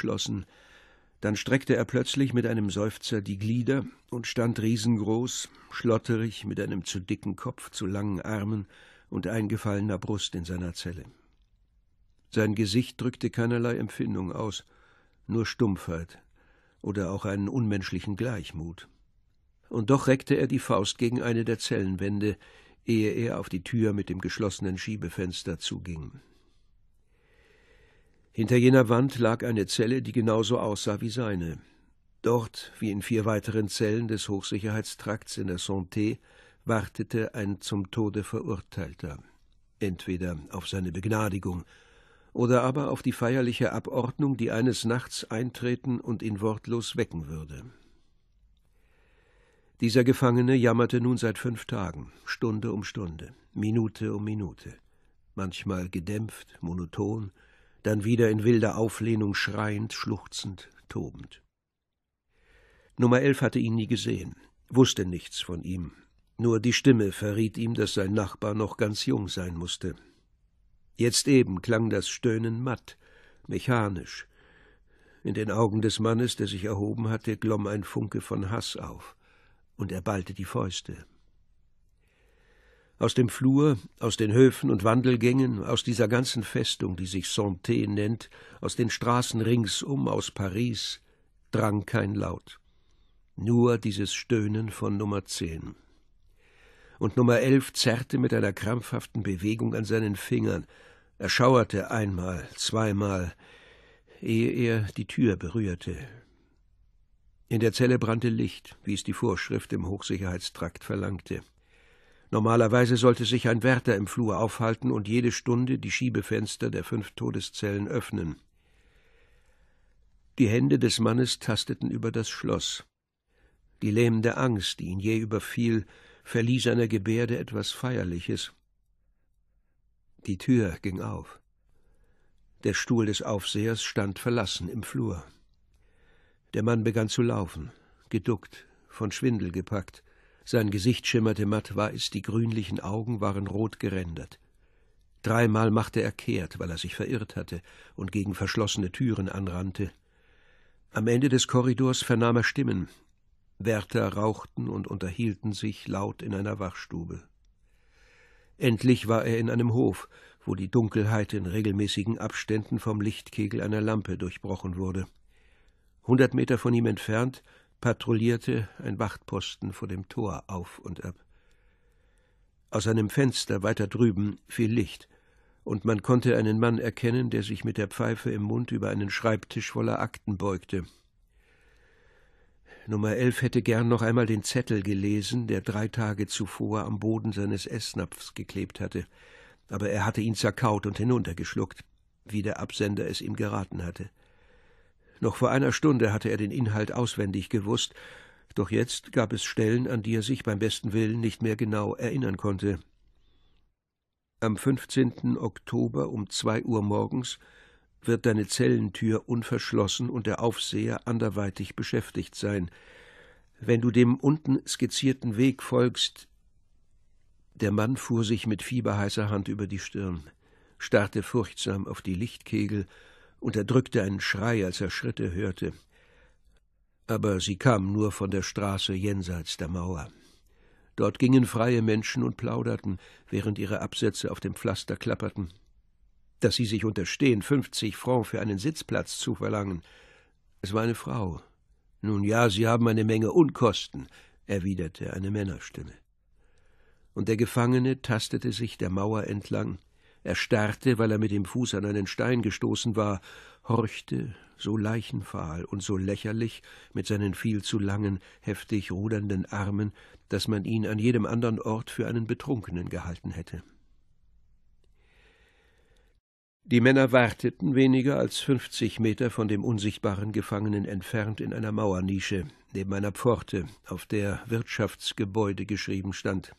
schlossen. Dann streckte er plötzlich mit einem Seufzer die Glieder und stand riesengroß, schlotterig, mit einem zu dicken Kopf, zu langen Armen und eingefallener Brust in seiner Zelle. Sein Gesicht drückte keinerlei Empfindung aus, nur Stumpfheit oder auch einen unmenschlichen Gleichmut. Und doch reckte er die Faust gegen eine der Zellenwände, ehe er auf die Tür mit dem geschlossenen Schiebefenster zuging. Hinter jener Wand lag eine Zelle, die genauso aussah wie seine. Dort, wie in vier weiteren Zellen des Hochsicherheitstrakts in der Santé, wartete ein zum Tode Verurteilter, entweder auf seine Begnadigung oder aber auf die feierliche Abordnung, die eines Nachts eintreten und ihn wortlos wecken würde. Dieser Gefangene jammerte nun seit fünf Tagen, Stunde um Stunde, Minute um Minute, manchmal gedämpft, monoton, dann wieder in wilder Auflehnung schreiend, schluchzend, tobend. Nummer elf hatte ihn nie gesehen, wusste nichts von ihm. Nur die Stimme verriet ihm, dass sein Nachbar noch ganz jung sein musste. Jetzt eben klang das Stöhnen matt, mechanisch. In den Augen des Mannes, der sich erhoben hatte, glomm ein Funke von Hass auf, und er ballte die Fäuste. Aus dem Flur, aus den Höfen und Wandelgängen, aus dieser ganzen Festung, die sich Santé nennt, aus den Straßen ringsum, aus Paris, drang kein Laut. Nur dieses Stöhnen von Nummer zehn. Und Nummer elf zerrte mit einer krampfhaften Bewegung an seinen Fingern. Er schauerte einmal, zweimal, ehe er die Tür berührte. In der Zelle brannte Licht, wie es die Vorschrift im Hochsicherheitstrakt verlangte. Normalerweise sollte sich ein Wärter im Flur aufhalten und jede Stunde die Schiebefenster der fünf Todeszellen öffnen. Die Hände des Mannes tasteten über das Schloss. Die lähmende Angst, die ihn je überfiel, verlieh seiner Gebärde etwas Feierliches. Die Tür ging auf. Der Stuhl des Aufsehers stand verlassen im Flur. Der Mann begann zu laufen, geduckt, von Schwindel gepackt. Sein Gesicht schimmerte matt weiß, die grünlichen Augen waren rot gerändert. Dreimal machte er kehrt, weil er sich verirrt hatte und gegen verschlossene Türen anrannte. Am Ende des Korridors vernahm er Stimmen. Wärter rauchten und unterhielten sich laut in einer Wachstube. Endlich war er in einem Hof, wo die Dunkelheit in regelmäßigen Abständen vom Lichtkegel einer Lampe durchbrochen wurde. Hundert Meter von ihm entfernt patrouillierte ein Wachtposten vor dem Tor auf und ab. Aus einem Fenster weiter drüben fiel Licht, und man konnte einen Mann erkennen, der sich mit der Pfeife im Mund über einen Schreibtisch voller Akten beugte. Nummer elf hätte gern noch einmal den Zettel gelesen, der drei Tage zuvor am Boden seines Essnapfs geklebt hatte, aber er hatte ihn zerkaut und hinuntergeschluckt, wie der Absender es ihm geraten hatte. Noch vor einer Stunde hatte er den Inhalt auswendig gewusst, doch jetzt gab es Stellen, an die er sich beim besten Willen nicht mehr genau erinnern konnte. Am 15. Oktober um zwei Uhr morgens wird deine Zellentür unverschlossen und der Aufseher anderweitig beschäftigt sein. Wenn du dem unten skizzierten Weg folgst. Der Mann fuhr sich mit fieberheißer Hand über die Stirn, starrte furchtsam auf die Lichtkegel unterdrückte einen Schrei, als er Schritte hörte. Aber sie kamen nur von der Straße jenseits der Mauer. Dort gingen freie Menschen und plauderten, während ihre Absätze auf dem Pflaster klapperten. Dass sie sich unterstehen, fünfzig Franc für einen Sitzplatz zu verlangen. Es war eine Frau. Nun ja, sie haben eine Menge Unkosten, erwiderte eine Männerstimme. Und der Gefangene tastete sich der Mauer entlang, er starrte, weil er mit dem Fuß an einen Stein gestoßen war, horchte, so leichenfahl und so lächerlich, mit seinen viel zu langen, heftig rudernden Armen, dass man ihn an jedem anderen Ort für einen Betrunkenen gehalten hätte. Die Männer warteten weniger als fünfzig Meter von dem unsichtbaren Gefangenen entfernt in einer Mauernische, neben einer Pforte, auf der Wirtschaftsgebäude geschrieben stand.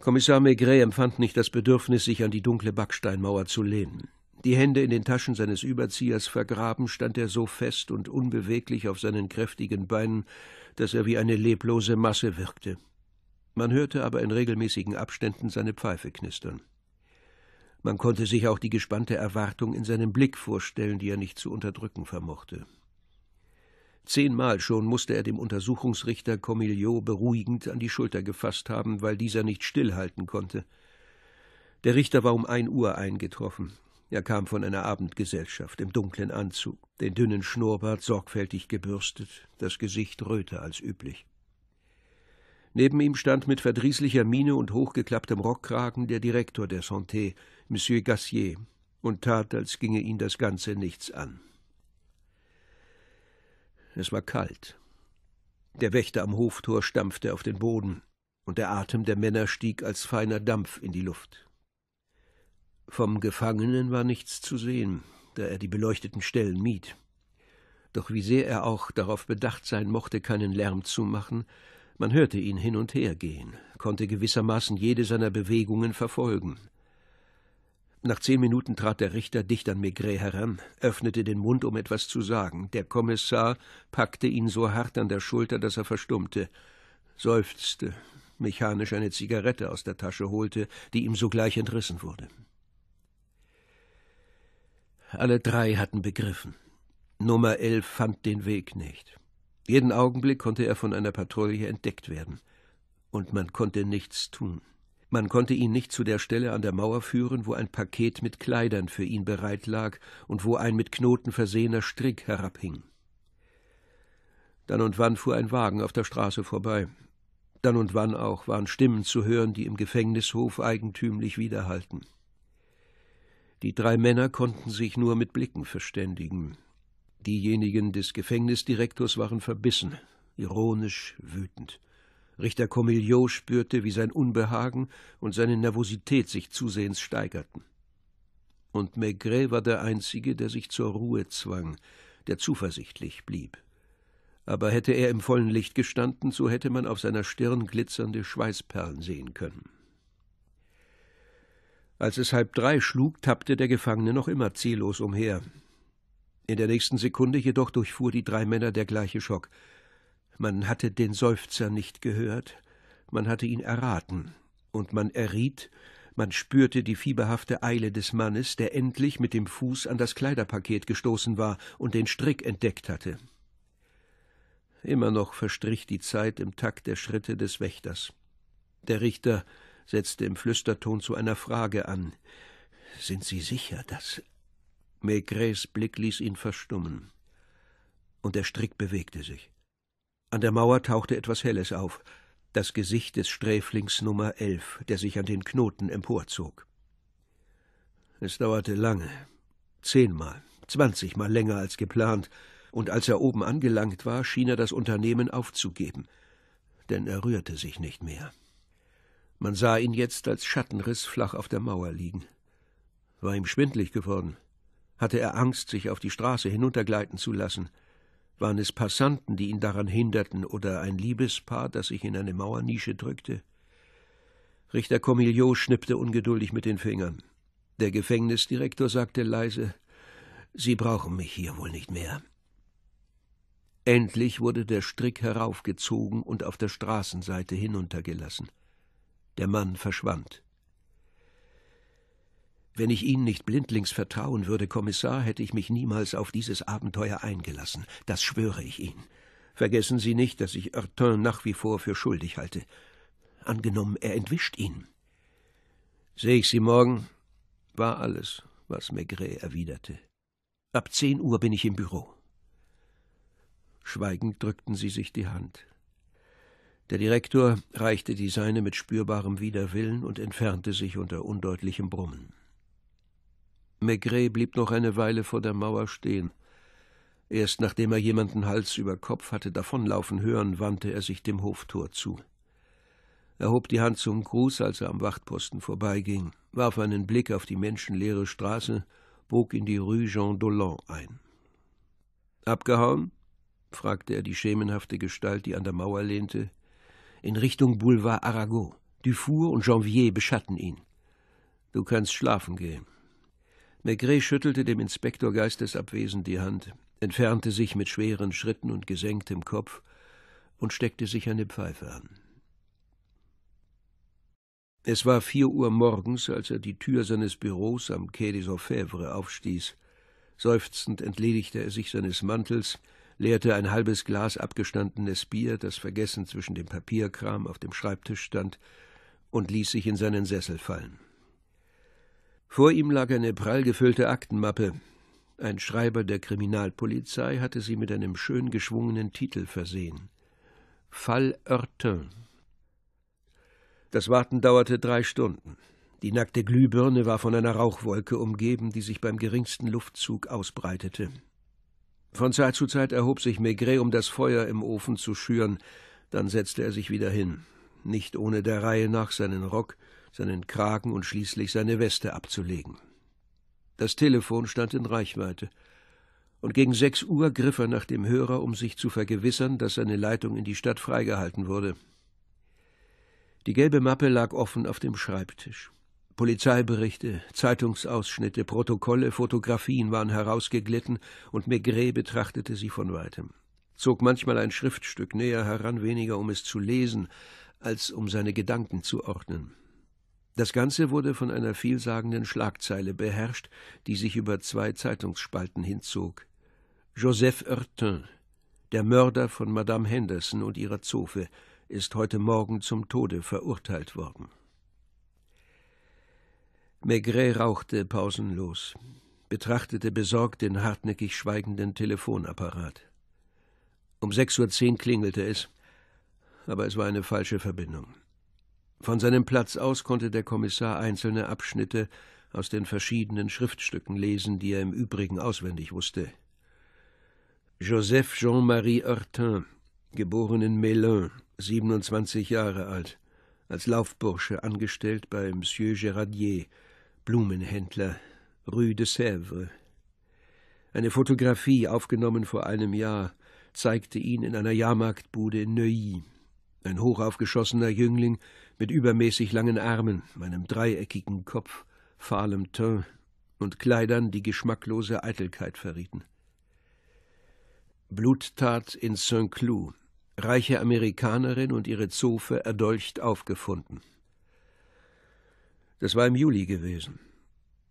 Kommissar Maigret empfand nicht das Bedürfnis, sich an die dunkle Backsteinmauer zu lehnen. Die Hände in den Taschen seines Überziehers vergraben, stand er so fest und unbeweglich auf seinen kräftigen Beinen, dass er wie eine leblose Masse wirkte. Man hörte aber in regelmäßigen Abständen seine Pfeife knistern. Man konnte sich auch die gespannte Erwartung in seinem Blick vorstellen, die er nicht zu unterdrücken vermochte. Zehnmal schon musste er dem Untersuchungsrichter Comilio beruhigend an die Schulter gefasst haben, weil dieser nicht stillhalten konnte. Der Richter war um ein Uhr eingetroffen. Er kam von einer Abendgesellschaft im dunklen Anzug, den dünnen Schnurrbart sorgfältig gebürstet, das Gesicht röter als üblich. Neben ihm stand mit verdrießlicher Miene und hochgeklapptem Rockkragen der Direktor der Santé, Monsieur Gassier, und tat, als ginge ihn das Ganze nichts an es war kalt. Der Wächter am Hoftor stampfte auf den Boden, und der Atem der Männer stieg als feiner Dampf in die Luft. Vom Gefangenen war nichts zu sehen, da er die beleuchteten Stellen mied. Doch wie sehr er auch darauf bedacht sein mochte, keinen Lärm zu machen, man hörte ihn hin und her gehen, konnte gewissermaßen jede seiner Bewegungen verfolgen. Nach zehn Minuten trat der Richter dicht an Maigret heran, öffnete den Mund, um etwas zu sagen. Der Kommissar packte ihn so hart an der Schulter, dass er verstummte, seufzte, mechanisch eine Zigarette aus der Tasche holte, die ihm sogleich entrissen wurde. Alle drei hatten begriffen. Nummer elf fand den Weg nicht. Jeden Augenblick konnte er von einer Patrouille entdeckt werden, und man konnte nichts tun. Man konnte ihn nicht zu der Stelle an der Mauer führen, wo ein Paket mit Kleidern für ihn bereit lag und wo ein mit Knoten versehener Strick herabhing. Dann und wann fuhr ein Wagen auf der Straße vorbei. Dann und wann auch waren Stimmen zu hören, die im Gefängnishof eigentümlich widerhallten. Die drei Männer konnten sich nur mit Blicken verständigen. Diejenigen des Gefängnisdirektors waren verbissen, ironisch, wütend. Richter Comillot spürte, wie sein Unbehagen und seine Nervosität sich zusehends steigerten. Und Maigret war der Einzige, der sich zur Ruhe zwang, der zuversichtlich blieb. Aber hätte er im vollen Licht gestanden, so hätte man auf seiner Stirn glitzernde Schweißperlen sehen können. Als es halb drei schlug, tappte der Gefangene noch immer ziellos umher. In der nächsten Sekunde jedoch durchfuhr die drei Männer der gleiche Schock. Man hatte den Seufzer nicht gehört, man hatte ihn erraten, und man erriet, man spürte die fieberhafte Eile des Mannes, der endlich mit dem Fuß an das Kleiderpaket gestoßen war und den Strick entdeckt hatte. Immer noch verstrich die Zeit im Takt der Schritte des Wächters. Der Richter setzte im Flüsterton zu einer Frage an. Sind Sie sicher, dass. Maigres Blick ließ ihn verstummen, und der Strick bewegte sich. An der Mauer tauchte etwas Helles auf, das Gesicht des Sträflings Nummer elf, der sich an den Knoten emporzog. Es dauerte lange, zehnmal, zwanzigmal länger als geplant, und als er oben angelangt war, schien er das Unternehmen aufzugeben, denn er rührte sich nicht mehr. Man sah ihn jetzt als Schattenriss flach auf der Mauer liegen. War ihm schwindlig geworden? Hatte er Angst, sich auf die Straße hinuntergleiten zu lassen? Waren es Passanten, die ihn daran hinderten, oder ein Liebespaar, das sich in eine Mauernische drückte? Richter Comillot schnippte ungeduldig mit den Fingern. Der Gefängnisdirektor sagte leise Sie brauchen mich hier wohl nicht mehr. Endlich wurde der Strick heraufgezogen und auf der Straßenseite hinuntergelassen. Der Mann verschwand. Wenn ich Ihnen nicht blindlings vertrauen würde, Kommissar, hätte ich mich niemals auf dieses Abenteuer eingelassen. Das schwöre ich Ihnen. Vergessen Sie nicht, dass ich Ertin nach wie vor für schuldig halte. Angenommen, er entwischt Ihnen. Sehe ich Sie morgen? War alles, was Maigret erwiderte. Ab zehn Uhr bin ich im Büro. Schweigend drückten sie sich die Hand. Der Direktor reichte die seine mit spürbarem Widerwillen und entfernte sich unter undeutlichem Brummen. Maigret blieb noch eine Weile vor der Mauer stehen. Erst nachdem er jemanden Hals über Kopf hatte davonlaufen hören, wandte er sich dem Hoftor zu. Er hob die Hand zum Gruß, als er am Wachtposten vorbeiging, warf einen Blick auf die menschenleere Straße, bog in die Rue Jean Dolan ein. Abgehauen? fragte er die schemenhafte Gestalt, die an der Mauer lehnte. In Richtung Boulevard Arago. Dufour und Janvier beschatten ihn. Du kannst schlafen gehen. Maigret schüttelte dem Inspektor geistesabwesend die Hand, entfernte sich mit schweren Schritten und gesenktem Kopf und steckte sich eine Pfeife an. Es war vier Uhr morgens, als er die Tür seines Büros am Quai des Orfèvres aufstieß. Seufzend entledigte er sich seines Mantels, leerte ein halbes Glas abgestandenes Bier, das vergessen zwischen dem Papierkram auf dem Schreibtisch stand, und ließ sich in seinen Sessel fallen. Vor ihm lag eine prall gefüllte Aktenmappe. Ein Schreiber der Kriminalpolizei hatte sie mit einem schön geschwungenen Titel versehen. Fall Oertin. Das Warten dauerte drei Stunden. Die nackte Glühbirne war von einer Rauchwolke umgeben, die sich beim geringsten Luftzug ausbreitete. Von Zeit zu Zeit erhob sich Maigret, um das Feuer im Ofen zu schüren, dann setzte er sich wieder hin. Nicht ohne der Reihe nach seinen Rock, seinen Kragen und schließlich seine Weste abzulegen. Das Telefon stand in Reichweite, und gegen sechs Uhr griff er nach dem Hörer, um sich zu vergewissern, dass seine Leitung in die Stadt freigehalten wurde. Die gelbe Mappe lag offen auf dem Schreibtisch. Polizeiberichte, Zeitungsausschnitte, Protokolle, Fotografien waren herausgeglitten, und Maigret betrachtete sie von weitem, zog manchmal ein Schriftstück näher heran, weniger um es zu lesen, als um seine Gedanken zu ordnen. Das Ganze wurde von einer vielsagenden Schlagzeile beherrscht, die sich über zwei Zeitungsspalten hinzog. Joseph Oertin, der Mörder von Madame Henderson und ihrer Zofe, ist heute Morgen zum Tode verurteilt worden. Maigret rauchte pausenlos, betrachtete besorgt den hartnäckig schweigenden Telefonapparat. Um 6.10 Uhr klingelte es, aber es war eine falsche Verbindung. Von seinem Platz aus konnte der Kommissar einzelne Abschnitte aus den verschiedenen Schriftstücken lesen, die er im Übrigen auswendig wusste. Joseph Jean-Marie Hortin, geboren in Melun, 27 Jahre alt, als Laufbursche angestellt bei Monsieur Gerardier, Blumenhändler, Rue de Sèvres. Eine Fotografie, aufgenommen vor einem Jahr, zeigte ihn in einer Jahrmarktbude in Neuilly. Ein hochaufgeschossener Jüngling mit übermäßig langen Armen, meinem dreieckigen Kopf, fahlem Teint und Kleidern, die geschmacklose Eitelkeit verrieten. Bluttat in Saint-Cloud, reiche Amerikanerin und ihre Zofe erdolcht aufgefunden. Das war im Juli gewesen.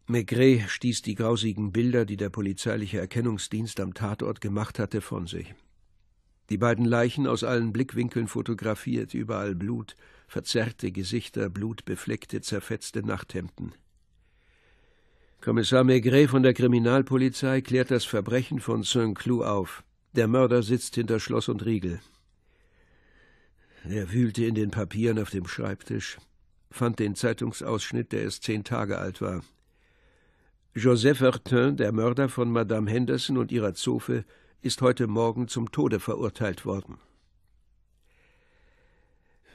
Maigret stieß die grausigen Bilder, die der polizeiliche Erkennungsdienst am Tatort gemacht hatte, von sich die beiden Leichen aus allen Blickwinkeln fotografiert, überall Blut, verzerrte Gesichter, blutbefleckte, zerfetzte Nachthemden. Kommissar Maigret von der Kriminalpolizei klärt das Verbrechen von Saint-Cloud auf. Der Mörder sitzt hinter Schloss und Riegel. Er wühlte in den Papieren auf dem Schreibtisch, fand den Zeitungsausschnitt, der erst zehn Tage alt war. Joseph Hertin, der Mörder von Madame Henderson und ihrer Zofe, ist heute Morgen zum Tode verurteilt worden.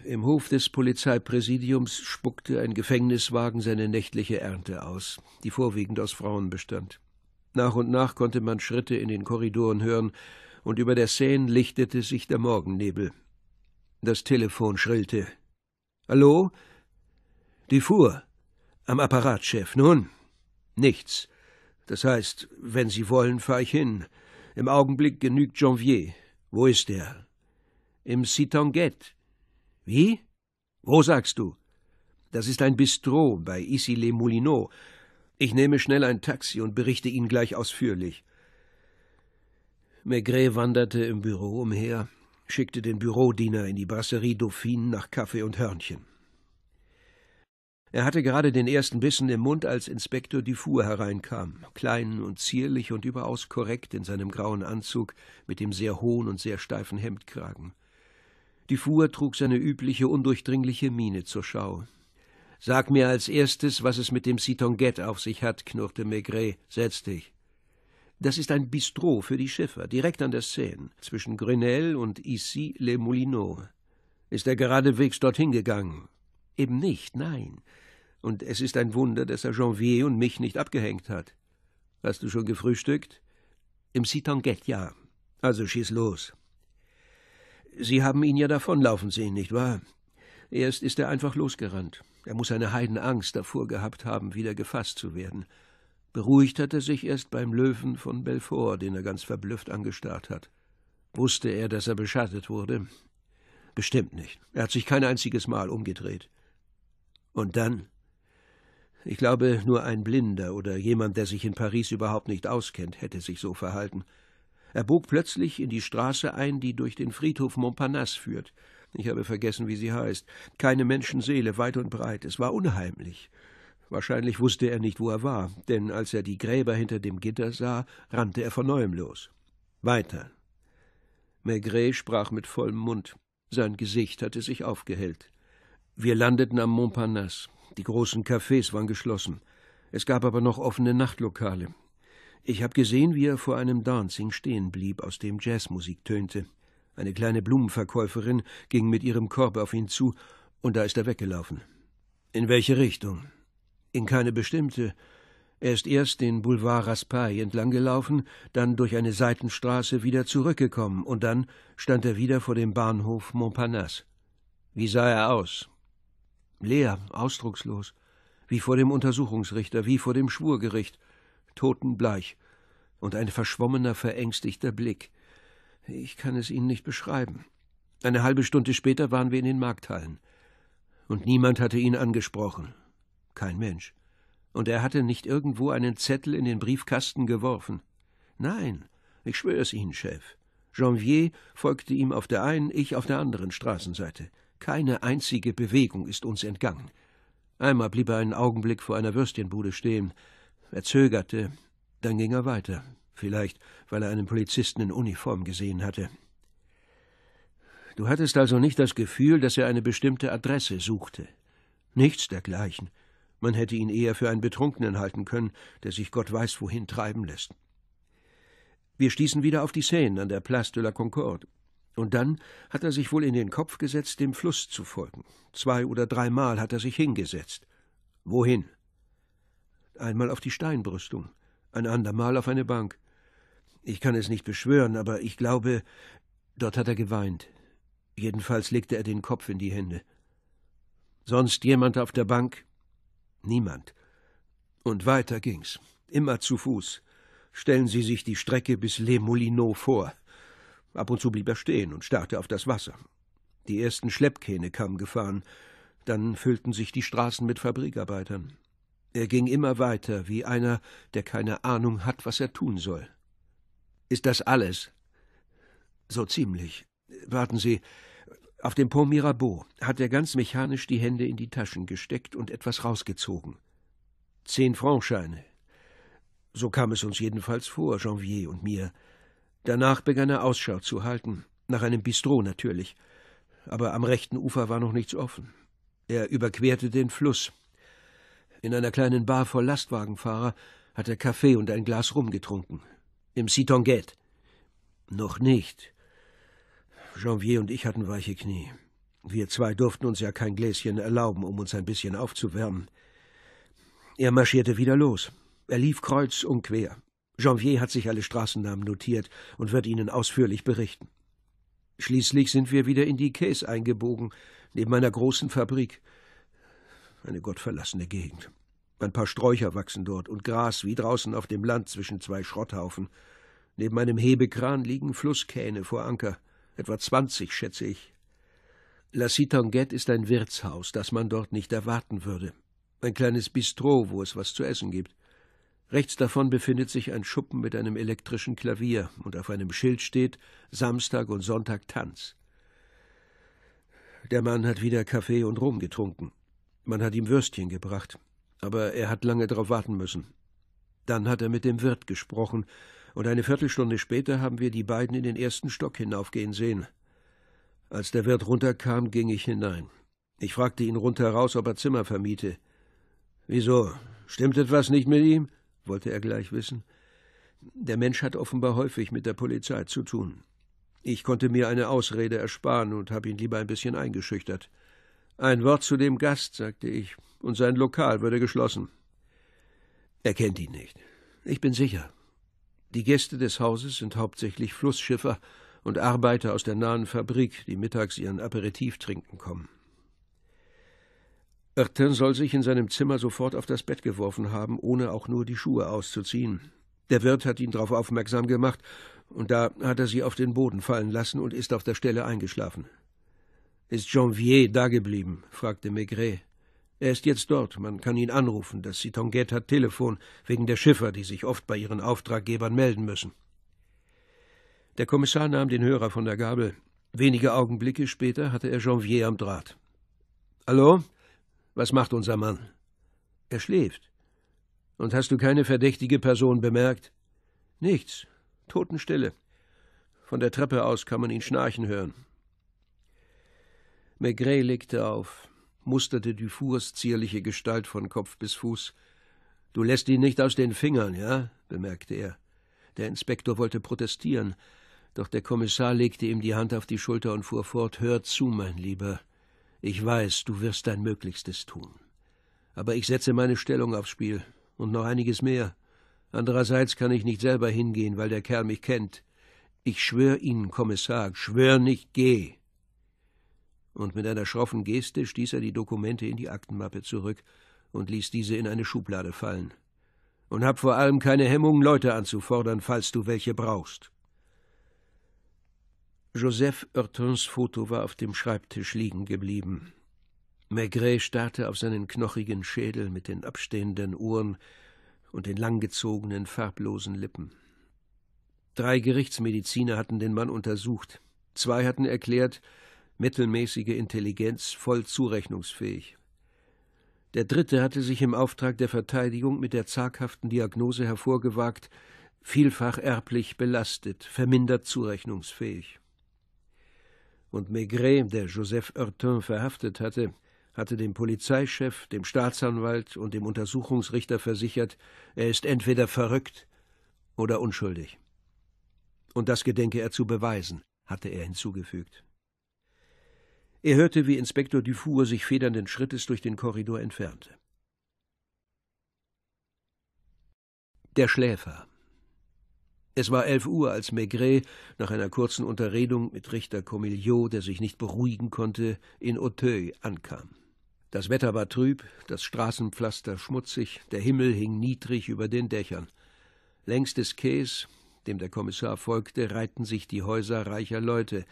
Im Hof des Polizeipräsidiums spuckte ein Gefängniswagen seine nächtliche Ernte aus, die vorwiegend aus Frauen bestand. Nach und nach konnte man Schritte in den Korridoren hören, und über der Seine lichtete sich der Morgennebel. Das Telefon schrillte. Hallo? Die Fuhr. Am Apparatchef. Nun? Nichts. Das heißt, wenn Sie wollen, fahre ich hin. Im Augenblick genügt Janvier. Wo ist er? Im Citanguette. Wie? Wo sagst du? Das ist ein Bistrot bei Issy-les-Moulineaux. Ich nehme schnell ein Taxi und berichte Ihnen gleich ausführlich. Maigret wanderte im Büro umher, schickte den Bürodiener in die Brasserie Dauphine nach Kaffee und Hörnchen. Er hatte gerade den ersten Bissen im Mund, als Inspektor Dufour hereinkam, klein und zierlich und überaus korrekt in seinem grauen Anzug mit dem sehr hohen und sehr steifen Hemdkragen. Dufour trug seine übliche, undurchdringliche Miene zur Schau. Sag mir als erstes, was es mit dem Citongette auf sich hat, knurrte Maigret. Setz dich. Das ist ein Bistrot für die Schiffer, direkt an der Seine, zwischen Grenelle und Issy-les-Moulineaux. Ist er geradewegs dorthin gegangen? Eben nicht, nein und es ist ein Wunder, dass er Janvier und mich nicht abgehängt hat. Hast du schon gefrühstückt? Im Sitanget, ja. Also schieß los. Sie haben ihn ja davonlaufen sehen, nicht wahr? Erst ist er einfach losgerannt. Er muss eine Heidenangst davor gehabt haben, wieder gefasst zu werden. Beruhigt hat er sich erst beim Löwen von Belfort, den er ganz verblüfft angestarrt hat. Wusste er, dass er beschattet wurde? Bestimmt nicht. Er hat sich kein einziges Mal umgedreht. Und dann? Ich glaube, nur ein Blinder oder jemand, der sich in Paris überhaupt nicht auskennt, hätte sich so verhalten. Er bog plötzlich in die Straße ein, die durch den Friedhof Montparnasse führt. Ich habe vergessen, wie sie heißt. Keine Menschenseele, weit und breit. Es war unheimlich. Wahrscheinlich wusste er nicht, wo er war, denn als er die Gräber hinter dem Gitter sah, rannte er von neuem los. Weiter. Maigret sprach mit vollem Mund. Sein Gesicht hatte sich aufgehellt. Wir landeten am Montparnasse. Die großen Cafés waren geschlossen. Es gab aber noch offene Nachtlokale. Ich habe gesehen, wie er vor einem Dancing stehen blieb, aus dem Jazzmusik tönte. Eine kleine Blumenverkäuferin ging mit ihrem Korb auf ihn zu, und da ist er weggelaufen. In welche Richtung? In keine bestimmte. Er ist erst den Boulevard Raspail entlang gelaufen, dann durch eine Seitenstraße wieder zurückgekommen, und dann stand er wieder vor dem Bahnhof Montparnasse. Wie sah er aus? Leer, ausdruckslos, wie vor dem Untersuchungsrichter, wie vor dem Schwurgericht, totenbleich und ein verschwommener, verängstigter Blick. Ich kann es Ihnen nicht beschreiben. Eine halbe Stunde später waren wir in den Markthallen. Und niemand hatte ihn angesprochen. Kein Mensch. Und er hatte nicht irgendwo einen Zettel in den Briefkasten geworfen. Nein, ich schwöre es Ihnen, Chef. Janvier folgte ihm auf der einen, ich auf der anderen Straßenseite. Keine einzige Bewegung ist uns entgangen. Einmal blieb er einen Augenblick vor einer Würstchenbude stehen. Er zögerte, dann ging er weiter, vielleicht weil er einen Polizisten in Uniform gesehen hatte. Du hattest also nicht das Gefühl, dass er eine bestimmte Adresse suchte. Nichts dergleichen. Man hätte ihn eher für einen Betrunkenen halten können, der sich Gott weiß wohin treiben lässt. Wir stießen wieder auf die Seine an der Place de la Concorde. Und dann hat er sich wohl in den Kopf gesetzt, dem Fluss zu folgen. Zwei oder dreimal hat er sich hingesetzt. Wohin? Einmal auf die Steinbrüstung, ein andermal auf eine Bank. Ich kann es nicht beschwören, aber ich glaube, dort hat er geweint. Jedenfalls legte er den Kopf in die Hände. Sonst jemand auf der Bank? Niemand. Und weiter ging's, immer zu Fuß. Stellen Sie sich die Strecke bis Les Moulineaux vor. Ab und zu blieb er stehen und starrte auf das Wasser. Die ersten Schleppkähne kamen gefahren, dann füllten sich die Straßen mit Fabrikarbeitern. Er ging immer weiter, wie einer, der keine Ahnung hat, was er tun soll. Ist das alles? So ziemlich. Warten Sie, auf dem Pont Mirabeau hat er ganz mechanisch die Hände in die Taschen gesteckt und etwas rausgezogen. Zehn Frankscheine. So kam es uns jedenfalls vor, Janvier und mir. Danach begann er Ausschau zu halten, nach einem Bistro natürlich, aber am rechten Ufer war noch nichts offen. Er überquerte den Fluss. In einer kleinen Bar voll Lastwagenfahrer hat er Kaffee und ein Glas rumgetrunken. Im Sitonget. Noch nicht. Janvier und ich hatten weiche Knie. Wir zwei durften uns ja kein Gläschen erlauben, um uns ein bisschen aufzuwärmen. Er marschierte wieder los. Er lief kreuz und quer. Janvier hat sich alle Straßennamen notiert und wird Ihnen ausführlich berichten. Schließlich sind wir wieder in die Case eingebogen, neben einer großen Fabrik. Eine gottverlassene Gegend. Ein paar Sträucher wachsen dort und Gras wie draußen auf dem Land zwischen zwei Schrotthaufen. Neben einem Hebekran liegen Flusskähne vor Anker, etwa zwanzig, schätze ich. La Citanguette ist ein Wirtshaus, das man dort nicht erwarten würde. Ein kleines Bistro, wo es was zu essen gibt. Rechts davon befindet sich ein Schuppen mit einem elektrischen Klavier und auf einem Schild steht Samstag und Sonntag Tanz. Der Mann hat wieder Kaffee und Rum getrunken. Man hat ihm Würstchen gebracht, aber er hat lange darauf warten müssen. Dann hat er mit dem Wirt gesprochen, und eine Viertelstunde später haben wir die beiden in den ersten Stock hinaufgehen sehen. Als der Wirt runterkam, ging ich hinein. Ich fragte ihn rundheraus, ob er Zimmer vermiete. Wieso? Stimmt etwas nicht mit ihm? wollte er gleich wissen. Der Mensch hat offenbar häufig mit der Polizei zu tun. Ich konnte mir eine Ausrede ersparen und habe ihn lieber ein bisschen eingeschüchtert. Ein Wort zu dem Gast, sagte ich, und sein Lokal würde geschlossen. Er kennt ihn nicht. Ich bin sicher. Die Gäste des Hauses sind hauptsächlich Flussschiffer und Arbeiter aus der nahen Fabrik, die mittags ihren Aperitif trinken kommen. Ertin soll sich in seinem Zimmer sofort auf das Bett geworfen haben, ohne auch nur die Schuhe auszuziehen. Der Wirt hat ihn darauf aufmerksam gemacht, und da hat er sie auf den Boden fallen lassen und ist auf der Stelle eingeschlafen. Ist Janvier dageblieben? fragte Maigret. Er ist jetzt dort, man kann ihn anrufen. Das Sitonget hat Telefon, wegen der Schiffer, die sich oft bei ihren Auftraggebern melden müssen. Der Kommissar nahm den Hörer von der Gabel. Wenige Augenblicke später hatte er Janvier am Draht. Hallo? Was macht unser Mann? Er schläft. Und hast du keine verdächtige Person bemerkt? Nichts. Totenstille. Von der Treppe aus kann man ihn schnarchen hören. Maigret legte auf, musterte Dufours zierliche Gestalt von Kopf bis Fuß. Du lässt ihn nicht aus den Fingern, ja? bemerkte er. Der Inspektor wollte protestieren, doch der Kommissar legte ihm die Hand auf die Schulter und fuhr fort Hör zu, mein Lieber. Ich weiß, du wirst dein Möglichstes tun. Aber ich setze meine Stellung aufs Spiel und noch einiges mehr. Andererseits kann ich nicht selber hingehen, weil der Kerl mich kennt. Ich schwör Ihnen, Kommissar, schwör nicht, geh. Und mit einer schroffen Geste stieß er die Dokumente in die Aktenmappe zurück und ließ diese in eine Schublade fallen. Und hab vor allem keine Hemmung, Leute anzufordern, falls du welche brauchst. Joseph Oertons Foto war auf dem Schreibtisch liegen geblieben. Maigret starrte auf seinen knochigen Schädel mit den abstehenden Ohren und den langgezogenen, farblosen Lippen. Drei Gerichtsmediziner hatten den Mann untersucht. Zwei hatten erklärt, mittelmäßige Intelligenz voll zurechnungsfähig. Der dritte hatte sich im Auftrag der Verteidigung mit der zaghaften Diagnose hervorgewagt, vielfach erblich belastet, vermindert zurechnungsfähig und Maigret, der Joseph Hurtin verhaftet hatte, hatte dem Polizeichef, dem Staatsanwalt und dem Untersuchungsrichter versichert, er ist entweder verrückt oder unschuldig. Und das gedenke er zu beweisen, hatte er hinzugefügt. Er hörte, wie Inspektor Dufour sich federnden Schrittes durch den Korridor entfernte. Der Schläfer es war elf Uhr, als Maigret nach einer kurzen Unterredung mit Richter Comillot, der sich nicht beruhigen konnte, in Auteuil ankam. Das Wetter war trüb, das Straßenpflaster schmutzig, der Himmel hing niedrig über den Dächern. Längs des Quais, dem der Kommissar folgte, reihten sich die Häuser reicher Leute,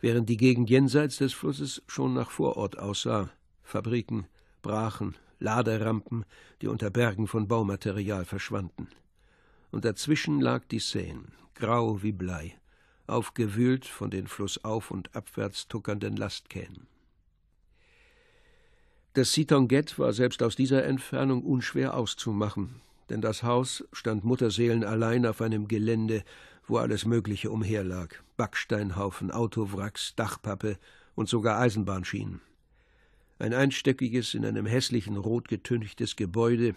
während die Gegend jenseits des Flusses schon nach Vorort aussah. Fabriken, Brachen, Laderampen, die unter Bergen von Baumaterial verschwanden und dazwischen lag die Seine, grau wie Blei, aufgewühlt von den flussauf- und abwärts tuckernden Lastkähnen. Das Sitonget war selbst aus dieser Entfernung unschwer auszumachen, denn das Haus stand mutterseelenallein auf einem Gelände, wo alles Mögliche umherlag: Backsteinhaufen, Autowracks, Dachpappe und sogar Eisenbahnschienen. Ein einstöckiges, in einem hässlichen Rot getünchtes Gebäude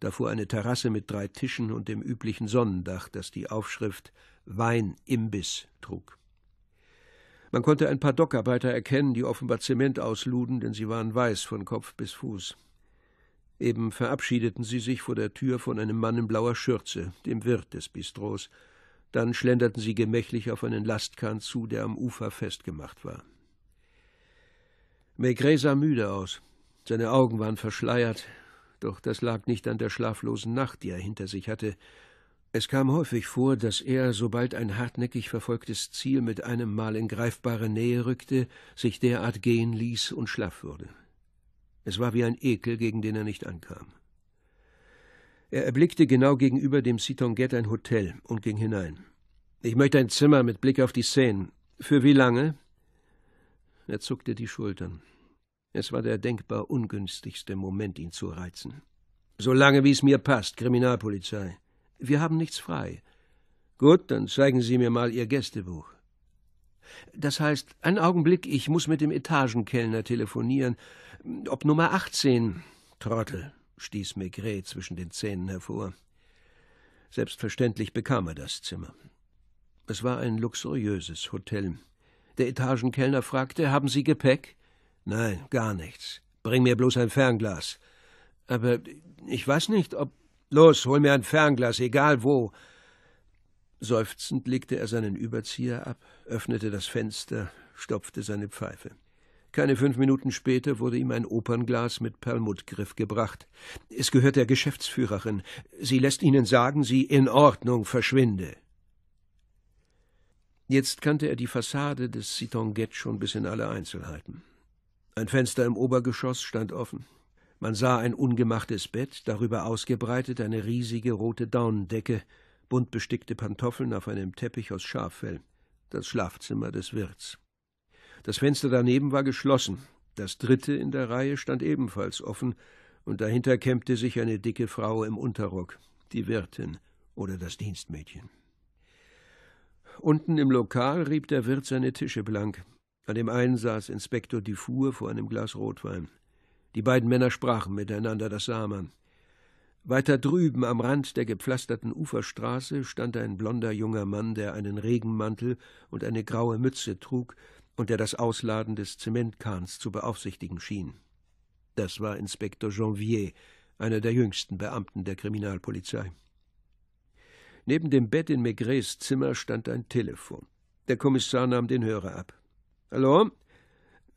davor eine Terrasse mit drei Tischen und dem üblichen Sonnendach, das die Aufschrift Wein Imbiss trug. Man konnte ein paar Dockarbeiter erkennen, die offenbar Zement ausluden, denn sie waren weiß von Kopf bis Fuß. Eben verabschiedeten sie sich vor der Tür von einem Mann in blauer Schürze, dem Wirt des Bistros. Dann schlenderten sie gemächlich auf einen Lastkahn zu, der am Ufer festgemacht war. Maigret sah müde aus. Seine Augen waren verschleiert, doch das lag nicht an der schlaflosen Nacht, die er hinter sich hatte. Es kam häufig vor, dass er, sobald ein hartnäckig verfolgtes Ziel mit einem Mal in greifbare Nähe rückte, sich derart gehen ließ und schlaff wurde. Es war wie ein Ekel, gegen den er nicht ankam. Er erblickte genau gegenüber dem Sitonget ein Hotel und ging hinein. Ich möchte ein Zimmer mit Blick auf die Seine. Für wie lange? Er zuckte die Schultern. Es war der denkbar ungünstigste Moment, ihn zu reizen. Solange wie es mir passt, Kriminalpolizei. Wir haben nichts frei. Gut, dann zeigen Sie mir mal Ihr Gästebuch. Das heißt, einen Augenblick, ich muss mit dem Etagenkellner telefonieren. Ob Nummer 18. Trottel, stieß Maigret zwischen den Zähnen hervor. Selbstverständlich bekam er das Zimmer. Es war ein luxuriöses Hotel. Der Etagenkellner fragte: Haben Sie Gepäck? Nein, gar nichts. Bring mir bloß ein Fernglas. Aber ich weiß nicht, ob. Los, hol mir ein Fernglas, egal wo. Seufzend legte er seinen Überzieher ab, öffnete das Fenster, stopfte seine Pfeife. Keine fünf Minuten später wurde ihm ein Opernglas mit Perlmuttgriff gebracht. Es gehört der Geschäftsführerin. Sie lässt Ihnen sagen, sie in Ordnung verschwinde. Jetzt kannte er die Fassade des Sitonget schon bis in alle Einzelheiten. Ein Fenster im Obergeschoss stand offen. Man sah ein ungemachtes Bett, darüber ausgebreitet eine riesige rote Daunendecke, bunt bestickte Pantoffeln auf einem Teppich aus Schaffell. Das Schlafzimmer des Wirts. Das Fenster daneben war geschlossen. Das dritte in der Reihe stand ebenfalls offen, und dahinter kämmte sich eine dicke Frau im Unterrock, die Wirtin oder das Dienstmädchen. Unten im Lokal rieb der Wirt seine Tische blank. An dem einen saß Inspektor Dufour vor einem Glas Rotwein. Die beiden Männer sprachen miteinander, das sah man. Weiter drüben am Rand der gepflasterten Uferstraße stand ein blonder junger Mann, der einen Regenmantel und eine graue Mütze trug und der das Ausladen des Zementkahns zu beaufsichtigen schien. Das war Inspektor Janvier, einer der jüngsten Beamten der Kriminalpolizei. Neben dem Bett in Maigres Zimmer stand ein Telefon. Der Kommissar nahm den Hörer ab. Hallo?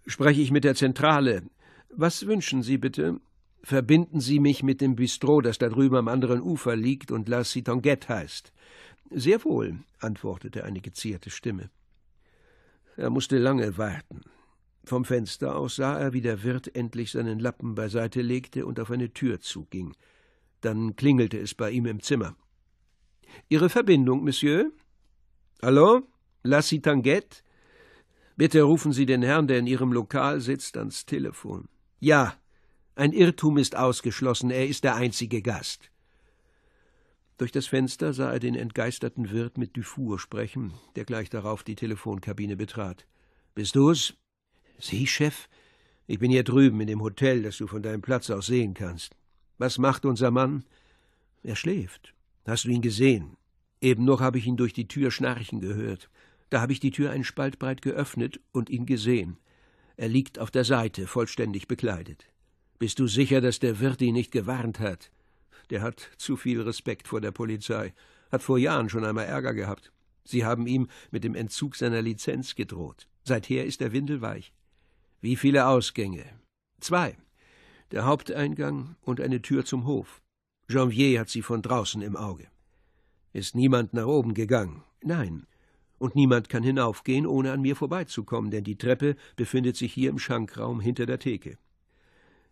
Spreche ich mit der Zentrale. Was wünschen Sie bitte? Verbinden Sie mich mit dem Bistro, das da drüben am anderen Ufer liegt und La Citanguette heißt. Sehr wohl, antwortete eine gezierte Stimme. Er musste lange warten. Vom Fenster aus sah er, wie der Wirt endlich seinen Lappen beiseite legte und auf eine Tür zuging. Dann klingelte es bei ihm im Zimmer. Ihre Verbindung, Monsieur? Hallo? La Citanguette? Bitte rufen Sie den Herrn, der in Ihrem Lokal sitzt, ans Telefon. Ja, ein Irrtum ist ausgeschlossen, er ist der einzige Gast. Durch das Fenster sah er den entgeisterten Wirt mit Dufour sprechen, der gleich darauf die Telefonkabine betrat. Bist du's? Sie, Chef? Ich bin hier drüben in dem Hotel, das du von deinem Platz aus sehen kannst. Was macht unser Mann? Er schläft. Hast du ihn gesehen? Eben noch habe ich ihn durch die Tür schnarchen gehört. Da habe ich die Tür einen Spalt breit geöffnet und ihn gesehen. Er liegt auf der Seite, vollständig bekleidet. Bist du sicher, dass der Wirt ihn nicht gewarnt hat? Der hat zu viel Respekt vor der Polizei, hat vor Jahren schon einmal Ärger gehabt. Sie haben ihm mit dem Entzug seiner Lizenz gedroht. Seither ist er windelweich. Wie viele Ausgänge? Zwei. Der Haupteingang und eine Tür zum Hof. Janvier hat sie von draußen im Auge. Ist niemand nach oben gegangen? Nein und niemand kann hinaufgehen, ohne an mir vorbeizukommen, denn die Treppe befindet sich hier im Schankraum hinter der Theke.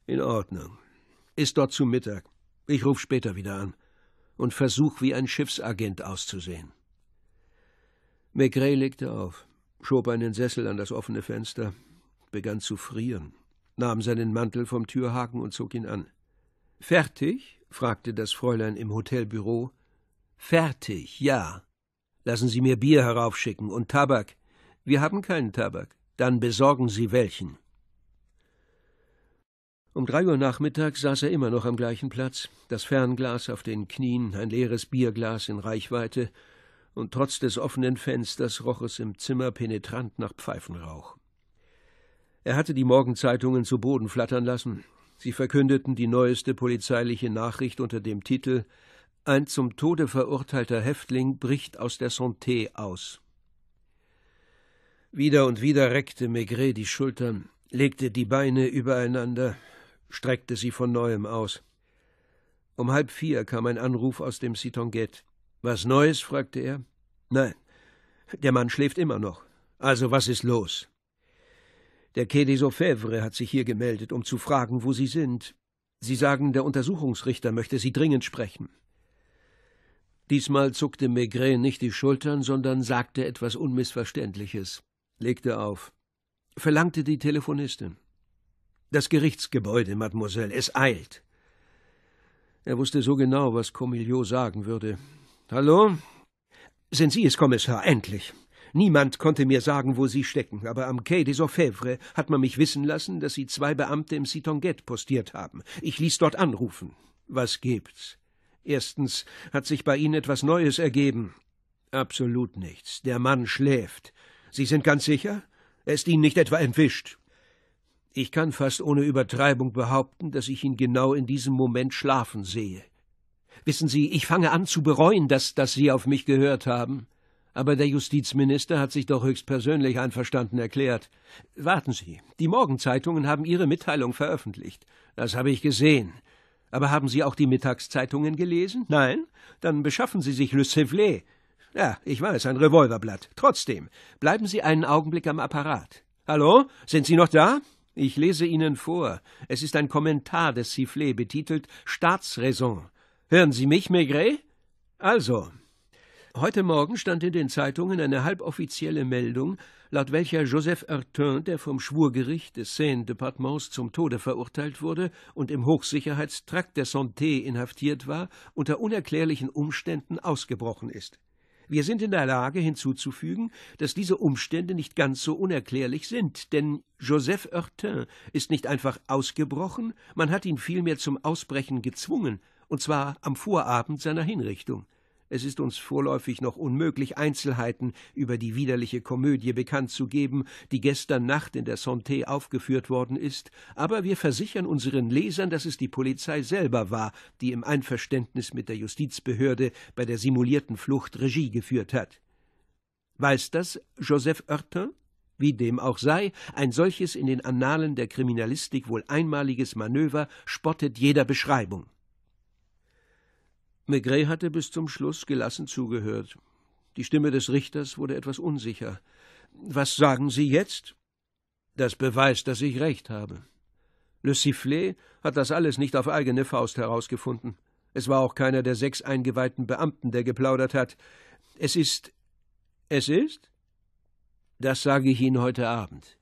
In Ordnung. Ist dort zu Mittag. Ich rufe später wieder an und versuch wie ein Schiffsagent auszusehen. McRae legte auf, schob einen Sessel an das offene Fenster, begann zu frieren, nahm seinen Mantel vom Türhaken und zog ihn an. Fertig? fragte das Fräulein im Hotelbüro. Fertig, ja, Lassen Sie mir Bier heraufschicken und Tabak. Wir haben keinen Tabak. Dann besorgen Sie welchen. Um drei Uhr Nachmittag saß er immer noch am gleichen Platz, das Fernglas auf den Knien, ein leeres Bierglas in Reichweite, und trotz des offenen Fensters roch es im Zimmer penetrant nach Pfeifenrauch. Er hatte die Morgenzeitungen zu Boden flattern lassen. Sie verkündeten die neueste polizeiliche Nachricht unter dem Titel ein zum Tode verurteilter Häftling bricht aus der Santé aus. Wieder und wieder reckte Maigret die Schultern, legte die Beine übereinander, streckte sie von neuem aus. Um halb vier kam ein Anruf aus dem Sitonget. Was Neues? fragte er. Nein, der Mann schläft immer noch. Also was ist los? Der Quai des Aufèvres hat sich hier gemeldet, um zu fragen, wo Sie sind. Sie sagen, der Untersuchungsrichter möchte Sie dringend sprechen. Diesmal zuckte Maigret nicht die Schultern, sondern sagte etwas Unmissverständliches, legte auf, verlangte die Telefonistin. Das Gerichtsgebäude, Mademoiselle, es eilt. Er wusste so genau, was Comillot sagen würde. Hallo? Sind Sie es, Kommissar, endlich? Niemand konnte mir sagen, wo Sie stecken, aber am Quai des Orfèvres hat man mich wissen lassen, dass Sie zwei Beamte im Citonguette postiert haben. Ich ließ dort anrufen. Was gibt's? Erstens hat sich bei Ihnen etwas Neues ergeben. Absolut nichts. Der Mann schläft. Sie sind ganz sicher? Er ist Ihnen nicht etwa entwischt. Ich kann fast ohne Übertreibung behaupten, dass ich ihn genau in diesem Moment schlafen sehe. Wissen Sie, ich fange an zu bereuen, dass, dass Sie auf mich gehört haben. Aber der Justizminister hat sich doch höchstpersönlich einverstanden erklärt. Warten Sie, die Morgenzeitungen haben Ihre Mitteilung veröffentlicht. Das habe ich gesehen. Aber haben Sie auch die Mittagszeitungen gelesen? Nein? Dann beschaffen Sie sich Le Civlet. Ja, ich weiß, ein Revolverblatt. Trotzdem, bleiben Sie einen Augenblick am Apparat. Hallo? Sind Sie noch da? Ich lese Ihnen vor. Es ist ein Kommentar des Sifflet betitelt Staatsraison. Hören Sie mich, Maigret? Also, heute Morgen stand in den Zeitungen eine halboffizielle Meldung, laut welcher Joseph Ertin, der vom Schwurgericht des Seine-Departements zum Tode verurteilt wurde und im Hochsicherheitstrakt der Santé inhaftiert war, unter unerklärlichen Umständen ausgebrochen ist. Wir sind in der Lage hinzuzufügen, dass diese Umstände nicht ganz so unerklärlich sind, denn Joseph Hurtin ist nicht einfach ausgebrochen, man hat ihn vielmehr zum Ausbrechen gezwungen, und zwar am Vorabend seiner Hinrichtung. Es ist uns vorläufig noch unmöglich, Einzelheiten über die widerliche Komödie bekannt zu geben, die gestern Nacht in der Santé aufgeführt worden ist, aber wir versichern unseren Lesern, dass es die Polizei selber war, die im Einverständnis mit der Justizbehörde bei der simulierten Flucht Regie geführt hat. Weiß das Joseph Oertin? Wie dem auch sei, ein solches in den Annalen der Kriminalistik wohl einmaliges Manöver spottet jeder Beschreibung. Maigret hatte bis zum Schluss gelassen zugehört. Die Stimme des Richters wurde etwas unsicher. Was sagen Sie jetzt? Das beweist, dass ich recht habe. Le Sifflet hat das alles nicht auf eigene Faust herausgefunden. Es war auch keiner der sechs eingeweihten Beamten, der geplaudert hat. Es ist. Es ist? Das sage ich Ihnen heute Abend.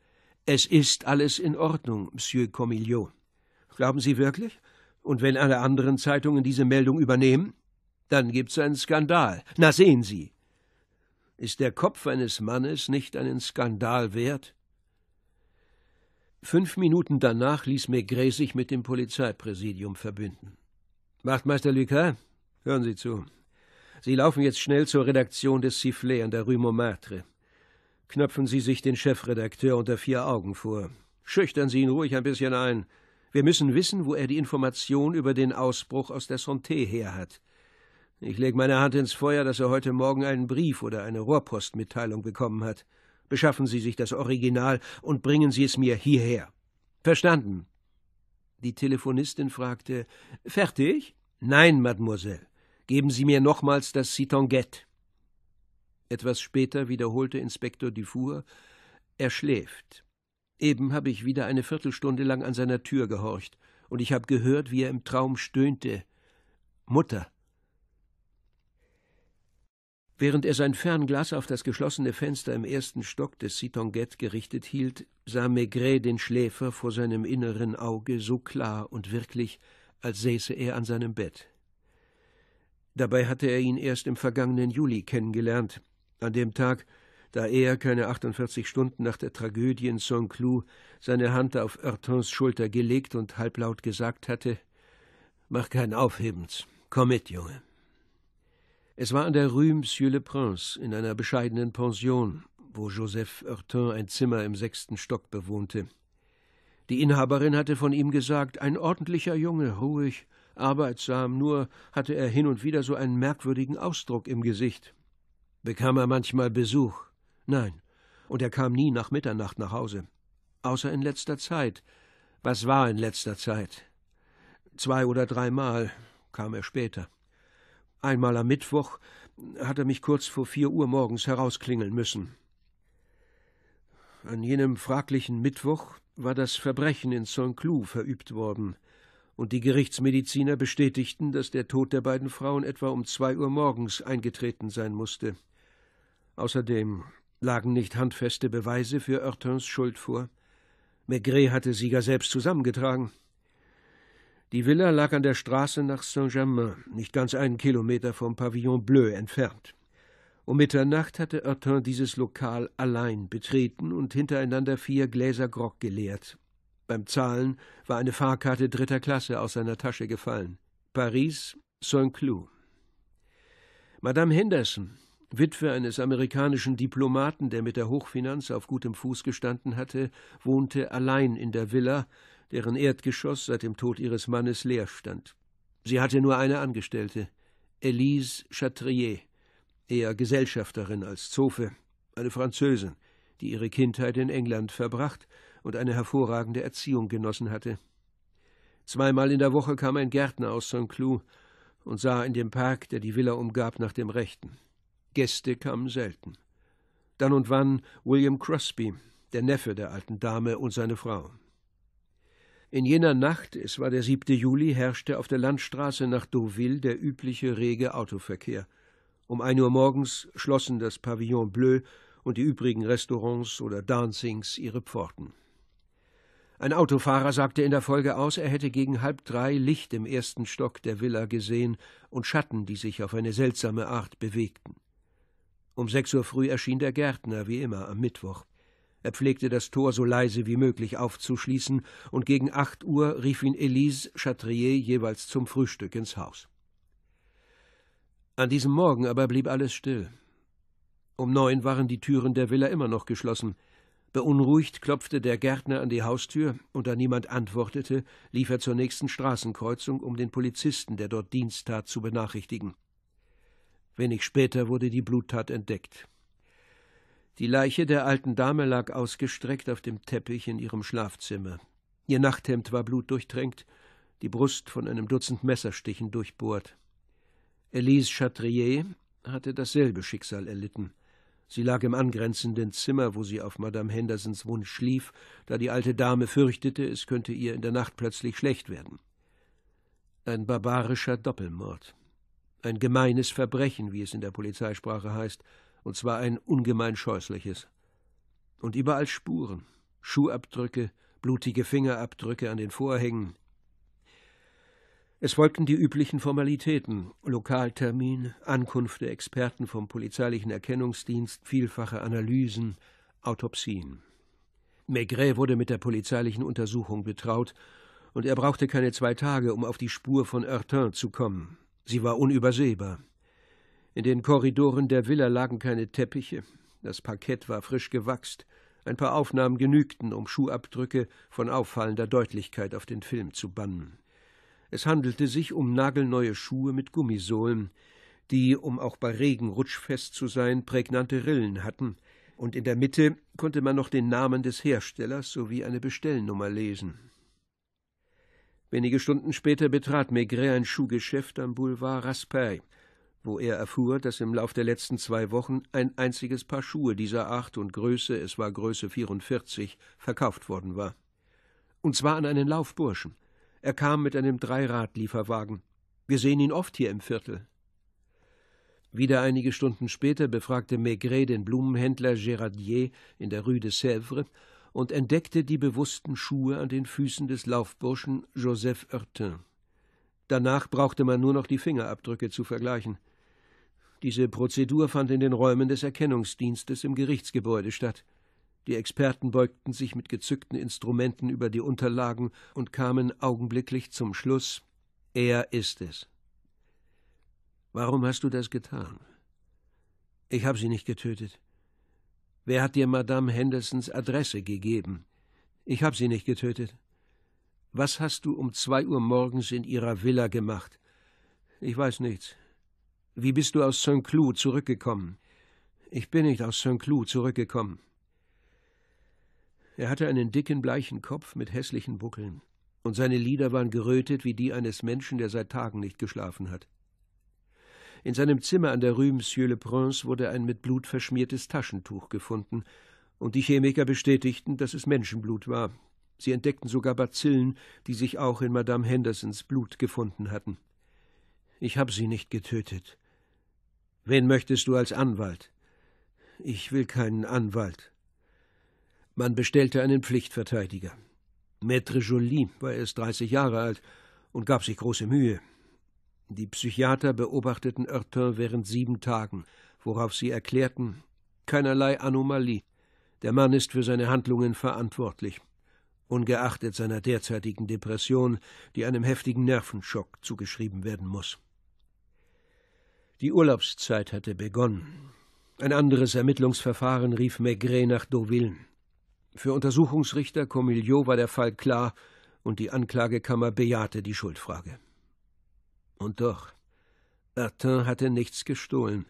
Es ist alles in Ordnung, Monsieur Comillot. Glauben Sie wirklich? Und wenn alle anderen Zeitungen diese Meldung übernehmen, dann gibt's einen Skandal. Na sehen Sie. Ist der Kopf eines Mannes nicht einen Skandal wert? Fünf Minuten danach ließ Maigret sich mit dem Polizeipräsidium verbünden. Wachtmeister Lucas, hören Sie zu. Sie laufen jetzt schnell zur Redaktion des Sifflet an der Rue Montmartre. Knöpfen Sie sich den Chefredakteur unter vier Augen vor. Schüchtern Sie ihn ruhig ein bisschen ein. Wir müssen wissen, wo er die Information über den Ausbruch aus der Santé her hat. Ich lege meine Hand ins Feuer, dass er heute Morgen einen Brief oder eine Rohrpostmitteilung bekommen hat. Beschaffen Sie sich das Original und bringen Sie es mir hierher. Verstanden? Die Telefonistin fragte: Fertig? Nein, Mademoiselle. Geben Sie mir nochmals das Citanguette. Etwas später wiederholte Inspektor Dufour: Er schläft. Eben habe ich wieder eine Viertelstunde lang an seiner Tür gehorcht, und ich habe gehört, wie er im Traum stöhnte Mutter. Während er sein Fernglas auf das geschlossene Fenster im ersten Stock des Sitonget gerichtet hielt, sah Maigret den Schläfer vor seinem inneren Auge so klar und wirklich, als säße er an seinem Bett. Dabei hatte er ihn erst im vergangenen Juli kennengelernt, an dem Tag, da er, keine 48 Stunden nach der Tragödie in Saint-Cloud, seine Hand auf Hortons Schulter gelegt und halblaut gesagt hatte: Mach kein Aufhebens, komm mit, Junge. Es war an der Rue Monsieur le Prince in einer bescheidenen Pension, wo Joseph Hortin ein Zimmer im sechsten Stock bewohnte. Die Inhaberin hatte von ihm gesagt, ein ordentlicher Junge, ruhig, arbeitsam, nur hatte er hin und wieder so einen merkwürdigen Ausdruck im Gesicht. Bekam er manchmal Besuch? Nein, und er kam nie nach Mitternacht nach Hause. Außer in letzter Zeit. Was war in letzter Zeit? Zwei oder dreimal kam er später. Einmal am Mittwoch hat er mich kurz vor vier Uhr morgens herausklingeln müssen. An jenem fraglichen Mittwoch war das Verbrechen in St. cloud verübt worden, und die Gerichtsmediziner bestätigten, dass der Tod der beiden Frauen etwa um zwei Uhr morgens eingetreten sein musste. Außerdem Lagen nicht handfeste Beweise für Hortens Schuld vor? Maigret hatte sie ja selbst zusammengetragen. Die Villa lag an der Straße nach Saint-Germain, nicht ganz einen Kilometer vom Pavillon Bleu entfernt. Um Mitternacht hatte Hortin dieses Lokal allein betreten und hintereinander vier Gläser Grog geleert. Beim Zahlen war eine Fahrkarte dritter Klasse aus seiner Tasche gefallen. Paris, Saint-Cloud. Madame Henderson, Witwe eines amerikanischen Diplomaten, der mit der Hochfinanz auf gutem Fuß gestanden hatte, wohnte allein in der Villa, deren Erdgeschoss seit dem Tod ihres Mannes leer stand. Sie hatte nur eine Angestellte, Elise Chatrier, eher Gesellschafterin als Zofe, eine Französin, die ihre Kindheit in England verbracht und eine hervorragende Erziehung genossen hatte. Zweimal in der Woche kam ein Gärtner aus St. Cloud und sah in dem Park, der die Villa umgab, nach dem Rechten. Gäste kamen selten. Dann und wann William Crosby, der Neffe der alten Dame und seine Frau. In jener Nacht, es war der 7. Juli, herrschte auf der Landstraße nach Deauville der übliche rege Autoverkehr. Um ein Uhr morgens schlossen das Pavillon Bleu und die übrigen Restaurants oder Dancings ihre Pforten. Ein Autofahrer sagte in der Folge aus, er hätte gegen halb drei Licht im ersten Stock der Villa gesehen und Schatten, die sich auf eine seltsame Art bewegten. Um sechs Uhr früh erschien der Gärtner, wie immer, am Mittwoch. Er pflegte das Tor so leise wie möglich aufzuschließen, und gegen acht Uhr rief ihn Elise Chatrier jeweils zum Frühstück ins Haus. An diesem Morgen aber blieb alles still. Um neun waren die Türen der Villa immer noch geschlossen. Beunruhigt klopfte der Gärtner an die Haustür, und da niemand antwortete, lief er zur nächsten Straßenkreuzung, um den Polizisten, der dort Dienst tat, zu benachrichtigen. Wenig später wurde die Bluttat entdeckt. Die Leiche der alten Dame lag ausgestreckt auf dem Teppich in ihrem Schlafzimmer. Ihr Nachthemd war blutdurchtränkt, die Brust von einem Dutzend Messerstichen durchbohrt. Elise Chatrier hatte dasselbe Schicksal erlitten. Sie lag im angrenzenden Zimmer, wo sie auf Madame Hendersons Wunsch schlief, da die alte Dame fürchtete, es könnte ihr in der Nacht plötzlich schlecht werden. Ein barbarischer Doppelmord. Ein gemeines Verbrechen, wie es in der Polizeisprache heißt, und zwar ein ungemein scheußliches. Und überall Spuren, Schuhabdrücke, blutige Fingerabdrücke an den Vorhängen. Es folgten die üblichen Formalitäten Lokaltermin, Ankunft der Experten vom polizeilichen Erkennungsdienst, vielfache Analysen, Autopsien. Maigret wurde mit der polizeilichen Untersuchung betraut, und er brauchte keine zwei Tage, um auf die Spur von Ertin zu kommen. Sie war unübersehbar. In den Korridoren der Villa lagen keine Teppiche, das Parkett war frisch gewachst, ein paar Aufnahmen genügten, um Schuhabdrücke von auffallender Deutlichkeit auf den Film zu bannen. Es handelte sich um nagelneue Schuhe mit Gummisohlen, die, um auch bei Regen rutschfest zu sein, prägnante Rillen hatten, und in der Mitte konnte man noch den Namen des Herstellers sowie eine Bestellnummer lesen. Wenige Stunden später betrat Maigret ein Schuhgeschäft am Boulevard Raspail, wo er erfuhr, dass im Lauf der letzten zwei Wochen ein einziges Paar Schuhe dieser Art und Größe, es war Größe 44, verkauft worden war. Und zwar an einen Laufburschen. Er kam mit einem Dreiradlieferwagen. Wir sehen ihn oft hier im Viertel. Wieder einige Stunden später befragte Maigret den Blumenhändler Gérardier in der Rue de Sèvres, und entdeckte die bewussten Schuhe an den Füßen des Laufburschen Joseph Oertin. Danach brauchte man nur noch die Fingerabdrücke zu vergleichen. Diese Prozedur fand in den Räumen des Erkennungsdienstes im Gerichtsgebäude statt. Die Experten beugten sich mit gezückten Instrumenten über die Unterlagen und kamen augenblicklich zum Schluss Er ist es. Warum hast du das getan? Ich habe sie nicht getötet. Wer hat dir Madame Hendersons Adresse gegeben? Ich habe sie nicht getötet. Was hast du um zwei Uhr morgens in ihrer Villa gemacht? Ich weiß nichts. Wie bist du aus St. Cloud zurückgekommen? Ich bin nicht aus St. Cloud zurückgekommen. Er hatte einen dicken, bleichen Kopf mit hässlichen Buckeln, und seine Lider waren gerötet wie die eines Menschen, der seit Tagen nicht geschlafen hat. In seinem Zimmer an der Rue Monsieur le Prince wurde ein mit Blut verschmiertes Taschentuch gefunden, und die Chemiker bestätigten, dass es Menschenblut war. Sie entdeckten sogar Bazillen, die sich auch in Madame Hendersons Blut gefunden hatten. Ich habe sie nicht getötet. Wen möchtest du als Anwalt? Ich will keinen Anwalt. Man bestellte einen Pflichtverteidiger. Maître Joly war erst dreißig Jahre alt und gab sich große Mühe. Die Psychiater beobachteten Oertin während sieben Tagen, worauf sie erklärten, keinerlei Anomalie. Der Mann ist für seine Handlungen verantwortlich, ungeachtet seiner derzeitigen Depression, die einem heftigen Nervenschock zugeschrieben werden muss. Die Urlaubszeit hatte begonnen. Ein anderes Ermittlungsverfahren rief Maigret nach Deauville. Für Untersuchungsrichter Comillot war der Fall klar und die Anklagekammer bejahte die Schuldfrage. Und doch, Bertin hatte nichts gestohlen.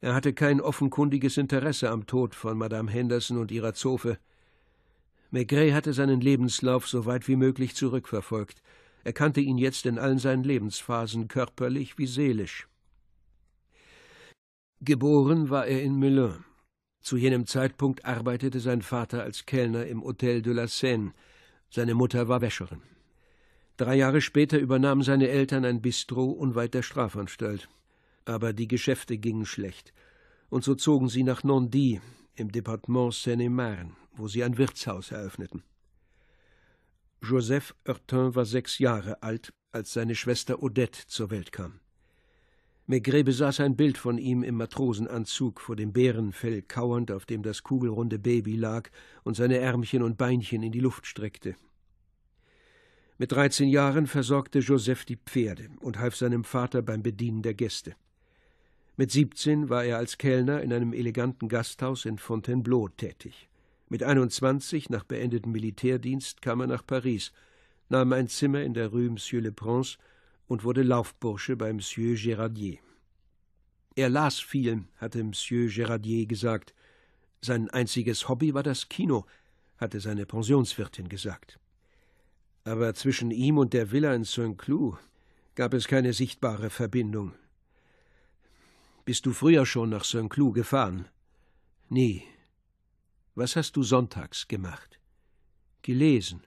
Er hatte kein offenkundiges Interesse am Tod von Madame Henderson und ihrer Zofe. Maigret hatte seinen Lebenslauf so weit wie möglich zurückverfolgt. Er kannte ihn jetzt in allen seinen Lebensphasen, körperlich wie seelisch. Geboren war er in Melun. Zu jenem Zeitpunkt arbeitete sein Vater als Kellner im Hotel de la Seine. Seine Mutter war Wäscherin. Drei Jahre später übernahmen seine Eltern ein Bistro unweit der Strafanstalt. Aber die Geschäfte gingen schlecht. Und so zogen sie nach Nandy im Departement Seine-et-Marne, wo sie ein Wirtshaus eröffneten. Joseph Hurtin war sechs Jahre alt, als seine Schwester Odette zur Welt kam. Maigret besaß ein Bild von ihm im Matrosenanzug vor dem Bärenfell kauernd, auf dem das kugelrunde Baby lag und seine Ärmchen und Beinchen in die Luft streckte, mit 13 Jahren versorgte Joseph die Pferde und half seinem Vater beim Bedienen der Gäste. Mit 17 war er als Kellner in einem eleganten Gasthaus in Fontainebleau tätig. Mit 21, nach beendetem Militärdienst, kam er nach Paris, nahm ein Zimmer in der Rue Monsieur le Prince und wurde Laufbursche bei Monsieur Gérardier. Er las viel, hatte Monsieur Gérardier gesagt. Sein einziges Hobby war das Kino, hatte seine Pensionswirtin gesagt. Aber zwischen ihm und der Villa in St. Cloud gab es keine sichtbare Verbindung. Bist du früher schon nach St. Cloud gefahren? Nie. Was hast du sonntags gemacht? Gelesen.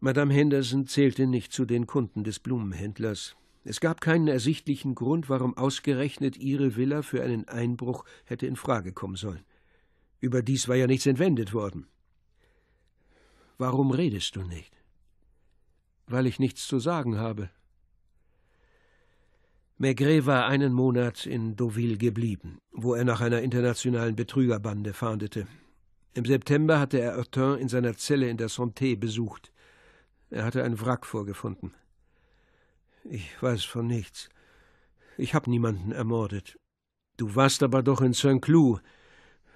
Madame Henderson zählte nicht zu den Kunden des Blumenhändlers. Es gab keinen ersichtlichen Grund, warum ausgerechnet ihre Villa für einen Einbruch hätte in Frage kommen sollen. Überdies war ja nichts entwendet worden. Warum redest du nicht? weil ich nichts zu sagen habe. Maigret war einen Monat in Deauville geblieben, wo er nach einer internationalen Betrügerbande fahndete. Im September hatte er Hortin in seiner Zelle in der Santé besucht. Er hatte ein Wrack vorgefunden. Ich weiß von nichts. Ich habe niemanden ermordet. Du warst aber doch in Saint-Cloud.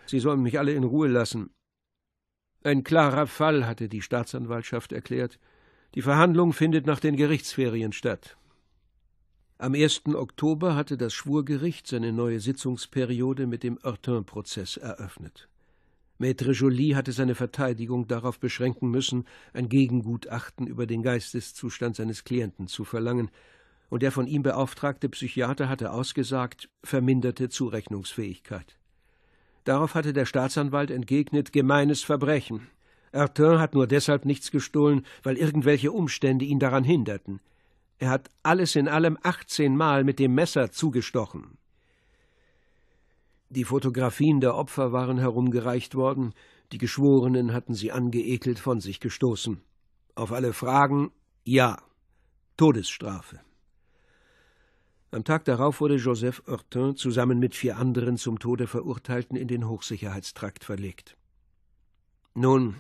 Sie sollen mich alle in Ruhe lassen. Ein klarer Fall, hatte die Staatsanwaltschaft erklärt. Die Verhandlung findet nach den Gerichtsferien statt. Am 1. Oktober hatte das Schwurgericht seine neue Sitzungsperiode mit dem Hortin-Prozess eröffnet. Maître Joly hatte seine Verteidigung darauf beschränken müssen, ein Gegengutachten über den Geisteszustand seines Klienten zu verlangen, und der von ihm beauftragte Psychiater hatte ausgesagt, verminderte Zurechnungsfähigkeit. Darauf hatte der Staatsanwalt entgegnet, gemeines Verbrechen. Ertin hat nur deshalb nichts gestohlen, weil irgendwelche Umstände ihn daran hinderten. Er hat alles in allem 18 Mal mit dem Messer zugestochen. Die Fotografien der Opfer waren herumgereicht worden, die Geschworenen hatten sie angeekelt von sich gestoßen. Auf alle Fragen ja, Todesstrafe. Am Tag darauf wurde Joseph Hortin zusammen mit vier anderen zum Tode Verurteilten in den Hochsicherheitstrakt verlegt. Nun,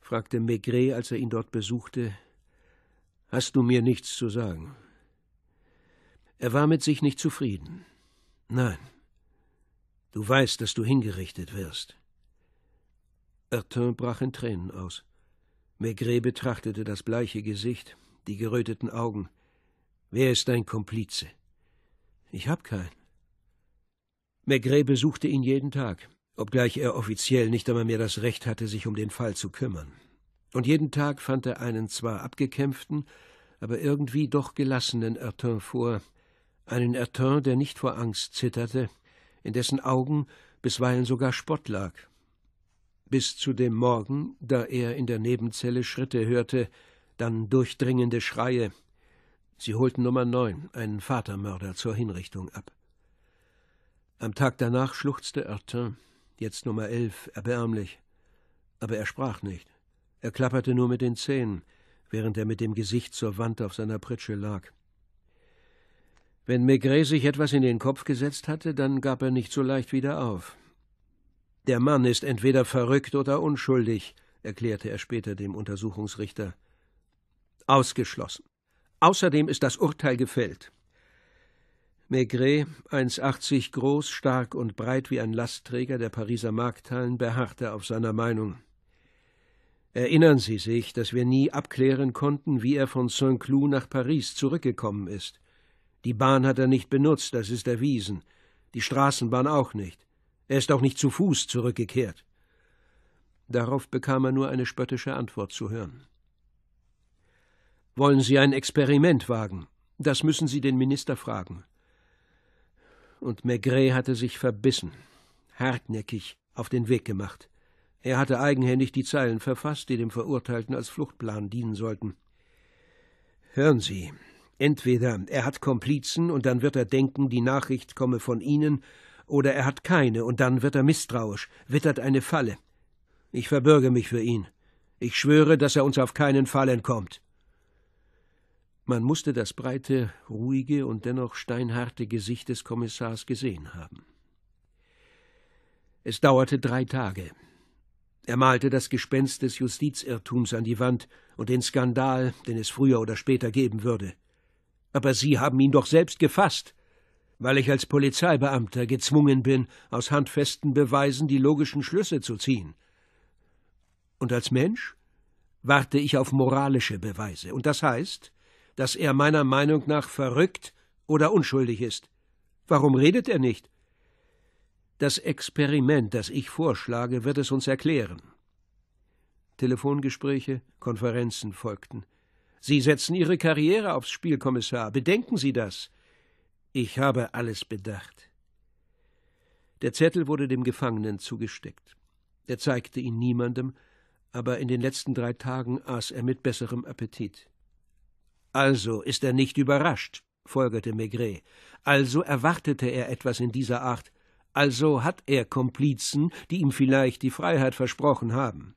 fragte Maigret, als er ihn dort besuchte, hast du mir nichts zu sagen? Er war mit sich nicht zufrieden. Nein, du weißt, dass du hingerichtet wirst. Ertin brach in Tränen aus. Maigret betrachtete das bleiche Gesicht, die geröteten Augen. Wer ist dein Komplize? Ich hab keinen. Maigret besuchte ihn jeden Tag obgleich er offiziell nicht einmal mehr das Recht hatte, sich um den Fall zu kümmern. Und jeden Tag fand er einen zwar abgekämpften, aber irgendwie doch gelassenen Ertin vor, einen Ertin, der nicht vor Angst zitterte, in dessen Augen bisweilen sogar Spott lag. Bis zu dem Morgen, da er in der Nebenzelle Schritte hörte, dann durchdringende Schreie. Sie holten Nummer neun, einen Vatermörder, zur Hinrichtung ab. Am Tag danach schluchzte Ertin jetzt Nummer elf, erbärmlich. Aber er sprach nicht. Er klapperte nur mit den Zähnen, während er mit dem Gesicht zur Wand auf seiner Pritsche lag. Wenn Maigret sich etwas in den Kopf gesetzt hatte, dann gab er nicht so leicht wieder auf. Der Mann ist entweder verrückt oder unschuldig, erklärte er später dem Untersuchungsrichter. Ausgeschlossen. Außerdem ist das Urteil gefällt. Maigret, 1,80 groß, stark und breit wie ein Lastträger der Pariser Markthallen, beharrte auf seiner Meinung. Erinnern Sie sich, dass wir nie abklären konnten, wie er von Saint-Cloud nach Paris zurückgekommen ist. Die Bahn hat er nicht benutzt, das ist erwiesen. Die Straßenbahn auch nicht. Er ist auch nicht zu Fuß zurückgekehrt. Darauf bekam er nur eine spöttische Antwort zu hören. Wollen Sie ein Experiment wagen? Das müssen Sie den Minister fragen und Maigret hatte sich verbissen, hartnäckig auf den Weg gemacht. Er hatte eigenhändig die Zeilen verfasst, die dem Verurteilten als Fluchtplan dienen sollten. Hören Sie, entweder er hat Komplizen und dann wird er denken, die Nachricht komme von Ihnen, oder er hat keine und dann wird er misstrauisch, wittert eine Falle. Ich verbürge mich für ihn. Ich schwöre, dass er uns auf keinen Fall entkommt. Man musste das breite, ruhige und dennoch steinharte Gesicht des Kommissars gesehen haben. Es dauerte drei Tage. Er malte das Gespenst des Justizirrtums an die Wand und den Skandal, den es früher oder später geben würde. Aber Sie haben ihn doch selbst gefasst, weil ich als Polizeibeamter gezwungen bin, aus handfesten Beweisen die logischen Schlüsse zu ziehen. Und als Mensch warte ich auf moralische Beweise, und das heißt, dass er meiner Meinung nach verrückt oder unschuldig ist. Warum redet er nicht? Das Experiment, das ich vorschlage, wird es uns erklären. Telefongespräche, Konferenzen folgten. Sie setzen Ihre Karriere aufs Spiel, Kommissar. Bedenken Sie das. Ich habe alles bedacht. Der Zettel wurde dem Gefangenen zugesteckt. Er zeigte ihn niemandem, aber in den letzten drei Tagen aß er mit besserem Appetit. Also ist er nicht überrascht, folgerte Maigret. Also erwartete er etwas in dieser Art. Also hat er Komplizen, die ihm vielleicht die Freiheit versprochen haben.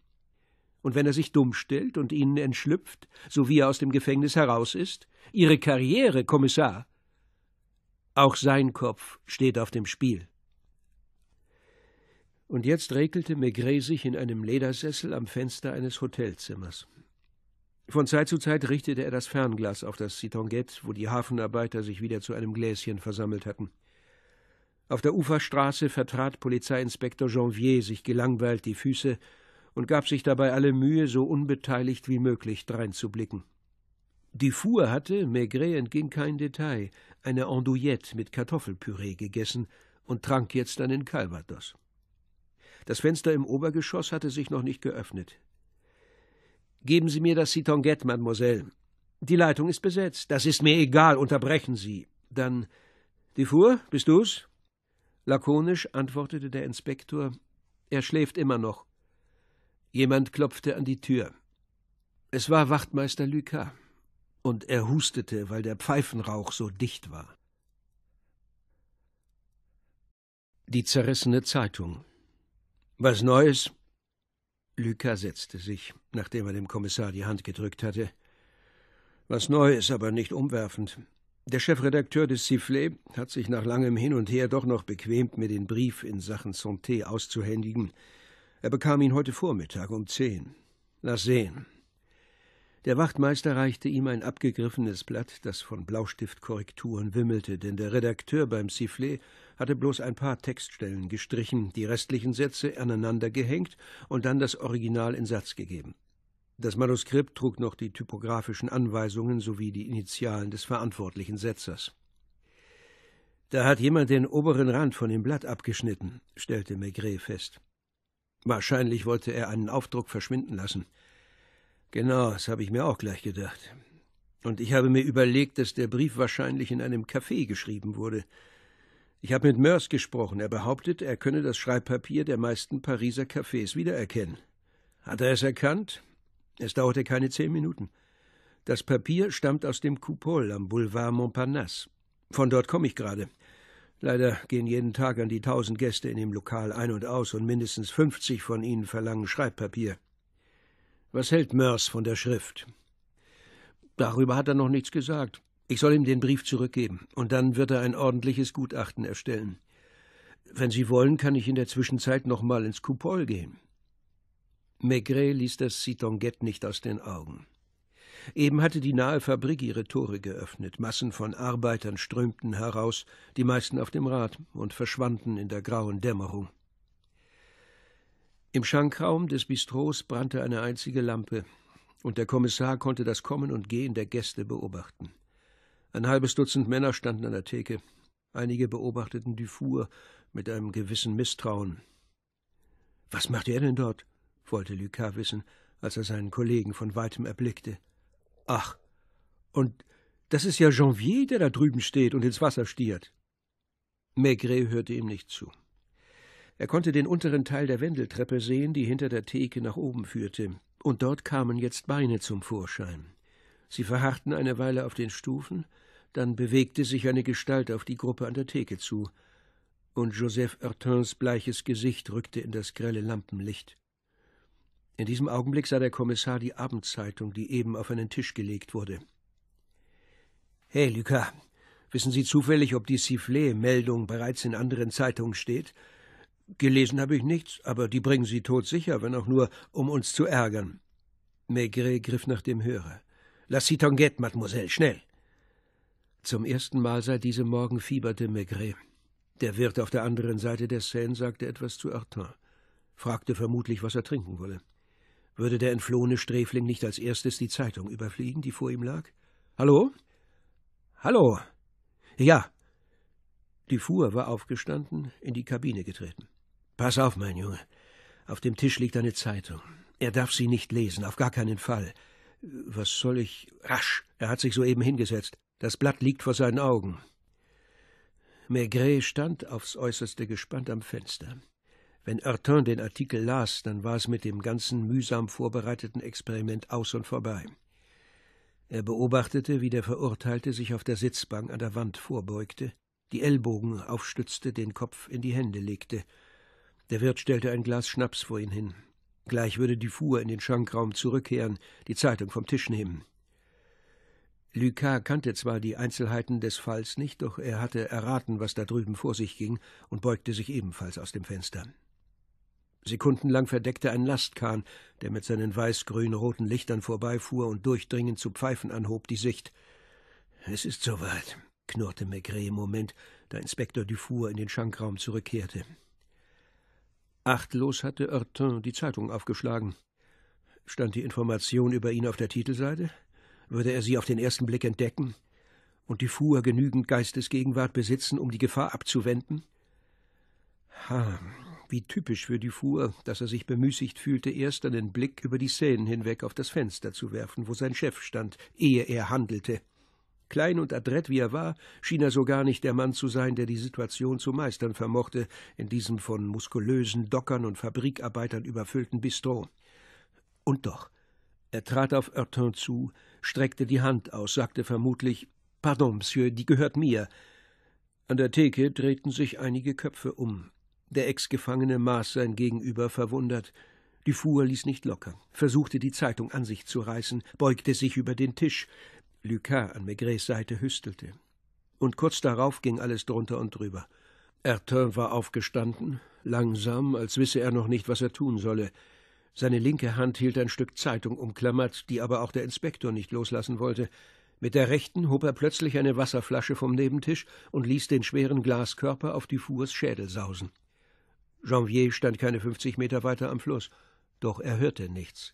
Und wenn er sich dumm stellt und ihnen entschlüpft, so wie er aus dem Gefängnis heraus ist, ihre Karriere, Kommissar. Auch sein Kopf steht auf dem Spiel. Und jetzt regelte Maigret sich in einem Ledersessel am Fenster eines Hotelzimmers. Von Zeit zu Zeit richtete er das Fernglas auf das Citongette, wo die Hafenarbeiter sich wieder zu einem Gläschen versammelt hatten. Auf der Uferstraße vertrat Polizeiinspektor Janvier sich gelangweilt die Füße und gab sich dabei alle Mühe, so unbeteiligt wie möglich dreinzublicken. Die Fuhr hatte, Maigret entging kein Detail, eine Andouillette mit Kartoffelpüree gegessen und trank jetzt einen Calvados. Das Fenster im Obergeschoss hatte sich noch nicht geöffnet. Geben Sie mir das Citongette, Mademoiselle. Die Leitung ist besetzt. Das ist mir egal, unterbrechen Sie. Dann, Dufour, bist du's? Lakonisch antwortete der Inspektor, er schläft immer noch. Jemand klopfte an die Tür. Es war Wachtmeister Lüka, und er hustete, weil der Pfeifenrauch so dicht war. Die zerrissene Zeitung. Was Neues? Lucas setzte sich, nachdem er dem Kommissar die Hand gedrückt hatte. Was neu ist, aber nicht umwerfend. Der Chefredakteur des Sifflet hat sich nach langem Hin und Her doch noch bequemt, mir den Brief in Sachen Santé auszuhändigen. Er bekam ihn heute Vormittag um zehn. Lass sehen. Der Wachtmeister reichte ihm ein abgegriffenes Blatt, das von Blaustiftkorrekturen wimmelte, denn der Redakteur beim Sifflet hatte bloß ein paar Textstellen gestrichen, die restlichen Sätze aneinander gehängt und dann das Original in Satz gegeben. Das Manuskript trug noch die typografischen Anweisungen sowie die Initialen des verantwortlichen Setzers. Da hat jemand den oberen Rand von dem Blatt abgeschnitten, stellte Maigret fest. Wahrscheinlich wollte er einen Aufdruck verschwinden lassen. Genau, das habe ich mir auch gleich gedacht. Und ich habe mir überlegt, dass der Brief wahrscheinlich in einem Café geschrieben wurde. Ich habe mit Mörs gesprochen. Er behauptet, er könne das Schreibpapier der meisten Pariser Cafés wiedererkennen. Hat er es erkannt? Es dauerte keine zehn Minuten. Das Papier stammt aus dem Coupol am Boulevard Montparnasse. Von dort komme ich gerade. Leider gehen jeden Tag an die tausend Gäste in dem Lokal ein und aus und mindestens fünfzig von ihnen verlangen Schreibpapier. Was hält Mörs von der Schrift? Darüber hat er noch nichts gesagt. Ich soll ihm den Brief zurückgeben, und dann wird er ein ordentliches Gutachten erstellen. Wenn Sie wollen, kann ich in der Zwischenzeit noch mal ins Coupol gehen. Maigret ließ das Citongette nicht aus den Augen. Eben hatte die nahe Fabrik ihre Tore geöffnet. Massen von Arbeitern strömten heraus, die meisten auf dem Rad, und verschwanden in der grauen Dämmerung. Im Schankraum des Bistros brannte eine einzige Lampe, und der Kommissar konnte das Kommen und Gehen der Gäste beobachten. Ein halbes Dutzend Männer standen an der Theke. Einige beobachteten Dufour mit einem gewissen Misstrauen. Was macht er denn dort? wollte Lucas wissen, als er seinen Kollegen von weitem erblickte. Ach, und das ist ja Janvier, der da drüben steht und ins Wasser stiert. Maigret hörte ihm nicht zu. Er konnte den unteren Teil der Wendeltreppe sehen, die hinter der Theke nach oben führte, und dort kamen jetzt Beine zum Vorschein. Sie verharrten eine Weile auf den Stufen, dann bewegte sich eine Gestalt auf die Gruppe an der Theke zu, und Joseph Hurtins bleiches Gesicht rückte in das grelle Lampenlicht. In diesem Augenblick sah der Kommissar die Abendzeitung, die eben auf einen Tisch gelegt wurde. Hey, Lucas, wissen Sie zufällig, ob die Sifflet-Meldung bereits in anderen Zeitungen steht? Gelesen habe ich nichts, aber die bringen sie todsicher, wenn auch nur, um uns zu ärgern. Maigret griff nach dem Hörer. Lass sie Tonguette, Mademoiselle, schnell! Zum ersten Mal seit diesem Morgen fieberte Maigret. Der Wirt auf der anderen Seite der Seine sagte etwas zu Artin, fragte vermutlich, was er trinken wolle. Würde der entflohene Sträfling nicht als erstes die Zeitung überfliegen, die vor ihm lag? Hallo? Hallo? Ja. Die Fuhr war aufgestanden, in die Kabine getreten. Pass auf, mein Junge. Auf dem Tisch liegt eine Zeitung. Er darf sie nicht lesen, auf gar keinen Fall. Was soll ich. Rasch! Er hat sich soeben hingesetzt. Das Blatt liegt vor seinen Augen. Maigret stand aufs Äußerste gespannt am Fenster. Wenn Ertin den Artikel las, dann war es mit dem ganzen mühsam vorbereiteten Experiment aus und vorbei. Er beobachtete, wie der Verurteilte sich auf der Sitzbank an der Wand vorbeugte, die Ellbogen aufstützte, den Kopf in die Hände legte der Wirt stellte ein Glas Schnaps vor ihn hin. Gleich würde Dufour in den Schankraum zurückkehren, die Zeitung vom Tisch nehmen. Lucas kannte zwar die Einzelheiten des Falls nicht, doch er hatte erraten, was da drüben vor sich ging, und beugte sich ebenfalls aus dem Fenster. Sekundenlang verdeckte ein Lastkahn, der mit seinen weiß-grün-roten Lichtern vorbeifuhr und durchdringend zu Pfeifen anhob, die Sicht. Es ist soweit, knurrte Maigret im Moment, da Inspektor Dufour in den Schankraum zurückkehrte. Achtlos hatte Hurtin die Zeitung aufgeschlagen. Stand die Information über ihn auf der Titelseite? Würde er sie auf den ersten Blick entdecken und die Fuhr genügend Geistesgegenwart besitzen, um die Gefahr abzuwenden? Ha, wie typisch für die Fuhr, dass er sich bemüßigt fühlte, erst einen Blick über die Szenen hinweg auf das Fenster zu werfen, wo sein Chef stand, ehe er handelte. Klein und adrett wie er war, schien er so gar nicht der Mann zu sein, der die Situation zu meistern vermochte, in diesem von muskulösen Dockern und Fabrikarbeitern überfüllten Bistro. Und doch, er trat auf Hortin zu, streckte die Hand aus, sagte vermutlich Pardon, Monsieur, die gehört mir. An der Theke drehten sich einige Köpfe um. Der Ex-Gefangene maß sein Gegenüber verwundert. Die Fuhr ließ nicht locker, versuchte die Zeitung an sich zu reißen, beugte sich über den Tisch, Lucas an Maigres Seite hüstelte. Und kurz darauf ging alles drunter und drüber. Ertin war aufgestanden, langsam, als wisse er noch nicht, was er tun solle. Seine linke Hand hielt ein Stück Zeitung umklammert, die aber auch der Inspektor nicht loslassen wollte. Mit der rechten hob er plötzlich eine Wasserflasche vom Nebentisch und ließ den schweren Glaskörper auf Dufours Schädel sausen. Janvier stand keine fünfzig Meter weiter am Fluss, doch er hörte nichts.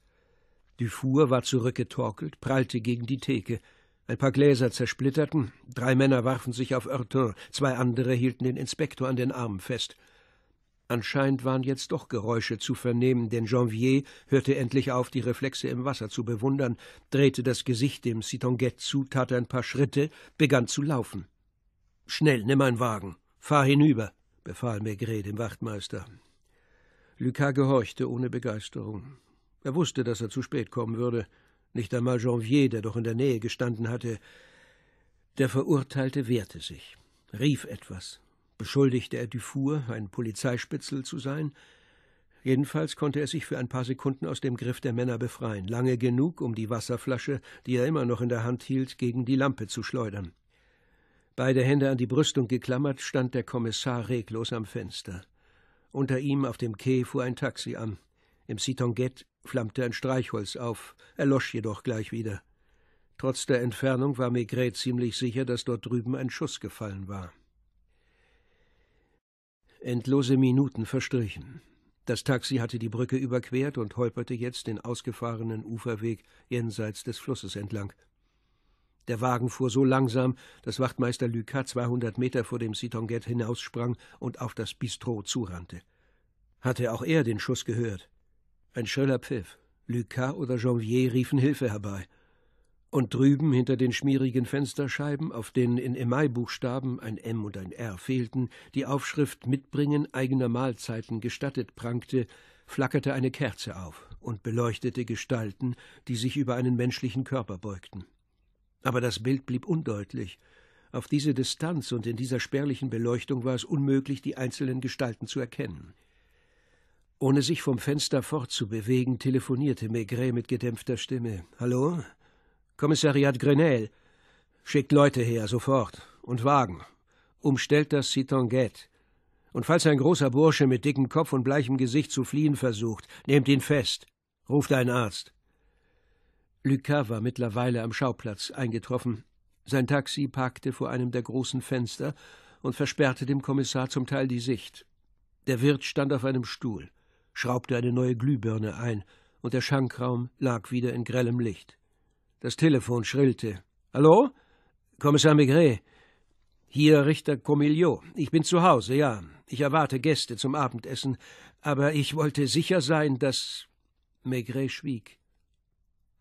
Dufour war zurückgetorkelt, prallte gegen die Theke. Ein paar Gläser zersplitterten, drei Männer warfen sich auf Örtin, zwei andere hielten den Inspektor an den Armen fest. Anscheinend waren jetzt doch Geräusche zu vernehmen, denn Janvier hörte endlich auf, die Reflexe im Wasser zu bewundern, drehte das Gesicht dem Citonguette zu, tat ein paar Schritte, begann zu laufen. Schnell, nimm einen Wagen, fahr hinüber, befahl Maigret dem Wachtmeister. Lucas gehorchte ohne Begeisterung. Er wusste, dass er zu spät kommen würde. Nicht einmal Janvier, der doch in der Nähe gestanden hatte. Der Verurteilte wehrte sich, rief etwas. Beschuldigte er Dufour, ein Polizeispitzel zu sein? Jedenfalls konnte er sich für ein paar Sekunden aus dem Griff der Männer befreien, lange genug, um die Wasserflasche, die er immer noch in der Hand hielt, gegen die Lampe zu schleudern. Beide Hände an die Brüstung geklammert, stand der Kommissar reglos am Fenster. Unter ihm auf dem Quai fuhr ein Taxi an. Im Sitonget flammte ein Streichholz auf, erlosch jedoch gleich wieder. Trotz der Entfernung war Maigret ziemlich sicher, dass dort drüben ein Schuss gefallen war. Endlose Minuten verstrichen. Das Taxi hatte die Brücke überquert und holperte jetzt den ausgefahrenen Uferweg jenseits des Flusses entlang. Der Wagen fuhr so langsam, dass Wachtmeister Lucas 200 Meter vor dem Sitonget hinaussprang und auf das Bistro zurannte. Hatte auch er den Schuss gehört? Ein schriller Pfiff. Lucas oder Janvier riefen Hilfe herbei. Und drüben hinter den schmierigen Fensterscheiben, auf denen in Emailbuchstaben ein M und ein R fehlten, die Aufschrift Mitbringen eigener Mahlzeiten gestattet prangte, flackerte eine Kerze auf und beleuchtete Gestalten, die sich über einen menschlichen Körper beugten. Aber das Bild blieb undeutlich. Auf diese Distanz und in dieser spärlichen Beleuchtung war es unmöglich, die einzelnen Gestalten zu erkennen. Ohne sich vom Fenster fortzubewegen, telefonierte Maigret mit gedämpfter Stimme. Hallo? Kommissariat Grenelle. Schickt Leute her, sofort. Und Wagen. Umstellt das Citanguette. Und falls ein großer Bursche mit dickem Kopf und bleichem Gesicht zu fliehen versucht, nehmt ihn fest. Ruft einen Arzt. Lucas war mittlerweile am Schauplatz eingetroffen. Sein Taxi parkte vor einem der großen Fenster und versperrte dem Kommissar zum Teil die Sicht. Der Wirt stand auf einem Stuhl schraubte eine neue Glühbirne ein, und der Schankraum lag wieder in grellem Licht. Das Telefon schrillte. Hallo? Kommissar Maigret. Hier Richter Comillot. Ich bin zu Hause, ja. Ich erwarte Gäste zum Abendessen, aber ich wollte sicher sein, dass. Maigret schwieg.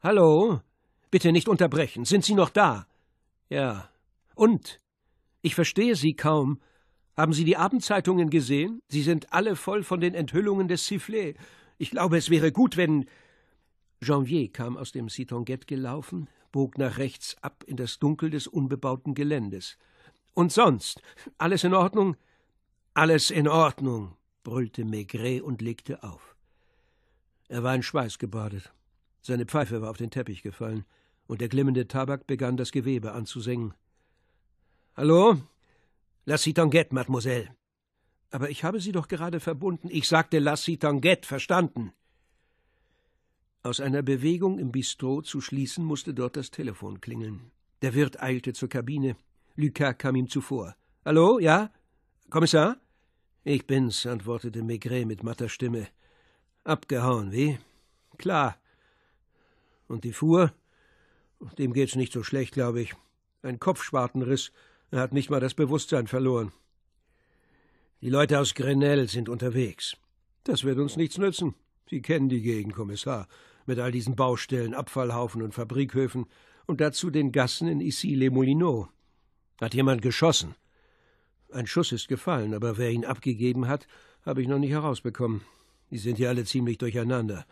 Hallo? Bitte nicht unterbrechen. Sind Sie noch da? Ja. Und? Ich verstehe Sie kaum. Haben Sie die Abendzeitungen gesehen? Sie sind alle voll von den Enthüllungen des Sifflet. Ich glaube, es wäre gut, wenn. Janvier kam aus dem Citonguette gelaufen, bog nach rechts ab in das Dunkel des unbebauten Geländes. Und sonst? Alles in Ordnung? Alles in Ordnung, brüllte Maigret und legte auf. Er war in Schweiß gebadet. Seine Pfeife war auf den Teppich gefallen, und der glimmende Tabak begann das Gewebe anzusengen. Hallo? La Citangette, Mademoiselle. Aber ich habe Sie doch gerade verbunden. Ich sagte La Citangette, verstanden. Aus einer Bewegung im Bistrot zu schließen, musste dort das Telefon klingeln. Der Wirt eilte zur Kabine. Lucas kam ihm zuvor. Hallo, ja? Kommissar? Ich bin's, antwortete Maigret mit matter Stimme. Abgehauen, wie? Klar. Und die Fuhr? Dem geht's nicht so schlecht, glaube ich. Ein Kopfschwartenriss. Er hat nicht mal das Bewusstsein verloren. Die Leute aus Grenelle sind unterwegs. Das wird uns nichts nützen. Sie kennen die Gegend, Kommissar, mit all diesen Baustellen, Abfallhaufen und Fabrikhöfen und dazu den Gassen in Issy-les-Moulineaux. Hat jemand geschossen? Ein Schuss ist gefallen, aber wer ihn abgegeben hat, habe ich noch nicht herausbekommen. Die sind hier alle ziemlich durcheinander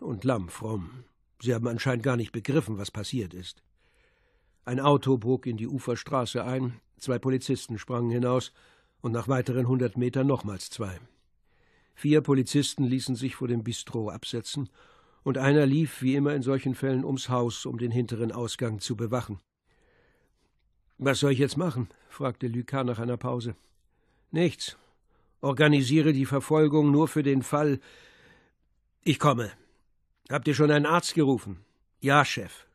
und lammfromm. Sie haben anscheinend gar nicht begriffen, was passiert ist. Ein Auto bog in die Uferstraße ein, zwei Polizisten sprangen hinaus und nach weiteren hundert Metern nochmals zwei. Vier Polizisten ließen sich vor dem Bistro absetzen und einer lief, wie immer in solchen Fällen, ums Haus, um den hinteren Ausgang zu bewachen. Was soll ich jetzt machen? fragte Lucas nach einer Pause. Nichts. Organisiere die Verfolgung nur für den Fall. Ich komme. Habt ihr schon einen Arzt gerufen? Ja, Chef.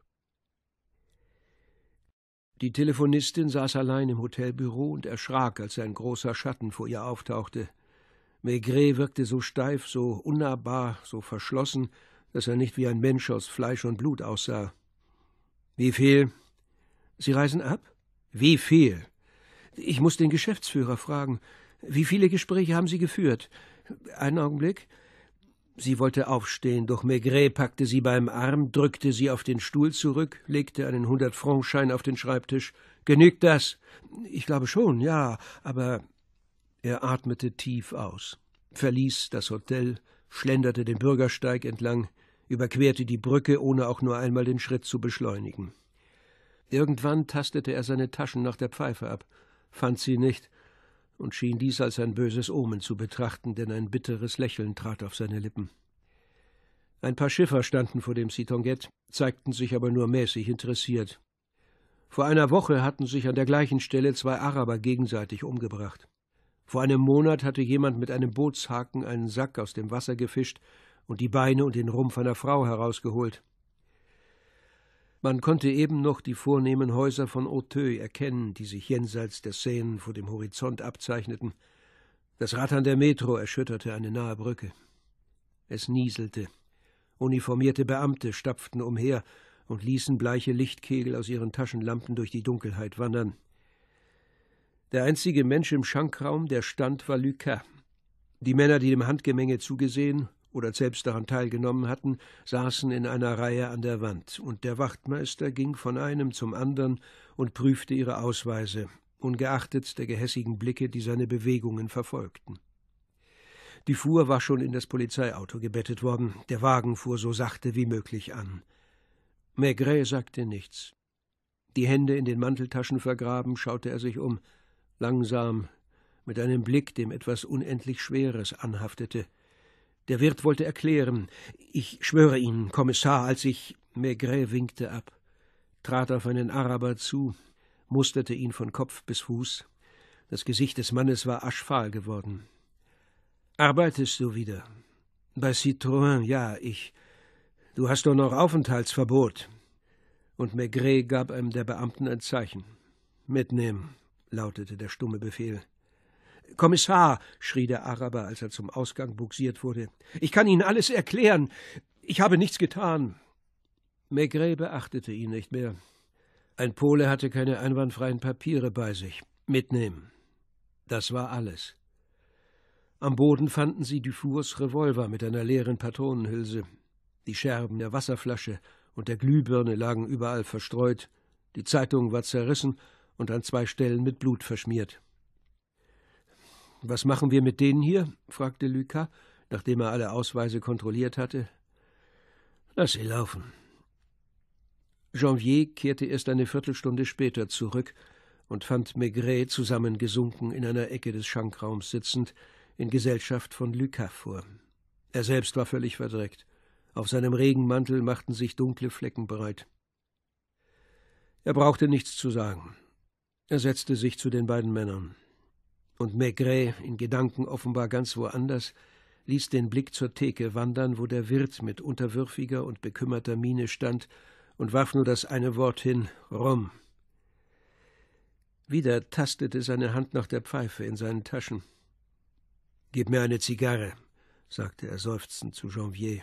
Die Telefonistin saß allein im Hotelbüro und erschrak, als ein großer Schatten vor ihr auftauchte. Maigret wirkte so steif, so unnahbar, so verschlossen, dass er nicht wie ein Mensch aus Fleisch und Blut aussah. Wie viel? Sie reisen ab? Wie viel? Ich muss den Geschäftsführer fragen. Wie viele Gespräche haben Sie geführt? Einen Augenblick. Sie wollte aufstehen, doch Maigret packte sie beim Arm, drückte sie auf den Stuhl zurück, legte einen Hundert-Franc-Schein auf den Schreibtisch. Genügt das? Ich glaube schon, ja, aber. Er atmete tief aus, verließ das Hotel, schlenderte den Bürgersteig entlang, überquerte die Brücke, ohne auch nur einmal den Schritt zu beschleunigen. Irgendwann tastete er seine Taschen nach der Pfeife ab, fand sie nicht und schien dies als ein böses Omen zu betrachten, denn ein bitteres Lächeln trat auf seine Lippen. Ein paar Schiffer standen vor dem Sitonget, zeigten sich aber nur mäßig interessiert. Vor einer Woche hatten sich an der gleichen Stelle zwei Araber gegenseitig umgebracht. Vor einem Monat hatte jemand mit einem Bootshaken einen Sack aus dem Wasser gefischt und die Beine und den Rumpf einer Frau herausgeholt. Man konnte eben noch die vornehmen Häuser von Auteuil erkennen, die sich jenseits der Seine vor dem Horizont abzeichneten. Das Rattern der Metro erschütterte eine nahe Brücke. Es nieselte. Uniformierte Beamte stapften umher und ließen bleiche Lichtkegel aus ihren Taschenlampen durch die Dunkelheit wandern. Der einzige Mensch im Schankraum, der stand, war Lucas. Die Männer, die dem Handgemenge zugesehen oder selbst daran teilgenommen hatten, saßen in einer Reihe an der Wand, und der Wachtmeister ging von einem zum anderen und prüfte ihre Ausweise, ungeachtet der gehässigen Blicke, die seine Bewegungen verfolgten. Die Fuhr war schon in das Polizeiauto gebettet worden, der Wagen fuhr so sachte wie möglich an. Maigret sagte nichts. Die Hände in den Manteltaschen vergraben, schaute er sich um, langsam, mit einem Blick, dem etwas unendlich Schweres anhaftete. Der Wirt wollte erklären. Ich schwöre Ihnen, Kommissar, als ich. Maigret winkte ab, trat auf einen Araber zu, musterte ihn von Kopf bis Fuß. Das Gesicht des Mannes war aschfahl geworden. Arbeitest du wieder? Bei Citroën, ja, ich. Du hast doch noch Aufenthaltsverbot. Und Maigret gab einem der Beamten ein Zeichen. Mitnehmen, lautete der stumme Befehl. Kommissar, schrie der Araber, als er zum Ausgang buxiert wurde, ich kann Ihnen alles erklären. Ich habe nichts getan. Maigret beachtete ihn nicht mehr. Ein Pole hatte keine einwandfreien Papiere bei sich. Mitnehmen. Das war alles. Am Boden fanden sie Dufours Revolver mit einer leeren Patronenhülse. Die Scherben der Wasserflasche und der Glühbirne lagen überall verstreut. Die Zeitung war zerrissen und an zwei Stellen mit Blut verschmiert. Was machen wir mit denen hier? fragte Lucas, nachdem er alle Ausweise kontrolliert hatte. Lass sie laufen. Janvier kehrte erst eine Viertelstunde später zurück und fand Maigret zusammengesunken in einer Ecke des Schankraums sitzend, in Gesellschaft von Lucas vor. Er selbst war völlig verdreckt. Auf seinem Regenmantel machten sich dunkle Flecken breit. Er brauchte nichts zu sagen. Er setzte sich zu den beiden Männern und Maigret, in Gedanken offenbar ganz woanders, ließ den Blick zur Theke wandern, wo der Wirt mit unterwürfiger und bekümmerter Miene stand und warf nur das eine Wort hin: Rum. Wieder tastete seine Hand nach der Pfeife in seinen Taschen. Gib mir eine Zigarre, sagte er seufzend zu Janvier.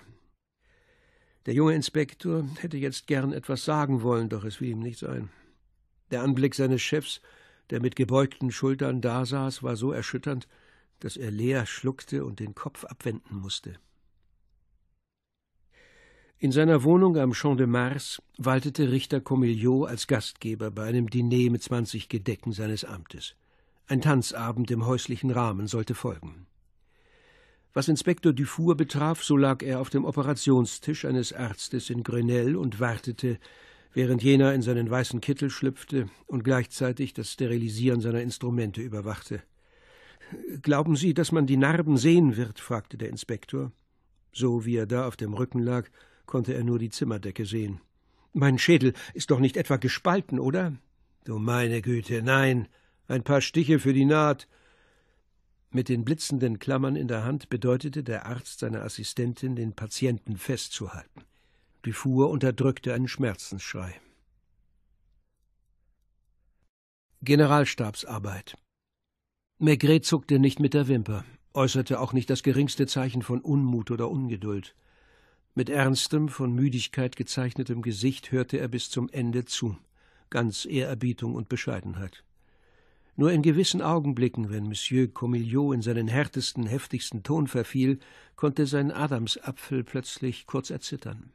Der junge Inspektor hätte jetzt gern etwas sagen wollen, doch es fiel ihm nicht ein. Der Anblick seines Chefs der mit gebeugten Schultern dasaß, war so erschütternd, dass er leer schluckte und den Kopf abwenden musste. In seiner Wohnung am Champ de Mars waltete Richter Comillot als Gastgeber bei einem Diner mit zwanzig Gedecken seines Amtes. Ein Tanzabend im häuslichen Rahmen sollte folgen. Was Inspektor Dufour betraf, so lag er auf dem Operationstisch eines Arztes in Grenelle und wartete, während jener in seinen weißen Kittel schlüpfte und gleichzeitig das Sterilisieren seiner Instrumente überwachte. Glauben Sie, dass man die Narben sehen wird? fragte der Inspektor. So wie er da auf dem Rücken lag, konnte er nur die Zimmerdecke sehen. Mein Schädel ist doch nicht etwa gespalten, oder? Du meine Güte, nein. Ein paar Stiche für die Naht. Mit den blitzenden Klammern in der Hand bedeutete der Arzt seiner Assistentin, den Patienten festzuhalten. Die Fuhr unterdrückte einen Schmerzensschrei. Generalstabsarbeit. Maigret zuckte nicht mit der Wimper, äußerte auch nicht das geringste Zeichen von Unmut oder Ungeduld. Mit ernstem, von Müdigkeit gezeichnetem Gesicht hörte er bis zum Ende zu, ganz Ehrerbietung und Bescheidenheit. Nur in gewissen Augenblicken, wenn Monsieur Comillot in seinen härtesten, heftigsten Ton verfiel, konnte sein Adamsapfel plötzlich kurz erzittern.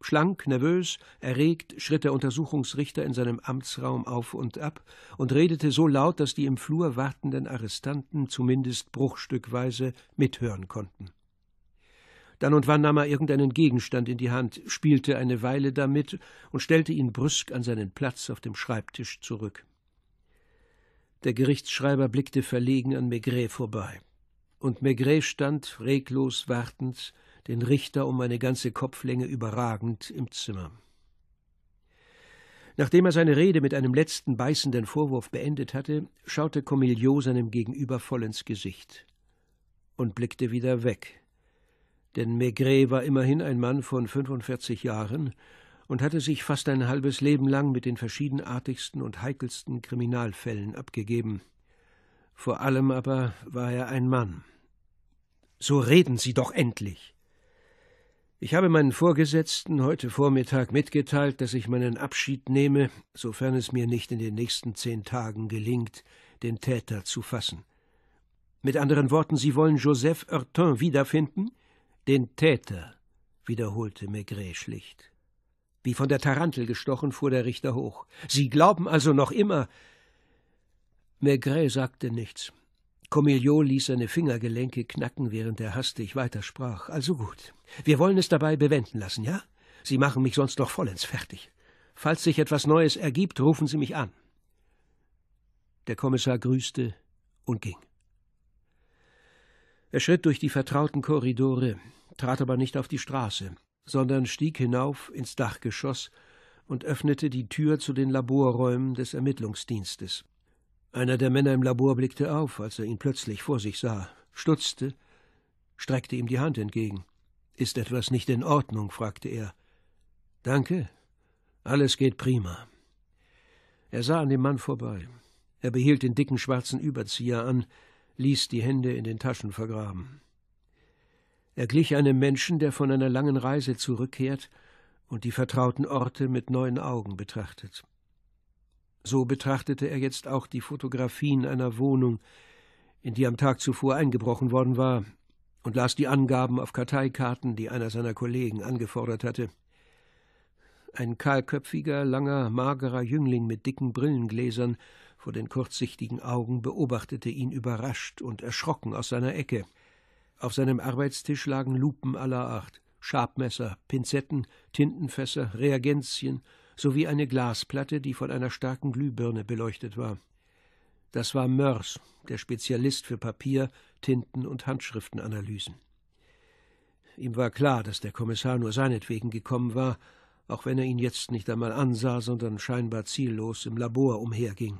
Schlank, nervös, erregt schritt der Untersuchungsrichter in seinem Amtsraum auf und ab und redete so laut, dass die im Flur wartenden Arrestanten zumindest bruchstückweise mithören konnten. Dann und wann nahm er irgendeinen Gegenstand in die Hand, spielte eine Weile damit und stellte ihn brüsk an seinen Platz auf dem Schreibtisch zurück. Der Gerichtsschreiber blickte verlegen an Maigret vorbei. Und Maigret stand, reglos wartend, den Richter um eine ganze Kopflänge überragend, im Zimmer. Nachdem er seine Rede mit einem letzten beißenden Vorwurf beendet hatte, schaute Comilio seinem Gegenüber voll ins Gesicht und blickte wieder weg. Denn Maigret war immerhin ein Mann von 45 Jahren und hatte sich fast ein halbes Leben lang mit den verschiedenartigsten und heikelsten Kriminalfällen abgegeben. Vor allem aber war er ein Mann. So reden Sie doch endlich! Ich habe meinen Vorgesetzten heute Vormittag mitgeteilt, dass ich meinen Abschied nehme, sofern es mir nicht in den nächsten zehn Tagen gelingt, den Täter zu fassen. Mit anderen Worten, Sie wollen Joseph Hurtin wiederfinden? Den Täter, wiederholte Maigret schlicht. Wie von der Tarantel gestochen, fuhr der Richter hoch. Sie glauben also noch immer. Maigret sagte nichts. Comeliot ließ seine Fingergelenke knacken, während er hastig weitersprach. Also gut, wir wollen es dabei bewenden lassen, ja? Sie machen mich sonst noch vollends fertig. Falls sich etwas Neues ergibt, rufen Sie mich an. Der Kommissar grüßte und ging. Er schritt durch die vertrauten Korridore, trat aber nicht auf die Straße, sondern stieg hinauf ins Dachgeschoss und öffnete die Tür zu den Laborräumen des Ermittlungsdienstes. Einer der Männer im Labor blickte auf, als er ihn plötzlich vor sich sah, stutzte, streckte ihm die Hand entgegen. Ist etwas nicht in Ordnung? fragte er. Danke, alles geht prima. Er sah an dem Mann vorbei. Er behielt den dicken schwarzen Überzieher an, ließ die Hände in den Taschen vergraben. Er glich einem Menschen, der von einer langen Reise zurückkehrt und die vertrauten Orte mit neuen Augen betrachtet. So betrachtete er jetzt auch die Fotografien einer Wohnung, in die am Tag zuvor eingebrochen worden war, und las die Angaben auf Karteikarten, die einer seiner Kollegen angefordert hatte. Ein kahlköpfiger, langer, magerer Jüngling mit dicken Brillengläsern vor den kurzsichtigen Augen beobachtete ihn überrascht und erschrocken aus seiner Ecke. Auf seinem Arbeitstisch lagen Lupen aller Art, Schabmesser, Pinzetten, Tintenfässer, Reagenzien, sowie eine Glasplatte, die von einer starken Glühbirne beleuchtet war. Das war Mörs, der Spezialist für Papier, Tinten und Handschriftenanalysen. Ihm war klar, dass der Kommissar nur seinetwegen gekommen war, auch wenn er ihn jetzt nicht einmal ansah, sondern scheinbar ziellos im Labor umherging.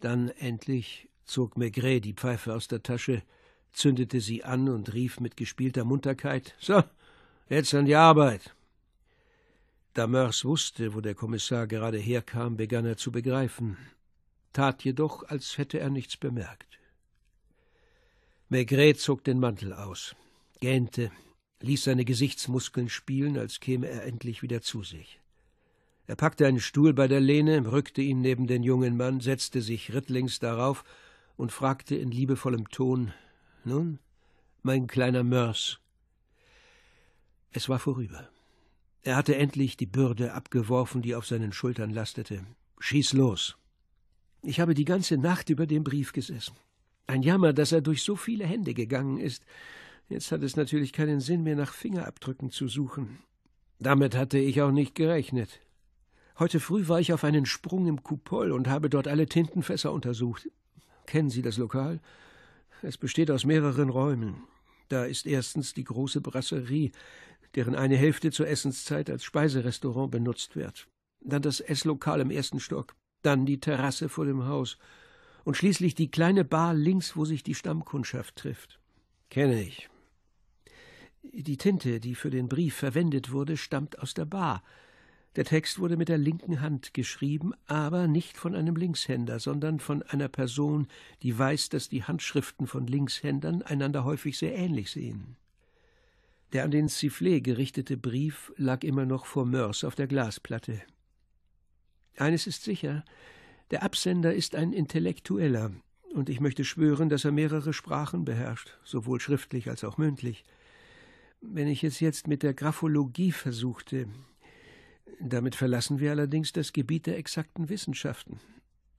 Dann endlich zog Maigret die Pfeife aus der Tasche, zündete sie an und rief mit gespielter Munterkeit: So, jetzt an die Arbeit! Da Mörs wusste, wo der Kommissar gerade herkam, begann er zu begreifen, tat jedoch, als hätte er nichts bemerkt. Maigret zog den Mantel aus, gähnte, ließ seine Gesichtsmuskeln spielen, als käme er endlich wieder zu sich. Er packte einen Stuhl bei der Lehne, rückte ihn neben den jungen Mann, setzte sich rittlings darauf und fragte in liebevollem Ton Nun, mein kleiner Mörs. Es war vorüber. Er hatte endlich die Bürde abgeworfen, die auf seinen Schultern lastete. Schieß los. Ich habe die ganze Nacht über dem Brief gesessen. Ein Jammer, dass er durch so viele Hände gegangen ist. Jetzt hat es natürlich keinen Sinn mehr, nach Fingerabdrücken zu suchen. Damit hatte ich auch nicht gerechnet. Heute früh war ich auf einen Sprung im Kupol und habe dort alle Tintenfässer untersucht. Kennen Sie das Lokal? Es besteht aus mehreren Räumen. Da ist erstens die große Brasserie, deren eine Hälfte zur Essenszeit als Speiserestaurant benutzt wird. Dann das Esslokal im ersten Stock, dann die Terrasse vor dem Haus und schließlich die kleine Bar links, wo sich die Stammkundschaft trifft. Kenne ich. Die Tinte, die für den Brief verwendet wurde, stammt aus der Bar. Der Text wurde mit der linken Hand geschrieben, aber nicht von einem Linkshänder, sondern von einer Person, die weiß, dass die Handschriften von Linkshändern einander häufig sehr ähnlich sehen. Der an den Sifflet gerichtete Brief lag immer noch vor Mörs auf der Glasplatte. Eines ist sicher, der Absender ist ein Intellektueller, und ich möchte schwören, dass er mehrere Sprachen beherrscht, sowohl schriftlich als auch mündlich. Wenn ich es jetzt mit der Graphologie versuchte, damit verlassen wir allerdings das Gebiet der exakten Wissenschaften.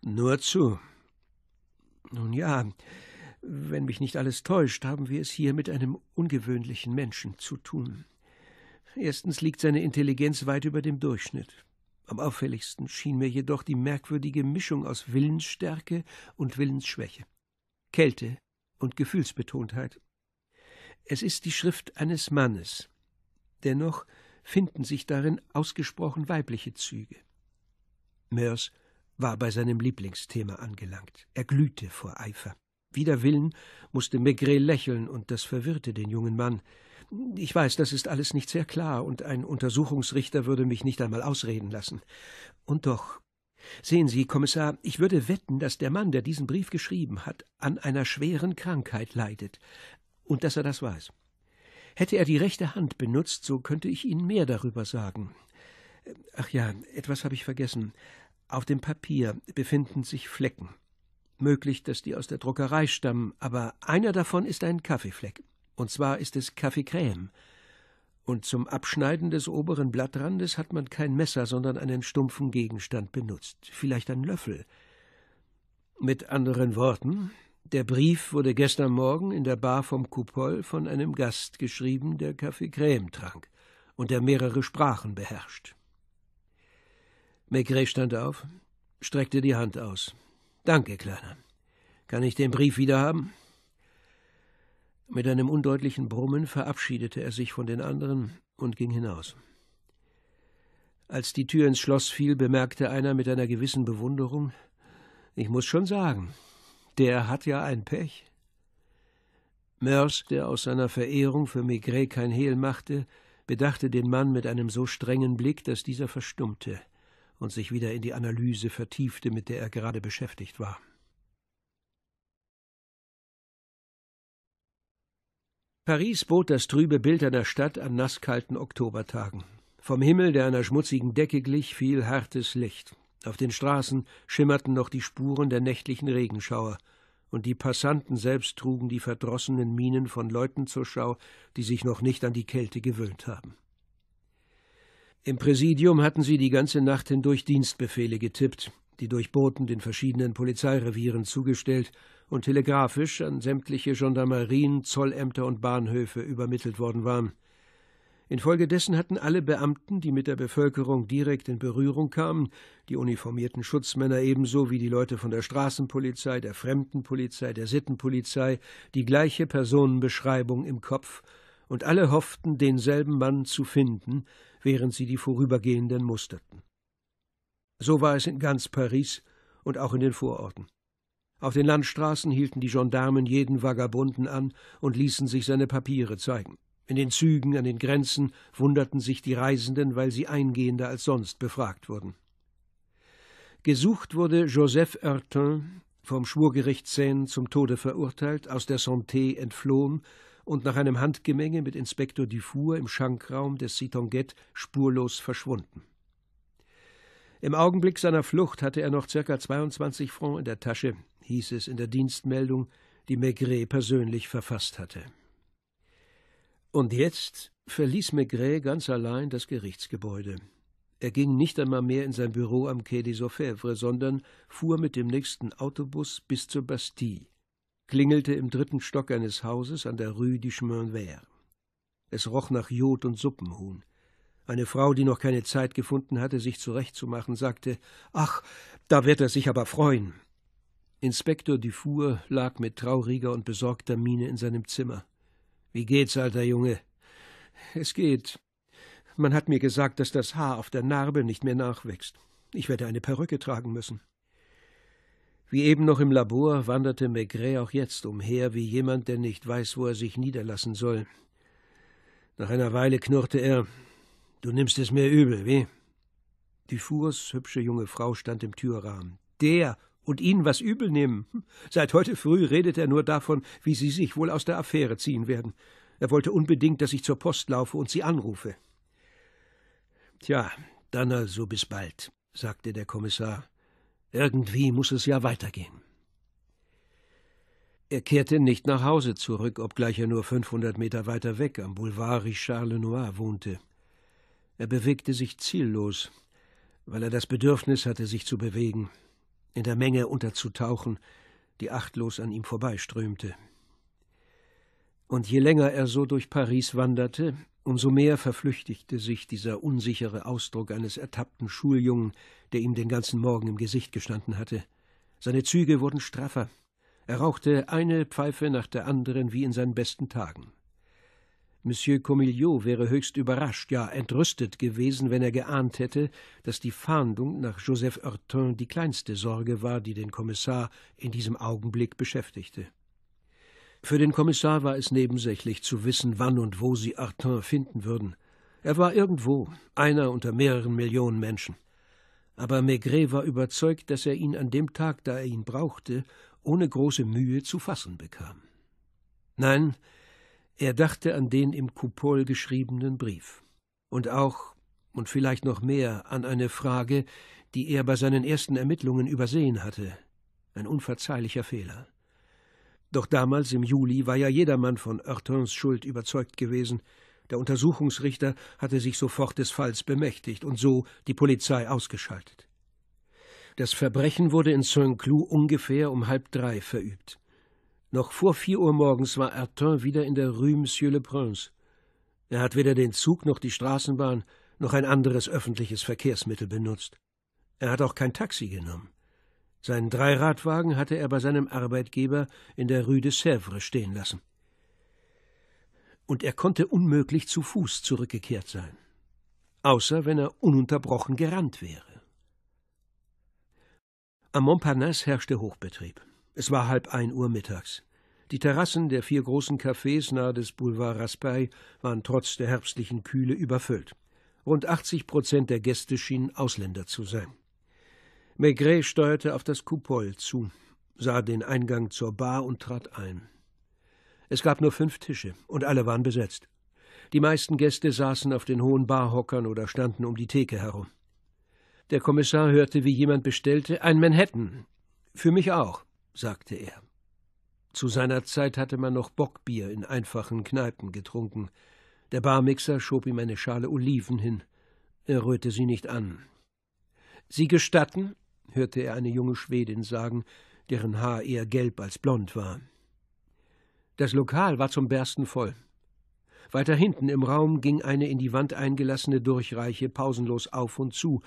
Nur zu. Nun ja, wenn mich nicht alles täuscht, haben wir es hier mit einem ungewöhnlichen Menschen zu tun. Erstens liegt seine Intelligenz weit über dem Durchschnitt. Am auffälligsten schien mir jedoch die merkwürdige Mischung aus Willensstärke und Willensschwäche, Kälte und Gefühlsbetontheit. Es ist die Schrift eines Mannes. Dennoch finden sich darin ausgesprochen weibliche Züge. Mörs war bei seinem Lieblingsthema angelangt. Er glühte vor Eifer. Widerwillen musste Maigret lächeln, und das verwirrte den jungen Mann. Ich weiß, das ist alles nicht sehr klar, und ein Untersuchungsrichter würde mich nicht einmal ausreden lassen. Und doch. Sehen Sie, Kommissar, ich würde wetten, dass der Mann, der diesen Brief geschrieben hat, an einer schweren Krankheit leidet, und dass er das weiß. Hätte er die rechte Hand benutzt, so könnte ich Ihnen mehr darüber sagen. Ach ja, etwas habe ich vergessen. Auf dem Papier befinden sich Flecken. Möglich, dass die aus der Druckerei stammen, aber einer davon ist ein Kaffeefleck. Und zwar ist es Kaffeecreme. Und zum Abschneiden des oberen Blattrandes hat man kein Messer, sondern einen stumpfen Gegenstand benutzt, vielleicht einen Löffel. Mit anderen Worten, der Brief wurde gestern Morgen in der Bar vom Coupol von einem Gast geschrieben, der Kaffeecreme trank und der mehrere Sprachen beherrscht. Maigret stand auf, streckte die Hand aus. Danke, Kleiner. Kann ich den Brief wiederhaben? Mit einem undeutlichen Brummen verabschiedete er sich von den anderen und ging hinaus. Als die Tür ins Schloss fiel, bemerkte einer mit einer gewissen Bewunderung Ich muss schon sagen, der hat ja ein Pech. Mörs, der aus seiner Verehrung für Maigret kein Hehl machte, bedachte den Mann mit einem so strengen Blick, dass dieser verstummte und sich wieder in die Analyse vertiefte, mit der er gerade beschäftigt war. Paris bot das trübe Bild einer Stadt an nasskalten Oktobertagen. Vom Himmel, der einer schmutzigen Decke glich, fiel hartes Licht. Auf den Straßen schimmerten noch die Spuren der nächtlichen Regenschauer, und die Passanten selbst trugen die verdrossenen Mienen von Leuten zur Schau, die sich noch nicht an die Kälte gewöhnt haben. Im Präsidium hatten sie die ganze Nacht hindurch Dienstbefehle getippt, die durch Boten den verschiedenen Polizeirevieren zugestellt und telegrafisch an sämtliche Gendarmerien, Zollämter und Bahnhöfe übermittelt worden waren. Infolgedessen hatten alle Beamten, die mit der Bevölkerung direkt in Berührung kamen, die uniformierten Schutzmänner ebenso wie die Leute von der Straßenpolizei, der Fremdenpolizei, der Sittenpolizei, die gleiche Personenbeschreibung im Kopf, und alle hofften, denselben Mann zu finden, während sie die Vorübergehenden musterten. So war es in ganz Paris und auch in den Vororten. Auf den Landstraßen hielten die Gendarmen jeden Vagabunden an und ließen sich seine Papiere zeigen. In den Zügen an den Grenzen wunderten sich die Reisenden, weil sie eingehender als sonst befragt wurden. Gesucht wurde Joseph Ertin, vom Schwurgericht Seine zum Tode verurteilt, aus der Santé entflohen und nach einem Handgemenge mit Inspektor Dufour im Schankraum des Sitonget spurlos verschwunden. Im Augenblick seiner Flucht hatte er noch ca. 22 Francs in der Tasche, hieß es in der Dienstmeldung, die Maigret persönlich verfasst hatte. Und jetzt verließ Maigret ganz allein das Gerichtsgebäude. Er ging nicht einmal mehr in sein Büro am Quai des Orfèvres, sondern fuhr mit dem nächsten Autobus bis zur Bastille, klingelte im dritten Stock eines Hauses an der Rue du Chemin Vert. Es roch nach Jod und Suppenhuhn. Eine Frau, die noch keine Zeit gefunden hatte, sich zurechtzumachen, sagte: Ach, da wird er sich aber freuen. Inspektor Dufour lag mit trauriger und besorgter Miene in seinem Zimmer. Wie geht's, alter Junge? Es geht. Man hat mir gesagt, dass das Haar auf der Narbe nicht mehr nachwächst. Ich werde eine Perücke tragen müssen. Wie eben noch im Labor wanderte Maigret auch jetzt umher, wie jemand, der nicht weiß, wo er sich niederlassen soll. Nach einer Weile knurrte er: Du nimmst es mir übel, wie? Dufours hübsche junge Frau stand im Türrahmen. Der und Ihnen was übel nehmen. Seit heute früh redet er nur davon, wie Sie sich wohl aus der Affäre ziehen werden. Er wollte unbedingt, dass ich zur Post laufe und Sie anrufe. Tja, dann also bis bald, sagte der Kommissar irgendwie muss es ja weitergehen. Er kehrte nicht nach Hause zurück, obgleich er nur 500 Meter weiter weg am Boulevard Richard Lenoir wohnte. Er bewegte sich ziellos, weil er das Bedürfnis hatte, sich zu bewegen, in der Menge unterzutauchen, die achtlos an ihm vorbeiströmte. Und je länger er so durch Paris wanderte, Umso mehr verflüchtigte sich dieser unsichere Ausdruck eines ertappten Schuljungen, der ihm den ganzen Morgen im Gesicht gestanden hatte. Seine Züge wurden straffer. Er rauchte eine Pfeife nach der anderen wie in seinen besten Tagen. Monsieur Comillot wäre höchst überrascht, ja entrüstet gewesen, wenn er geahnt hätte, dass die Fahndung nach Joseph Hortin die kleinste Sorge war, die den Kommissar in diesem Augenblick beschäftigte. Für den Kommissar war es nebensächlich zu wissen, wann und wo sie Artin finden würden. Er war irgendwo, einer unter mehreren Millionen Menschen. Aber Maigret war überzeugt, dass er ihn an dem Tag, da er ihn brauchte, ohne große Mühe zu fassen bekam. Nein, er dachte an den im Coupol geschriebenen Brief. Und auch, und vielleicht noch mehr, an eine Frage, die er bei seinen ersten Ermittlungen übersehen hatte. Ein unverzeihlicher Fehler. Doch damals, im Juli, war ja jedermann von Hortens Schuld überzeugt gewesen. Der Untersuchungsrichter hatte sich sofort des Falls bemächtigt und so die Polizei ausgeschaltet. Das Verbrechen wurde in Saint-Cloud ungefähr um halb drei verübt. Noch vor vier Uhr morgens war Ertin wieder in der Rue Monsieur le Prince. Er hat weder den Zug noch die Straßenbahn noch ein anderes öffentliches Verkehrsmittel benutzt. Er hat auch kein Taxi genommen. Seinen Dreiradwagen hatte er bei seinem Arbeitgeber in der Rue de Sèvres stehen lassen. Und er konnte unmöglich zu Fuß zurückgekehrt sein, außer wenn er ununterbrochen gerannt wäre. Am Montparnasse herrschte Hochbetrieb. Es war halb ein Uhr mittags. Die Terrassen der vier großen Cafés nahe des Boulevard Raspail waren trotz der herbstlichen Kühle überfüllt. Rund 80 Prozent der Gäste schienen Ausländer zu sein. Maigret steuerte auf das Coupol zu, sah den Eingang zur Bar und trat ein. Es gab nur fünf Tische, und alle waren besetzt. Die meisten Gäste saßen auf den hohen Barhockern oder standen um die Theke herum. Der Kommissar hörte, wie jemand bestellte, ein Manhattan. Für mich auch, sagte er. Zu seiner Zeit hatte man noch Bockbier in einfachen Kneipen getrunken. Der Barmixer schob ihm eine Schale Oliven hin. Er rührte sie nicht an. Sie gestatten? hörte er eine junge Schwedin sagen, deren Haar eher gelb als blond war. Das Lokal war zum Bersten voll. Weiter hinten im Raum ging eine in die Wand eingelassene Durchreiche pausenlos auf und zu,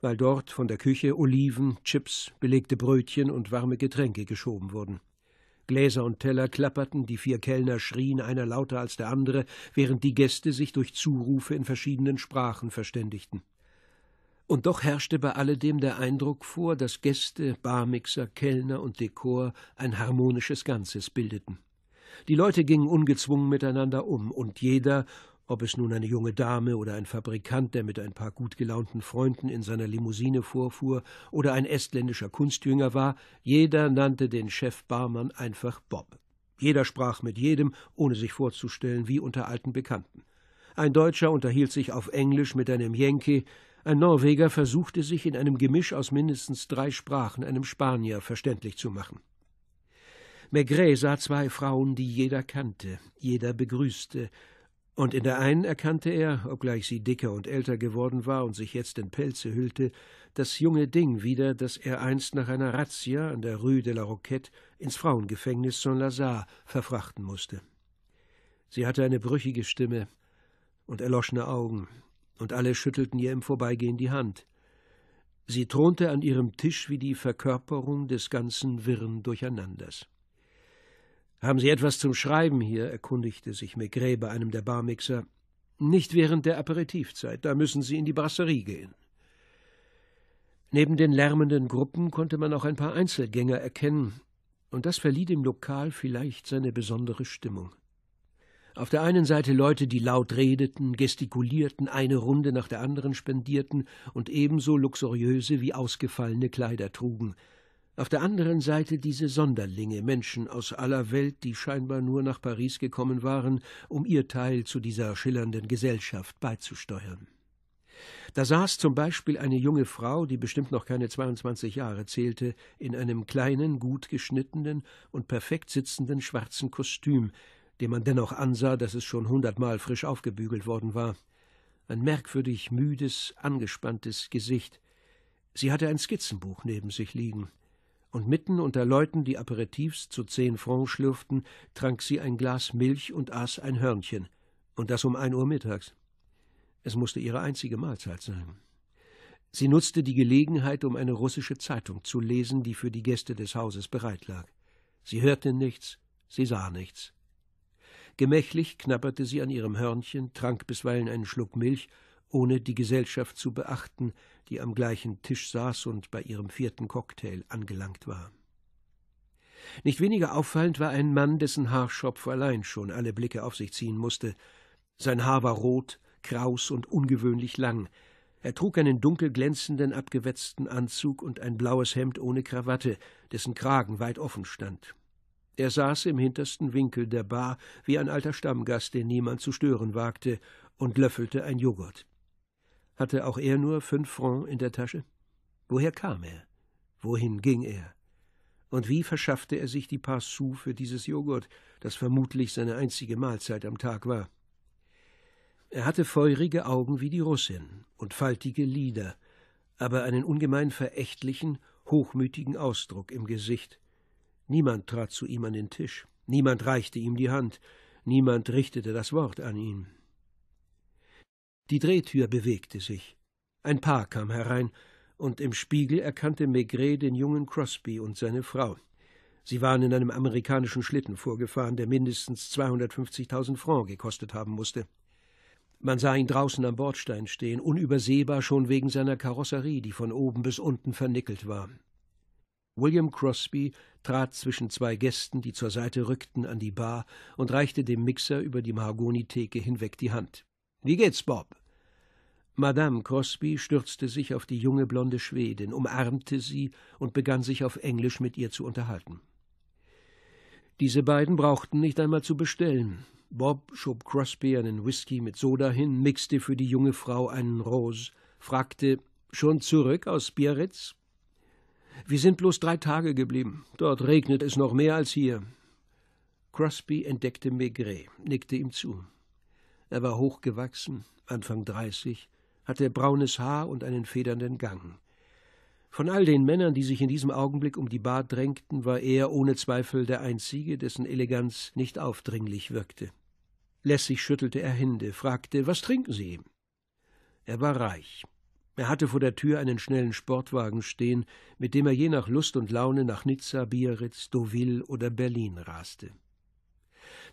weil dort von der Küche Oliven, Chips, belegte Brötchen und warme Getränke geschoben wurden. Gläser und Teller klapperten, die vier Kellner schrien einer lauter als der andere, während die Gäste sich durch Zurufe in verschiedenen Sprachen verständigten. Und doch herrschte bei alledem der Eindruck vor, dass Gäste, Barmixer, Kellner und Dekor ein harmonisches Ganzes bildeten. Die Leute gingen ungezwungen miteinander um, und jeder, ob es nun eine junge Dame oder ein Fabrikant, der mit ein paar gut gelaunten Freunden in seiner Limousine vorfuhr, oder ein estländischer Kunstjünger war, jeder nannte den Chef-Barmann einfach Bob. Jeder sprach mit jedem, ohne sich vorzustellen, wie unter alten Bekannten. Ein Deutscher unterhielt sich auf Englisch mit einem Yankee, ein Norweger versuchte sich in einem Gemisch aus mindestens drei Sprachen einem Spanier verständlich zu machen. Maigret sah zwei Frauen, die jeder kannte, jeder begrüßte, und in der einen erkannte er, obgleich sie dicker und älter geworden war und sich jetzt in Pelze hüllte, das junge Ding wieder, das er einst nach einer Razzia an der Rue de la Roquette ins Frauengefängnis Saint-Lazare verfrachten musste. Sie hatte eine brüchige Stimme und erloschene Augen, und alle schüttelten ihr im Vorbeigehen die Hand. Sie thronte an ihrem Tisch wie die Verkörperung des ganzen wirren Durcheinanders. Haben Sie etwas zum Schreiben hier? erkundigte sich Maigret bei einem der Barmixer. Nicht während der Aperitivzeit, da müssen Sie in die Brasserie gehen. Neben den lärmenden Gruppen konnte man auch ein paar Einzelgänger erkennen, und das verlieh dem Lokal vielleicht seine besondere Stimmung. Auf der einen Seite Leute, die laut redeten, gestikulierten, eine Runde nach der anderen spendierten und ebenso luxuriöse wie ausgefallene Kleider trugen. Auf der anderen Seite diese Sonderlinge, Menschen aus aller Welt, die scheinbar nur nach Paris gekommen waren, um ihr Teil zu dieser schillernden Gesellschaft beizusteuern. Da saß zum Beispiel eine junge Frau, die bestimmt noch keine 22 Jahre zählte, in einem kleinen, gut geschnittenen und perfekt sitzenden schwarzen Kostüm, dem man dennoch ansah, dass es schon hundertmal frisch aufgebügelt worden war. Ein merkwürdig müdes, angespanntes Gesicht. Sie hatte ein Skizzenbuch neben sich liegen. Und mitten unter Leuten, die Aperitifs zu zehn Francs schlürften, trank sie ein Glas Milch und aß ein Hörnchen. Und das um ein Uhr mittags. Es musste ihre einzige Mahlzeit sein. Sie nutzte die Gelegenheit, um eine russische Zeitung zu lesen, die für die Gäste des Hauses bereit lag. Sie hörte nichts, sie sah nichts. Gemächlich knabberte sie an ihrem Hörnchen, trank bisweilen einen Schluck Milch, ohne die Gesellschaft zu beachten, die am gleichen Tisch saß und bei ihrem vierten Cocktail angelangt war. Nicht weniger auffallend war ein Mann, dessen Haarschopf allein schon alle Blicke auf sich ziehen musste. Sein Haar war rot, kraus und ungewöhnlich lang. Er trug einen dunkel glänzenden, abgewetzten Anzug und ein blaues Hemd ohne Krawatte, dessen Kragen weit offen stand. Er saß im hintersten Winkel der Bar wie ein alter Stammgast, den niemand zu stören wagte, und löffelte ein Joghurt. Hatte auch er nur fünf Francs in der Tasche? Woher kam er? Wohin ging er? Und wie verschaffte er sich die paar Sous für dieses Joghurt, das vermutlich seine einzige Mahlzeit am Tag war? Er hatte feurige Augen wie die Russin und faltige Lider, aber einen ungemein verächtlichen, hochmütigen Ausdruck im Gesicht Niemand trat zu ihm an den Tisch, niemand reichte ihm die Hand, niemand richtete das Wort an ihn. Die Drehtür bewegte sich. Ein Paar kam herein, und im Spiegel erkannte Maigret den jungen Crosby und seine Frau. Sie waren in einem amerikanischen Schlitten vorgefahren, der mindestens 250.000 Francs gekostet haben musste. Man sah ihn draußen am Bordstein stehen, unübersehbar schon wegen seiner Karosserie, die von oben bis unten vernickelt war. William Crosby trat zwischen zwei Gästen, die zur Seite rückten, an die Bar und reichte dem Mixer über die Mahagonitheke hinweg die Hand. Wie geht's, Bob? Madame Crosby stürzte sich auf die junge blonde Schwedin, umarmte sie und begann sich auf Englisch mit ihr zu unterhalten. Diese beiden brauchten nicht einmal zu bestellen. Bob schob Crosby einen Whisky mit Soda hin, mixte für die junge Frau einen Rose, fragte Schon zurück aus Biarritz? Wir sind bloß drei Tage geblieben. Dort regnet es noch mehr als hier. Crosby entdeckte Maigret, nickte ihm zu. Er war hochgewachsen, Anfang dreißig, hatte braunes Haar und einen federnden Gang. Von all den Männern, die sich in diesem Augenblick um die Bar drängten, war er ohne Zweifel der einzige, dessen Eleganz nicht aufdringlich wirkte. Lässig schüttelte er Hände, fragte, was trinken Sie? Er war reich, er hatte vor der Tür einen schnellen Sportwagen stehen, mit dem er je nach Lust und Laune nach Nizza, Biarritz, Deauville oder Berlin raste.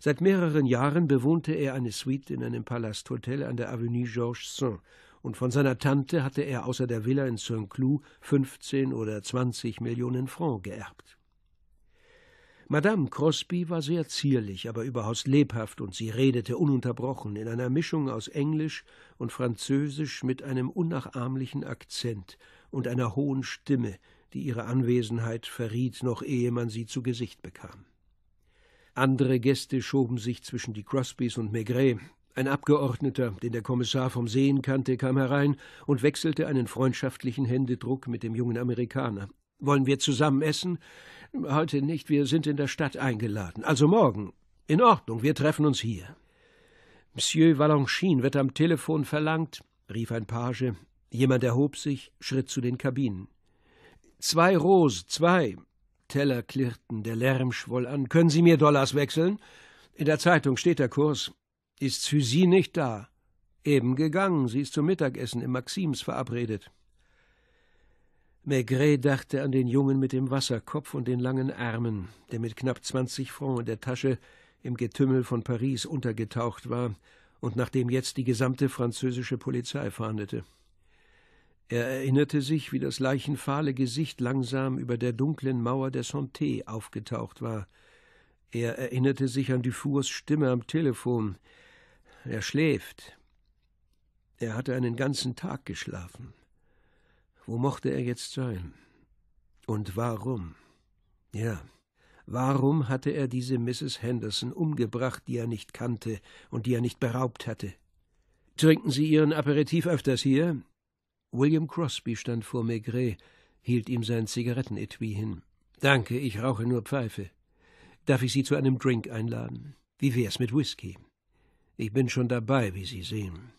Seit mehreren Jahren bewohnte er eine Suite in einem Palasthotel an der Avenue Georges Saint, und von seiner Tante hatte er außer der Villa in Saint-Cloud 15 oder 20 Millionen Francs geerbt. Madame Crosby war sehr zierlich, aber überaus lebhaft, und sie redete ununterbrochen in einer Mischung aus Englisch und Französisch mit einem unnachahmlichen Akzent und einer hohen Stimme, die ihre Anwesenheit verriet, noch ehe man sie zu Gesicht bekam. Andere Gäste schoben sich zwischen die Crosbys und Maigret. Ein Abgeordneter, den der Kommissar vom Sehen kannte, kam herein und wechselte einen freundschaftlichen Händedruck mit dem jungen Amerikaner. Wollen wir zusammen essen? Heute nicht, wir sind in der Stadt eingeladen. Also morgen. In Ordnung, wir treffen uns hier. Monsieur Valanchine wird am Telefon verlangt, rief ein Page. Jemand erhob sich, schritt zu den Kabinen. Zwei Rose, zwei. Teller klirrten, der Lärm schwoll an. Können Sie mir Dollars wechseln? In der Zeitung steht der Kurs. Ist Suzy nicht da? Eben gegangen, sie ist zum Mittagessen im Maxims verabredet. Maigret dachte an den Jungen mit dem Wasserkopf und den langen Armen, der mit knapp zwanzig Francs in der Tasche im Getümmel von Paris untergetaucht war und nach dem jetzt die gesamte französische Polizei fahndete. Er erinnerte sich, wie das leichenfahle Gesicht langsam über der dunklen Mauer der Santé aufgetaucht war. Er erinnerte sich an Dufours Stimme am Telefon. Er schläft. Er hatte einen ganzen Tag geschlafen. Wo mochte er jetzt sein? Und warum? Ja, warum hatte er diese Mrs. Henderson umgebracht, die er nicht kannte und die er nicht beraubt hatte? Trinken Sie Ihren Aperitif öfters hier? William Crosby stand vor Maigret, hielt ihm sein Zigarettenetui hin. Danke, ich rauche nur Pfeife. Darf ich Sie zu einem Drink einladen? Wie wär's mit Whisky? Ich bin schon dabei, wie Sie sehen.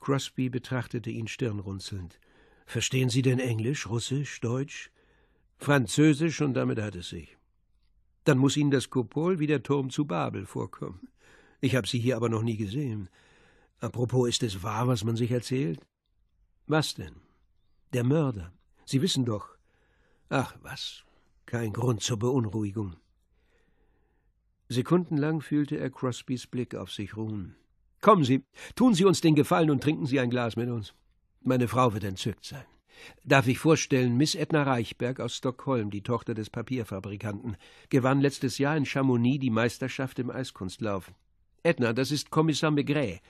Crosby betrachtete ihn stirnrunzelnd. Verstehen Sie denn Englisch, Russisch, Deutsch? Französisch und damit hat es sich. Dann muss Ihnen das Kupol wie der Turm zu Babel vorkommen. Ich habe sie hier aber noch nie gesehen. Apropos, ist es wahr, was man sich erzählt? Was denn? Der Mörder. Sie wissen doch. Ach was, kein Grund zur Beunruhigung. Sekundenlang fühlte er Crosbys Blick auf sich ruhen. Kommen Sie, tun Sie uns den Gefallen und trinken Sie ein Glas mit uns. Meine Frau wird entzückt sein. Darf ich vorstellen, Miss Edna Reichberg aus Stockholm, die Tochter des Papierfabrikanten, gewann letztes Jahr in Chamonix die Meisterschaft im Eiskunstlauf. Edna, das ist Kommissar Maigret.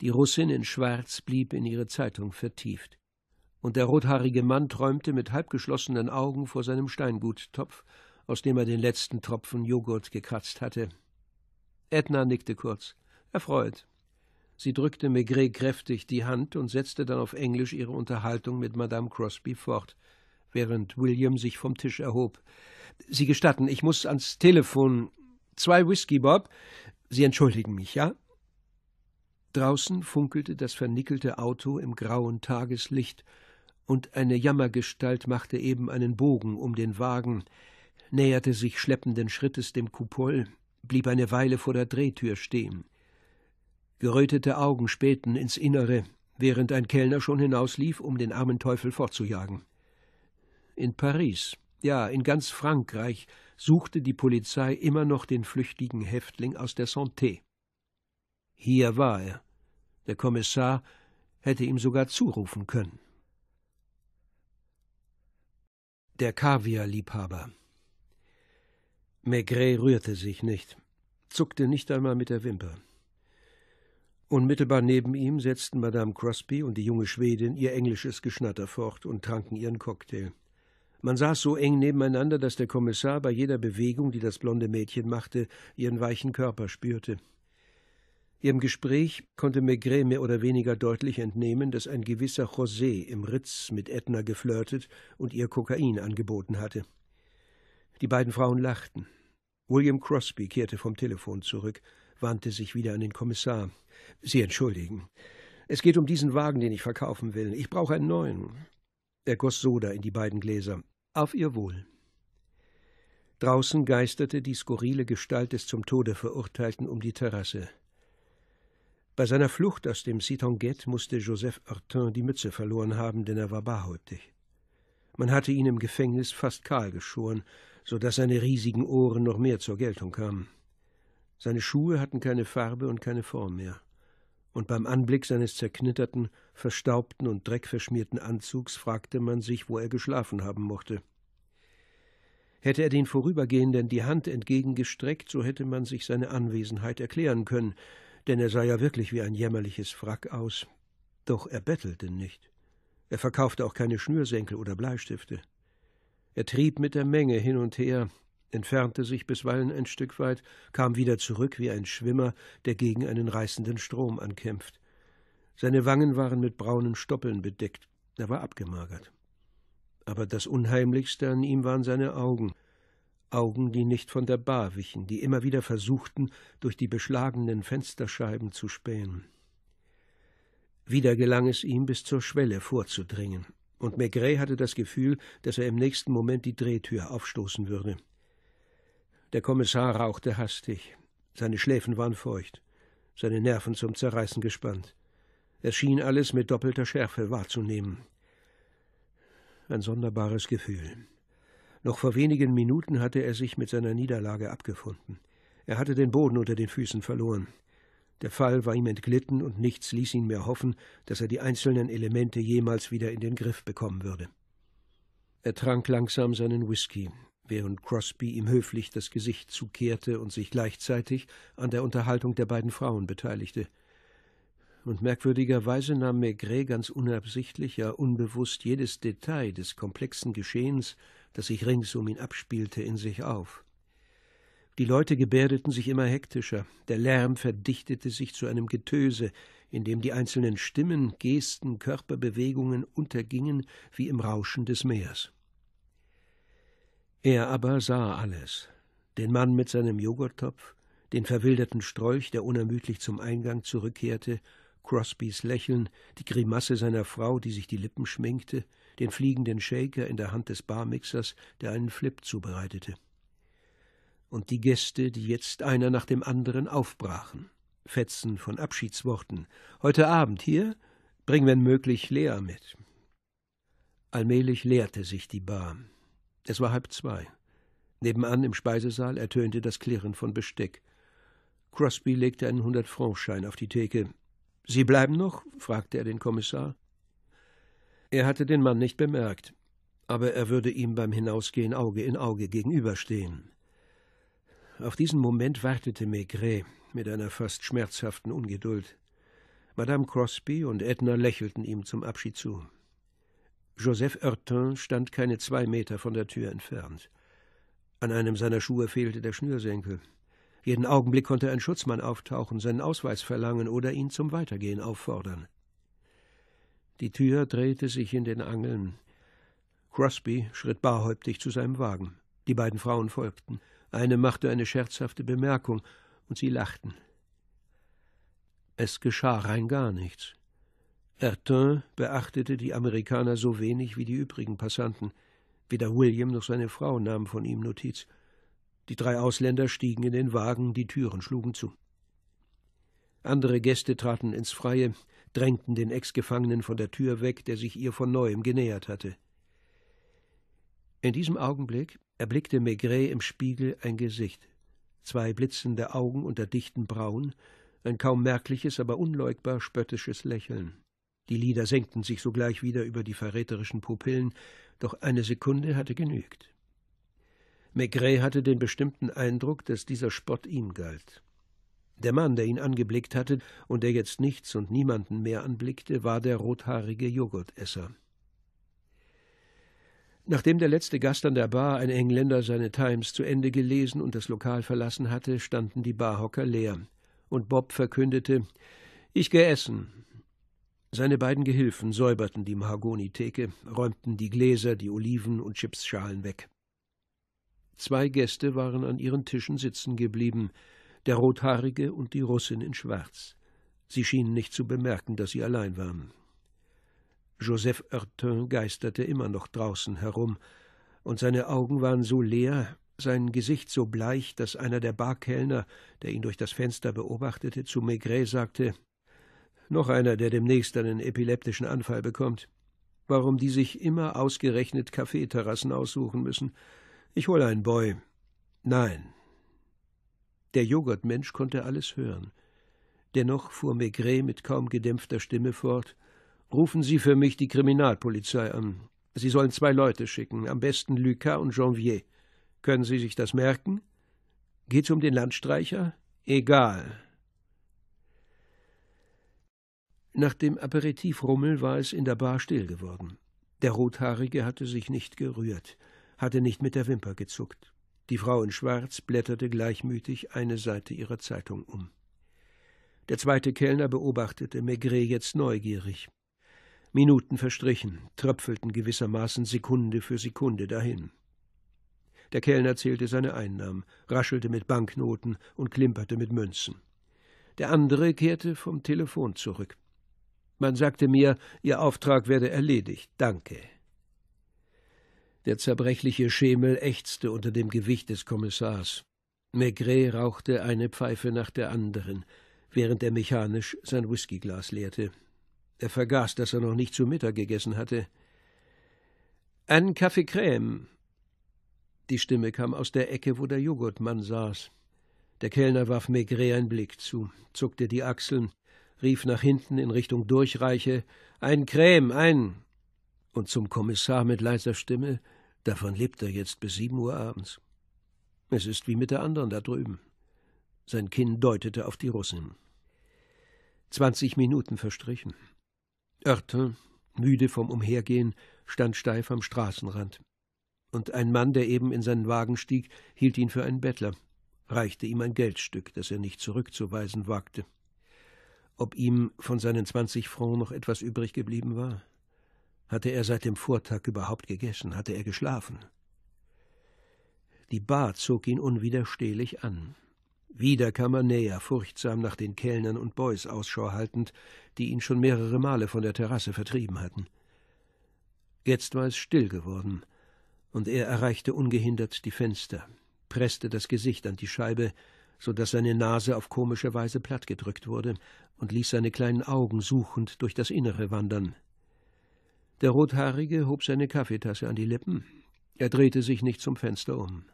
Die Russin in Schwarz blieb in ihre Zeitung vertieft. Und der rothaarige Mann träumte mit halbgeschlossenen Augen vor seinem Steinguttopf, aus dem er den letzten Tropfen Joghurt gekratzt hatte. Edna nickte kurz, erfreut, Sie drückte Maigret kräftig die Hand und setzte dann auf Englisch ihre Unterhaltung mit Madame Crosby fort, während William sich vom Tisch erhob. Sie gestatten, ich muss ans Telefon. Zwei Whisky, Bob. Sie entschuldigen mich, ja? Draußen funkelte das vernickelte Auto im grauen Tageslicht, und eine Jammergestalt machte eben einen Bogen um den Wagen, näherte sich schleppenden Schrittes dem Kupol, blieb eine Weile vor der Drehtür stehen. Gerötete Augen spähten ins Innere, während ein Kellner schon hinauslief, um den armen Teufel fortzujagen. In Paris, ja, in ganz Frankreich, suchte die Polizei immer noch den flüchtigen Häftling aus der Santé. Hier war er. Der Kommissar hätte ihm sogar zurufen können. Der Kaviarliebhaber. Maigret rührte sich nicht, zuckte nicht einmal mit der Wimper. Unmittelbar neben ihm setzten Madame Crosby und die junge Schwedin ihr englisches Geschnatter fort und tranken ihren Cocktail. Man saß so eng nebeneinander, dass der Kommissar bei jeder Bewegung, die das blonde Mädchen machte, ihren weichen Körper spürte. Ihrem Gespräch konnte Maigret mehr oder weniger deutlich entnehmen, dass ein gewisser José im Ritz mit Edna geflirtet und ihr Kokain angeboten hatte. Die beiden Frauen lachten. William Crosby kehrte vom Telefon zurück, wandte sich wieder an den Kommissar. Sie entschuldigen. Es geht um diesen Wagen, den ich verkaufen will. Ich brauche einen neuen. Er goss Soda in die beiden Gläser. Auf Ihr Wohl. Draußen geisterte die skurrile Gestalt des zum Tode Verurteilten um die Terrasse. Bei seiner Flucht aus dem Citanguette musste Joseph Hortin die Mütze verloren haben, denn er war barhäuptig. Man hatte ihn im Gefängnis fast kahl geschoren, so daß seine riesigen Ohren noch mehr zur Geltung kamen. Seine Schuhe hatten keine Farbe und keine Form mehr und beim Anblick seines zerknitterten, verstaubten und dreckverschmierten Anzugs fragte man sich, wo er geschlafen haben mochte. Hätte er den Vorübergehenden die Hand entgegengestreckt, so hätte man sich seine Anwesenheit erklären können, denn er sah ja wirklich wie ein jämmerliches Wrack aus. Doch er bettelte nicht. Er verkaufte auch keine Schnürsenkel oder Bleistifte. Er trieb mit der Menge hin und her, entfernte sich bisweilen ein Stück weit, kam wieder zurück wie ein Schwimmer, der gegen einen reißenden Strom ankämpft. Seine Wangen waren mit braunen Stoppeln bedeckt, er war abgemagert. Aber das Unheimlichste an ihm waren seine Augen, Augen, die nicht von der Bar wichen, die immer wieder versuchten, durch die beschlagenen Fensterscheiben zu spähen. Wieder gelang es ihm, bis zur Schwelle vorzudringen, und Maigret hatte das Gefühl, dass er im nächsten Moment die Drehtür aufstoßen würde. Der Kommissar rauchte hastig. Seine Schläfen waren feucht, seine Nerven zum Zerreißen gespannt. Er schien alles mit doppelter Schärfe wahrzunehmen. Ein sonderbares Gefühl. Noch vor wenigen Minuten hatte er sich mit seiner Niederlage abgefunden. Er hatte den Boden unter den Füßen verloren. Der Fall war ihm entglitten und nichts ließ ihn mehr hoffen, dass er die einzelnen Elemente jemals wieder in den Griff bekommen würde. Er trank langsam seinen Whisky, während Crosby ihm höflich das Gesicht zukehrte und sich gleichzeitig an der Unterhaltung der beiden Frauen beteiligte. Und merkwürdigerweise nahm Maigret ganz unabsichtlich, ja unbewusst jedes Detail des komplexen Geschehens, das sich rings um ihn abspielte, in sich auf. Die Leute gebärdeten sich immer hektischer, der Lärm verdichtete sich zu einem Getöse, in dem die einzelnen Stimmen, Gesten, Körperbewegungen untergingen wie im Rauschen des Meers. Er aber sah alles: den Mann mit seinem Joghurttopf, den verwilderten Strolch, der unermüdlich zum Eingang zurückkehrte, Crosbys Lächeln, die Grimasse seiner Frau, die sich die Lippen schminkte, den fliegenden Shaker in der Hand des Barmixers, der einen Flip zubereitete. Und die Gäste, die jetzt einer nach dem anderen aufbrachen. Fetzen von Abschiedsworten. Heute Abend hier, bring wenn möglich Lea mit. Allmählich leerte sich die Bar. Es war halb zwei. Nebenan im Speisesaal ertönte das Klirren von Besteck. Crosby legte einen Hundert-Franc-Schein auf die Theke. Sie bleiben noch? fragte er den Kommissar. Er hatte den Mann nicht bemerkt, aber er würde ihm beim Hinausgehen Auge in Auge gegenüberstehen. Auf diesen Moment wartete Maigret mit einer fast schmerzhaften Ungeduld. Madame Crosby und Edna lächelten ihm zum Abschied zu. Joseph Oertin stand keine zwei Meter von der Tür entfernt. An einem seiner Schuhe fehlte der Schnürsenkel. Jeden Augenblick konnte ein Schutzmann auftauchen, seinen Ausweis verlangen oder ihn zum Weitergehen auffordern. Die Tür drehte sich in den Angeln. Crosby schritt barhäuptig zu seinem Wagen. Die beiden Frauen folgten. Eine machte eine scherzhafte Bemerkung, und sie lachten. Es geschah rein gar nichts. Ertin beachtete die Amerikaner so wenig wie die übrigen Passanten. Weder William noch seine Frau nahmen von ihm Notiz. Die drei Ausländer stiegen in den Wagen, die Türen schlugen zu. Andere Gäste traten ins Freie, drängten den Ex-Gefangenen von der Tür weg, der sich ihr von neuem genähert hatte. In diesem Augenblick erblickte Maigret im Spiegel ein Gesicht, zwei blitzende Augen unter dichten Brauen, ein kaum merkliches, aber unleugbar spöttisches Lächeln. Die Lider senkten sich sogleich wieder über die verräterischen Pupillen, doch eine Sekunde hatte genügt. Maigret hatte den bestimmten Eindruck, dass dieser Spott ihm galt. Der Mann, der ihn angeblickt hatte und der jetzt nichts und niemanden mehr anblickte, war der rothaarige Joghurtesser. Nachdem der letzte Gast an der Bar, ein Engländer, seine Times zu Ende gelesen und das Lokal verlassen hatte, standen die Barhocker leer, und Bob verkündete Ich gehe essen. Seine beiden Gehilfen säuberten die Mahagonitheke, räumten die Gläser, die Oliven und Chipsschalen weg. Zwei Gäste waren an ihren Tischen sitzen geblieben, der Rothaarige und die Russin in Schwarz. Sie schienen nicht zu bemerken, dass sie allein waren. Joseph Oertin geisterte immer noch draußen herum, und seine Augen waren so leer, sein Gesicht so bleich, dass einer der Barkellner, der ihn durch das Fenster beobachtete, zu Maigret sagte: noch einer, der demnächst einen epileptischen Anfall bekommt. Warum die sich immer ausgerechnet Kaffeeterrassen aussuchen müssen. Ich hole einen Boy. Nein. Der Joghurtmensch konnte alles hören. Dennoch fuhr Maigret mit kaum gedämpfter Stimme fort. Rufen Sie für mich die Kriminalpolizei an. Sie sollen zwei Leute schicken, am besten Lucas und Janvier. Können Sie sich das merken? Geht's um den Landstreicher? Egal. Nach dem Aperitivrummel war es in der Bar still geworden. Der Rothaarige hatte sich nicht gerührt, hatte nicht mit der Wimper gezuckt. Die Frau in Schwarz blätterte gleichmütig eine Seite ihrer Zeitung um. Der zweite Kellner beobachtete Maigret jetzt neugierig. Minuten verstrichen, tröpfelten gewissermaßen Sekunde für Sekunde dahin. Der Kellner zählte seine Einnahmen, raschelte mit Banknoten und klimperte mit Münzen. Der andere kehrte vom Telefon zurück. Man sagte mir, Ihr Auftrag werde erledigt. Danke. Der zerbrechliche Schemel ächzte unter dem Gewicht des Kommissars. Maigret rauchte eine Pfeife nach der anderen, während er mechanisch sein Whiskyglas leerte. Er vergaß, dass er noch nicht zu Mittag gegessen hatte. Ein Kaffee Crème. Die Stimme kam aus der Ecke, wo der Joghurtmann saß. Der Kellner warf Maigret einen Blick zu, zuckte die Achseln rief nach hinten in Richtung Durchreiche Ein Creme, ein. Und zum Kommissar mit leiser Stimme Davon lebt er jetzt bis sieben Uhr abends. Es ist wie mit der anderen da drüben. Sein Kinn deutete auf die Russin. Zwanzig Minuten verstrichen. Oertin, müde vom Umhergehen, stand steif am Straßenrand. Und ein Mann, der eben in seinen Wagen stieg, hielt ihn für einen Bettler, reichte ihm ein Geldstück, das er nicht zurückzuweisen wagte ob ihm von seinen 20 Francs noch etwas übrig geblieben war. Hatte er seit dem Vortag überhaupt gegessen? Hatte er geschlafen? Die Bar zog ihn unwiderstehlich an. Wieder kam er näher, furchtsam nach den Kellnern und Boys Ausschau haltend, die ihn schon mehrere Male von der Terrasse vertrieben hatten. Jetzt war es still geworden, und er erreichte ungehindert die Fenster, presste das Gesicht an die Scheibe, so daß seine Nase auf komische Weise plattgedrückt wurde und ließ seine kleinen Augen suchend durch das Innere wandern. Der Rothaarige hob seine Kaffeetasse an die Lippen. Er drehte sich nicht zum Fenster um.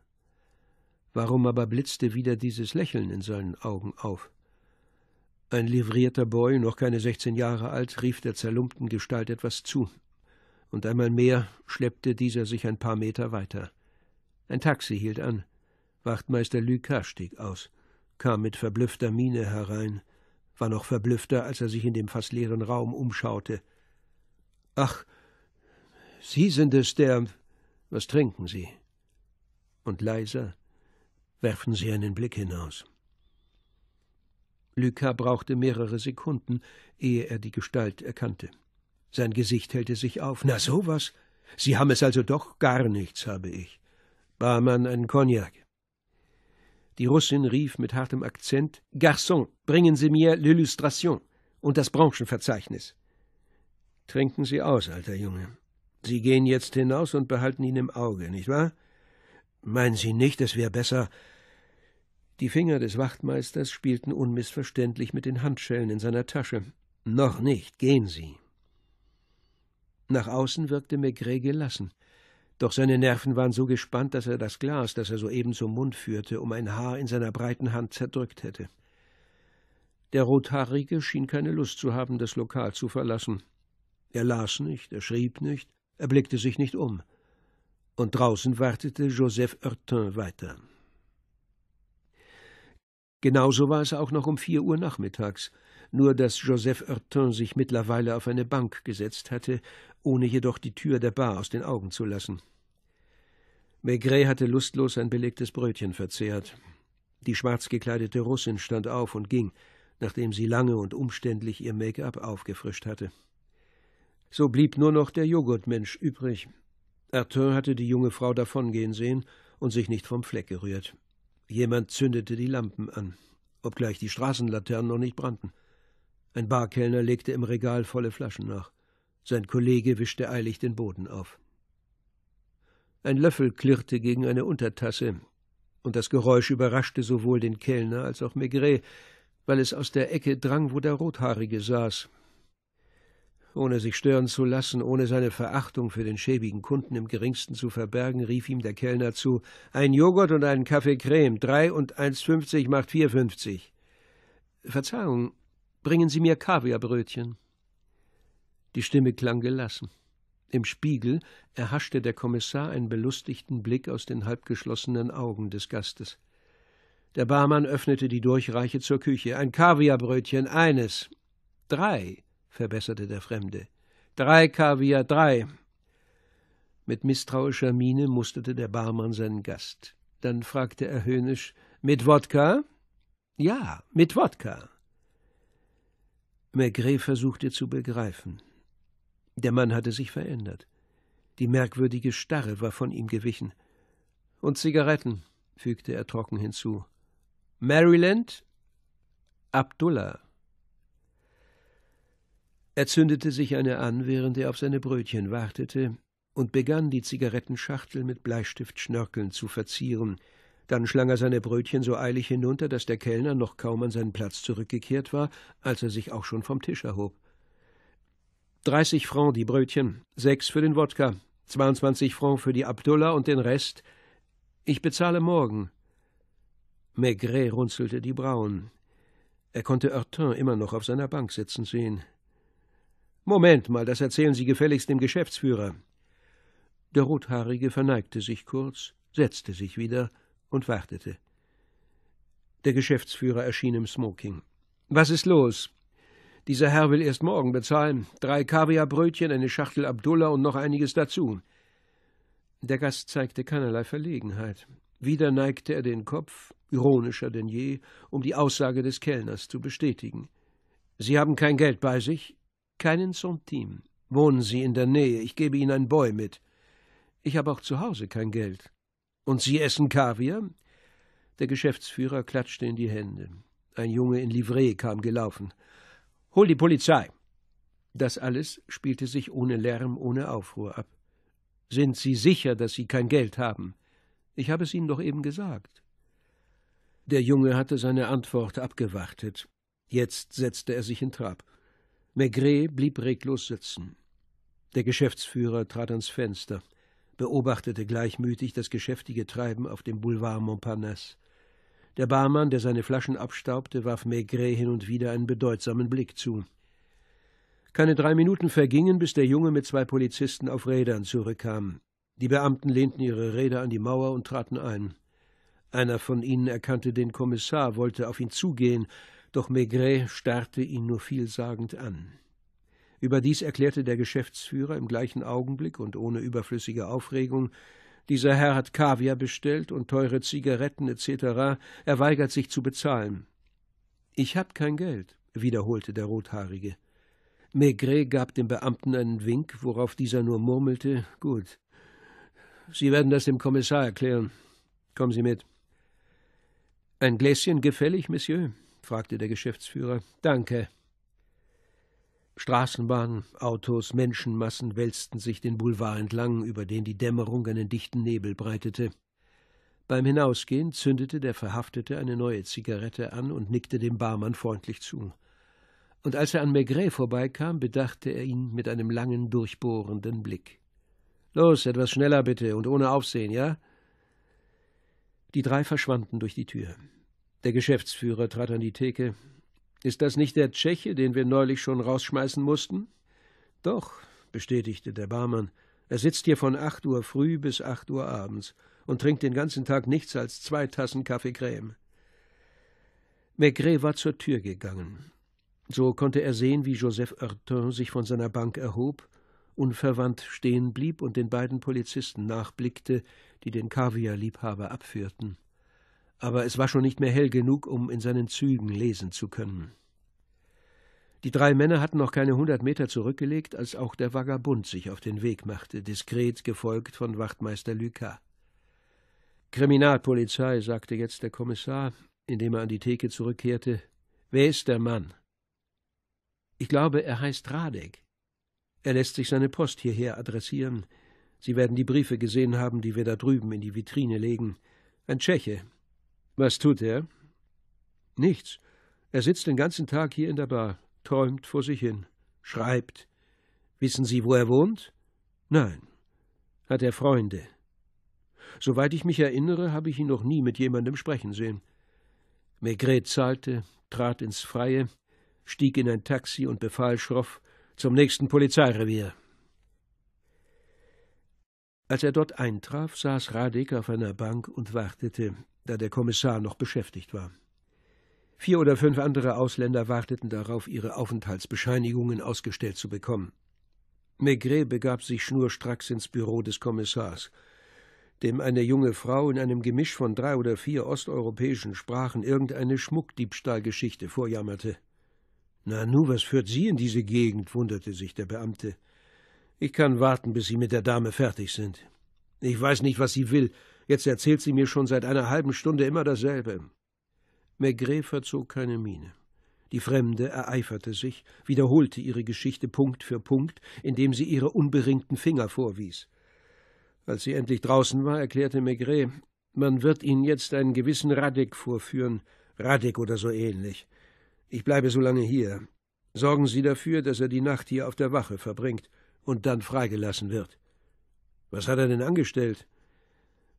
Warum aber blitzte wieder dieses Lächeln in seinen Augen auf? Ein livrierter Boy, noch keine sechzehn Jahre alt, rief der zerlumpten Gestalt etwas zu. Und einmal mehr schleppte dieser sich ein paar Meter weiter. Ein Taxi hielt an. Wachtmeister Lüker stieg aus kam mit verblüffter Miene herein, war noch verblüffter, als er sich in dem fast leeren Raum umschaute. Ach, Sie sind es, der. Was trinken Sie? Und leiser werfen Sie einen Blick hinaus. Lyka brauchte mehrere Sekunden, ehe er die Gestalt erkannte. Sein Gesicht hellte sich auf. Na sowas? Sie haben es also doch gar nichts, habe ich. Barmann einen Cognac. Die Russin rief mit hartem Akzent Garçon, bringen Sie mir l'Illustration und das Branchenverzeichnis. Trinken Sie aus, alter Junge. Sie gehen jetzt hinaus und behalten ihn im Auge, nicht wahr? Meinen Sie nicht, es wäre besser. Die Finger des Wachtmeisters spielten unmissverständlich mit den Handschellen in seiner Tasche. Noch nicht, gehen Sie. Nach außen wirkte Maigret gelassen. Doch seine Nerven waren so gespannt, dass er das Glas, das er soeben zum Mund führte, um ein Haar in seiner breiten Hand zerdrückt hätte. Der Rothaarige schien keine Lust zu haben, das Lokal zu verlassen. Er las nicht, er schrieb nicht, er blickte sich nicht um. Und draußen wartete Joseph Hurtin weiter. Genauso war es auch noch um vier Uhr nachmittags, nur dass Joseph Hortin sich mittlerweile auf eine Bank gesetzt hatte, ohne jedoch die Tür der Bar aus den Augen zu lassen. Maigret hatte lustlos ein belegtes Brötchen verzehrt. Die schwarz gekleidete Russin stand auf und ging, nachdem sie lange und umständlich ihr Make-up aufgefrischt hatte. So blieb nur noch der Joghurtmensch übrig. Arthur hatte die junge Frau davongehen sehen und sich nicht vom Fleck gerührt. Jemand zündete die Lampen an, obgleich die Straßenlaternen noch nicht brannten. Ein Barkellner legte im Regal volle Flaschen nach. Sein Kollege wischte eilig den Boden auf. Ein Löffel klirrte gegen eine Untertasse, und das Geräusch überraschte sowohl den Kellner als auch Maigret, weil es aus der Ecke drang, wo der Rothaarige saß. Ohne sich stören zu lassen, ohne seine Verachtung für den schäbigen Kunden im geringsten zu verbergen, rief ihm der Kellner zu: Ein Joghurt und einen Kaffee Creme, drei und eins fünfzig macht vier fünfzig. Verzeihung, Bringen Sie mir Kaviarbrötchen. Die Stimme klang gelassen. Im Spiegel erhaschte der Kommissar einen belustigten Blick aus den halbgeschlossenen Augen des Gastes. Der Barmann öffnete die Durchreiche zur Küche. Ein Kaviarbrötchen, eines. Drei, verbesserte der Fremde. Drei Kaviar, drei. Mit misstrauischer Miene musterte der Barmann seinen Gast. Dann fragte er höhnisch: Mit Wodka? Ja, mit Wodka. Maigret versuchte zu begreifen. Der Mann hatte sich verändert. Die merkwürdige Starre war von ihm gewichen. Und Zigaretten, fügte er trocken hinzu. Maryland? Abdullah. Er zündete sich eine an, während er auf seine Brötchen wartete, und begann die Zigarettenschachtel mit Bleistiftschnörkeln zu verzieren, dann schlang er seine Brötchen so eilig hinunter, dass der Kellner noch kaum an seinen Platz zurückgekehrt war, als er sich auch schon vom Tisch erhob. Dreißig Franc die Brötchen, sechs für den Wodka, 22 Franc für die Abdullah und den Rest. Ich bezahle morgen. Maigret runzelte die Brauen. Er konnte Hortin immer noch auf seiner Bank sitzen sehen. Moment mal, das erzählen Sie gefälligst dem Geschäftsführer. Der Rothaarige verneigte sich kurz, setzte sich wieder und wartete. Der Geschäftsführer erschien im Smoking. Was ist los? Dieser Herr will erst morgen bezahlen. Drei Kaviarbrötchen, eine Schachtel Abdullah und noch einiges dazu. Der Gast zeigte keinerlei Verlegenheit. Wieder neigte er den Kopf, ironischer denn je, um die Aussage des Kellners zu bestätigen. Sie haben kein Geld bei sich? Keinen Centime. Wohnen Sie in der Nähe, ich gebe Ihnen ein Boy mit. Ich habe auch zu Hause kein Geld. Und Sie essen Kaviar? Der Geschäftsführer klatschte in die Hände. Ein Junge in Livree kam gelaufen. Hol die Polizei! Das alles spielte sich ohne Lärm, ohne Aufruhr ab. Sind Sie sicher, dass Sie kein Geld haben? Ich habe es Ihnen doch eben gesagt. Der Junge hatte seine Antwort abgewartet. Jetzt setzte er sich in Trab. Maigret blieb reglos sitzen. Der Geschäftsführer trat ans Fenster beobachtete gleichmütig das geschäftige Treiben auf dem Boulevard Montparnasse. Der Barmann, der seine Flaschen abstaubte, warf Maigret hin und wieder einen bedeutsamen Blick zu. Keine drei Minuten vergingen, bis der Junge mit zwei Polizisten auf Rädern zurückkam. Die Beamten lehnten ihre Räder an die Mauer und traten ein. Einer von ihnen erkannte den Kommissar, wollte auf ihn zugehen, doch Maigret starrte ihn nur vielsagend an. Überdies erklärte der Geschäftsführer im gleichen Augenblick und ohne überflüssige Aufregung, dieser Herr hat Kaviar bestellt und teure Zigaretten etc., er weigert sich zu bezahlen. Ich hab kein Geld, wiederholte der Rothaarige. Maigret gab dem Beamten einen Wink, worauf dieser nur murmelte: Gut, Sie werden das dem Kommissar erklären. Kommen Sie mit. Ein Gläschen gefällig, Monsieur? fragte der Geschäftsführer. Danke, Straßenbahnen, Autos, Menschenmassen wälzten sich den Boulevard entlang, über den die Dämmerung einen dichten Nebel breitete. Beim Hinausgehen zündete der Verhaftete eine neue Zigarette an und nickte dem Barmann freundlich zu. Und als er an Maigret vorbeikam, bedachte er ihn mit einem langen, durchbohrenden Blick. Los, etwas schneller bitte und ohne Aufsehen, ja? Die drei verschwanden durch die Tür. Der Geschäftsführer trat an die Theke, ist das nicht der Tscheche, den wir neulich schon rausschmeißen mussten? Doch, bestätigte der Barmann. Er sitzt hier von acht Uhr früh bis acht Uhr abends und trinkt den ganzen Tag nichts als zwei Tassen Kaffee-Creme. Maigret war zur Tür gegangen. So konnte er sehen, wie Joseph Hortin sich von seiner Bank erhob, unverwandt stehen blieb und den beiden Polizisten nachblickte, die den Kaviarliebhaber abführten aber es war schon nicht mehr hell genug, um in seinen Zügen lesen zu können. Die drei Männer hatten noch keine hundert Meter zurückgelegt, als auch der Vagabund sich auf den Weg machte, diskret gefolgt von Wachtmeister Lucas. Kriminalpolizei, sagte jetzt der Kommissar, indem er an die Theke zurückkehrte. Wer ist der Mann? Ich glaube, er heißt Radek. Er lässt sich seine Post hierher adressieren. Sie werden die Briefe gesehen haben, die wir da drüben in die Vitrine legen. Ein Tscheche, was tut er? Nichts. Er sitzt den ganzen Tag hier in der Bar, träumt vor sich hin, schreibt. Wissen Sie, wo er wohnt? Nein. Hat er Freunde? Soweit ich mich erinnere, habe ich ihn noch nie mit jemandem sprechen sehen. Maigret zahlte, trat ins Freie, stieg in ein Taxi und befahl schroff zum nächsten Polizeirevier. Als er dort eintraf, saß Radek auf einer Bank und wartete da der Kommissar noch beschäftigt war. Vier oder fünf andere Ausländer warteten darauf, ihre Aufenthaltsbescheinigungen ausgestellt zu bekommen. Maigret begab sich schnurstracks ins Büro des Kommissars, dem eine junge Frau in einem Gemisch von drei oder vier osteuropäischen Sprachen irgendeine Schmuckdiebstahlgeschichte vorjammerte. Na nu, was führt Sie in diese Gegend? wunderte sich der Beamte. Ich kann warten, bis Sie mit der Dame fertig sind. Ich weiß nicht, was sie will, Jetzt erzählt sie mir schon seit einer halben Stunde immer dasselbe. Maigret verzog keine Miene. Die Fremde ereiferte sich, wiederholte ihre Geschichte Punkt für Punkt, indem sie ihre unberingten Finger vorwies. Als sie endlich draußen war, erklärte Maigret, man wird Ihnen jetzt einen gewissen Radek vorführen, Radek oder so ähnlich. Ich bleibe so lange hier. Sorgen Sie dafür, dass er die Nacht hier auf der Wache verbringt und dann freigelassen wird. Was hat er denn angestellt?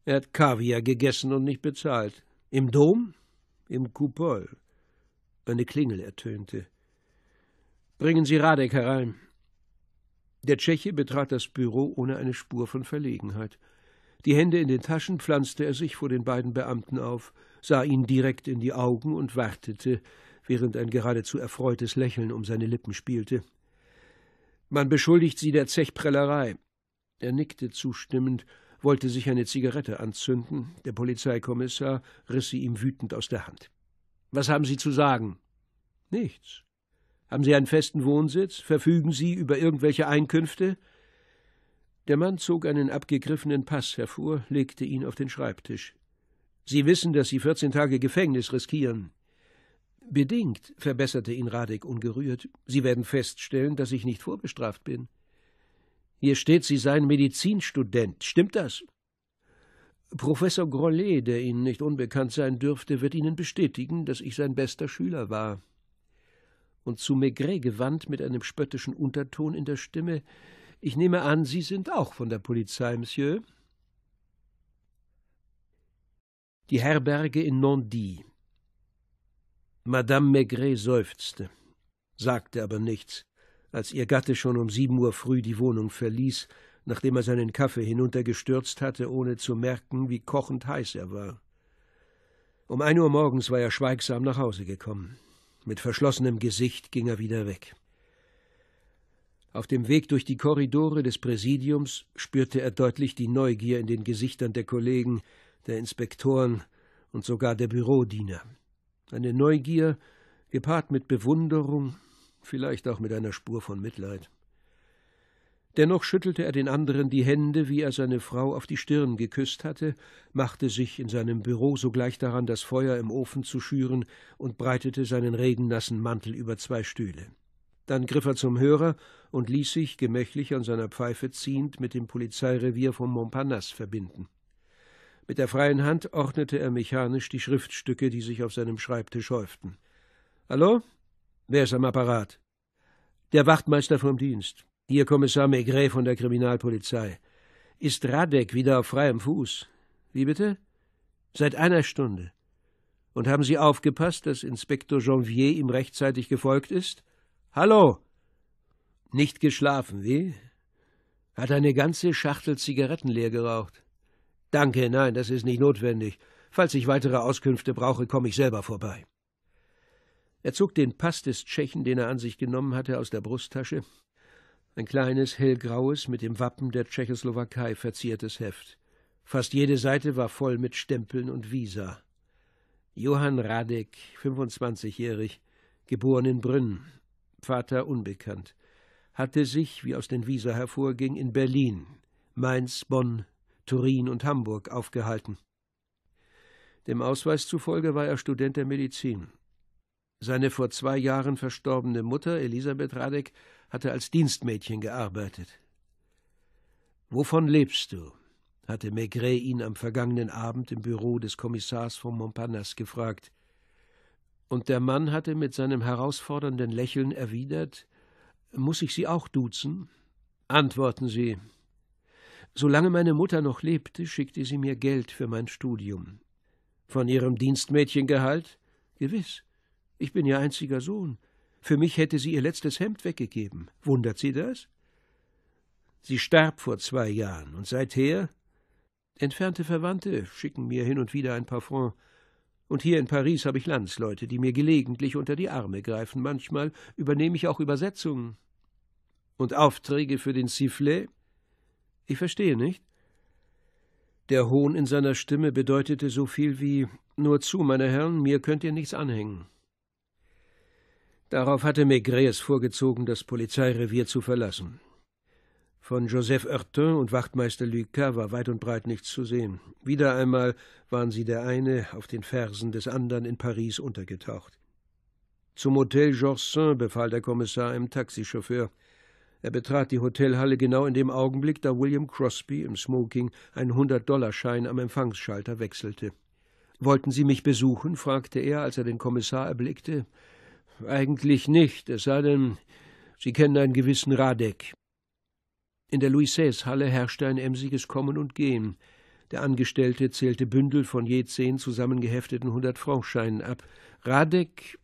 Er hat Kaviar gegessen und nicht bezahlt. Im Dom? Im Kupol. Eine Klingel ertönte. Bringen Sie Radek herein. Der Tscheche betrat das Büro ohne eine Spur von Verlegenheit. Die Hände in den Taschen pflanzte er sich vor den beiden Beamten auf, sah ihnen direkt in die Augen und wartete, während ein geradezu erfreutes Lächeln um seine Lippen spielte. Man beschuldigt sie der Zechprellerei. Er nickte zustimmend wollte sich eine Zigarette anzünden. Der Polizeikommissar riss sie ihm wütend aus der Hand. Was haben Sie zu sagen? Nichts. Haben Sie einen festen Wohnsitz? Verfügen Sie über irgendwelche Einkünfte? Der Mann zog einen abgegriffenen Pass hervor, legte ihn auf den Schreibtisch. Sie wissen, dass Sie vierzehn Tage Gefängnis riskieren. Bedingt, verbesserte ihn Radek ungerührt. Sie werden feststellen, dass ich nicht vorbestraft bin. Hier steht, Sie seien Medizinstudent. Stimmt das? Professor Grollet, der Ihnen nicht unbekannt sein dürfte, wird Ihnen bestätigen, dass ich sein bester Schüler war. Und zu Maigret gewandt mit einem spöttischen Unterton in der Stimme, ich nehme an, Sie sind auch von der Polizei, Monsieur. Die Herberge in Nandy. Madame Maigret seufzte, sagte aber nichts als ihr Gatte schon um sieben Uhr früh die Wohnung verließ, nachdem er seinen Kaffee hinuntergestürzt hatte, ohne zu merken, wie kochend heiß er war. Um ein Uhr morgens war er schweigsam nach Hause gekommen. Mit verschlossenem Gesicht ging er wieder weg. Auf dem Weg durch die Korridore des Präsidiums spürte er deutlich die Neugier in den Gesichtern der Kollegen, der Inspektoren und sogar der Bürodiener. Eine Neugier, gepaart mit Bewunderung, vielleicht auch mit einer Spur von Mitleid. Dennoch schüttelte er den anderen die Hände, wie er seine Frau auf die Stirn geküsst hatte, machte sich in seinem Büro sogleich daran, das Feuer im Ofen zu schüren und breitete seinen regennassen Mantel über zwei Stühle. Dann griff er zum Hörer und ließ sich, gemächlich an seiner Pfeife ziehend, mit dem Polizeirevier von Montparnasse verbinden. Mit der freien Hand ordnete er mechanisch die Schriftstücke, die sich auf seinem Schreibtisch häuften. Hallo? Wer ist am Apparat? Der Wachtmeister vom Dienst. Ihr Kommissar Maigret von der Kriminalpolizei. Ist Radek wieder auf freiem Fuß? Wie bitte? Seit einer Stunde. Und haben Sie aufgepasst, dass Inspektor Janvier ihm rechtzeitig gefolgt ist? Hallo! Nicht geschlafen, wie? Hat eine ganze Schachtel Zigaretten leer geraucht. Danke, nein, das ist nicht notwendig. Falls ich weitere Auskünfte brauche, komme ich selber vorbei. Er zog den Pass des Tschechen, den er an sich genommen hatte, aus der Brusttasche, ein kleines, hellgraues, mit dem Wappen der Tschechoslowakei verziertes Heft. Fast jede Seite war voll mit Stempeln und Visa. Johann Radek, 25-jährig, geboren in Brünn, Vater unbekannt, hatte sich, wie aus den Visa hervorging, in Berlin, Mainz, Bonn, Turin und Hamburg aufgehalten. Dem Ausweis zufolge war er Student der Medizin, seine vor zwei Jahren verstorbene Mutter, Elisabeth Radek, hatte als Dienstmädchen gearbeitet. Wovon lebst du? hatte Maigret ihn am vergangenen Abend im Büro des Kommissars von Montparnasse gefragt. Und der Mann hatte mit seinem herausfordernden Lächeln erwidert: Muss ich Sie auch duzen? Antworten Sie. Solange meine Mutter noch lebte, schickte sie mir Geld für mein Studium. Von ihrem Dienstmädchengehalt? Gewiss. Ich bin ihr einziger Sohn. Für mich hätte sie ihr letztes Hemd weggegeben. Wundert Sie das? Sie starb vor zwei Jahren, und seither entfernte Verwandte schicken mir hin und wieder ein Parfum, und hier in Paris habe ich Landsleute, die mir gelegentlich unter die Arme greifen. Manchmal übernehme ich auch Übersetzungen. Und Aufträge für den Sifflet? Ich verstehe nicht. Der Hohn in seiner Stimme bedeutete so viel wie Nur zu, meine Herren, mir könnt ihr nichts anhängen. Darauf hatte Maigret es vorgezogen, das Polizeirevier zu verlassen. Von Joseph Heurtin und Wachtmeister Lucas war weit und breit nichts zu sehen. Wieder einmal waren sie der eine auf den Fersen des anderen in Paris untergetaucht. Zum Hotel Jorsin befahl der Kommissar einem Taxichauffeur. Er betrat die Hotelhalle genau in dem Augenblick, da William Crosby im Smoking einen Hundert-Dollar-Schein am Empfangsschalter wechselte. Wollten Sie mich besuchen? fragte er, als er den Kommissar erblickte. Eigentlich nicht, es sei denn, Sie kennen einen gewissen Radek. In der Louis-Says-Halle herrschte ein emsiges Kommen und Gehen. Der Angestellte zählte Bündel von je zehn zusammengehefteten Hundertfrancscheinen ab. Radek.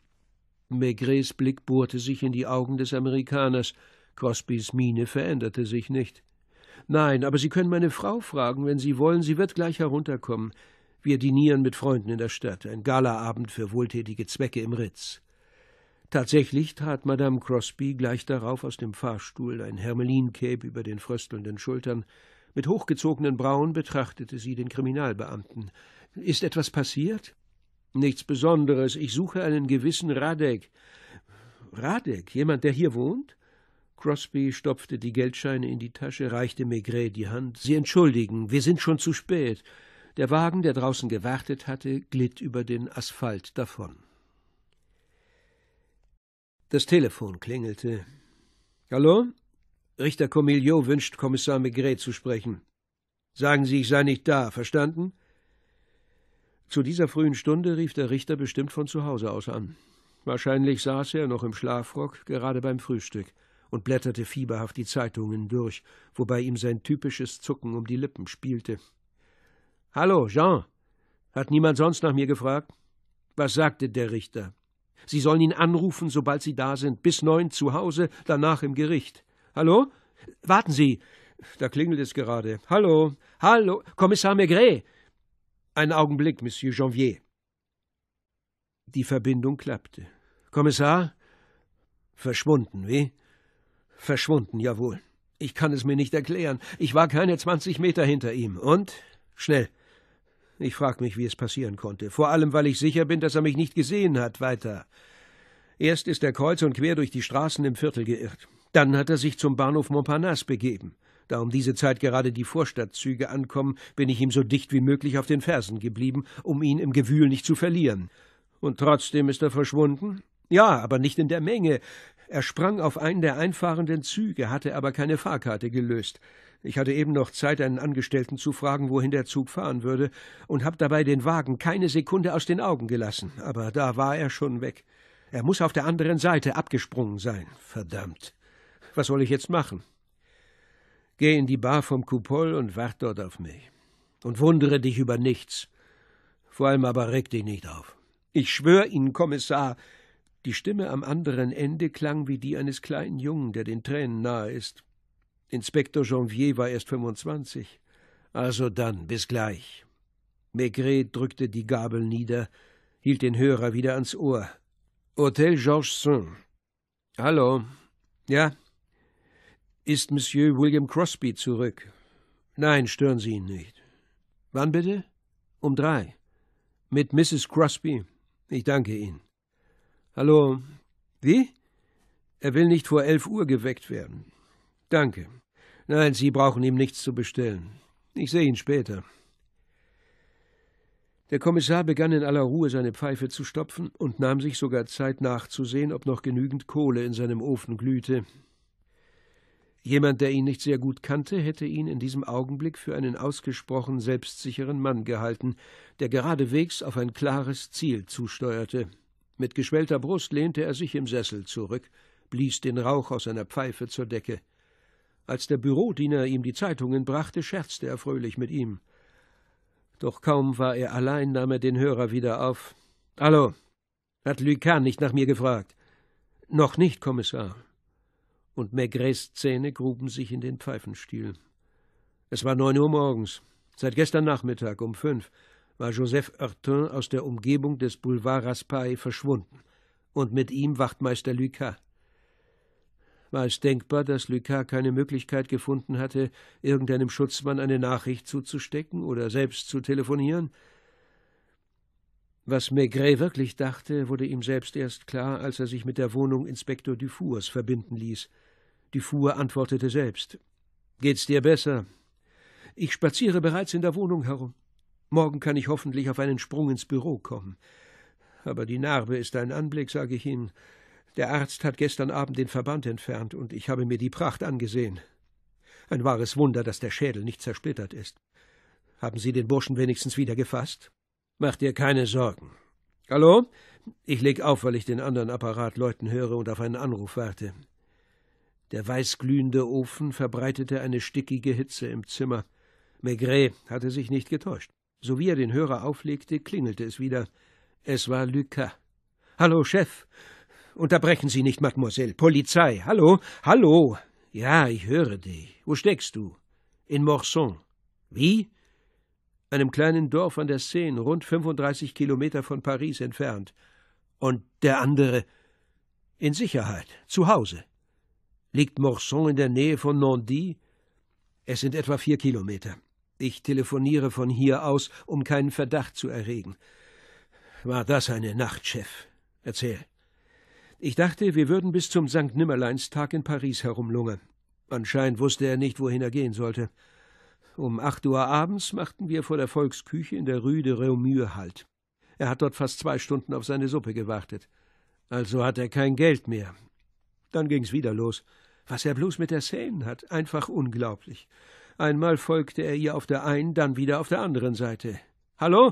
Maigrets Blick bohrte sich in die Augen des Amerikaners. Crosbys Miene veränderte sich nicht. Nein, aber Sie können meine Frau fragen, wenn Sie wollen. Sie wird gleich herunterkommen. Wir dinieren mit Freunden in der Stadt. Ein Galaabend für wohltätige Zwecke im Ritz. Tatsächlich trat Madame Crosby gleich darauf aus dem Fahrstuhl, ein Hermelincape über den fröstelnden Schultern. Mit hochgezogenen Brauen betrachtete sie den Kriminalbeamten. Ist etwas passiert? Nichts Besonderes. Ich suche einen gewissen Radek. Radek, jemand, der hier wohnt? Crosby stopfte die Geldscheine in die Tasche, reichte Maigret die Hand. Sie entschuldigen, wir sind schon zu spät. Der Wagen, der draußen gewartet hatte, glitt über den Asphalt davon. Das Telefon klingelte. Hallo? Richter Comilio wünscht, Kommissar Maigret zu sprechen. Sagen Sie, ich sei nicht da, verstanden? Zu dieser frühen Stunde rief der Richter bestimmt von zu Hause aus an. Wahrscheinlich saß er noch im Schlafrock, gerade beim Frühstück, und blätterte fieberhaft die Zeitungen durch, wobei ihm sein typisches Zucken um die Lippen spielte. Hallo, Jean. Hat niemand sonst nach mir gefragt? Was sagte der Richter? Sie sollen ihn anrufen, sobald Sie da sind, bis neun zu Hause, danach im Gericht. Hallo? Warten Sie. Da klingelt es gerade. Hallo. Hallo. Kommissar Maigret. Einen Augenblick, Monsieur Janvier. Die Verbindung klappte. Kommissar? Verschwunden, wie? Verschwunden, jawohl. Ich kann es mir nicht erklären. Ich war keine zwanzig Meter hinter ihm. Und? Schnell. Ich frag mich, wie es passieren konnte. Vor allem, weil ich sicher bin, dass er mich nicht gesehen hat. Weiter. Erst ist er kreuz und quer durch die Straßen im Viertel geirrt. Dann hat er sich zum Bahnhof Montparnasse begeben. Da um diese Zeit gerade die Vorstadtzüge ankommen, bin ich ihm so dicht wie möglich auf den Fersen geblieben, um ihn im Gewühl nicht zu verlieren. Und trotzdem ist er verschwunden? Ja, aber nicht in der Menge. Er sprang auf einen der einfahrenden Züge, hatte aber keine Fahrkarte gelöst. Ich hatte eben noch Zeit, einen Angestellten zu fragen, wohin der Zug fahren würde, und habe dabei den Wagen keine Sekunde aus den Augen gelassen, aber da war er schon weg. Er muss auf der anderen Seite abgesprungen sein. Verdammt. Was soll ich jetzt machen? Geh in die Bar vom Coupol und wart dort auf mich. Und wundere dich über nichts. Vor allem aber reg dich nicht auf. Ich schwör Ihnen, Kommissar, die Stimme am anderen Ende klang wie die eines kleinen Jungen, der den Tränen nahe ist. Inspektor Janvier war erst 25. Also dann, bis gleich. Maigret drückte die Gabel nieder, hielt den Hörer wieder ans Ohr. Hotel Georges Saint. Hallo. Ja? Ist Monsieur William Crosby zurück? Nein, stören Sie ihn nicht. Wann bitte? Um drei. Mit Mrs. Crosby. Ich danke Ihnen. Hallo. Wie? Er will nicht vor elf Uhr geweckt werden. Danke. Nein, Sie brauchen ihm nichts zu bestellen. Ich sehe ihn später. Der Kommissar begann in aller Ruhe seine Pfeife zu stopfen und nahm sich sogar Zeit nachzusehen, ob noch genügend Kohle in seinem Ofen glühte. Jemand, der ihn nicht sehr gut kannte, hätte ihn in diesem Augenblick für einen ausgesprochen selbstsicheren Mann gehalten, der geradewegs auf ein klares Ziel zusteuerte. Mit geschwellter Brust lehnte er sich im Sessel zurück, blies den Rauch aus seiner Pfeife zur Decke. Als der Bürodiener ihm die Zeitungen brachte, scherzte er fröhlich mit ihm. Doch kaum war er allein, nahm er den Hörer wieder auf. Hallo, hat Lucan nicht nach mir gefragt? Noch nicht, Kommissar. Und Maigres Zähne gruben sich in den Pfeifenstiel. Es war neun Uhr morgens. Seit gestern Nachmittag um fünf war Joseph Hortin aus der Umgebung des Boulevard Raspail verschwunden. Und mit ihm Wachtmeister Lucas war es denkbar, dass Lucas keine Möglichkeit gefunden hatte, irgendeinem Schutzmann eine Nachricht zuzustecken oder selbst zu telefonieren? Was Maigret wirklich dachte, wurde ihm selbst erst klar, als er sich mit der Wohnung Inspektor Dufours verbinden ließ. Dufour antwortete selbst. Geht's dir besser? Ich spaziere bereits in der Wohnung herum. Morgen kann ich hoffentlich auf einen Sprung ins Büro kommen. Aber die Narbe ist ein Anblick, sage ich Ihnen. Der Arzt hat gestern Abend den Verband entfernt, und ich habe mir die Pracht angesehen. Ein wahres Wunder, dass der Schädel nicht zersplittert ist. Haben Sie den Burschen wenigstens wieder gefasst? Mach dir keine Sorgen. Hallo? Ich leg auf, weil ich den anderen Apparat läuten höre und auf einen Anruf warte. Der weißglühende Ofen verbreitete eine stickige Hitze im Zimmer. Maigret hatte sich nicht getäuscht. So wie er den Hörer auflegte, klingelte es wieder. Es war Lucas. Hallo, Chef. Unterbrechen Sie nicht, Mademoiselle. Polizei. Hallo? Hallo? Ja, ich höre dich. Wo steckst du? In Morson. Wie? Einem kleinen Dorf an der Seine, rund 35 Kilometer von Paris entfernt. Und der andere? In Sicherheit, zu Hause. Liegt Morson in der Nähe von Nandy? Es sind etwa vier Kilometer. Ich telefoniere von hier aus, um keinen Verdacht zu erregen. War das eine Nacht, Chef? Erzähl. Ich dachte, wir würden bis zum St. Nimmerleinstag in Paris herumlungern. Anscheinend wusste er nicht, wohin er gehen sollte. Um acht Uhr abends machten wir vor der Volksküche in der Rue de Reaumur Halt. Er hat dort fast zwei Stunden auf seine Suppe gewartet. Also hat er kein Geld mehr. Dann ging's wieder los. Was er bloß mit der Seine hat, einfach unglaublich. Einmal folgte er ihr auf der einen, dann wieder auf der anderen Seite. Hallo?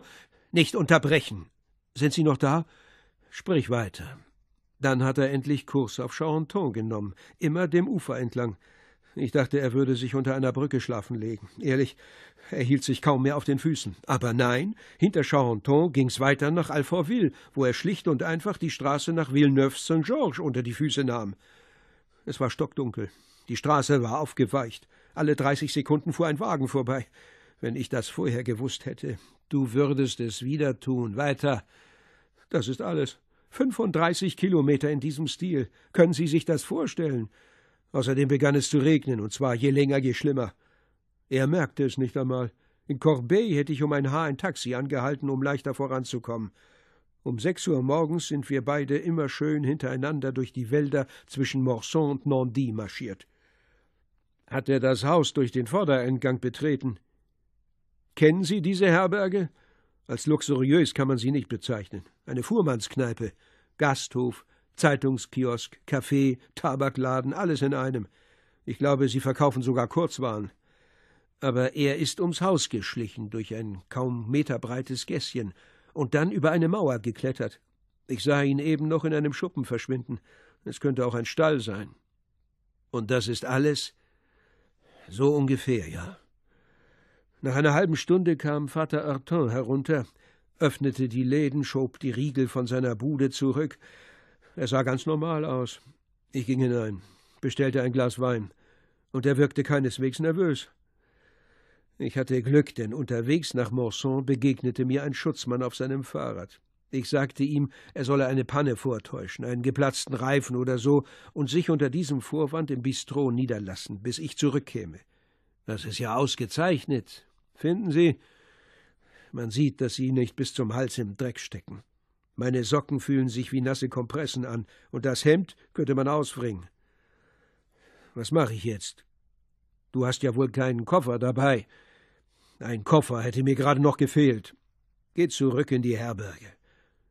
Nicht unterbrechen. Sind Sie noch da? Sprich weiter. Dann hat er endlich Kurs auf Charenton genommen, immer dem Ufer entlang. Ich dachte, er würde sich unter einer Brücke schlafen legen. Ehrlich, er hielt sich kaum mehr auf den Füßen. Aber nein, hinter Charenton ging's weiter nach Alfortville, wo er schlicht und einfach die Straße nach Villeneuve-Saint-Georges unter die Füße nahm. Es war stockdunkel. Die Straße war aufgeweicht. Alle dreißig Sekunden fuhr ein Wagen vorbei. Wenn ich das vorher gewusst hätte, du würdest es wieder tun. Weiter. Das ist alles. 35 Kilometer in diesem Stil. Können Sie sich das vorstellen? Außerdem begann es zu regnen, und zwar je länger, je schlimmer. Er merkte es nicht einmal. In Corbeil hätte ich um ein Haar ein Taxi angehalten, um leichter voranzukommen. Um sechs Uhr morgens sind wir beide immer schön hintereinander durch die Wälder zwischen Morson und Nandy marschiert. Hat er das Haus durch den Vordereingang betreten? Kennen Sie diese Herberge? Als luxuriös kann man sie nicht bezeichnen. Eine Fuhrmannskneipe, Gasthof, Zeitungskiosk, Kaffee, Tabakladen, alles in einem. Ich glaube, sie verkaufen sogar Kurzwaren. Aber er ist ums Haus geschlichen durch ein kaum meterbreites Gässchen und dann über eine Mauer geklettert. Ich sah ihn eben noch in einem Schuppen verschwinden. Es könnte auch ein Stall sein. Und das ist alles? So ungefähr, ja. Nach einer halben Stunde kam Vater Artin herunter, öffnete die Läden, schob die Riegel von seiner Bude zurück. Er sah ganz normal aus. Ich ging hinein, bestellte ein Glas Wein, und er wirkte keineswegs nervös. Ich hatte Glück, denn unterwegs nach Morson begegnete mir ein Schutzmann auf seinem Fahrrad. Ich sagte ihm, er solle eine Panne vortäuschen, einen geplatzten Reifen oder so, und sich unter diesem Vorwand im Bistro niederlassen, bis ich zurückkäme. Das ist ja ausgezeichnet, Finden Sie? Man sieht, dass Sie nicht bis zum Hals im Dreck stecken. Meine Socken fühlen sich wie nasse Kompressen an, und das Hemd könnte man ausfringen. Was mache ich jetzt? Du hast ja wohl keinen Koffer dabei. Ein Koffer hätte mir gerade noch gefehlt. Geh zurück in die Herberge.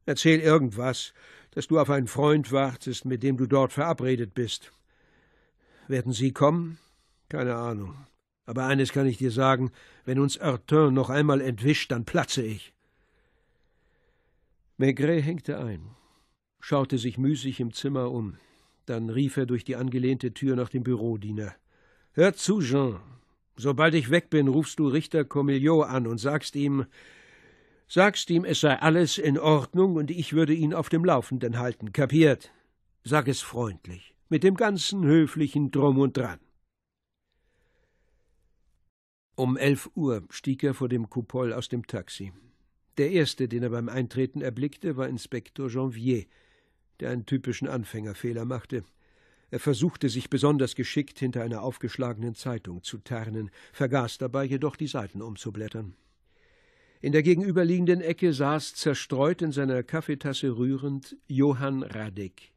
Erzähl irgendwas, dass du auf einen Freund wartest, mit dem du dort verabredet bist. Werden Sie kommen? Keine Ahnung. Aber eines kann ich dir sagen, wenn uns Artin noch einmal entwischt, dann platze ich. Maigret hängte ein, schaute sich müßig im Zimmer um. Dann rief er durch die angelehnte Tür nach dem Bürodiener. Hör zu, Jean. Sobald ich weg bin, rufst du Richter Comillot an und sagst ihm, sagst ihm, es sei alles in Ordnung und ich würde ihn auf dem Laufenden halten. Kapiert? Sag es freundlich, mit dem ganzen höflichen Drum und Dran. Um elf Uhr stieg er vor dem Kupol aus dem Taxi. Der erste, den er beim Eintreten erblickte, war Inspektor Janvier, der einen typischen Anfängerfehler machte. Er versuchte sich besonders geschickt hinter einer aufgeschlagenen Zeitung zu tarnen, vergaß dabei jedoch die Seiten umzublättern. In der gegenüberliegenden Ecke saß zerstreut in seiner Kaffeetasse rührend Johann Radek.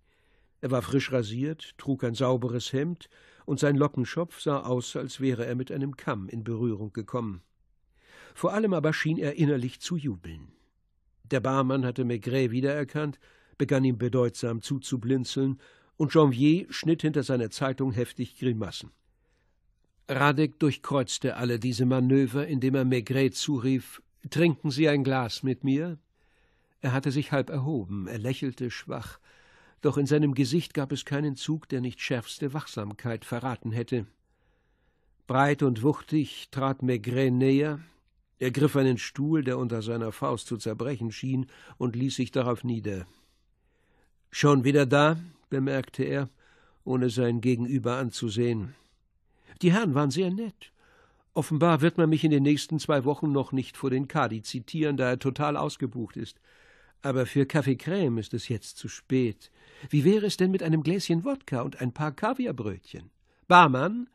Er war frisch rasiert, trug ein sauberes Hemd und sein Lockenschopf sah aus, als wäre er mit einem Kamm in Berührung gekommen. Vor allem aber schien er innerlich zu jubeln. Der Barmann hatte Maigret wiedererkannt, begann ihm bedeutsam zuzublinzeln, und Janvier schnitt hinter seiner Zeitung heftig Grimassen. Radek durchkreuzte alle diese Manöver, indem er Maigret zurief: Trinken Sie ein Glas mit mir? Er hatte sich halb erhoben, er lächelte schwach, doch in seinem Gesicht gab es keinen Zug, der nicht schärfste Wachsamkeit verraten hätte. Breit und wuchtig trat Maigret näher, er griff einen Stuhl, der unter seiner Faust zu zerbrechen schien, und ließ sich darauf nieder. Schon wieder da, bemerkte er, ohne sein Gegenüber anzusehen. Die Herren waren sehr nett. Offenbar wird man mich in den nächsten zwei Wochen noch nicht vor den Kadi zitieren, da er total ausgebucht ist. Aber für Kaffeecreme ist es jetzt zu spät. Wie wäre es denn mit einem Gläschen Wodka und ein paar Kaviarbrötchen? Barmann?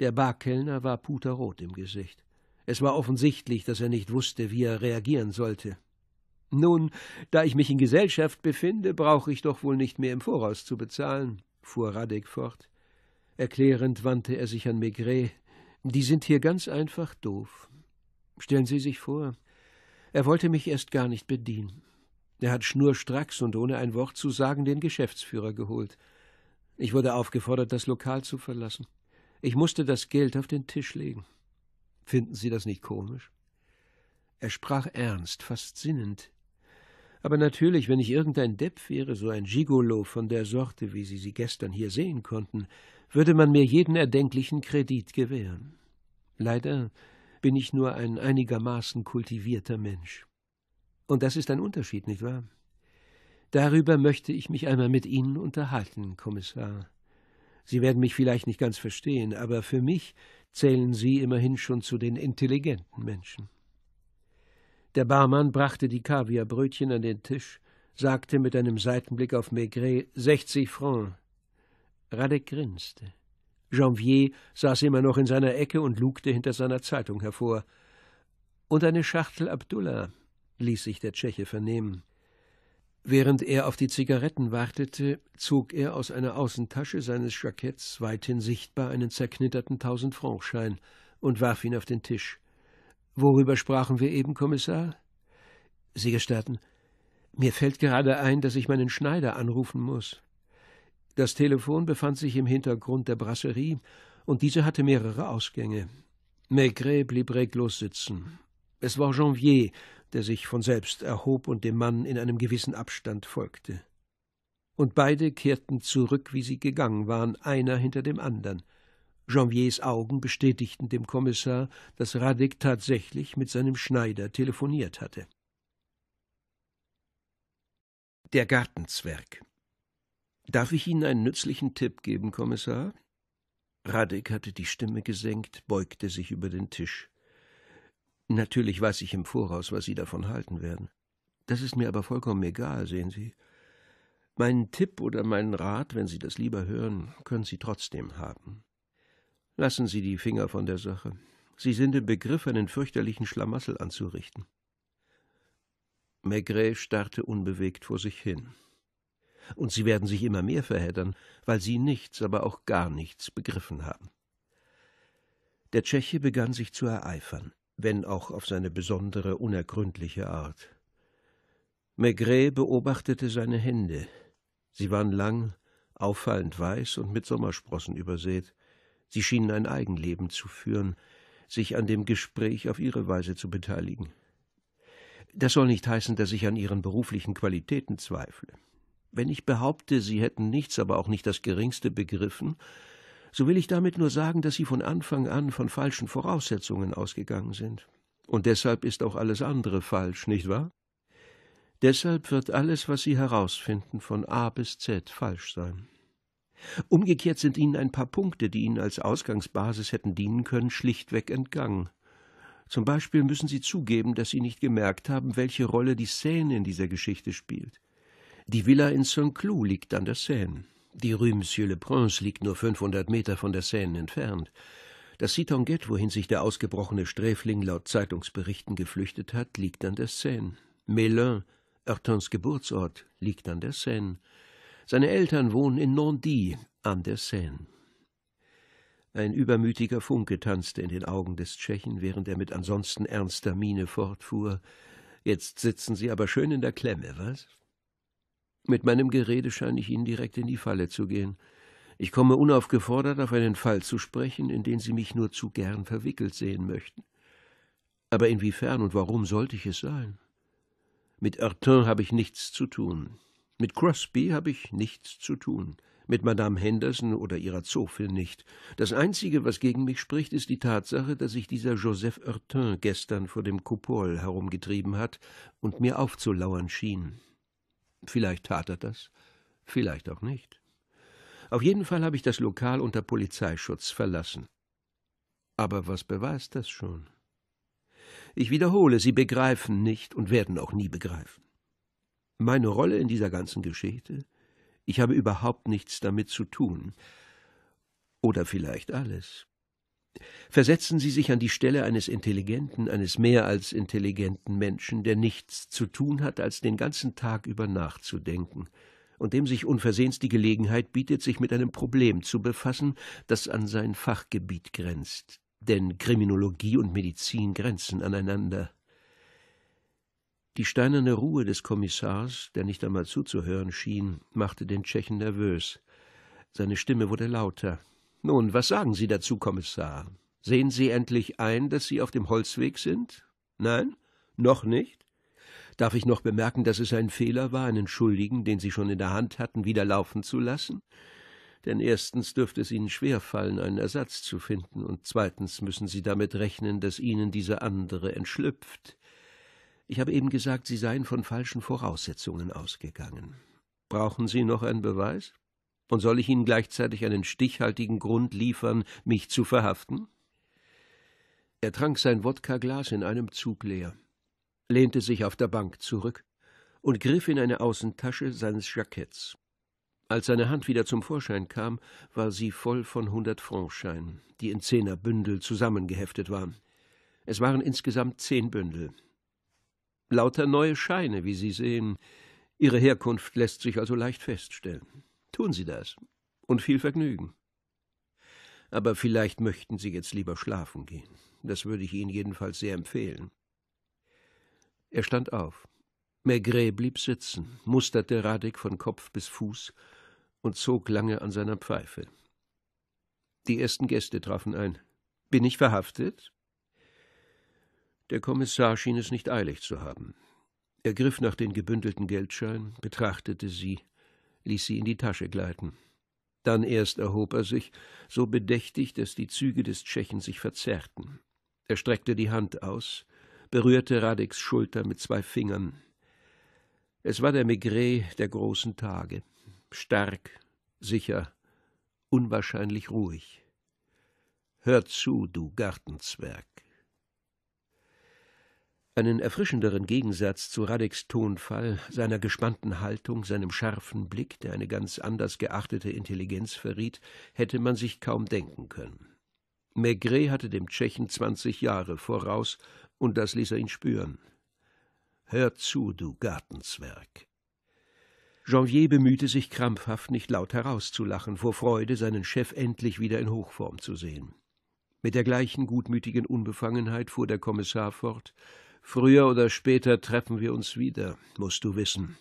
Der Barkellner war puterrot im Gesicht. Es war offensichtlich, dass er nicht wusste, wie er reagieren sollte. Nun, da ich mich in Gesellschaft befinde, brauche ich doch wohl nicht mehr im Voraus zu bezahlen, fuhr Radek fort. Erklärend wandte er sich an Maigret. Die sind hier ganz einfach doof. Stellen Sie sich vor, er wollte mich erst gar nicht bedienen. Er hat schnurstracks und ohne ein Wort zu sagen den Geschäftsführer geholt. Ich wurde aufgefordert, das Lokal zu verlassen. Ich musste das Geld auf den Tisch legen. Finden Sie das nicht komisch? Er sprach ernst, fast sinnend. Aber natürlich, wenn ich irgendein Depp wäre, so ein Gigolo von der Sorte, wie Sie sie gestern hier sehen konnten, würde man mir jeden erdenklichen Kredit gewähren. Leider bin ich nur ein einigermaßen kultivierter Mensch. Und das ist ein Unterschied, nicht wahr? Darüber möchte ich mich einmal mit Ihnen unterhalten, Kommissar. Sie werden mich vielleicht nicht ganz verstehen, aber für mich zählen Sie immerhin schon zu den intelligenten Menschen. Der Barmann brachte die Kaviarbrötchen an den Tisch, sagte mit einem Seitenblick auf Maigret: 60 Francs. Radek grinste. Janvier saß immer noch in seiner Ecke und lugte hinter seiner Zeitung hervor. Und eine Schachtel Abdullah ließ sich der Tscheche vernehmen. Während er auf die Zigaretten wartete, zog er aus einer Außentasche seines Jacketts weithin sichtbar einen zerknitterten Tausendfrancschein und warf ihn auf den Tisch. Worüber sprachen wir eben, Kommissar? Sie gestatten, mir fällt gerade ein, dass ich meinen Schneider anrufen muss. Das Telefon befand sich im Hintergrund der Brasserie, und diese hatte mehrere Ausgänge. Maigret blieb reglos sitzen. Es war Janvier, der sich von selbst erhob und dem Mann in einem gewissen Abstand folgte. Und beide kehrten zurück, wie sie gegangen waren, einer hinter dem anderen. Janviers Augen bestätigten dem Kommissar, dass Radek tatsächlich mit seinem Schneider telefoniert hatte. Der Gartenzwerg Darf ich Ihnen einen nützlichen Tipp geben, Kommissar? Radek hatte die Stimme gesenkt, beugte sich über den Tisch. Natürlich weiß ich im Voraus, was Sie davon halten werden. Das ist mir aber vollkommen egal, sehen Sie. Meinen Tipp oder meinen Rat, wenn Sie das lieber hören, können Sie trotzdem haben. Lassen Sie die Finger von der Sache. Sie sind im Begriff, einen fürchterlichen Schlamassel anzurichten. Maigret starrte unbewegt vor sich hin und sie werden sich immer mehr verheddern, weil sie nichts, aber auch gar nichts begriffen haben. Der Tscheche begann sich zu ereifern, wenn auch auf seine besondere, unergründliche Art. Maigret beobachtete seine Hände. Sie waren lang, auffallend weiß und mit Sommersprossen übersät. Sie schienen ein Eigenleben zu führen, sich an dem Gespräch auf ihre Weise zu beteiligen. Das soll nicht heißen, dass ich an ihren beruflichen Qualitäten zweifle. Wenn ich behaupte, Sie hätten nichts, aber auch nicht das geringste begriffen, so will ich damit nur sagen, dass Sie von Anfang an von falschen Voraussetzungen ausgegangen sind. Und deshalb ist auch alles andere falsch, nicht wahr? Deshalb wird alles, was Sie herausfinden, von A bis Z falsch sein. Umgekehrt sind Ihnen ein paar Punkte, die Ihnen als Ausgangsbasis hätten dienen können, schlichtweg entgangen. Zum Beispiel müssen Sie zugeben, dass Sie nicht gemerkt haben, welche Rolle die Szene in dieser Geschichte spielt. Die Villa in Saint-Cloud liegt an der Seine. Die Rue Monsieur le Prince liegt nur 500 Meter von der Seine entfernt. Das Sitonget, wohin sich der ausgebrochene Sträfling laut Zeitungsberichten geflüchtet hat, liegt an der Seine. Melun, Hortens Geburtsort, liegt an der Seine. Seine Eltern wohnen in Nandy an der Seine. Ein übermütiger Funke tanzte in den Augen des Tschechen, während er mit ansonsten ernster Miene fortfuhr. Jetzt sitzen Sie aber schön in der Klemme, was? Mit meinem Gerede scheine ich Ihnen direkt in die Falle zu gehen. Ich komme unaufgefordert auf einen Fall zu sprechen, in den Sie mich nur zu gern verwickelt sehen möchten. Aber inwiefern und warum sollte ich es sein? Mit Ertin habe ich nichts zu tun. Mit Crosby habe ich nichts zu tun. Mit Madame Henderson oder ihrer Zofe nicht. Das Einzige, was gegen mich spricht, ist die Tatsache, dass sich dieser Joseph Ertin gestern vor dem Coupol herumgetrieben hat und mir aufzulauern schien. Vielleicht tat er das, vielleicht auch nicht. Auf jeden Fall habe ich das Lokal unter Polizeischutz verlassen. Aber was beweist das schon? Ich wiederhole, Sie begreifen nicht und werden auch nie begreifen. Meine Rolle in dieser ganzen Geschichte? Ich habe überhaupt nichts damit zu tun. Oder vielleicht alles. Versetzen Sie sich an die Stelle eines intelligenten, eines mehr als intelligenten Menschen, der nichts zu tun hat, als den ganzen Tag über nachzudenken und dem sich unversehens die Gelegenheit bietet, sich mit einem Problem zu befassen, das an sein Fachgebiet grenzt. Denn Kriminologie und Medizin grenzen aneinander. Die steinerne Ruhe des Kommissars, der nicht einmal zuzuhören schien, machte den Tschechen nervös. Seine Stimme wurde lauter. Nun, was sagen Sie dazu, Kommissar? Sehen Sie endlich ein, dass Sie auf dem Holzweg sind? Nein? Noch nicht? Darf ich noch bemerken, dass es ein Fehler war, einen Schuldigen, den Sie schon in der Hand hatten, wieder laufen zu lassen? Denn erstens dürfte es Ihnen schwerfallen, einen Ersatz zu finden, und zweitens müssen Sie damit rechnen, dass Ihnen dieser andere entschlüpft. Ich habe eben gesagt, Sie seien von falschen Voraussetzungen ausgegangen. Brauchen Sie noch einen Beweis? Und soll ich Ihnen gleichzeitig einen stichhaltigen Grund liefern, mich zu verhaften? Er trank sein Wodkaglas in einem Zug leer, lehnte sich auf der Bank zurück und griff in eine Außentasche seines Jacketts. Als seine Hand wieder zum Vorschein kam, war sie voll von hundert Francscheinen, die in Zehnerbündel zusammengeheftet waren. Es waren insgesamt zehn Bündel. Lauter neue Scheine, wie Sie sehen. Ihre Herkunft lässt sich also leicht feststellen. Tun Sie das. Und viel Vergnügen. Aber vielleicht möchten Sie jetzt lieber schlafen gehen. Das würde ich Ihnen jedenfalls sehr empfehlen. Er stand auf. Maigret blieb sitzen, musterte Radek von Kopf bis Fuß und zog lange an seiner Pfeife. Die ersten Gäste trafen ein. Bin ich verhaftet? Der Kommissar schien es nicht eilig zu haben. Er griff nach den gebündelten Geldscheinen, betrachtete sie ließ sie in die Tasche gleiten. Dann erst erhob er sich, so bedächtig, dass die Züge des Tschechen sich verzerrten. Er streckte die Hand aus, berührte Radeks Schulter mit zwei Fingern. Es war der Maigret der großen Tage, stark, sicher, unwahrscheinlich ruhig. Hör zu, du Gartenzwerg. Einen erfrischenderen Gegensatz zu Radeks Tonfall, seiner gespannten Haltung, seinem scharfen Blick, der eine ganz anders geachtete Intelligenz verriet, hätte man sich kaum denken können. Maigret hatte dem Tschechen zwanzig Jahre voraus, und das ließ er ihn spüren. Hör zu, du Gartenzwerg. Janvier bemühte sich krampfhaft, nicht laut herauszulachen, vor Freude, seinen Chef endlich wieder in Hochform zu sehen. Mit der gleichen gutmütigen Unbefangenheit fuhr der Kommissar fort, Früher oder später treffen wir uns wieder, musst du wissen.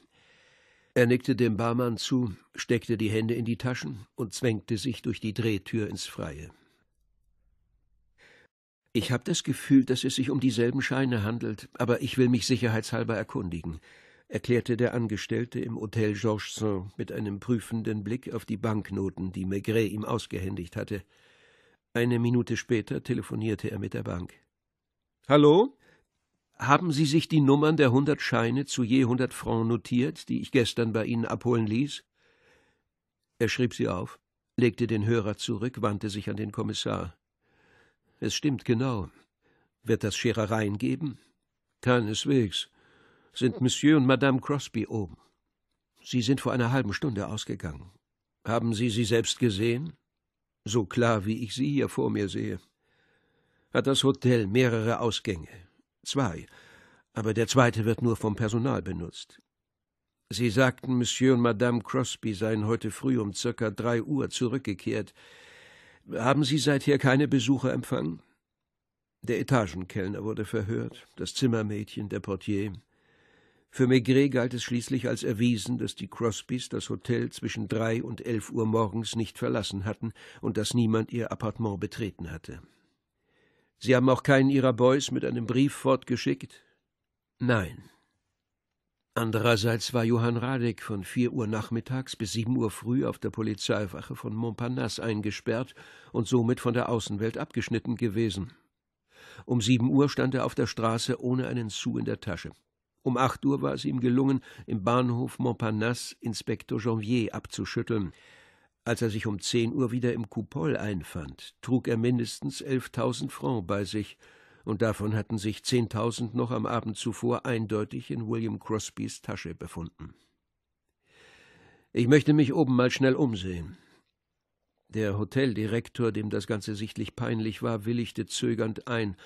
Er nickte dem Barmann zu, steckte die Hände in die Taschen und zwängte sich durch die Drehtür ins Freie. Ich habe das Gefühl, dass es sich um dieselben Scheine handelt, aber ich will mich sicherheitshalber erkundigen, erklärte der Angestellte im Hotel Georges Saint mit einem prüfenden Blick auf die Banknoten, die Maigret ihm ausgehändigt hatte. Eine Minute später telefonierte er mit der Bank. Hallo? Haben Sie sich die Nummern der hundert Scheine zu je hundert Francs notiert, die ich gestern bei Ihnen abholen ließ? Er schrieb sie auf, legte den Hörer zurück, wandte sich an den Kommissar. Es stimmt genau. Wird das Scherereien geben? Keineswegs. Sind Monsieur und Madame Crosby oben? Sie sind vor einer halben Stunde ausgegangen. Haben Sie sie selbst gesehen? So klar, wie ich sie hier vor mir sehe. Hat das Hotel mehrere Ausgänge, zwei, aber der zweite wird nur vom Personal benutzt. Sie sagten, Monsieur und Madame Crosby seien heute früh um circa drei Uhr zurückgekehrt. Haben Sie seither keine Besucher empfangen? Der Etagenkellner wurde verhört, das Zimmermädchen, der Portier. Für Maigret galt es schließlich als erwiesen, dass die Crosbys das Hotel zwischen drei und elf Uhr morgens nicht verlassen hatten und dass niemand ihr Appartement betreten hatte. Sie haben auch keinen Ihrer Boys mit einem Brief fortgeschickt? Nein. Andererseits war Johann Radek von vier Uhr nachmittags bis sieben Uhr früh auf der Polizeiwache von Montparnasse eingesperrt und somit von der Außenwelt abgeschnitten gewesen. Um sieben Uhr stand er auf der Straße ohne einen Sou in der Tasche. Um acht Uhr war es ihm gelungen, im Bahnhof Montparnasse Inspektor Janvier abzuschütteln. Als er sich um zehn Uhr wieder im Coupol einfand, trug er mindestens elftausend Francs bei sich, und davon hatten sich zehntausend noch am Abend zuvor eindeutig in William Crosbys Tasche befunden. Ich möchte mich oben mal schnell umsehen. Der Hoteldirektor, dem das Ganze sichtlich peinlich war, willigte zögernd ein,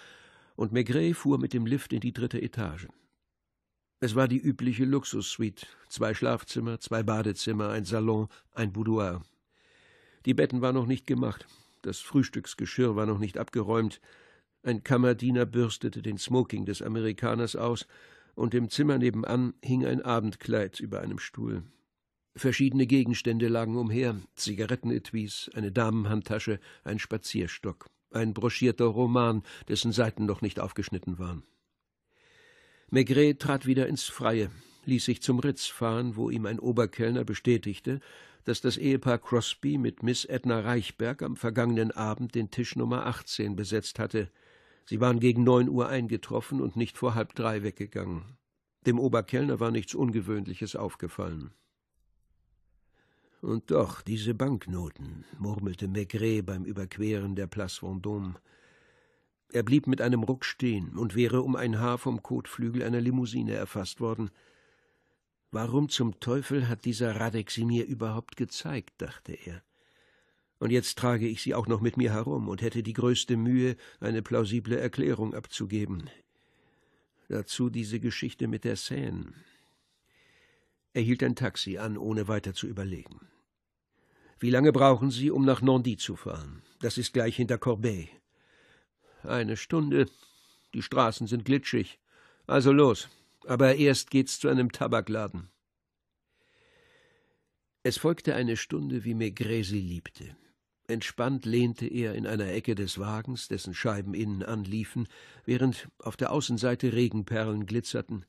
und Maigret fuhr mit dem Lift in die dritte Etage. Es war die übliche Luxussuite, zwei Schlafzimmer, zwei Badezimmer, ein Salon, ein Boudoir. Die Betten waren noch nicht gemacht, das Frühstücksgeschirr war noch nicht abgeräumt, ein Kammerdiener bürstete den Smoking des Amerikaners aus, und im Zimmer nebenan hing ein Abendkleid über einem Stuhl. Verschiedene Gegenstände lagen umher, Zigarettenetuis, eine Damenhandtasche, ein Spazierstock, ein broschierter Roman, dessen Seiten noch nicht aufgeschnitten waren. Maigret trat wieder ins Freie, ließ sich zum Ritz fahren, wo ihm ein Oberkellner bestätigte, dass das Ehepaar Crosby mit Miss Edna Reichberg am vergangenen Abend den Tisch Nummer 18 besetzt hatte. Sie waren gegen neun Uhr eingetroffen und nicht vor halb drei weggegangen. Dem Oberkellner war nichts Ungewöhnliches aufgefallen. Und doch, diese Banknoten, murmelte Maigret beim Überqueren der Place Vendôme. Er blieb mit einem Ruck stehen und wäre um ein Haar vom Kotflügel einer Limousine erfasst worden – Warum zum Teufel hat dieser Radek sie mir überhaupt gezeigt, dachte er. Und jetzt trage ich sie auch noch mit mir herum und hätte die größte Mühe, eine plausible Erklärung abzugeben. Dazu diese Geschichte mit der Seine. Er hielt ein Taxi an, ohne weiter zu überlegen. Wie lange brauchen Sie, um nach Nandy zu fahren? Das ist gleich hinter Corbeil. Eine Stunde. Die Straßen sind glitschig. Also los, aber erst geht's zu einem Tabakladen. Es folgte eine Stunde, wie Maigret sie liebte. Entspannt lehnte er in einer Ecke des Wagens, dessen Scheiben innen anliefen, während auf der Außenseite Regenperlen glitzerten.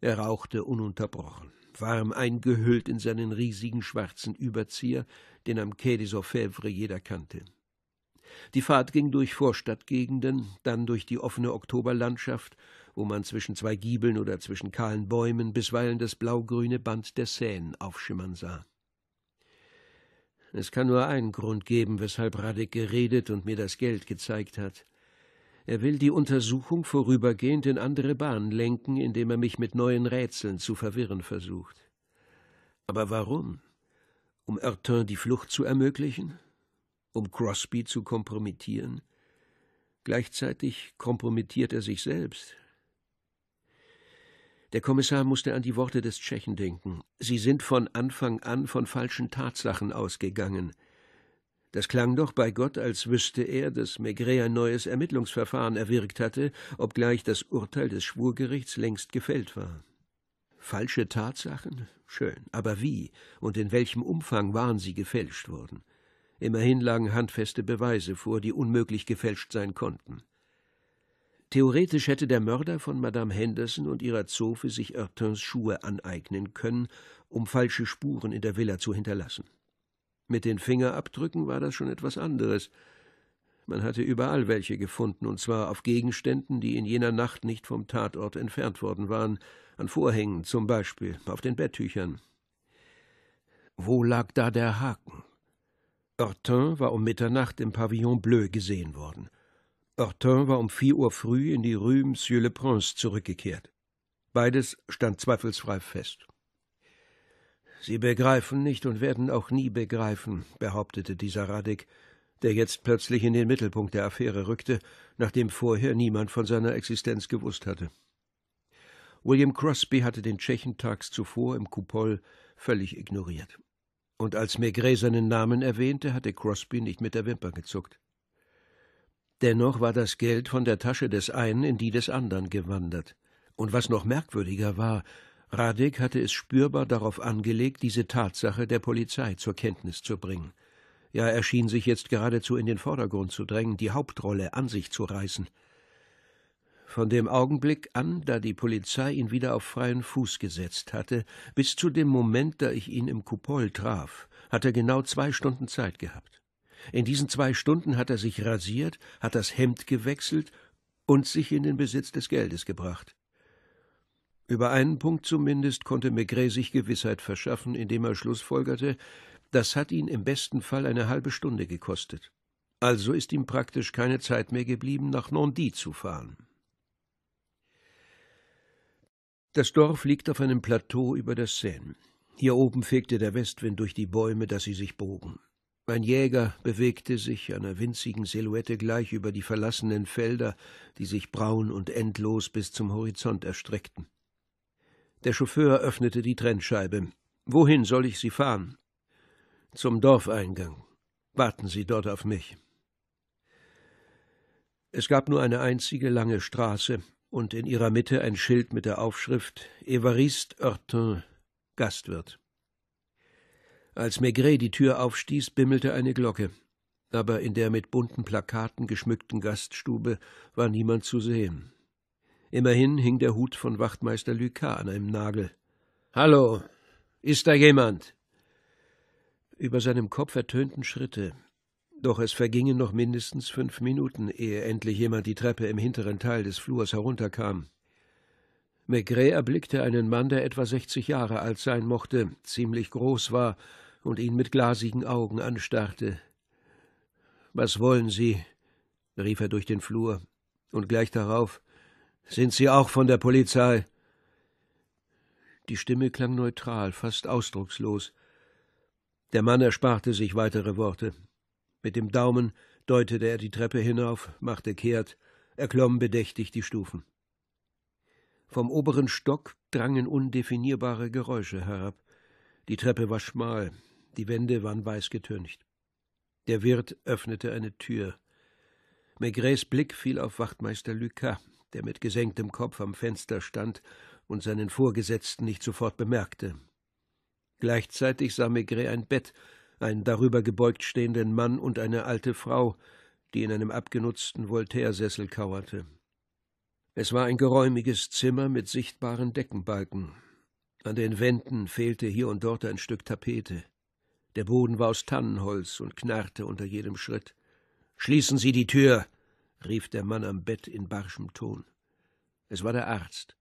Er rauchte ununterbrochen, warm eingehüllt in seinen riesigen schwarzen Überzieher, den am Quai des Orfèvres jeder kannte. Die Fahrt ging durch Vorstadtgegenden, dann durch die offene Oktoberlandschaft wo man zwischen zwei Giebeln oder zwischen kahlen Bäumen bisweilen das blaugrüne Band der Seine aufschimmern sah. Es kann nur einen Grund geben, weshalb Radek geredet und mir das Geld gezeigt hat. Er will die Untersuchung vorübergehend in andere Bahnen lenken, indem er mich mit neuen Rätseln zu verwirren versucht. Aber warum? Um Ertin die Flucht zu ermöglichen? Um Crosby zu kompromittieren? Gleichzeitig kompromittiert er sich selbst, der Kommissar musste an die Worte des Tschechen denken. Sie sind von Anfang an von falschen Tatsachen ausgegangen. Das klang doch bei Gott, als wüsste er, dass Maigret ein neues Ermittlungsverfahren erwirkt hatte, obgleich das Urteil des Schwurgerichts längst gefällt war. Falsche Tatsachen? Schön. Aber wie und in welchem Umfang waren sie gefälscht worden? Immerhin lagen handfeste Beweise vor, die unmöglich gefälscht sein konnten. Theoretisch hätte der Mörder von Madame Henderson und ihrer Zofe sich Ertins Schuhe aneignen können, um falsche Spuren in der Villa zu hinterlassen. Mit den Fingerabdrücken war das schon etwas anderes. Man hatte überall welche gefunden, und zwar auf Gegenständen, die in jener Nacht nicht vom Tatort entfernt worden waren, an Vorhängen zum Beispiel, auf den Betttüchern. Wo lag da der Haken? Hortin war um Mitternacht im Pavillon Bleu gesehen worden – Hortin war um vier Uhr früh in die Rue Monsieur le Prince zurückgekehrt. Beides stand zweifelsfrei fest. Sie begreifen nicht und werden auch nie begreifen, behauptete dieser Radek, der jetzt plötzlich in den Mittelpunkt der Affäre rückte, nachdem vorher niemand von seiner Existenz gewusst hatte. William Crosby hatte den Tschechen tags zuvor im Kupol völlig ignoriert. Und als Maigret seinen Namen erwähnte, hatte Crosby nicht mit der Wimper gezuckt. Dennoch war das Geld von der Tasche des einen in die des anderen gewandert. Und was noch merkwürdiger war, Radek hatte es spürbar darauf angelegt, diese Tatsache der Polizei zur Kenntnis zu bringen. Ja, er schien sich jetzt geradezu in den Vordergrund zu drängen, die Hauptrolle an sich zu reißen. Von dem Augenblick an, da die Polizei ihn wieder auf freien Fuß gesetzt hatte, bis zu dem Moment, da ich ihn im Kupol traf, hat er genau zwei Stunden Zeit gehabt. In diesen zwei Stunden hat er sich rasiert, hat das Hemd gewechselt und sich in den Besitz des Geldes gebracht. Über einen Punkt zumindest konnte Maigret sich Gewissheit verschaffen, indem er schlussfolgerte, das hat ihn im besten Fall eine halbe Stunde gekostet. Also ist ihm praktisch keine Zeit mehr geblieben, nach Nandy zu fahren. Das Dorf liegt auf einem Plateau über der Seine. Hier oben fegte der Westwind durch die Bäume, dass sie sich bogen. Ein Jäger bewegte sich einer winzigen Silhouette gleich über die verlassenen Felder, die sich braun und endlos bis zum Horizont erstreckten. Der Chauffeur öffnete die Trennscheibe. Wohin soll ich Sie fahren? Zum Dorfeingang. Warten Sie dort auf mich. Es gab nur eine einzige lange Straße und in ihrer Mitte ein Schild mit der Aufschrift Evariste Oertin, Gastwirt. Als Maigret die Tür aufstieß, bimmelte eine Glocke. Aber in der mit bunten Plakaten geschmückten Gaststube war niemand zu sehen. Immerhin hing der Hut von Wachtmeister Lucas an einem Nagel. Hallo, ist da jemand? Über seinem Kopf ertönten Schritte. Doch es vergingen noch mindestens fünf Minuten, ehe endlich jemand die Treppe im hinteren Teil des Flurs herunterkam. Maigret erblickte einen Mann, der etwa 60 Jahre alt sein mochte, ziemlich groß war und ihn mit glasigen Augen anstarrte. Was wollen Sie? rief er durch den Flur, und gleich darauf Sind Sie auch von der Polizei? Die Stimme klang neutral, fast ausdruckslos. Der Mann ersparte sich weitere Worte. Mit dem Daumen deutete er die Treppe hinauf, machte kehrt, erklomm bedächtig die Stufen. Vom oberen Stock drangen undefinierbare Geräusche herab. Die Treppe war schmal, die Wände waren weiß getüncht. Der Wirt öffnete eine Tür. Maigres Blick fiel auf Wachtmeister Lucas, der mit gesenktem Kopf am Fenster stand und seinen Vorgesetzten nicht sofort bemerkte. Gleichzeitig sah Maigret ein Bett, einen darüber gebeugt stehenden Mann und eine alte Frau, die in einem abgenutzten Voltaire-Sessel kauerte. Es war ein geräumiges Zimmer mit sichtbaren Deckenbalken. An den Wänden fehlte hier und dort ein Stück Tapete. Der Boden war aus Tannenholz und knarrte unter jedem Schritt. Schließen Sie die Tür, rief der Mann am Bett in barschem Ton. Es war der Arzt.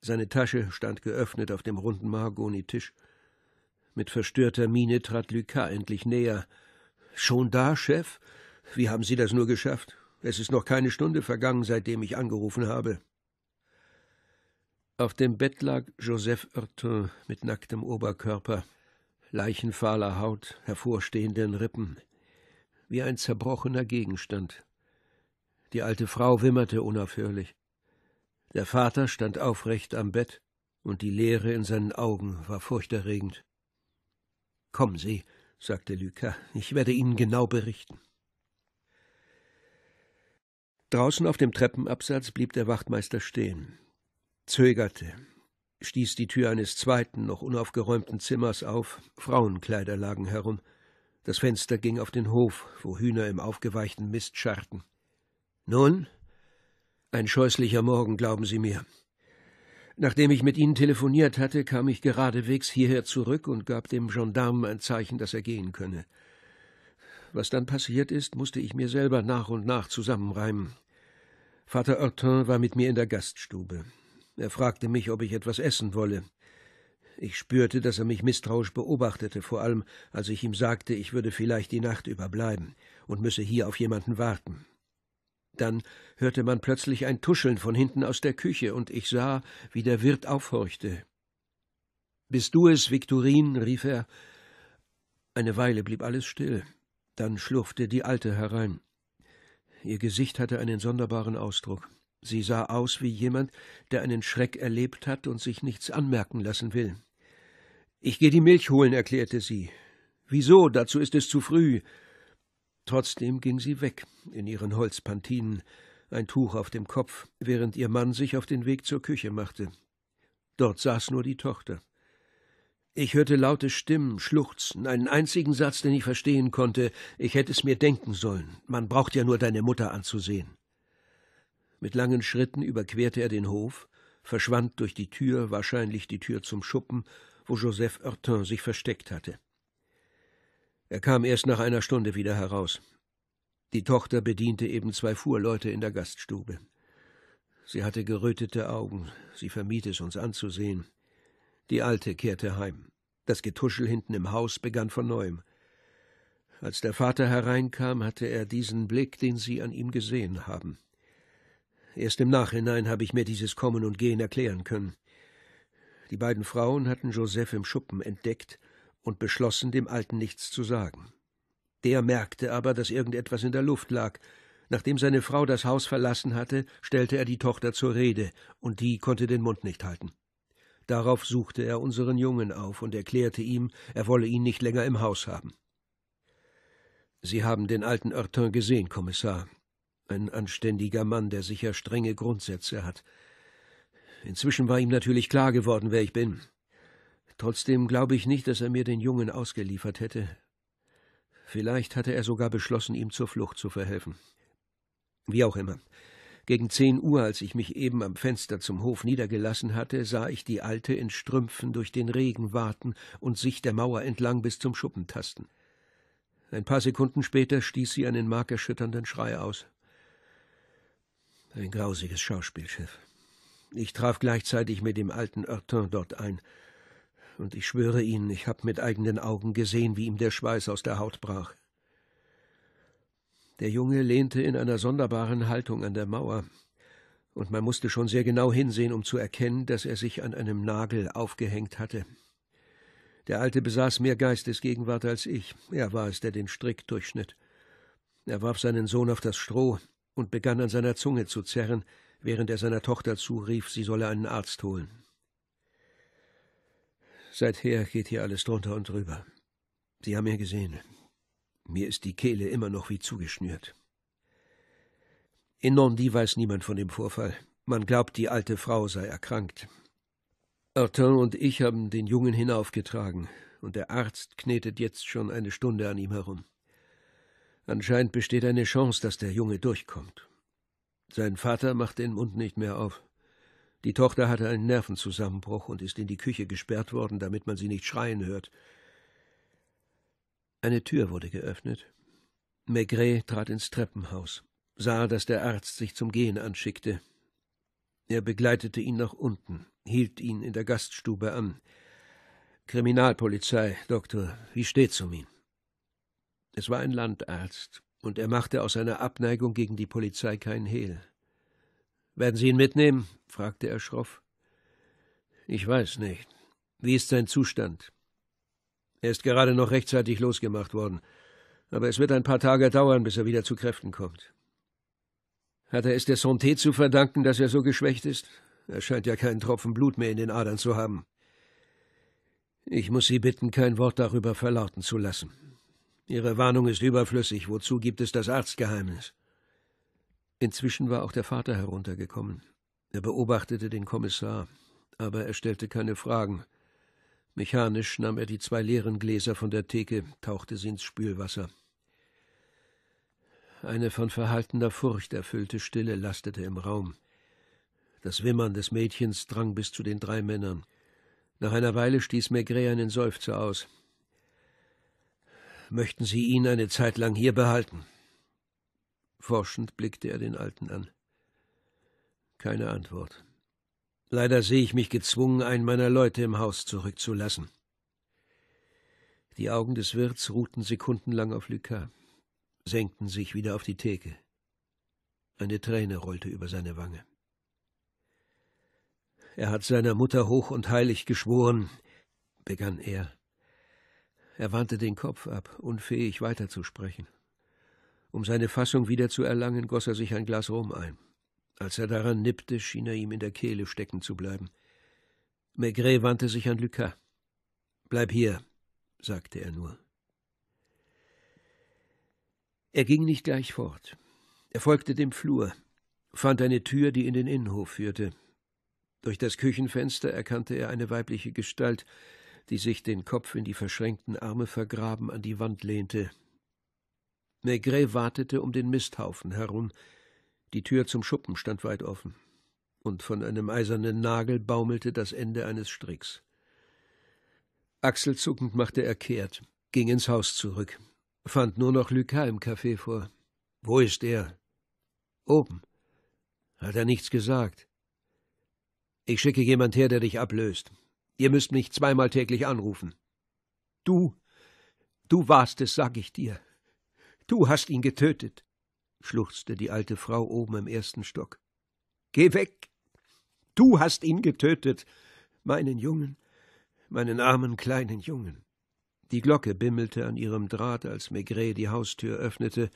Seine Tasche stand geöffnet auf dem runden Mahagonitisch. Mit verstörter Miene trat Lucas endlich näher. Schon da, Chef? Wie haben Sie das nur geschafft? Es ist noch keine Stunde vergangen, seitdem ich angerufen habe. Auf dem Bett lag Joseph Oertin mit nacktem Oberkörper, leichenfahler Haut, hervorstehenden Rippen, wie ein zerbrochener Gegenstand. Die alte Frau wimmerte unaufhörlich. Der Vater stand aufrecht am Bett, und die Leere in seinen Augen war furchterregend. Kommen Sie, sagte Lucas, ich werde Ihnen genau berichten. Draußen auf dem Treppenabsatz blieb der Wachtmeister stehen, zögerte, stieß die Tür eines zweiten, noch unaufgeräumten Zimmers auf, Frauenkleider lagen herum, das Fenster ging auf den Hof, wo Hühner im aufgeweichten Mist scharrten. Nun? Ein scheußlicher Morgen, glauben Sie mir. Nachdem ich mit Ihnen telefoniert hatte, kam ich geradewegs hierher zurück und gab dem Gendarmen ein Zeichen, dass er gehen könne. Was dann passiert ist, musste ich mir selber nach und nach zusammenreimen. Vater Hortin war mit mir in der Gaststube. Er fragte mich, ob ich etwas essen wolle. Ich spürte, dass er mich misstrauisch beobachtete, vor allem als ich ihm sagte, ich würde vielleicht die Nacht überbleiben und müsse hier auf jemanden warten. Dann hörte man plötzlich ein Tuscheln von hinten aus der Küche, und ich sah, wie der Wirt aufhorchte. Bist du es, Viktorin? rief er. Eine Weile blieb alles still. Dann schlurfte die Alte herein. Ihr Gesicht hatte einen sonderbaren Ausdruck. Sie sah aus wie jemand, der einen Schreck erlebt hat und sich nichts anmerken lassen will. Ich gehe die Milch holen, erklärte sie. Wieso? Dazu ist es zu früh. Trotzdem ging sie weg, in ihren Holzpantinen, ein Tuch auf dem Kopf, während ihr Mann sich auf den Weg zur Küche machte. Dort saß nur die Tochter. Ich hörte laute Stimmen, Schluchzen, einen einzigen Satz, den ich verstehen konnte. Ich hätte es mir denken sollen. Man braucht ja nur deine Mutter anzusehen. Mit langen Schritten überquerte er den Hof, verschwand durch die Tür, wahrscheinlich die Tür zum Schuppen, wo Joseph Hurtin sich versteckt hatte. Er kam erst nach einer Stunde wieder heraus. Die Tochter bediente eben zwei Fuhrleute in der Gaststube. Sie hatte gerötete Augen, sie vermied es uns anzusehen. Die Alte kehrte heim. Das Getuschel hinten im Haus begann von neuem. Als der Vater hereinkam, hatte er diesen Blick, den Sie an ihm gesehen haben. Erst im Nachhinein habe ich mir dieses Kommen und Gehen erklären können. Die beiden Frauen hatten Joseph im Schuppen entdeckt und beschlossen, dem Alten nichts zu sagen. Der merkte aber, dass irgendetwas in der Luft lag. Nachdem seine Frau das Haus verlassen hatte, stellte er die Tochter zur Rede, und die konnte den Mund nicht halten. Darauf suchte er unseren Jungen auf und erklärte ihm, er wolle ihn nicht länger im Haus haben. Sie haben den alten Oertin gesehen, Kommissar. Ein anständiger Mann, der sicher strenge Grundsätze hat. Inzwischen war ihm natürlich klar geworden, wer ich bin. Trotzdem glaube ich nicht, dass er mir den Jungen ausgeliefert hätte. Vielleicht hatte er sogar beschlossen, ihm zur Flucht zu verhelfen. Wie auch immer. Gegen zehn Uhr, als ich mich eben am Fenster zum Hof niedergelassen hatte, sah ich die Alte in Strümpfen durch den Regen warten und sich der Mauer entlang bis zum Schuppen tasten. Ein paar Sekunden später stieß sie einen markerschütternden Schrei aus. Ein grausiges Schauspielschiff. Ich traf gleichzeitig mit dem alten Örtin dort ein, und ich schwöre Ihnen, ich habe mit eigenen Augen gesehen, wie ihm der Schweiß aus der Haut brach. Der Junge lehnte in einer sonderbaren Haltung an der Mauer, und man musste schon sehr genau hinsehen, um zu erkennen, dass er sich an einem Nagel aufgehängt hatte. Der Alte besaß mehr Geistesgegenwart als ich, er war es, der den Strick durchschnitt. Er warf seinen Sohn auf das Stroh und begann an seiner Zunge zu zerren, während er seiner Tochter zurief, sie solle einen Arzt holen. Seither geht hier alles drunter und drüber. Sie haben ihn gesehen, mir ist die Kehle immer noch wie zugeschnürt. In Normandy weiß niemand von dem Vorfall. Man glaubt, die alte Frau sei erkrankt. Artin und ich haben den Jungen hinaufgetragen, und der Arzt knetet jetzt schon eine Stunde an ihm herum. Anscheinend besteht eine Chance, dass der Junge durchkommt. Sein Vater macht den Mund nicht mehr auf. Die Tochter hatte einen Nervenzusammenbruch und ist in die Küche gesperrt worden, damit man sie nicht schreien hört. Eine Tür wurde geöffnet. Maigret trat ins Treppenhaus, sah, dass der Arzt sich zum Gehen anschickte. Er begleitete ihn nach unten, hielt ihn in der Gaststube an. Kriminalpolizei, Doktor, wie steht's um ihn? Es war ein Landarzt, und er machte aus seiner Abneigung gegen die Polizei keinen Hehl. Werden Sie ihn mitnehmen? fragte er schroff. Ich weiß nicht. Wie ist sein Zustand? Er ist gerade noch rechtzeitig losgemacht worden. Aber es wird ein paar Tage dauern, bis er wieder zu Kräften kommt. Hat er es der Santé zu verdanken, dass er so geschwächt ist? Er scheint ja keinen Tropfen Blut mehr in den Adern zu haben. Ich muss Sie bitten, kein Wort darüber verlauten zu lassen. Ihre Warnung ist überflüssig. Wozu gibt es das Arztgeheimnis? Inzwischen war auch der Vater heruntergekommen. Er beobachtete den Kommissar, aber er stellte keine Fragen. Mechanisch nahm er die zwei leeren Gläser von der Theke, tauchte sie ins Spülwasser. Eine von verhaltener Furcht erfüllte Stille lastete im Raum. Das Wimmern des Mädchens drang bis zu den drei Männern. Nach einer Weile stieß Maigret einen Seufzer aus. Möchten Sie ihn eine Zeit lang hier behalten? Forschend blickte er den Alten an. Keine Antwort. Leider sehe ich mich gezwungen, einen meiner Leute im Haus zurückzulassen. Die Augen des Wirts ruhten sekundenlang auf Lucas, senkten sich wieder auf die Theke. Eine Träne rollte über seine Wange. Er hat seiner Mutter hoch und heilig geschworen, begann er. Er wandte den Kopf ab, unfähig weiterzusprechen. Um seine Fassung wieder zu erlangen, goss er sich ein Glas Rum ein. Als er daran nippte, schien er ihm in der Kehle stecken zu bleiben. Maigret wandte sich an Lucas. Bleib hier, sagte er nur. Er ging nicht gleich fort. Er folgte dem Flur, fand eine Tür, die in den Innenhof führte. Durch das Küchenfenster erkannte er eine weibliche Gestalt, die sich den Kopf in die verschränkten Arme vergraben an die Wand lehnte. Maigret wartete um den Misthaufen herum, die Tür zum Schuppen stand weit offen, und von einem eisernen Nagel baumelte das Ende eines Stricks. Achselzuckend machte er kehrt, ging ins Haus zurück, fand nur noch Lucas im Café vor. Wo ist er? Oben. Hat er nichts gesagt. Ich schicke jemand her, der dich ablöst. Ihr müsst mich zweimal täglich anrufen. Du, du warst es, sag ich dir. Du hast ihn getötet schluchzte die alte Frau oben im ersten Stock. Geh weg! Du hast ihn getötet! Meinen Jungen, meinen armen kleinen Jungen. Die Glocke bimmelte an ihrem Draht, als Maigret die Haustür öffnete,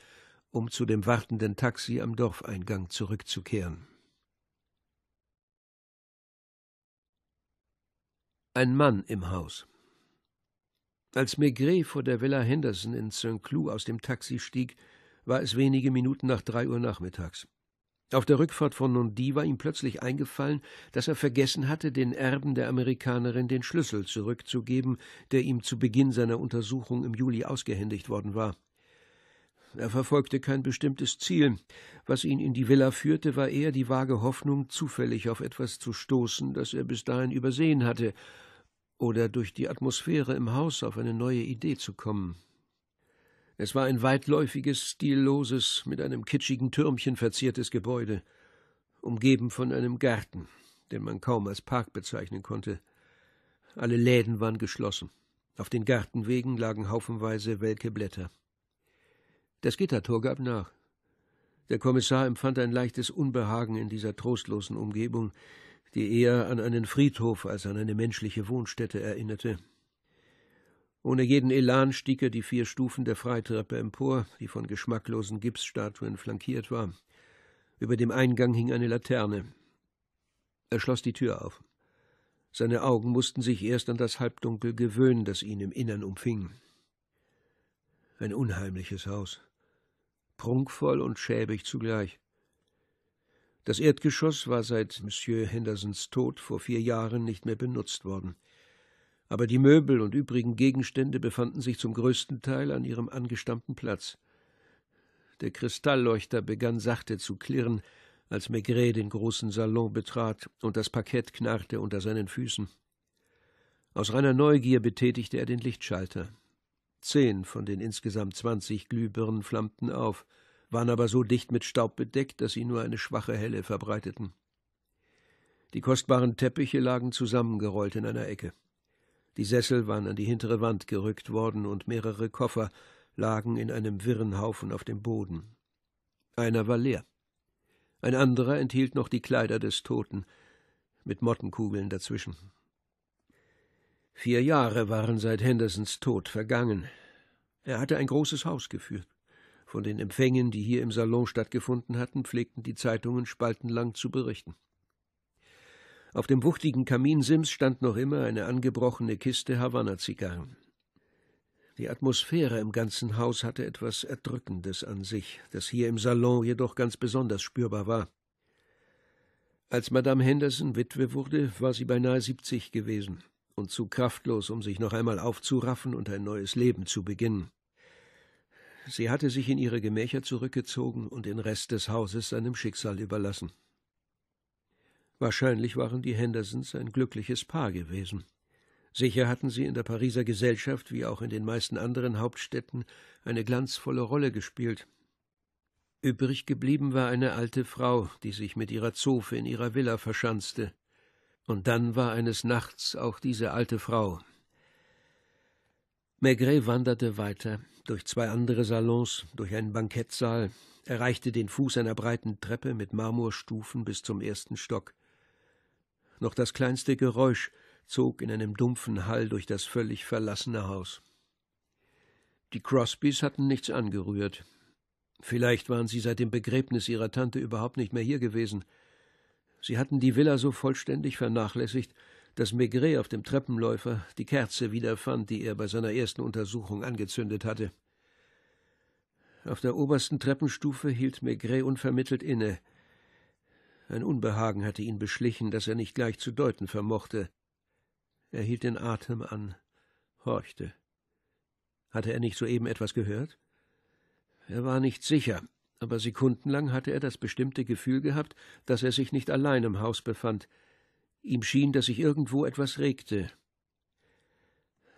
um zu dem wartenden Taxi am Dorfeingang zurückzukehren. Ein Mann im Haus. Als Maigret vor der Villa Henderson in St. Cloud aus dem Taxi stieg, war es wenige Minuten nach drei Uhr nachmittags. Auf der Rückfahrt von Nondi war ihm plötzlich eingefallen, dass er vergessen hatte, den Erben der Amerikanerin den Schlüssel zurückzugeben, der ihm zu Beginn seiner Untersuchung im Juli ausgehändigt worden war. Er verfolgte kein bestimmtes Ziel. Was ihn in die Villa führte, war eher die vage Hoffnung, zufällig auf etwas zu stoßen, das er bis dahin übersehen hatte, oder durch die Atmosphäre im Haus auf eine neue Idee zu kommen. Es war ein weitläufiges, stilloses, mit einem kitschigen Türmchen verziertes Gebäude, umgeben von einem Garten, den man kaum als Park bezeichnen konnte. Alle Läden waren geschlossen. Auf den Gartenwegen lagen haufenweise welke Blätter. Das Gittertor gab nach. Der Kommissar empfand ein leichtes Unbehagen in dieser trostlosen Umgebung, die eher an einen Friedhof als an eine menschliche Wohnstätte erinnerte. Ohne jeden Elan stieg er die vier Stufen der Freitreppe empor, die von geschmacklosen Gipsstatuen flankiert war. Über dem Eingang hing eine Laterne. Er schloss die Tür auf. Seine Augen mussten sich erst an das Halbdunkel gewöhnen, das ihn im Innern umfing. Ein unheimliches Haus, prunkvoll und schäbig zugleich. Das Erdgeschoss war seit Monsieur Hendersons Tod vor vier Jahren nicht mehr benutzt worden aber die Möbel und übrigen Gegenstände befanden sich zum größten Teil an ihrem angestammten Platz. Der Kristallleuchter begann sachte zu klirren, als Maigret den großen Salon betrat und das Parkett knarrte unter seinen Füßen. Aus reiner Neugier betätigte er den Lichtschalter. Zehn von den insgesamt zwanzig Glühbirnen flammten auf, waren aber so dicht mit Staub bedeckt, dass sie nur eine schwache Helle verbreiteten. Die kostbaren Teppiche lagen zusammengerollt in einer Ecke. Die Sessel waren an die hintere Wand gerückt worden und mehrere Koffer lagen in einem wirren Haufen auf dem Boden. Einer war leer. Ein anderer enthielt noch die Kleider des Toten, mit Mottenkugeln dazwischen. Vier Jahre waren seit Hendersons Tod vergangen. Er hatte ein großes Haus geführt. Von den Empfängen, die hier im Salon stattgefunden hatten, pflegten die Zeitungen spaltenlang zu berichten. Auf dem wuchtigen Kaminsims stand noch immer eine angebrochene Kiste Havanna-Zigarren. Die Atmosphäre im ganzen Haus hatte etwas Erdrückendes an sich, das hier im Salon jedoch ganz besonders spürbar war. Als Madame Henderson Witwe wurde, war sie beinahe siebzig gewesen und zu kraftlos, um sich noch einmal aufzuraffen und ein neues Leben zu beginnen. Sie hatte sich in ihre Gemächer zurückgezogen und den Rest des Hauses seinem Schicksal überlassen. Wahrscheinlich waren die Hendersons ein glückliches Paar gewesen. Sicher hatten sie in der Pariser Gesellschaft wie auch in den meisten anderen Hauptstädten eine glanzvolle Rolle gespielt. Übrig geblieben war eine alte Frau, die sich mit ihrer Zofe in ihrer Villa verschanzte. Und dann war eines Nachts auch diese alte Frau. Maigret wanderte weiter, durch zwei andere Salons, durch einen Bankettsaal, erreichte den Fuß einer breiten Treppe mit Marmorstufen bis zum ersten Stock. Noch das kleinste Geräusch zog in einem dumpfen Hall durch das völlig verlassene Haus. Die Crosbys hatten nichts angerührt. Vielleicht waren sie seit dem Begräbnis ihrer Tante überhaupt nicht mehr hier gewesen. Sie hatten die Villa so vollständig vernachlässigt, dass Maigret auf dem Treppenläufer die Kerze wiederfand, die er bei seiner ersten Untersuchung angezündet hatte. Auf der obersten Treppenstufe hielt Maigret unvermittelt inne. Ein Unbehagen hatte ihn beschlichen, das er nicht gleich zu deuten vermochte. Er hielt den Atem an, horchte. Hatte er nicht soeben etwas gehört? Er war nicht sicher, aber sekundenlang hatte er das bestimmte Gefühl gehabt, dass er sich nicht allein im Haus befand. Ihm schien, dass sich irgendwo etwas regte.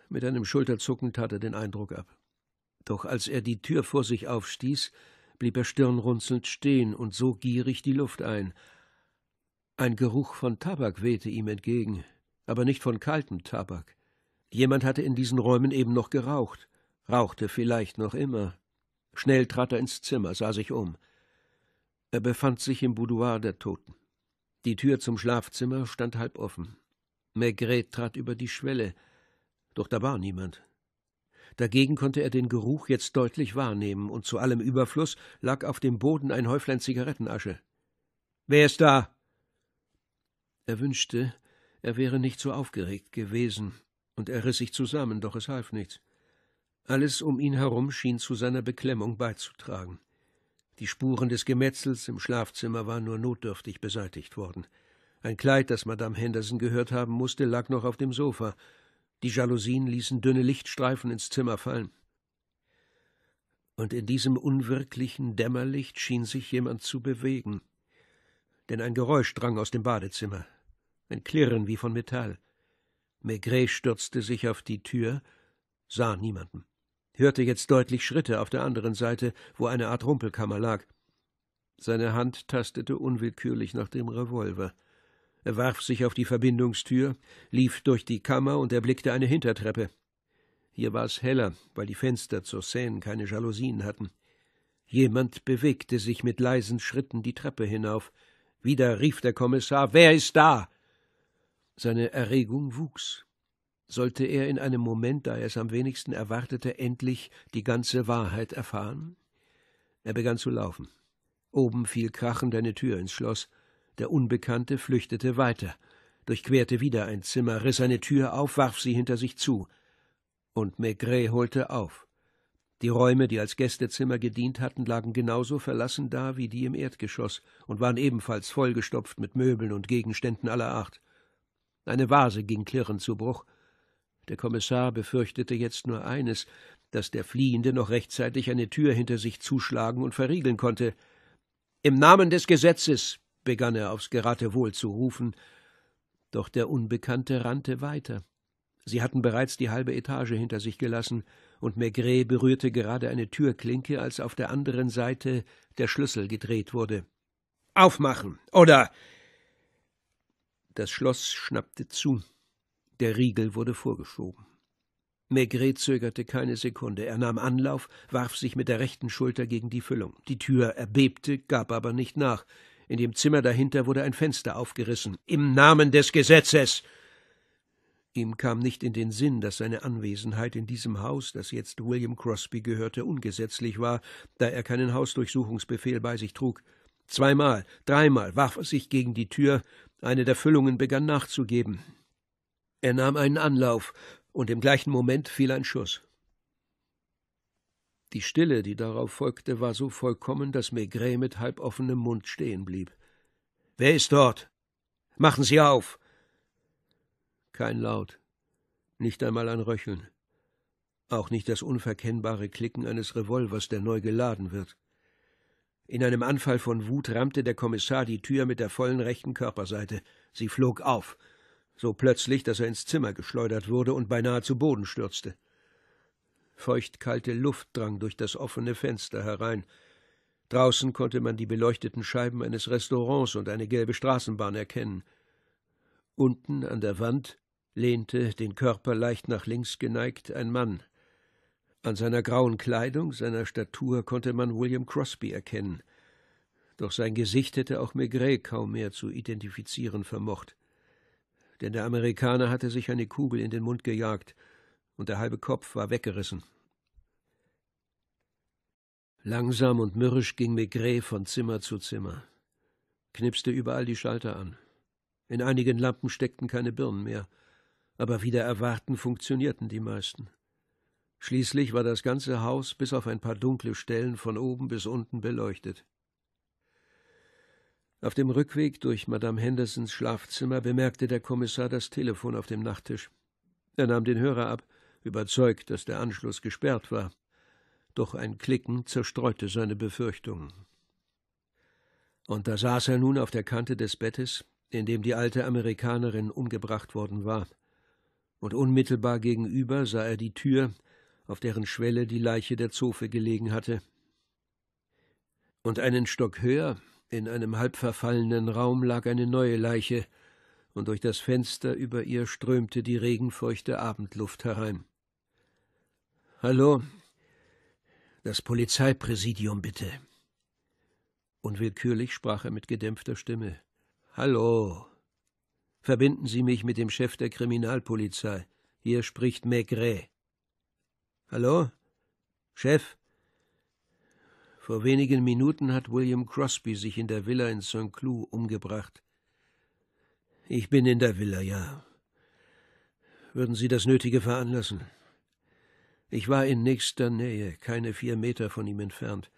Mit einem Schulterzucken tat er den Eindruck ab. Doch als er die Tür vor sich aufstieß, blieb er stirnrunzelnd stehen und so gierig die Luft ein. Ein Geruch von Tabak wehte ihm entgegen, aber nicht von kaltem Tabak. Jemand hatte in diesen Räumen eben noch geraucht, rauchte vielleicht noch immer. Schnell trat er ins Zimmer, sah sich um. Er befand sich im Boudoir der Toten. Die Tür zum Schlafzimmer stand halb offen. Maigret trat über die Schwelle, doch da war niemand. Dagegen konnte er den Geruch jetzt deutlich wahrnehmen, und zu allem Überfluss lag auf dem Boden ein Häuflein Zigarettenasche. Wer ist da? Er wünschte, er wäre nicht so aufgeregt gewesen, und er riss sich zusammen, doch es half nichts. Alles um ihn herum schien zu seiner Beklemmung beizutragen. Die Spuren des Gemetzels im Schlafzimmer waren nur notdürftig beseitigt worden. Ein Kleid, das Madame Henderson gehört haben musste, lag noch auf dem Sofa. Die Jalousien ließen dünne Lichtstreifen ins Zimmer fallen. Und in diesem unwirklichen Dämmerlicht schien sich jemand zu bewegen. Denn ein Geräusch drang aus dem Badezimmer ein Klirren wie von Metall. Maigret stürzte sich auf die Tür, sah niemanden, hörte jetzt deutlich Schritte auf der anderen Seite, wo eine Art Rumpelkammer lag. Seine Hand tastete unwillkürlich nach dem Revolver. Er warf sich auf die Verbindungstür, lief durch die Kammer und erblickte eine Hintertreppe. Hier war es heller, weil die Fenster zur Seine keine Jalousien hatten. Jemand bewegte sich mit leisen Schritten die Treppe hinauf. Wieder rief der Kommissar Wer ist da? Seine Erregung wuchs. Sollte er in einem Moment, da er es am wenigsten erwartete, endlich die ganze Wahrheit erfahren? Er begann zu laufen. Oben fiel krachend eine Tür ins Schloss. Der Unbekannte flüchtete weiter, durchquerte wieder ein Zimmer, riss eine Tür auf, warf sie hinter sich zu. Und Maigret holte auf. Die Räume, die als Gästezimmer gedient hatten, lagen genauso verlassen da wie die im Erdgeschoss und waren ebenfalls vollgestopft mit Möbeln und Gegenständen aller Art. Eine Vase ging klirrend zu Bruch. Der Kommissar befürchtete jetzt nur eines, dass der Fliehende noch rechtzeitig eine Tür hinter sich zuschlagen und verriegeln konnte. Im Namen des Gesetzes, begann er aufs Geratewohl zu rufen, doch der Unbekannte rannte weiter. Sie hatten bereits die halbe Etage hinter sich gelassen, und Maigret berührte gerade eine Türklinke, als auf der anderen Seite der Schlüssel gedreht wurde. Aufmachen. Oder das Schloss schnappte zu. Der Riegel wurde vorgeschoben. Maigret zögerte keine Sekunde. Er nahm Anlauf, warf sich mit der rechten Schulter gegen die Füllung. Die Tür erbebte, gab aber nicht nach. In dem Zimmer dahinter wurde ein Fenster aufgerissen. Im Namen des Gesetzes! Ihm kam nicht in den Sinn, dass seine Anwesenheit in diesem Haus, das jetzt William Crosby gehörte, ungesetzlich war, da er keinen Hausdurchsuchungsbefehl bei sich trug. Zweimal, dreimal warf er sich gegen die Tür, eine der Füllungen begann nachzugeben. Er nahm einen Anlauf, und im gleichen Moment fiel ein Schuss. Die Stille, die darauf folgte, war so vollkommen, dass Maigret mit halb offenem Mund stehen blieb. Wer ist dort? Machen Sie auf! Kein Laut, nicht einmal ein Röcheln, auch nicht das unverkennbare Klicken eines Revolvers, der neu geladen wird. In einem Anfall von Wut rammte der Kommissar die Tür mit der vollen rechten Körperseite. Sie flog auf, so plötzlich, dass er ins Zimmer geschleudert wurde und beinahe zu Boden stürzte. Feuchtkalte Luft drang durch das offene Fenster herein. Draußen konnte man die beleuchteten Scheiben eines Restaurants und eine gelbe Straßenbahn erkennen. Unten an der Wand lehnte, den Körper leicht nach links geneigt, ein Mann. An seiner grauen Kleidung, seiner Statur konnte man William Crosby erkennen, doch sein Gesicht hätte auch Maigret kaum mehr zu identifizieren vermocht. Denn der Amerikaner hatte sich eine Kugel in den Mund gejagt, und der halbe Kopf war weggerissen. Langsam und mürrisch ging Maigret von Zimmer zu Zimmer, knipste überall die Schalter an. In einigen Lampen steckten keine Birnen mehr, aber wider Erwarten funktionierten die meisten. Schließlich war das ganze Haus bis auf ein paar dunkle Stellen von oben bis unten beleuchtet. Auf dem Rückweg durch Madame Hendersons Schlafzimmer bemerkte der Kommissar das Telefon auf dem Nachttisch. Er nahm den Hörer ab, überzeugt, dass der Anschluss gesperrt war. Doch ein Klicken zerstreute seine Befürchtungen. Und da saß er nun auf der Kante des Bettes, in dem die alte Amerikanerin umgebracht worden war. Und unmittelbar gegenüber sah er die Tür, auf deren Schwelle die Leiche der Zofe gelegen hatte. Und einen Stock höher, in einem halbverfallenen Raum, lag eine neue Leiche, und durch das Fenster über ihr strömte die regenfeuchte Abendluft herein. Hallo, das Polizeipräsidium bitte. Unwillkürlich sprach er mit gedämpfter Stimme. Hallo. Verbinden Sie mich mit dem Chef der Kriminalpolizei. Hier spricht Maigret. Hallo? Chef? Vor wenigen Minuten hat William Crosby sich in der Villa in St. Cloud umgebracht. Ich bin in der Villa, ja. Würden Sie das Nötige veranlassen? Ich war in nächster Nähe, keine vier Meter von ihm entfernt,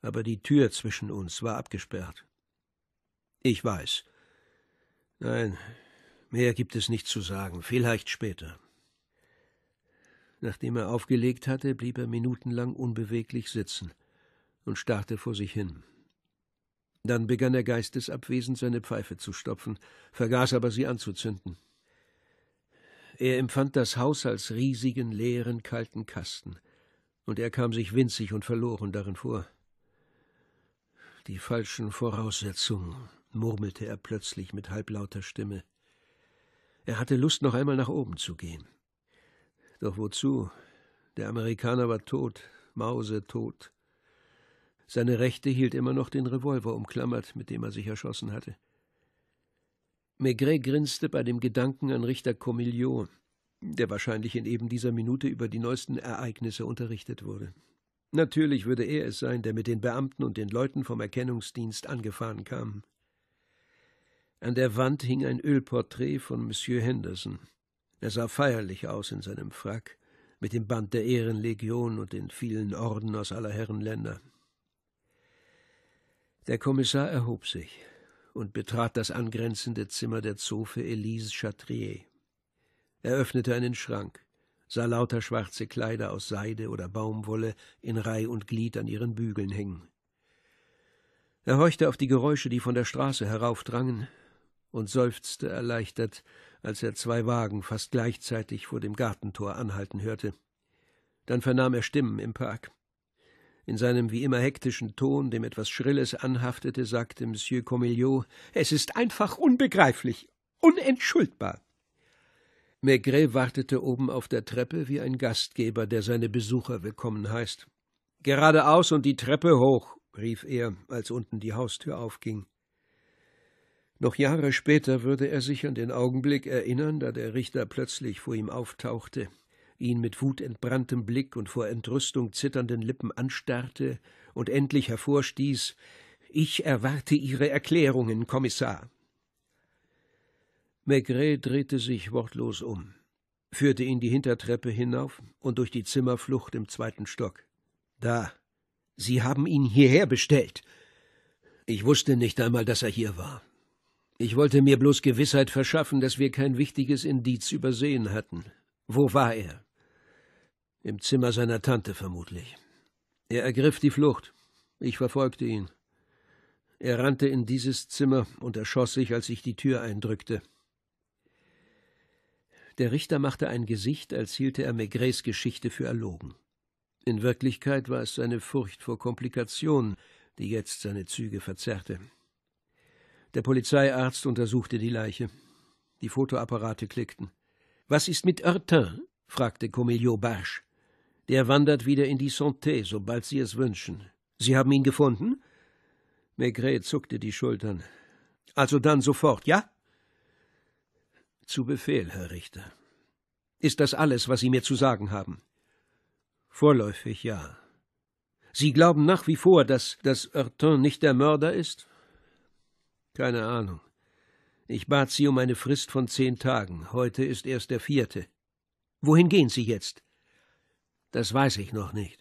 aber die Tür zwischen uns war abgesperrt. Ich weiß. Nein, mehr gibt es nicht zu sagen, vielleicht später. Nachdem er aufgelegt hatte, blieb er minutenlang unbeweglich sitzen und starrte vor sich hin. Dann begann er geistesabwesend seine Pfeife zu stopfen, vergaß aber sie anzuzünden. Er empfand das Haus als riesigen, leeren, kalten Kasten, und er kam sich winzig und verloren darin vor. Die falschen Voraussetzungen, murmelte er plötzlich mit halblauter Stimme. Er hatte Lust, noch einmal nach oben zu gehen. Doch wozu? Der Amerikaner war tot, mausetot. Seine Rechte hielt immer noch den Revolver umklammert, mit dem er sich erschossen hatte. Maigret grinste bei dem Gedanken an Richter Comillot, der wahrscheinlich in eben dieser Minute über die neuesten Ereignisse unterrichtet wurde. Natürlich würde er es sein, der mit den Beamten und den Leuten vom Erkennungsdienst angefahren kam. An der Wand hing ein Ölporträt von Monsieur Henderson. Er sah feierlich aus in seinem Frack, mit dem Band der Ehrenlegion und den vielen Orden aus aller Herren Länder. Der Kommissar erhob sich und betrat das angrenzende Zimmer der Zofe Elise Chatrier. Er öffnete einen Schrank, sah lauter schwarze Kleider aus Seide oder Baumwolle in Reih und Glied an ihren Bügeln hängen. Er horchte auf die Geräusche, die von der Straße heraufdrangen, und seufzte erleichtert, als er zwei Wagen fast gleichzeitig vor dem Gartentor anhalten hörte. Dann vernahm er Stimmen im Park. In seinem wie immer hektischen Ton, dem etwas Schrilles anhaftete, sagte Monsieur Comelliot, es ist einfach unbegreiflich, unentschuldbar. Maigret wartete oben auf der Treppe wie ein Gastgeber, der seine Besucher willkommen heißt. Geradeaus und die Treppe hoch, rief er, als unten die Haustür aufging. Noch Jahre später würde er sich an den Augenblick erinnern, da der Richter plötzlich vor ihm auftauchte, ihn mit wutentbranntem Blick und vor Entrüstung zitternden Lippen anstarrte und endlich hervorstieß Ich erwarte Ihre Erklärungen, Kommissar. Maigret drehte sich wortlos um, führte ihn die Hintertreppe hinauf und durch die Zimmerflucht im zweiten Stock. Da. Sie haben ihn hierher bestellt. Ich wusste nicht einmal, dass er hier war. Ich wollte mir bloß Gewissheit verschaffen, dass wir kein wichtiges Indiz übersehen hatten. Wo war er? Im Zimmer seiner Tante vermutlich. Er ergriff die Flucht. Ich verfolgte ihn. Er rannte in dieses Zimmer und erschoss sich, als ich die Tür eindrückte. Der Richter machte ein Gesicht, als hielte er Maigres Geschichte für erlogen. In Wirklichkeit war es seine Furcht vor Komplikationen, die jetzt seine Züge verzerrte. Der Polizeiarzt untersuchte die Leiche. Die Fotoapparate klickten. Was ist mit Hörtin? fragte Comilio barsch. Der wandert wieder in die Santé, sobald Sie es wünschen. Sie haben ihn gefunden? Maigret zuckte die Schultern. Also dann sofort, ja? Zu Befehl, Herr Richter. Ist das alles, was Sie mir zu sagen haben? Vorläufig ja. Sie glauben nach wie vor, dass das Hörtin nicht der Mörder ist? Keine Ahnung. Ich bat sie um eine Frist von zehn Tagen. Heute ist erst der vierte. Wohin gehen Sie jetzt? Das weiß ich noch nicht.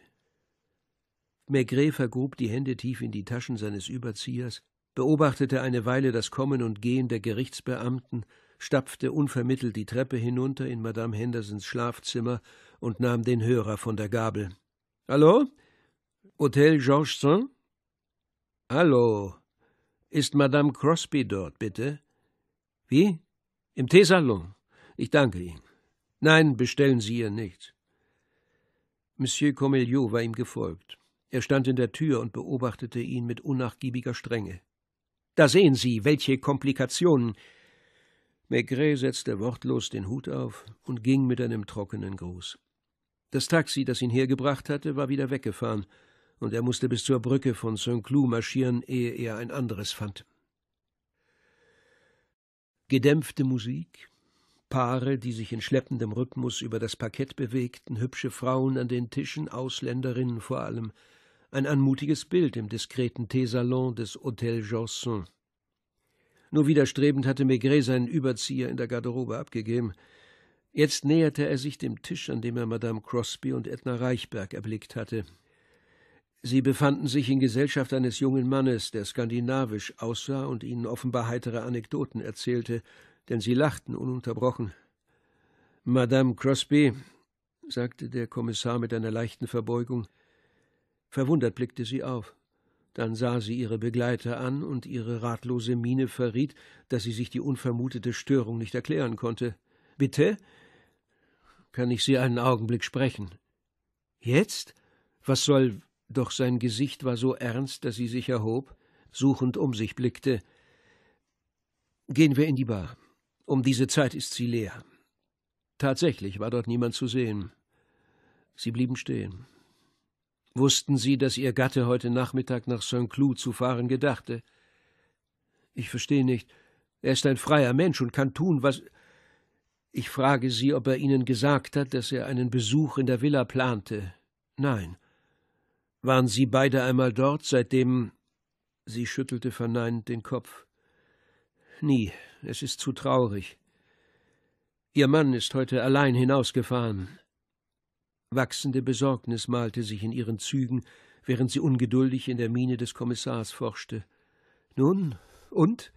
Maigret vergrub die Hände tief in die Taschen seines Überziehers, beobachtete eine Weile das Kommen und Gehen der Gerichtsbeamten, stapfte unvermittelt die Treppe hinunter in Madame Hendersons Schlafzimmer und nahm den Hörer von der Gabel. Hallo? Hotel Georges Saint? Hallo, ist Madame Crosby dort, bitte? Wie? Im Teesalon. Ich danke Ihnen. Nein, bestellen Sie ihr nichts. Monsieur Comelliot war ihm gefolgt. Er stand in der Tür und beobachtete ihn mit unnachgiebiger Strenge. Da sehen Sie, welche Komplikationen. Maigret setzte wortlos den Hut auf und ging mit einem trockenen Gruß. Das Taxi, das ihn hergebracht hatte, war wieder weggefahren, und er musste bis zur Brücke von Saint-Cloud marschieren, ehe er ein anderes fand. Gedämpfte Musik, Paare, die sich in schleppendem Rhythmus über das Parkett bewegten, hübsche Frauen an den Tischen, Ausländerinnen vor allem, ein anmutiges Bild im diskreten Teesalon des Hotel Janson. Nur widerstrebend hatte Maigret seinen Überzieher in der Garderobe abgegeben. Jetzt näherte er sich dem Tisch, an dem er Madame Crosby und Edna Reichberg erblickt hatte. Sie befanden sich in Gesellschaft eines jungen Mannes, der skandinavisch aussah und ihnen offenbar heitere Anekdoten erzählte, denn sie lachten ununterbrochen. Madame Crosby, sagte der Kommissar mit einer leichten Verbeugung. Verwundert blickte sie auf. Dann sah sie ihre Begleiter an, und ihre ratlose Miene verriet, dass sie sich die unvermutete Störung nicht erklären konnte. Bitte? Kann ich Sie einen Augenblick sprechen? Jetzt? Was soll doch sein Gesicht war so ernst, dass sie sich erhob, suchend um sich blickte. Gehen wir in die Bar. Um diese Zeit ist sie leer. Tatsächlich war dort niemand zu sehen. Sie blieben stehen. Wussten Sie, dass Ihr Gatte heute Nachmittag nach St. Cloud zu fahren gedachte? Ich verstehe nicht. Er ist ein freier Mensch und kann tun, was. Ich frage Sie, ob er Ihnen gesagt hat, dass er einen Besuch in der Villa plante. Nein. Waren Sie beide einmal dort, seitdem. Sie schüttelte verneinend den Kopf. Nie, es ist zu traurig. Ihr Mann ist heute allein hinausgefahren. Wachsende Besorgnis malte sich in ihren Zügen, während sie ungeduldig in der Miene des Kommissars forschte. Nun, und?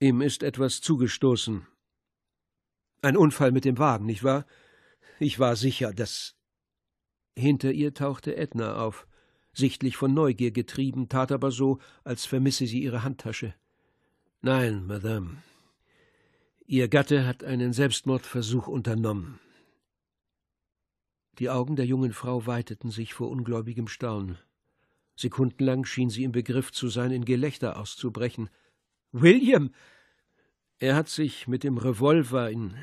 Ihm ist etwas zugestoßen. Ein Unfall mit dem Wagen, nicht wahr? Ich war sicher, dass hinter ihr tauchte Edna auf. Sichtlich von Neugier getrieben, tat aber so, als vermisse sie ihre Handtasche. Nein, Madame. Ihr Gatte hat einen Selbstmordversuch unternommen. Die Augen der jungen Frau weiteten sich vor ungläubigem Staunen. Sekundenlang schien sie im Begriff zu sein, in Gelächter auszubrechen. William! Er hat sich mit dem Revolver in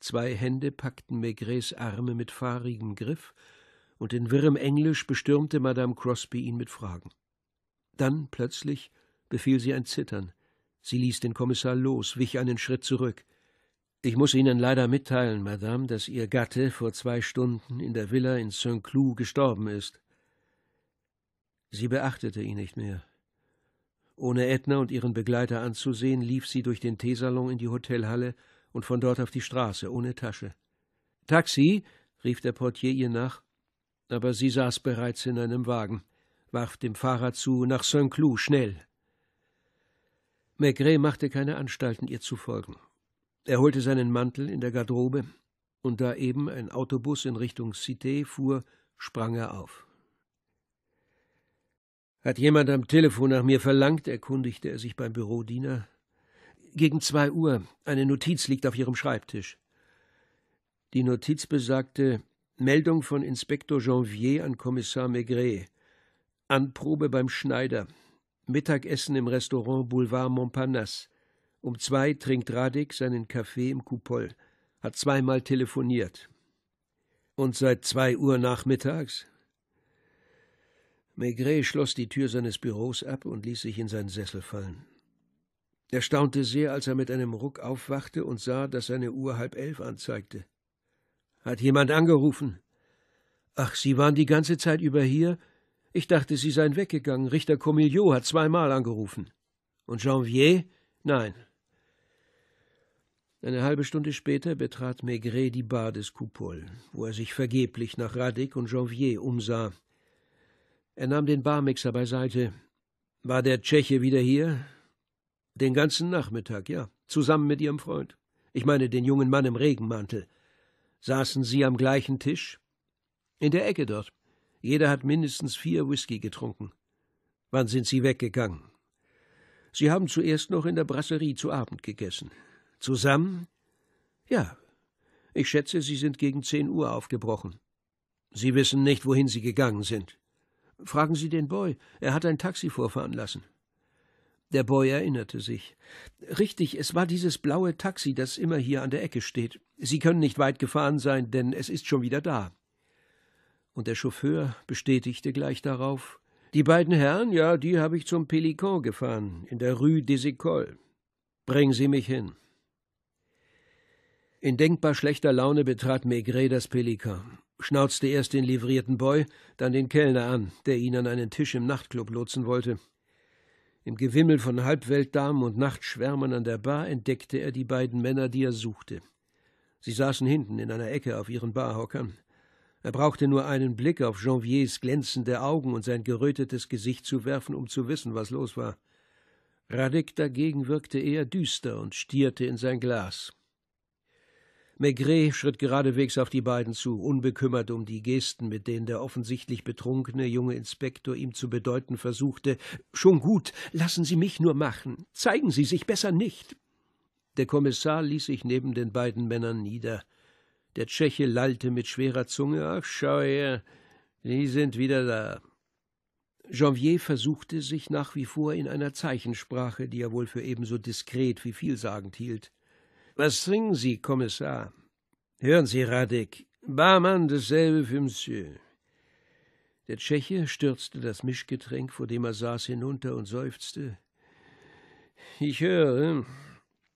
Zwei Hände packten Maigrets Arme mit fahrigem Griff, und in wirrem Englisch bestürmte Madame Crosby ihn mit Fragen. Dann plötzlich befiel sie ein Zittern. Sie ließ den Kommissar los, wich einen Schritt zurück. Ich muss Ihnen leider mitteilen, Madame, dass Ihr Gatte vor zwei Stunden in der Villa in Saint-Cloud gestorben ist. Sie beachtete ihn nicht mehr. Ohne Edna und ihren Begleiter anzusehen, lief sie durch den Teesalon in die Hotelhalle und von dort auf die Straße, ohne Tasche. Taxi, rief der Portier ihr nach, aber sie saß bereits in einem Wagen, warf dem Fahrer zu, nach Saint-Cloud, schnell. Maigret machte keine Anstalten, ihr zu folgen. Er holte seinen Mantel in der Garderobe, und da eben ein Autobus in Richtung Cité fuhr, sprang er auf. Hat jemand am Telefon nach mir verlangt? erkundigte er sich beim Bürodiener, gegen zwei Uhr. Eine Notiz liegt auf Ihrem Schreibtisch. Die Notiz besagte Meldung von Inspektor Janvier an Kommissar Maigret. Anprobe beim Schneider. Mittagessen im Restaurant Boulevard Montparnasse. Um zwei trinkt Radik seinen Kaffee im Coupol. Hat zweimal telefoniert. Und seit zwei Uhr nachmittags? Maigret schloss die Tür seines Büros ab und ließ sich in seinen Sessel fallen. Er staunte sehr, als er mit einem Ruck aufwachte und sah, dass seine Uhr halb elf anzeigte. Hat jemand angerufen? Ach, Sie waren die ganze Zeit über hier? Ich dachte, Sie seien weggegangen. Richter Comillot hat zweimal angerufen. Und Janvier? Nein. Eine halbe Stunde später betrat Maigret die Bar des Coupol, wo er sich vergeblich nach Radig und Janvier umsah. Er nahm den Barmixer beiseite. War der Tscheche wieder hier? Den ganzen Nachmittag, ja, zusammen mit Ihrem Freund. Ich meine den jungen Mann im Regenmantel. Saßen Sie am gleichen Tisch? In der Ecke dort. Jeder hat mindestens vier Whisky getrunken. Wann sind Sie weggegangen? Sie haben zuerst noch in der Brasserie zu Abend gegessen. Zusammen? Ja. Ich schätze, Sie sind gegen zehn Uhr aufgebrochen. Sie wissen nicht, wohin Sie gegangen sind. Fragen Sie den Boy. Er hat ein Taxi vorfahren lassen. Der Boy erinnerte sich. Richtig, es war dieses blaue Taxi, das immer hier an der Ecke steht. Sie können nicht weit gefahren sein, denn es ist schon wieder da. Und der Chauffeur bestätigte gleich darauf Die beiden Herren, ja, die habe ich zum Pelikan gefahren, in der Rue des Ecoles. Bringen Sie mich hin. In denkbar schlechter Laune betrat Maigret das Pelikan, schnauzte erst den livrierten Boy, dann den Kellner an, der ihn an einen Tisch im Nachtclub lotsen wollte. Im Gewimmel von Halbweltdamen und Nachtschwärmern an der Bar entdeckte er die beiden Männer, die er suchte. Sie saßen hinten in einer Ecke auf ihren Barhockern. Er brauchte nur einen Blick auf Janviers glänzende Augen und sein gerötetes Gesicht zu werfen, um zu wissen, was los war. Radek dagegen wirkte eher düster und stierte in sein Glas. Maigret schritt geradewegs auf die beiden zu, unbekümmert um die Gesten, mit denen der offensichtlich betrunkene junge Inspektor ihm zu bedeuten versuchte. Schon gut, lassen Sie mich nur machen. Zeigen Sie sich besser nicht. Der Kommissar ließ sich neben den beiden Männern nieder. Der Tscheche lallte mit schwerer Zunge. Ach, schau her, Sie sind wieder da. Janvier versuchte sich nach wie vor in einer Zeichensprache, die er wohl für ebenso diskret wie vielsagend hielt. Was trinken Sie, Kommissar? Hören Sie, Radek, Barmann dasselbe für Monsieur. Der Tscheche stürzte das Mischgetränk, vor dem er saß, hinunter und seufzte. Ich höre. Hm?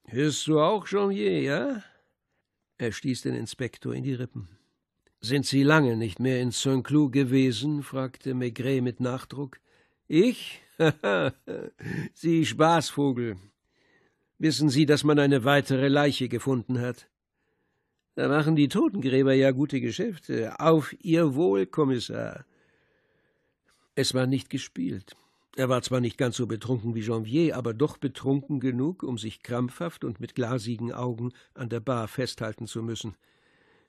Hörst du auch schon je, ja? Er stieß den Inspektor in die Rippen. Sind Sie lange nicht mehr in Saint-Cloud gewesen? fragte Maigret mit Nachdruck. Ich? Sie Spaßvogel wissen Sie, dass man eine weitere Leiche gefunden hat. Da machen die Totengräber ja gute Geschäfte. Auf Ihr Wohl, Kommissar. Es war nicht gespielt. Er war zwar nicht ganz so betrunken wie Janvier, aber doch betrunken genug, um sich krampfhaft und mit glasigen Augen an der Bar festhalten zu müssen.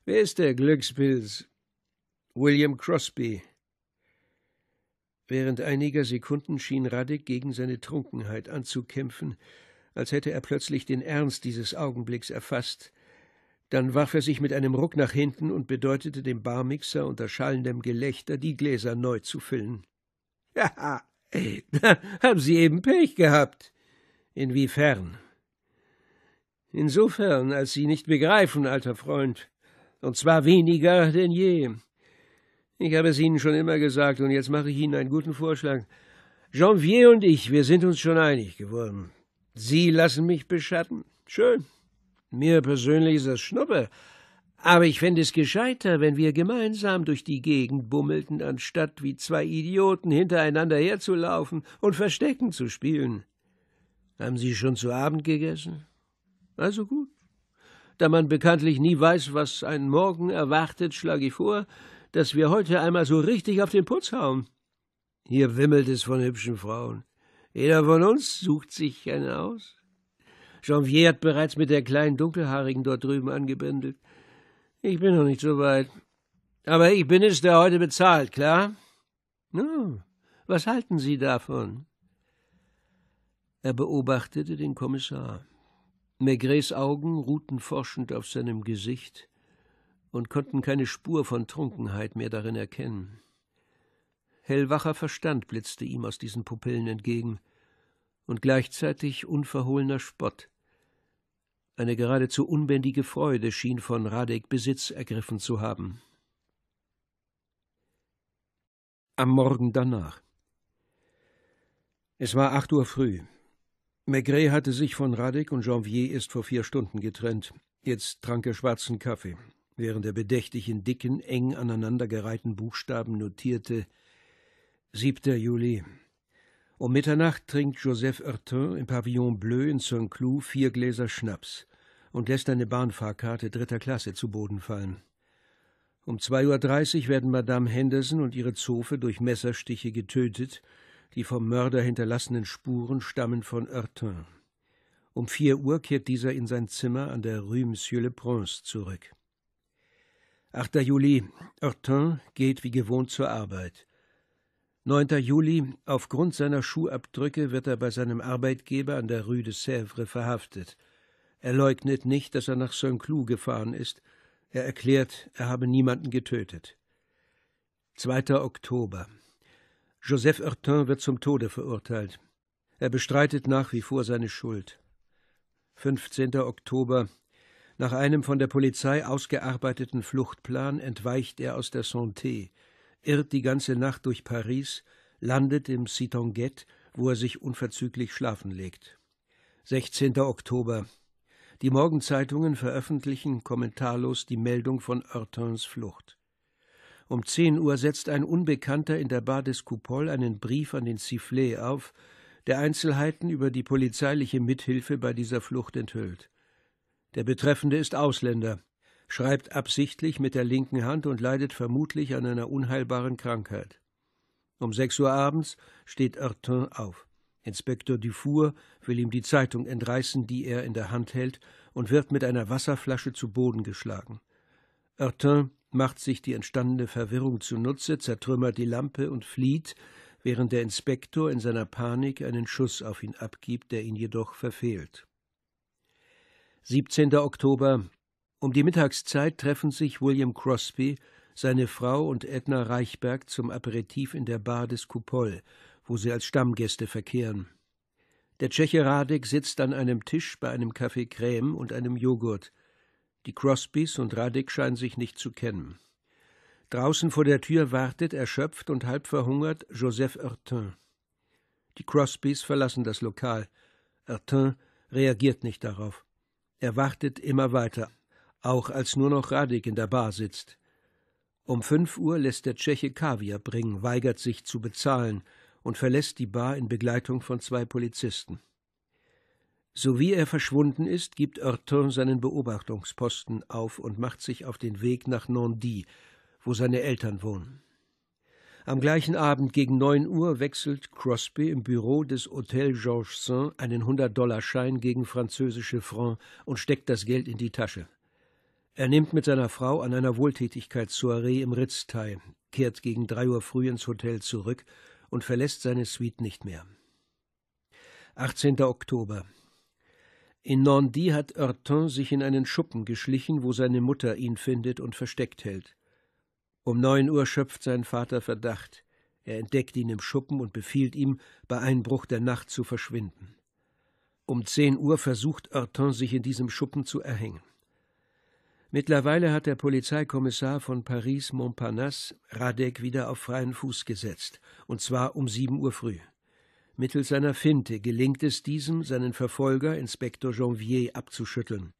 Wer ist der Glückspilz? William Crosby. Während einiger Sekunden schien Radek gegen seine Trunkenheit anzukämpfen, als hätte er plötzlich den Ernst dieses Augenblicks erfasst. Dann warf er sich mit einem Ruck nach hinten und bedeutete dem Barmixer unter schallendem Gelächter, die Gläser neu zu füllen. Ja, da haben Sie eben Pech gehabt. Inwiefern? Insofern, als Sie nicht begreifen, alter Freund, und zwar weniger denn je. Ich habe es Ihnen schon immer gesagt, und jetzt mache ich Ihnen einen guten Vorschlag. Janvier und ich, wir sind uns schon einig geworden. Sie lassen mich beschatten. Schön. Mir persönlich ist das Schnuppe. Aber ich fände es gescheiter, wenn wir gemeinsam durch die Gegend bummelten, anstatt wie zwei Idioten hintereinander herzulaufen und Verstecken zu spielen. Haben Sie schon zu Abend gegessen? Also gut. Da man bekanntlich nie weiß, was einen Morgen erwartet, schlage ich vor, dass wir heute einmal so richtig auf den Putz hauen. Hier wimmelt es von hübschen Frauen. Jeder von uns sucht sich eine aus. Janvier hat bereits mit der kleinen Dunkelhaarigen dort drüben angebändelt. Ich bin noch nicht so weit. Aber ich bin es, der heute bezahlt, klar? Nun, was halten Sie davon? Er beobachtete den Kommissar. Maigrets Augen ruhten forschend auf seinem Gesicht und konnten keine Spur von Trunkenheit mehr darin erkennen. Hellwacher Verstand blitzte ihm aus diesen Pupillen entgegen und gleichzeitig unverhohlener Spott. Eine geradezu unbändige Freude schien von Radek Besitz ergriffen zu haben. Am Morgen danach. Es war acht Uhr früh. Maigret hatte sich von Radek und Janvier erst vor vier Stunden getrennt. Jetzt trank er schwarzen Kaffee, während er bedächtig in dicken, eng aneinandergereihten Buchstaben notierte – 7. Juli. Um Mitternacht trinkt Joseph Oertin im Pavillon Bleu in Saint-Cloud vier Gläser Schnaps und lässt eine Bahnfahrkarte dritter Klasse zu Boden fallen. Um 2.30 Uhr werden Madame Henderson und ihre Zofe durch Messerstiche getötet. Die vom Mörder hinterlassenen Spuren stammen von Oertin. Um 4 Uhr kehrt dieser in sein Zimmer an der Rue Monsieur le Prince zurück. 8. Juli. Hortin geht wie gewohnt zur Arbeit. 9. Juli. Aufgrund seiner Schuhabdrücke wird er bei seinem Arbeitgeber an der Rue de Sèvres verhaftet. Er leugnet nicht, dass er nach Saint-Cloud gefahren ist. Er erklärt, er habe niemanden getötet. 2. Oktober. Joseph Hurtin wird zum Tode verurteilt. Er bestreitet nach wie vor seine Schuld. 15. Oktober. Nach einem von der Polizei ausgearbeiteten Fluchtplan entweicht er aus der Santé irrt die ganze Nacht durch Paris, landet im Citanguette, wo er sich unverzüglich schlafen legt. 16. Oktober. Die Morgenzeitungen veröffentlichen kommentarlos die Meldung von Hortins Flucht. Um 10 Uhr setzt ein Unbekannter in der Bar des Coupol einen Brief an den Sifflet auf, der Einzelheiten über die polizeiliche Mithilfe bei dieser Flucht enthüllt. Der Betreffende ist Ausländer schreibt absichtlich mit der linken Hand und leidet vermutlich an einer unheilbaren Krankheit. Um sechs Uhr abends steht Artin auf. Inspektor Dufour will ihm die Zeitung entreißen, die er in der Hand hält, und wird mit einer Wasserflasche zu Boden geschlagen. Artin macht sich die entstandene Verwirrung zunutze, zertrümmert die Lampe und flieht, während der Inspektor in seiner Panik einen Schuss auf ihn abgibt, der ihn jedoch verfehlt. 17. Oktober, um die Mittagszeit treffen sich William Crosby, seine Frau und Edna Reichberg zum Aperitif in der Bar des Coupol, wo sie als Stammgäste verkehren. Der Tscheche Radek sitzt an einem Tisch bei einem Kaffee Crème und einem Joghurt. Die Crosbys und Radek scheinen sich nicht zu kennen. Draußen vor der Tür wartet, erschöpft und halb verhungert, Joseph Ertin. Die Crosbys verlassen das Lokal. Ertin reagiert nicht darauf. Er wartet immer weiter auch als nur noch Radik in der Bar sitzt. Um fünf Uhr lässt der Tscheche Kaviar bringen, weigert sich zu bezahlen und verlässt die Bar in Begleitung von zwei Polizisten. So wie er verschwunden ist, gibt Hortin seinen Beobachtungsposten auf und macht sich auf den Weg nach Nandy, wo seine Eltern wohnen. Am gleichen Abend gegen neun Uhr wechselt Crosby im Büro des Hotel Georges Saint einen 100-Dollar-Schein gegen französische Franc und steckt das Geld in die Tasche. Er nimmt mit seiner Frau an einer Wohltätigkeitssoiree im Ritz teil, kehrt gegen drei Uhr früh ins Hotel zurück und verlässt seine Suite nicht mehr. 18. Oktober. In Nandy hat Hortin sich in einen Schuppen geschlichen, wo seine Mutter ihn findet und versteckt hält. Um neun Uhr schöpft sein Vater Verdacht. Er entdeckt ihn im Schuppen und befiehlt ihm, bei Einbruch der Nacht zu verschwinden. Um zehn Uhr versucht Hortin sich in diesem Schuppen zu erhängen. Mittlerweile hat der Polizeikommissar von Paris Montparnasse Radek wieder auf freien Fuß gesetzt, und zwar um sieben Uhr früh. Mittels seiner Finte gelingt es diesem, seinen Verfolger, Inspektor Janvier, abzuschütteln.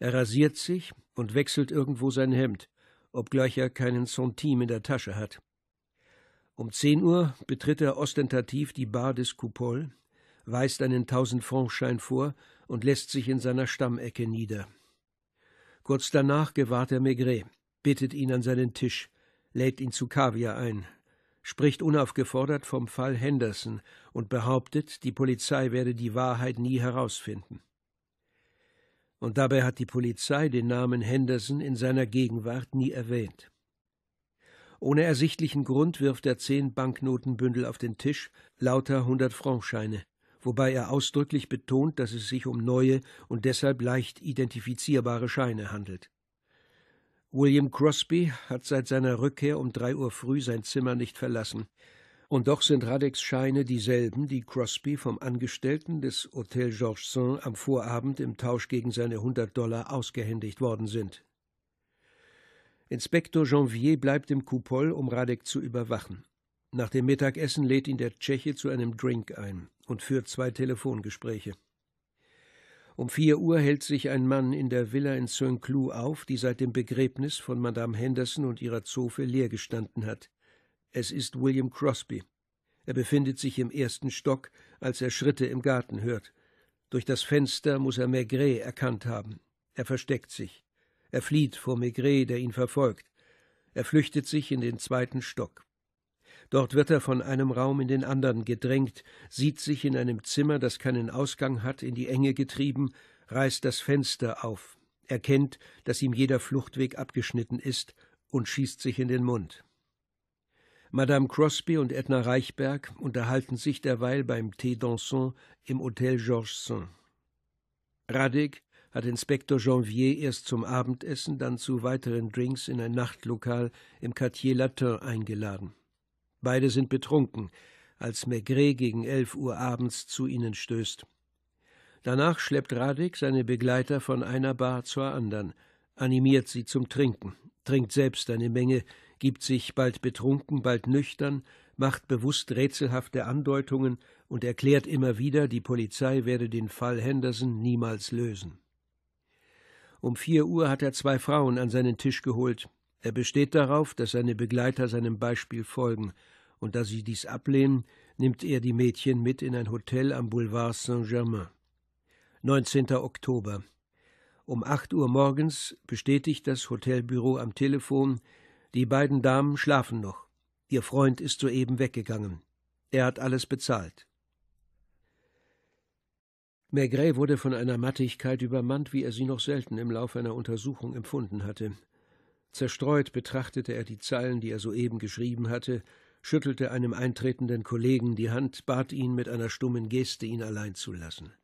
Er rasiert sich und wechselt irgendwo sein Hemd, obgleich er keinen Centime in der Tasche hat. Um zehn Uhr betritt er ostentativ die Bar des Coupol, weist einen Tausendfrancschein vor und lässt sich in seiner Stammecke nieder. Kurz danach gewahrt er Maigret, bittet ihn an seinen Tisch, lädt ihn zu Kaviar ein, spricht unaufgefordert vom Fall Henderson und behauptet, die Polizei werde die Wahrheit nie herausfinden. Und dabei hat die Polizei den Namen Henderson in seiner Gegenwart nie erwähnt. Ohne ersichtlichen Grund wirft er zehn Banknotenbündel auf den Tisch, lauter hundert Francscheine wobei er ausdrücklich betont, dass es sich um neue und deshalb leicht identifizierbare Scheine handelt. William Crosby hat seit seiner Rückkehr um drei Uhr früh sein Zimmer nicht verlassen. Und doch sind Radeks Scheine dieselben, die Crosby vom Angestellten des Hotel Georges Saint am Vorabend im Tausch gegen seine 100 Dollar ausgehändigt worden sind. Inspektor Janvier bleibt im Coupol, um Radek zu überwachen. Nach dem Mittagessen lädt ihn der Tscheche zu einem Drink ein und führt zwei Telefongespräche. Um vier Uhr hält sich ein Mann in der Villa in St. Cloud auf, die seit dem Begräbnis von Madame Henderson und ihrer Zofe leer gestanden hat. Es ist William Crosby. Er befindet sich im ersten Stock, als er Schritte im Garten hört. Durch das Fenster muss er Maigret erkannt haben. Er versteckt sich. Er flieht vor Maigret, der ihn verfolgt. Er flüchtet sich in den zweiten Stock. Dort wird er von einem Raum in den anderen gedrängt, sieht sich in einem Zimmer, das keinen Ausgang hat, in die Enge getrieben, reißt das Fenster auf, erkennt, dass ihm jeder Fluchtweg abgeschnitten ist und schießt sich in den Mund. Madame Crosby und Edna Reichberg unterhalten sich derweil beim Thé d'Anson im Hotel Georges Saint. Radig hat Inspektor Janvier erst zum Abendessen, dann zu weiteren Drinks in ein Nachtlokal im Quartier Latin eingeladen. Beide sind betrunken, als Maigret gegen elf Uhr abends zu ihnen stößt. Danach schleppt Radek seine Begleiter von einer Bar zur anderen, animiert sie zum Trinken, trinkt selbst eine Menge, gibt sich bald betrunken, bald nüchtern, macht bewusst rätselhafte Andeutungen und erklärt immer wieder, die Polizei werde den Fall Henderson niemals lösen. Um vier Uhr hat er zwei Frauen an seinen Tisch geholt. Er besteht darauf, dass seine Begleiter seinem Beispiel folgen und da sie dies ablehnen, nimmt er die Mädchen mit in ein Hotel am Boulevard Saint-Germain. 19. Oktober. Um 8 Uhr morgens bestätigt das Hotelbüro am Telefon, die beiden Damen schlafen noch. Ihr Freund ist soeben weggegangen. Er hat alles bezahlt. Maigret wurde von einer Mattigkeit übermannt, wie er sie noch selten im Laufe einer Untersuchung empfunden hatte. Zerstreut betrachtete er die Zeilen, die er soeben geschrieben hatte, schüttelte einem eintretenden Kollegen die Hand, bat ihn mit einer stummen Geste, ihn allein zu lassen.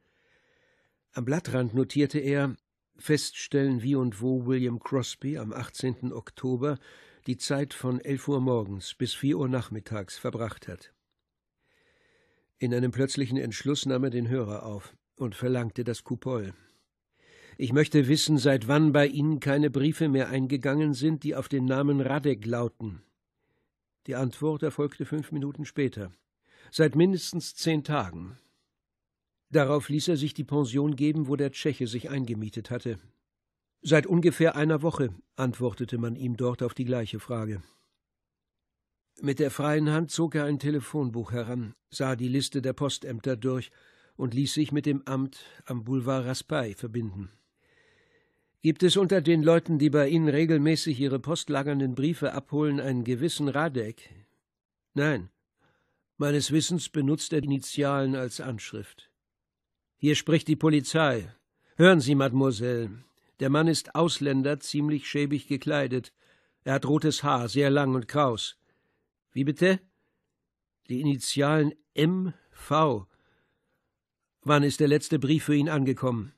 Am Blattrand notierte er Feststellen, wie und wo William Crosby am 18. Oktober die Zeit von 11 Uhr morgens bis 4 Uhr nachmittags verbracht hat. In einem plötzlichen Entschluss nahm er den Hörer auf und verlangte das Coupol. Ich möchte wissen, seit wann bei Ihnen keine Briefe mehr eingegangen sind, die auf den Namen Radek lauten, die Antwort erfolgte fünf Minuten später. Seit mindestens zehn Tagen. Darauf ließ er sich die Pension geben, wo der Tscheche sich eingemietet hatte. Seit ungefähr einer Woche, antwortete man ihm dort auf die gleiche Frage. Mit der freien Hand zog er ein Telefonbuch heran, sah die Liste der Postämter durch und ließ sich mit dem Amt am Boulevard Raspail verbinden. Gibt es unter den Leuten, die bei Ihnen regelmäßig ihre postlagernden Briefe abholen, einen gewissen Radek? Nein. Meines Wissens benutzt er Initialen als Anschrift. Hier spricht die Polizei. Hören Sie, Mademoiselle, der Mann ist Ausländer, ziemlich schäbig gekleidet. Er hat rotes Haar, sehr lang und kraus. Wie bitte? Die Initialen M. V. Wann ist der letzte Brief für ihn angekommen?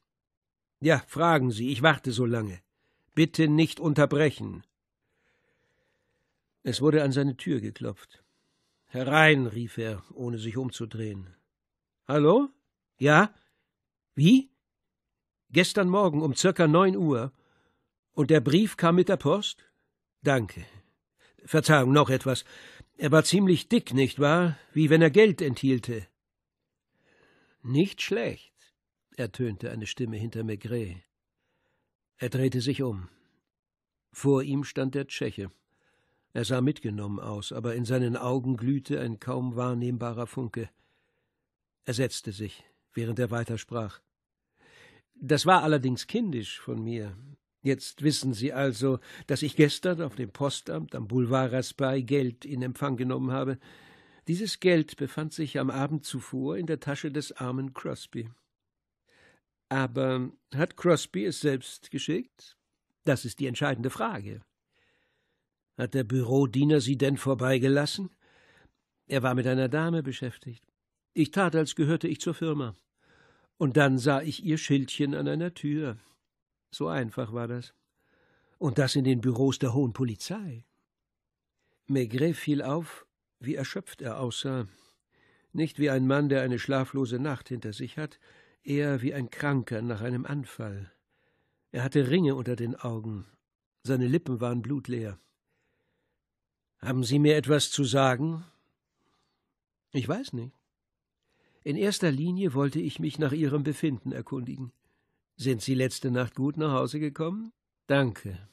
Ja, fragen Sie, ich warte so lange. Bitte nicht unterbrechen. Es wurde an seine Tür geklopft. Herein, rief er, ohne sich umzudrehen. Hallo? Ja? Wie? Gestern Morgen um circa neun Uhr. Und der Brief kam mit der Post? Danke. Verzeihung, noch etwas. Er war ziemlich dick, nicht wahr? Wie wenn er Geld enthielte. Nicht schlecht ertönte eine Stimme hinter Maigret. Er drehte sich um. Vor ihm stand der Tscheche. Er sah mitgenommen aus, aber in seinen Augen glühte ein kaum wahrnehmbarer Funke. Er setzte sich, während er weitersprach. Das war allerdings kindisch von mir. Jetzt wissen Sie also, dass ich gestern auf dem Postamt am Boulevard Raspail Geld in Empfang genommen habe. Dieses Geld befand sich am Abend zuvor in der Tasche des armen Crosby. Aber hat Crosby es selbst geschickt? Das ist die entscheidende Frage. Hat der Bürodiener sie denn vorbeigelassen? Er war mit einer Dame beschäftigt. Ich tat, als gehörte ich zur Firma. Und dann sah ich ihr Schildchen an einer Tür. So einfach war das. Und das in den Büros der Hohen Polizei. Maigret fiel auf, wie erschöpft er aussah. Nicht wie ein Mann, der eine schlaflose Nacht hinter sich hat, eher wie ein Kranker nach einem Anfall. Er hatte Ringe unter den Augen, seine Lippen waren blutleer. Haben Sie mir etwas zu sagen? Ich weiß nicht. In erster Linie wollte ich mich nach Ihrem Befinden erkundigen. Sind Sie letzte Nacht gut nach Hause gekommen? Danke.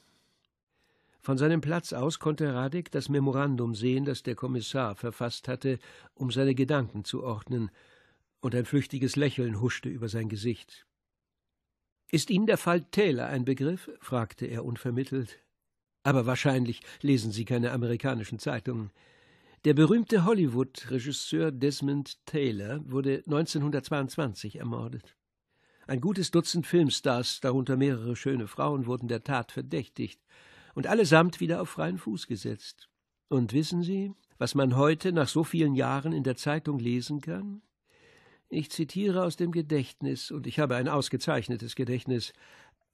Von seinem Platz aus konnte Radek das Memorandum sehen, das der Kommissar verfasst hatte, um seine Gedanken zu ordnen, und ein flüchtiges Lächeln huschte über sein Gesicht. Ist Ihnen der Fall Taylor ein Begriff? fragte er unvermittelt. Aber wahrscheinlich lesen Sie keine amerikanischen Zeitungen. Der berühmte Hollywood-Regisseur Desmond Taylor wurde 1922 ermordet. Ein gutes Dutzend Filmstars, darunter mehrere schöne Frauen, wurden der Tat verdächtigt und allesamt wieder auf freien Fuß gesetzt. Und wissen Sie, was man heute nach so vielen Jahren in der Zeitung lesen kann? Ich zitiere aus dem Gedächtnis, und ich habe ein ausgezeichnetes Gedächtnis.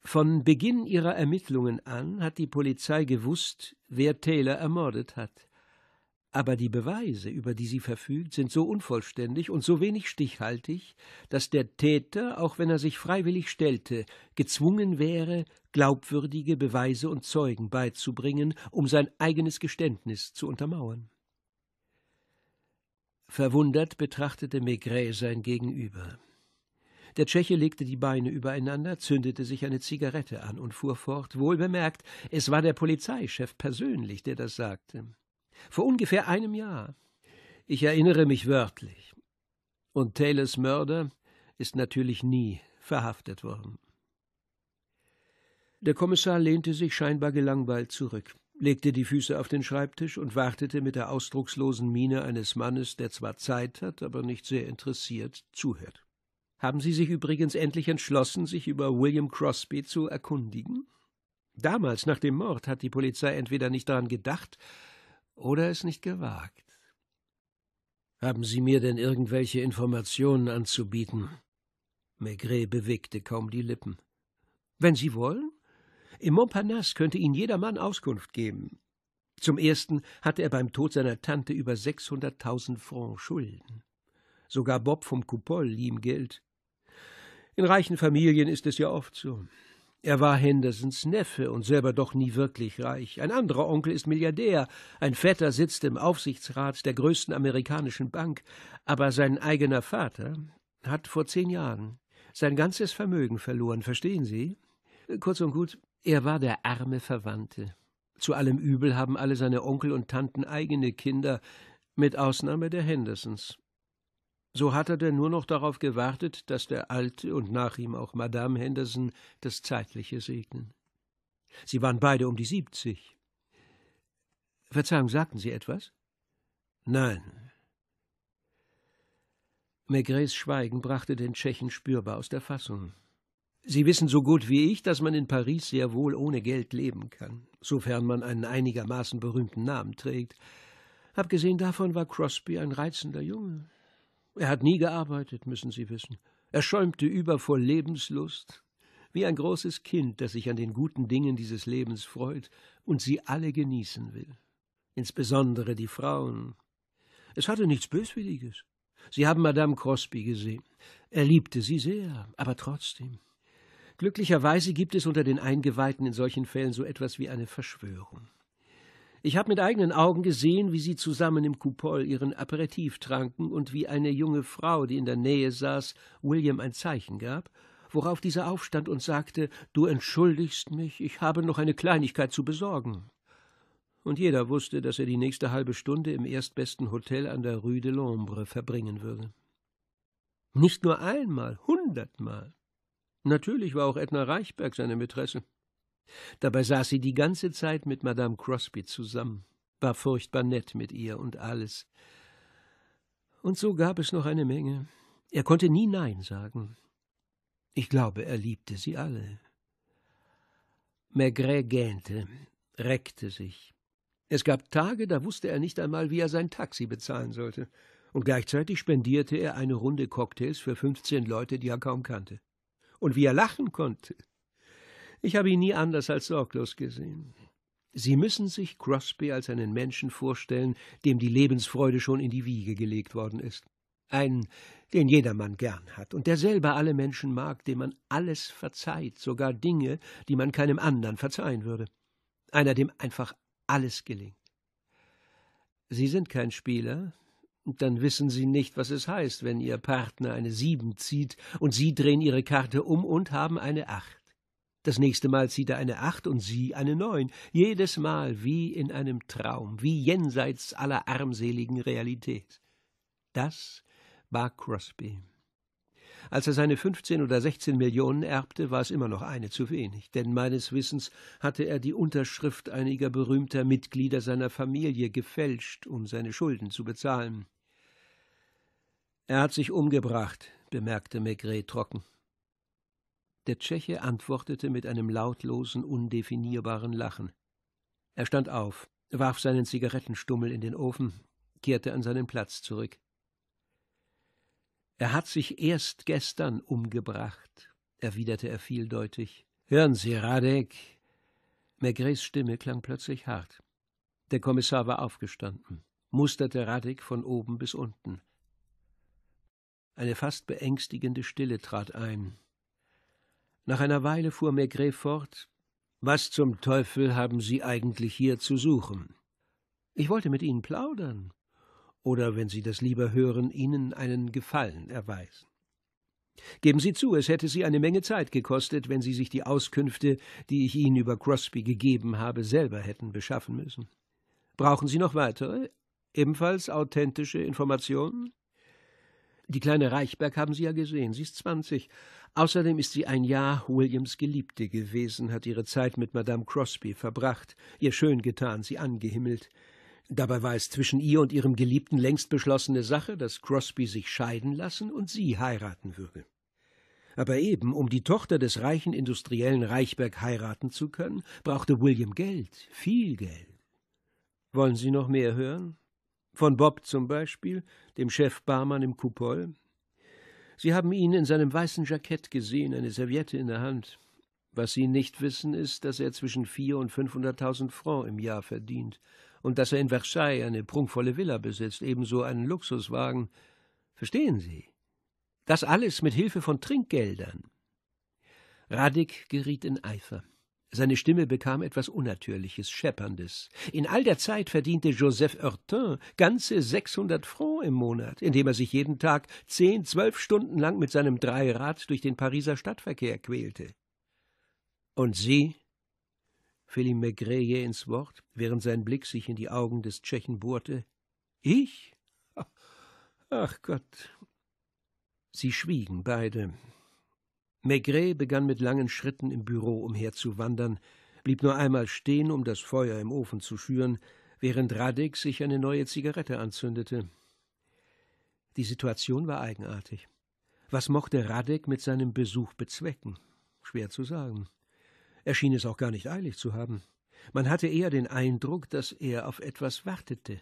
Von Beginn ihrer Ermittlungen an hat die Polizei gewusst, wer Taylor ermordet hat. Aber die Beweise, über die sie verfügt, sind so unvollständig und so wenig stichhaltig, dass der Täter, auch wenn er sich freiwillig stellte, gezwungen wäre, glaubwürdige Beweise und Zeugen beizubringen, um sein eigenes Geständnis zu untermauern. Verwundert betrachtete Maigret sein Gegenüber. Der Tscheche legte die Beine übereinander, zündete sich eine Zigarette an und fuhr fort, wohl bemerkt, es war der Polizeichef persönlich, der das sagte. Vor ungefähr einem Jahr. Ich erinnere mich wörtlich. Und Taylors Mörder ist natürlich nie verhaftet worden. Der Kommissar lehnte sich scheinbar gelangweilt zurück legte die Füße auf den Schreibtisch und wartete mit der ausdruckslosen Miene eines Mannes, der zwar Zeit hat, aber nicht sehr interessiert zuhört. Haben Sie sich übrigens endlich entschlossen, sich über William Crosby zu erkundigen? Damals, nach dem Mord, hat die Polizei entweder nicht daran gedacht oder es nicht gewagt. Haben Sie mir denn irgendwelche Informationen anzubieten? Maigret bewegte kaum die Lippen. Wenn Sie wollen? Im Montparnasse könnte ihn jedermann Auskunft geben. Zum ersten hatte er beim Tod seiner Tante über 600.000 Francs Schulden. Sogar Bob vom Coupol lieh ihm Geld. In reichen Familien ist es ja oft so. Er war Hendersons Neffe und selber doch nie wirklich reich. Ein anderer Onkel ist Milliardär, ein Vetter sitzt im Aufsichtsrat der größten amerikanischen Bank, aber sein eigener Vater hat vor zehn Jahren sein ganzes Vermögen verloren, verstehen Sie? Kurz und gut, er war der arme Verwandte. Zu allem Übel haben alle seine Onkel und Tanten eigene Kinder, mit Ausnahme der Hendersons. So hat er denn nur noch darauf gewartet, dass der Alte und nach ihm auch Madame Henderson das Zeitliche segnen. Sie waren beide um die siebzig. Verzeihung, sagten Sie etwas? Nein. Maigres Schweigen brachte den Tschechen spürbar aus der Fassung. Sie wissen so gut wie ich, dass man in Paris sehr wohl ohne Geld leben kann, sofern man einen einigermaßen berühmten Namen trägt. Abgesehen davon war Crosby ein reizender Junge. Er hat nie gearbeitet, müssen Sie wissen. Er schäumte über vor Lebenslust, wie ein großes Kind, das sich an den guten Dingen dieses Lebens freut und sie alle genießen will, insbesondere die Frauen. Es hatte nichts Böswilliges. Sie haben Madame Crosby gesehen. Er liebte sie sehr, aber trotzdem. Glücklicherweise gibt es unter den Eingeweihten in solchen Fällen so etwas wie eine Verschwörung. Ich habe mit eigenen Augen gesehen, wie sie zusammen im Kupol ihren Aperitif tranken und wie eine junge Frau, die in der Nähe saß, William ein Zeichen gab, worauf dieser aufstand und sagte: Du entschuldigst mich, ich habe noch eine Kleinigkeit zu besorgen. Und jeder wusste, dass er die nächste halbe Stunde im erstbesten Hotel an der Rue de l'Ombre verbringen würde. Nicht nur einmal, hundertmal. Natürlich war auch Edna Reichberg seine Mätresse. Dabei saß sie die ganze Zeit mit Madame Crosby zusammen, war furchtbar nett mit ihr und alles. Und so gab es noch eine Menge. Er konnte nie Nein sagen. Ich glaube, er liebte sie alle. Maigret gähnte, reckte sich. Es gab Tage, da wusste er nicht einmal, wie er sein Taxi bezahlen sollte. Und gleichzeitig spendierte er eine Runde Cocktails für fünfzehn Leute, die er kaum kannte und wie er lachen konnte. Ich habe ihn nie anders als sorglos gesehen. Sie müssen sich Crosby als einen Menschen vorstellen, dem die Lebensfreude schon in die Wiege gelegt worden ist. Einen, den jedermann gern hat und der selber alle Menschen mag, dem man alles verzeiht, sogar Dinge, die man keinem anderen verzeihen würde. Einer, dem einfach alles gelingt. Sie sind kein Spieler, dann wissen Sie nicht, was es heißt, wenn Ihr Partner eine Sieben zieht und Sie drehen Ihre Karte um und haben eine Acht. Das nächste Mal zieht er eine Acht und Sie eine Neun. Jedes Mal wie in einem Traum, wie jenseits aller armseligen Realität. Das war Crosby. Als er seine 15 oder 16 Millionen erbte, war es immer noch eine zu wenig, denn meines Wissens hatte er die Unterschrift einiger berühmter Mitglieder seiner Familie gefälscht, um seine Schulden zu bezahlen. Er hat sich umgebracht, bemerkte Maigret trocken. Der Tscheche antwortete mit einem lautlosen, undefinierbaren Lachen. Er stand auf, warf seinen Zigarettenstummel in den Ofen, kehrte an seinen Platz zurück. Er hat sich erst gestern umgebracht, erwiderte er vieldeutig. Hören Sie, Radek! Maigrets Stimme klang plötzlich hart. Der Kommissar war aufgestanden, musterte Radek von oben bis unten. Eine fast beängstigende Stille trat ein. Nach einer Weile fuhr Maigret fort Was zum Teufel haben Sie eigentlich hier zu suchen? Ich wollte mit Ihnen plaudern, oder wenn Sie das lieber hören, Ihnen einen Gefallen erweisen. Geben Sie zu, es hätte Sie eine Menge Zeit gekostet, wenn Sie sich die Auskünfte, die ich Ihnen über Crosby gegeben habe, selber hätten beschaffen müssen. Brauchen Sie noch weitere, ebenfalls authentische Informationen? Die kleine Reichberg haben Sie ja gesehen, sie ist zwanzig. Außerdem ist sie ein Jahr Williams Geliebte gewesen, hat ihre Zeit mit Madame Crosby verbracht, ihr schön getan, sie angehimmelt. Dabei war es zwischen ihr und ihrem Geliebten längst beschlossene Sache, dass Crosby sich scheiden lassen und sie heiraten würde. Aber eben, um die Tochter des reichen Industriellen Reichberg heiraten zu können, brauchte William Geld, viel Geld. Wollen Sie noch mehr hören? Von Bob zum Beispiel, dem Chef Barmann im Coupol. Sie haben ihn in seinem weißen Jackett gesehen, eine Serviette in der Hand. Was Sie nicht wissen, ist, dass er zwischen vier und fünfhunderttausend Francs im Jahr verdient und dass er in Versailles eine prunkvolle Villa besitzt, ebenso einen Luxuswagen. Verstehen Sie? Das alles mit Hilfe von Trinkgeldern. Radik geriet in Eifer. Seine Stimme bekam etwas Unnatürliches, Schepperndes. In all der Zeit verdiente Joseph Hurtin ganze 600 Francs im Monat, indem er sich jeden Tag zehn, zwölf Stunden lang mit seinem Dreirad durch den Pariser Stadtverkehr quälte. Und Sie? fiel ihm Maigret jäh ins Wort, während sein Blick sich in die Augen des Tschechen bohrte. Ich? Ach Gott! Sie schwiegen beide. Maigret begann mit langen Schritten im Büro umherzuwandern, blieb nur einmal stehen, um das Feuer im Ofen zu schüren, während Radek sich eine neue Zigarette anzündete. Die Situation war eigenartig. Was mochte Radek mit seinem Besuch bezwecken? Schwer zu sagen. Er schien es auch gar nicht eilig zu haben. Man hatte eher den Eindruck, dass er auf etwas wartete.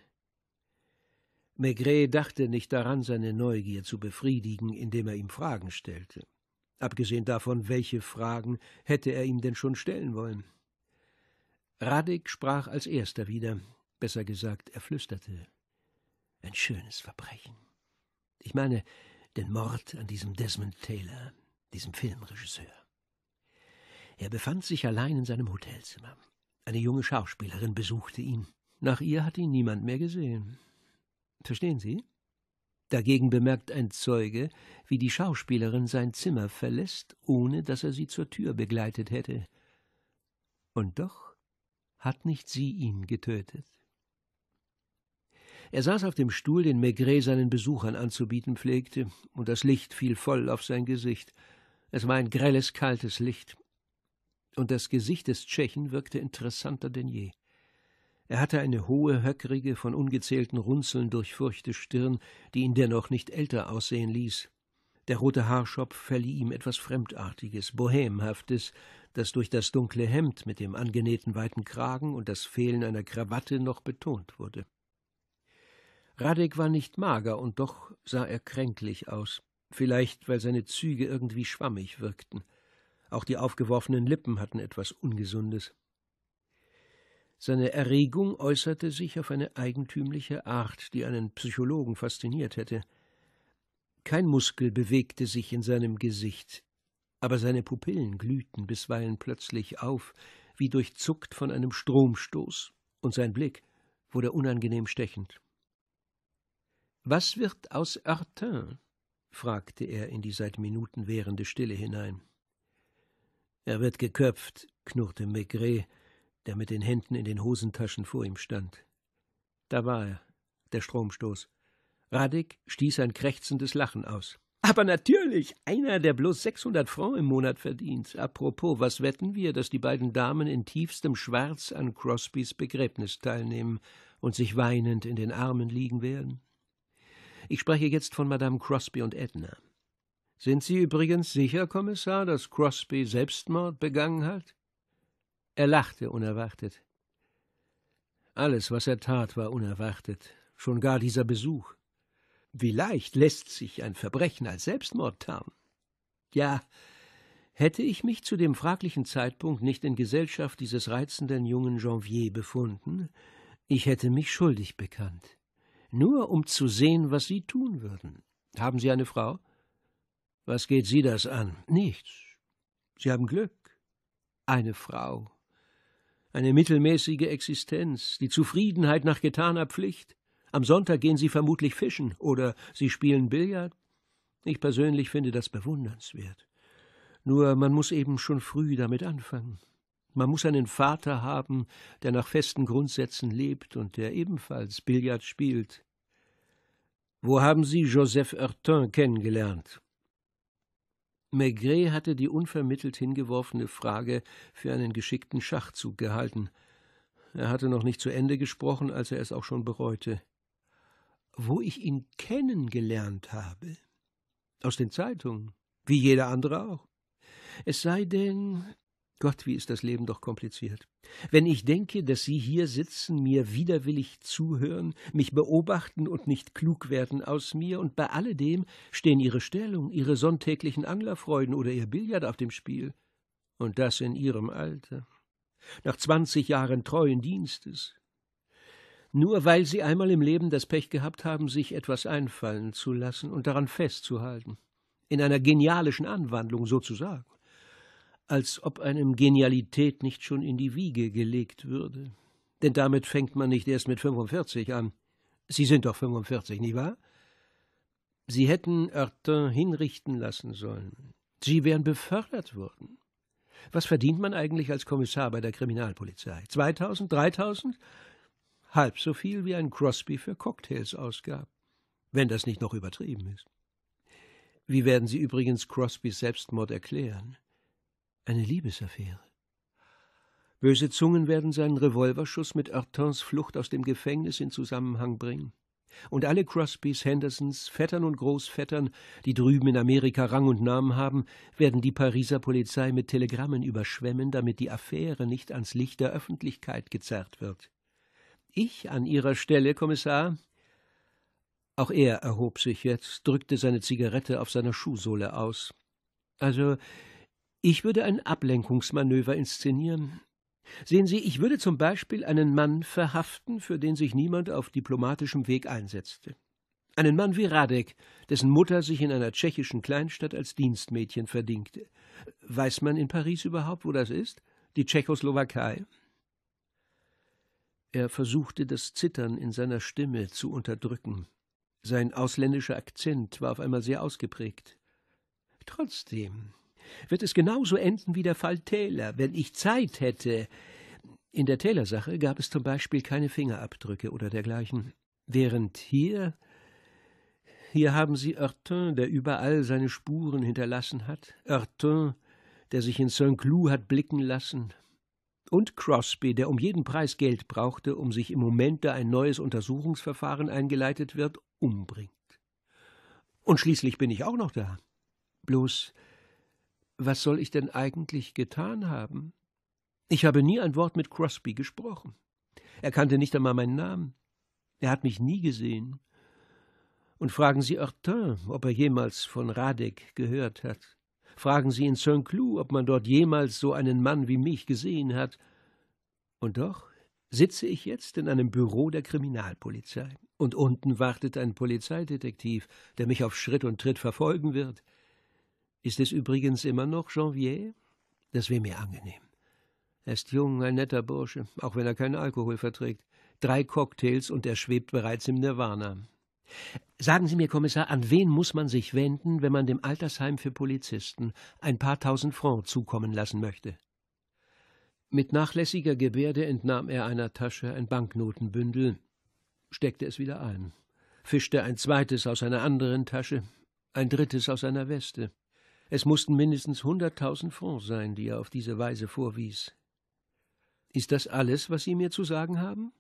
Maigret dachte nicht daran, seine Neugier zu befriedigen, indem er ihm Fragen stellte. Abgesehen davon, welche Fragen hätte er ihm denn schon stellen wollen? Radek sprach als erster wieder, besser gesagt, er flüsterte. Ein schönes Verbrechen. Ich meine, den Mord an diesem Desmond Taylor, diesem Filmregisseur. Er befand sich allein in seinem Hotelzimmer. Eine junge Schauspielerin besuchte ihn. Nach ihr hat ihn niemand mehr gesehen. Verstehen Sie? Dagegen bemerkt ein Zeuge, wie die Schauspielerin sein Zimmer verlässt, ohne dass er sie zur Tür begleitet hätte. Und doch hat nicht sie ihn getötet. Er saß auf dem Stuhl, den Maigret seinen Besuchern anzubieten pflegte, und das Licht fiel voll auf sein Gesicht. Es war ein grelles, kaltes Licht, und das Gesicht des Tschechen wirkte interessanter denn je. Er hatte eine hohe, höckrige, von ungezählten Runzeln durchfurchte Stirn, die ihn dennoch nicht älter aussehen ließ. Der rote Haarschopf verlieh ihm etwas Fremdartiges, Bohemhaftes, das durch das dunkle Hemd mit dem angenähten weiten Kragen und das Fehlen einer Krawatte noch betont wurde. Radek war nicht mager, und doch sah er kränklich aus, vielleicht weil seine Züge irgendwie schwammig wirkten. Auch die aufgeworfenen Lippen hatten etwas Ungesundes. Seine Erregung äußerte sich auf eine eigentümliche Art, die einen Psychologen fasziniert hätte. Kein Muskel bewegte sich in seinem Gesicht, aber seine Pupillen glühten bisweilen plötzlich auf, wie durchzuckt von einem Stromstoß, und sein Blick wurde unangenehm stechend. Was wird aus Artin? fragte er in die seit Minuten währende Stille hinein. Er wird geköpft, knurrte Maigret, der mit den Händen in den Hosentaschen vor ihm stand. Da war er, der Stromstoß. Radig stieß ein krächzendes Lachen aus. Aber natürlich, einer, der bloß 600 Francs im Monat verdient. Apropos, was wetten wir, dass die beiden Damen in tiefstem Schwarz an Crosbys Begräbnis teilnehmen und sich weinend in den Armen liegen werden? Ich spreche jetzt von Madame Crosby und Edna. Sind Sie übrigens sicher, Kommissar, dass Crosby Selbstmord begangen hat? Er lachte unerwartet. Alles, was er tat, war unerwartet, schon gar dieser Besuch. Wie leicht lässt sich ein Verbrechen als Selbstmord tarnen. Ja, hätte ich mich zu dem fraglichen Zeitpunkt nicht in Gesellschaft dieses reizenden jungen Janvier befunden, ich hätte mich schuldig bekannt. Nur um zu sehen, was Sie tun würden. Haben Sie eine Frau? Was geht Sie das an? Nichts. Sie haben Glück. Eine Frau eine mittelmäßige Existenz, die Zufriedenheit nach getaner Pflicht. Am Sonntag gehen sie vermutlich fischen oder sie spielen Billard. Ich persönlich finde das bewundernswert. Nur man muss eben schon früh damit anfangen. Man muss einen Vater haben, der nach festen Grundsätzen lebt und der ebenfalls Billard spielt. Wo haben Sie Joseph Hurtin kennengelernt? Maigret hatte die unvermittelt hingeworfene Frage für einen geschickten Schachzug gehalten. Er hatte noch nicht zu Ende gesprochen, als er es auch schon bereute. Wo ich ihn kennengelernt habe? Aus den Zeitungen, wie jeder andere auch. Es sei denn, Gott, wie ist das Leben doch kompliziert. Wenn ich denke, dass Sie hier sitzen, mir widerwillig zuhören, mich beobachten und nicht klug werden aus mir, und bei alledem stehen Ihre Stellung, Ihre sonntäglichen Anglerfreuden oder Ihr Billard auf dem Spiel. Und das in Ihrem Alter. Nach zwanzig Jahren treuen Dienstes. Nur weil Sie einmal im Leben das Pech gehabt haben, sich etwas einfallen zu lassen und daran festzuhalten. In einer genialischen Anwandlung sozusagen als ob einem Genialität nicht schon in die Wiege gelegt würde. Denn damit fängt man nicht erst mit 45 an. Sie sind doch 45, nicht wahr? Sie hätten Artin hinrichten lassen sollen. Sie wären befördert worden. Was verdient man eigentlich als Kommissar bei der Kriminalpolizei? 2000, 3000? Halb so viel wie ein Crosby für Cocktails ausgab. Wenn das nicht noch übertrieben ist. Wie werden Sie übrigens Crosbys Selbstmord erklären? Eine Liebesaffäre. Böse Zungen werden seinen Revolverschuss mit Hortens Flucht aus dem Gefängnis in Zusammenhang bringen. Und alle Crosbys, Hendersons, Vettern und Großvettern, die drüben in Amerika Rang und Namen haben, werden die Pariser Polizei mit Telegrammen überschwemmen, damit die Affäre nicht ans Licht der Öffentlichkeit gezerrt wird. Ich an Ihrer Stelle, Kommissar? Auch er erhob sich jetzt, drückte seine Zigarette auf seiner Schuhsohle aus. Also, ich würde ein Ablenkungsmanöver inszenieren. Sehen Sie, ich würde zum Beispiel einen Mann verhaften, für den sich niemand auf diplomatischem Weg einsetzte. Einen Mann wie Radek, dessen Mutter sich in einer tschechischen Kleinstadt als Dienstmädchen verdingte. Weiß man in Paris überhaupt, wo das ist? Die Tschechoslowakei? Er versuchte das Zittern in seiner Stimme zu unterdrücken. Sein ausländischer Akzent war auf einmal sehr ausgeprägt. Trotzdem, wird es genauso enden wie der Fall Taylor, wenn ich Zeit hätte. In der Taylor-Sache gab es zum Beispiel keine Fingerabdrücke oder dergleichen. Während hier. Hier haben Sie Hurtin, der überall seine Spuren hinterlassen hat. Hurtin, der sich in Saint-Cloud hat blicken lassen. Und Crosby, der um jeden Preis Geld brauchte, um sich im Moment, da ein neues Untersuchungsverfahren eingeleitet wird, umbringt. Und schließlich bin ich auch noch da. Bloß was soll ich denn eigentlich getan haben? Ich habe nie ein Wort mit Crosby gesprochen. Er kannte nicht einmal meinen Namen. Er hat mich nie gesehen. Und fragen Sie Hortin, ob er jemals von Radek gehört hat. Fragen Sie in Saint-Cloud, ob man dort jemals so einen Mann wie mich gesehen hat. Und doch sitze ich jetzt in einem Büro der Kriminalpolizei. Und unten wartet ein Polizeidetektiv, der mich auf Schritt und Tritt verfolgen wird. Ist es übrigens immer noch Janvier? Das wäre mir angenehm. Er ist jung, ein netter Bursche, auch wenn er keinen Alkohol verträgt. Drei Cocktails und er schwebt bereits im Nirvana. Sagen Sie mir, Kommissar, an wen muss man sich wenden, wenn man dem Altersheim für Polizisten ein paar tausend Francs zukommen lassen möchte? Mit nachlässiger Gebärde entnahm er einer Tasche ein Banknotenbündel, steckte es wieder ein, fischte ein zweites aus einer anderen Tasche, ein drittes aus einer Weste. Es mussten mindestens hunderttausend Francs sein, die er auf diese Weise vorwies. Ist das alles, was Sie mir zu sagen haben?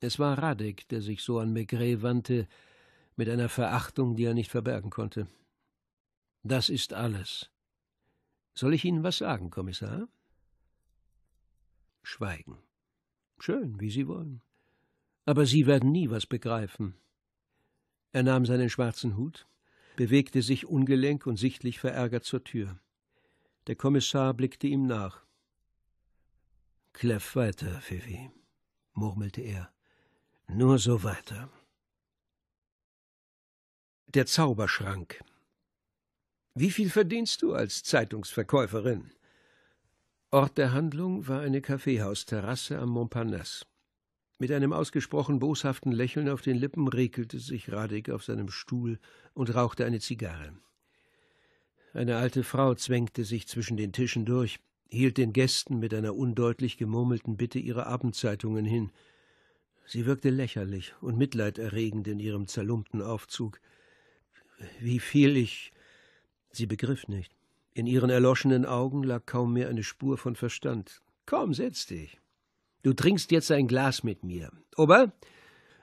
Es war Radek, der sich so an Maigret wandte, mit einer Verachtung, die er nicht verbergen konnte. Das ist alles. Soll ich Ihnen was sagen, Kommissar? Schweigen. Schön, wie Sie wollen. Aber Sie werden nie was begreifen. Er nahm seinen schwarzen Hut, bewegte sich ungelenk und sichtlich verärgert zur Tür. Der Kommissar blickte ihm nach. Kläff weiter, Fifi, murmelte er. Nur so weiter. Der Zauberschrank. Wie viel verdienst du als Zeitungsverkäuferin? Ort der Handlung war eine Kaffeehausterrasse am Montparnasse. Mit einem ausgesprochen boshaften Lächeln auf den Lippen regelte sich Radig auf seinem Stuhl und rauchte eine Zigarre. Eine alte Frau zwängte sich zwischen den Tischen durch, hielt den Gästen mit einer undeutlich gemurmelten Bitte ihre Abendzeitungen hin. Sie wirkte lächerlich und mitleiderregend in ihrem zerlumpten Aufzug. Wie viel ich. Sie begriff nicht. In ihren erloschenen Augen lag kaum mehr eine Spur von Verstand. Komm, setz dich. Du trinkst jetzt ein Glas mit mir. Ober,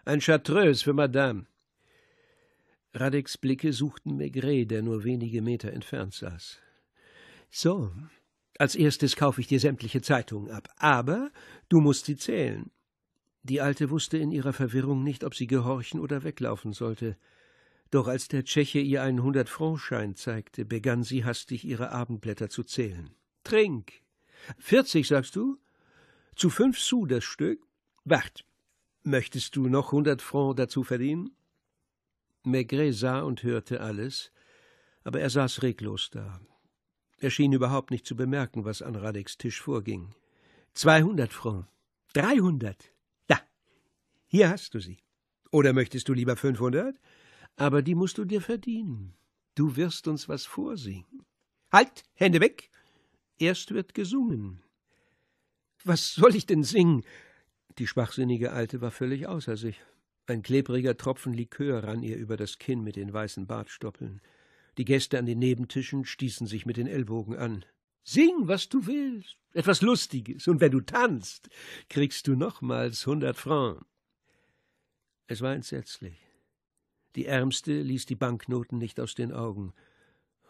ein Chartreuse für Madame. Radeks Blicke suchten Maigret, der nur wenige Meter entfernt saß. So, als erstes kaufe ich dir sämtliche Zeitungen ab, aber du musst sie zählen. Die Alte wusste in ihrer Verwirrung nicht, ob sie gehorchen oder weglaufen sollte. Doch als der Tscheche ihr einen Hundert-Franc-Schein zeigte, begann sie hastig ihre Abendblätter zu zählen. Trink! Vierzig, sagst du? Zu fünf Sous das Stück? Wart, möchtest du noch hundert Francs dazu verdienen? Maigret sah und hörte alles, aber er saß reglos da. Er schien überhaupt nicht zu bemerken, was an Radeks Tisch vorging. Zweihundert Francs. Dreihundert. Da. Hier hast du sie. Oder möchtest du lieber fünfhundert? Aber die musst du dir verdienen. Du wirst uns was vorsingen. Halt, Hände weg! Erst wird gesungen. Was soll ich denn singen? Die schwachsinnige Alte war völlig außer sich. Ein klebriger Tropfen Likör rann ihr über das Kinn mit den weißen Bartstoppeln. Die Gäste an den Nebentischen stießen sich mit den Ellbogen an. Sing, was du willst, etwas Lustiges, und wenn du tanzt, kriegst du nochmals hundert Francs. Es war entsetzlich. Die Ärmste ließ die Banknoten nicht aus den Augen,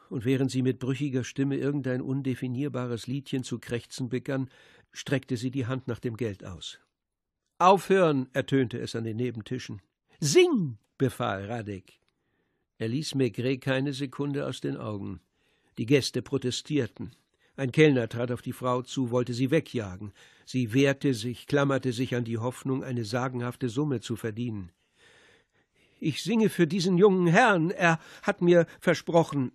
und während sie mit brüchiger Stimme irgendein undefinierbares Liedchen zu krächzen begann, streckte sie die Hand nach dem Geld aus. Aufhören, ertönte es an den Nebentischen. Sing, befahl Radek. Er ließ Maigret keine Sekunde aus den Augen. Die Gäste protestierten. Ein Kellner trat auf die Frau zu, wollte sie wegjagen. Sie wehrte sich, klammerte sich an die Hoffnung, eine sagenhafte Summe zu verdienen. Ich singe für diesen jungen Herrn, er hat mir versprochen.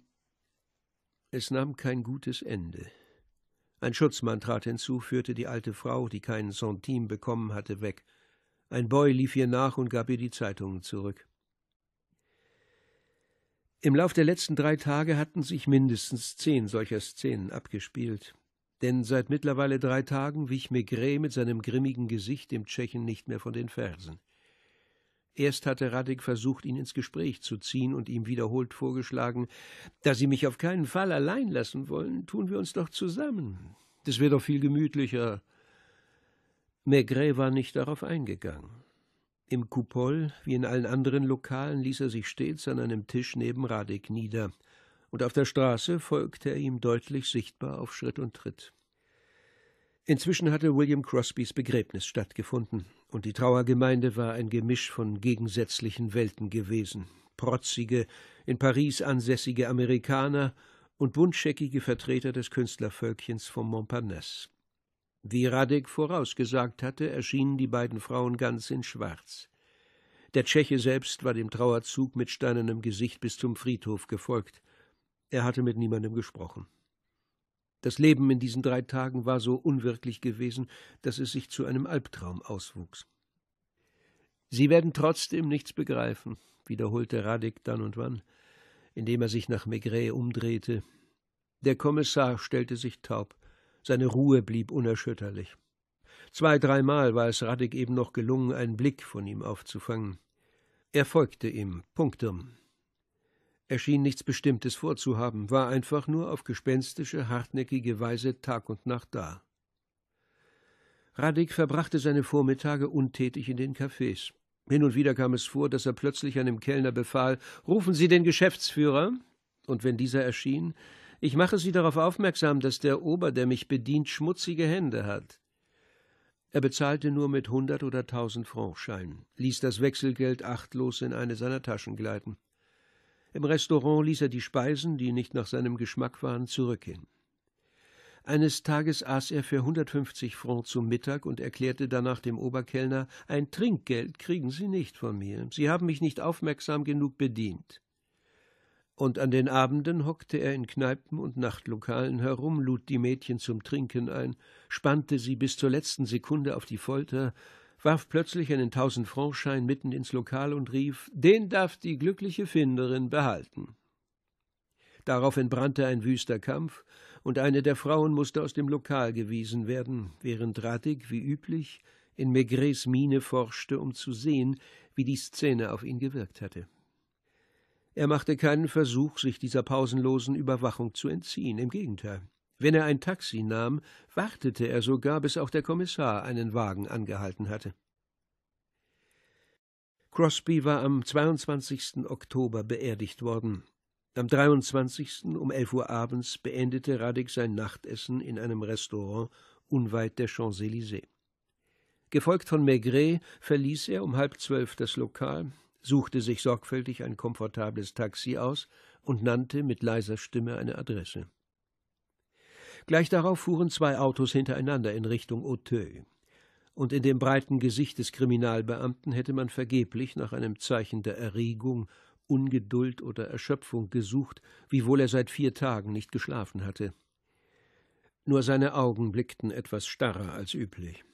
Es nahm kein gutes Ende. Ein Schutzmann trat hinzu, führte die alte Frau, die keinen Centime bekommen hatte, weg. Ein Boy lief ihr nach und gab ihr die Zeitungen zurück. Im Lauf der letzten drei Tage hatten sich mindestens zehn solcher Szenen abgespielt, denn seit mittlerweile drei Tagen wich Maigret mit seinem grimmigen Gesicht dem Tschechen nicht mehr von den Fersen. Erst hatte Radek versucht, ihn ins Gespräch zu ziehen und ihm wiederholt vorgeschlagen, da Sie mich auf keinen Fall allein lassen wollen, tun wir uns doch zusammen. Das wäre doch viel gemütlicher. Maigret war nicht darauf eingegangen. Im Kupol, wie in allen anderen Lokalen, ließ er sich stets an einem Tisch neben Radek nieder, und auf der Straße folgte er ihm deutlich sichtbar auf Schritt und Tritt. Inzwischen hatte William Crosbys Begräbnis stattgefunden, und die Trauergemeinde war ein Gemisch von gegensätzlichen Welten gewesen. Protzige, in Paris ansässige Amerikaner und buntscheckige Vertreter des Künstlervölkchens vom Montparnasse. Wie Radek vorausgesagt hatte, erschienen die beiden Frauen ganz in Schwarz. Der Tscheche selbst war dem Trauerzug mit steinernem Gesicht bis zum Friedhof gefolgt. Er hatte mit niemandem gesprochen. Das Leben in diesen drei Tagen war so unwirklich gewesen, dass es sich zu einem Albtraum auswuchs. Sie werden trotzdem nichts begreifen, wiederholte Radek dann und wann, indem er sich nach Maigret umdrehte. Der Kommissar stellte sich taub, seine Ruhe blieb unerschütterlich. Zwei, dreimal war es Radek eben noch gelungen, einen Blick von ihm aufzufangen. Er folgte ihm, punktum, er schien nichts Bestimmtes vorzuhaben, war einfach nur auf gespenstische, hartnäckige Weise Tag und Nacht da. Radik verbrachte seine Vormittage untätig in den Cafés. Hin und wieder kam es vor, dass er plötzlich einem Kellner befahl, rufen Sie den Geschäftsführer, und wenn dieser erschien, ich mache Sie darauf aufmerksam, dass der Ober, der mich bedient, schmutzige Hände hat. Er bezahlte nur mit hundert 100 oder tausend Francscheinen, ließ das Wechselgeld achtlos in eine seiner Taschen gleiten. Im Restaurant ließ er die Speisen, die nicht nach seinem Geschmack waren, zurückgehen. Eines Tages aß er für 150 Francs zum Mittag und erklärte danach dem Oberkellner, ein Trinkgeld kriegen Sie nicht von mir. Sie haben mich nicht aufmerksam genug bedient. Und an den Abenden hockte er in Kneipen und Nachtlokalen herum, lud die Mädchen zum Trinken ein, spannte sie bis zur letzten Sekunde auf die Folter, warf plötzlich einen Tausendfrancschein mitten ins Lokal und rief: Den darf die glückliche Finderin behalten. Darauf entbrannte ein wüster Kampf, und eine der Frauen musste aus dem Lokal gewiesen werden, während Radig, wie üblich, in Maigres Miene forschte, um zu sehen, wie die Szene auf ihn gewirkt hatte. Er machte keinen Versuch, sich dieser pausenlosen Überwachung zu entziehen, im Gegenteil. Wenn er ein Taxi nahm, wartete er sogar, bis auch der Kommissar einen Wagen angehalten hatte. Crosby war am 22. Oktober beerdigt worden. Am 23. um 11 Uhr abends beendete Radek sein Nachtessen in einem Restaurant unweit der Champs-Élysées. Gefolgt von Maigret verließ er um halb zwölf das Lokal, suchte sich sorgfältig ein komfortables Taxi aus und nannte mit leiser Stimme eine Adresse. Gleich darauf fuhren zwei Autos hintereinander in Richtung Auteuil. Und in dem breiten Gesicht des Kriminalbeamten hätte man vergeblich nach einem Zeichen der Erregung, Ungeduld oder Erschöpfung gesucht, wiewohl er seit vier Tagen nicht geschlafen hatte. Nur seine Augen blickten etwas starrer als üblich.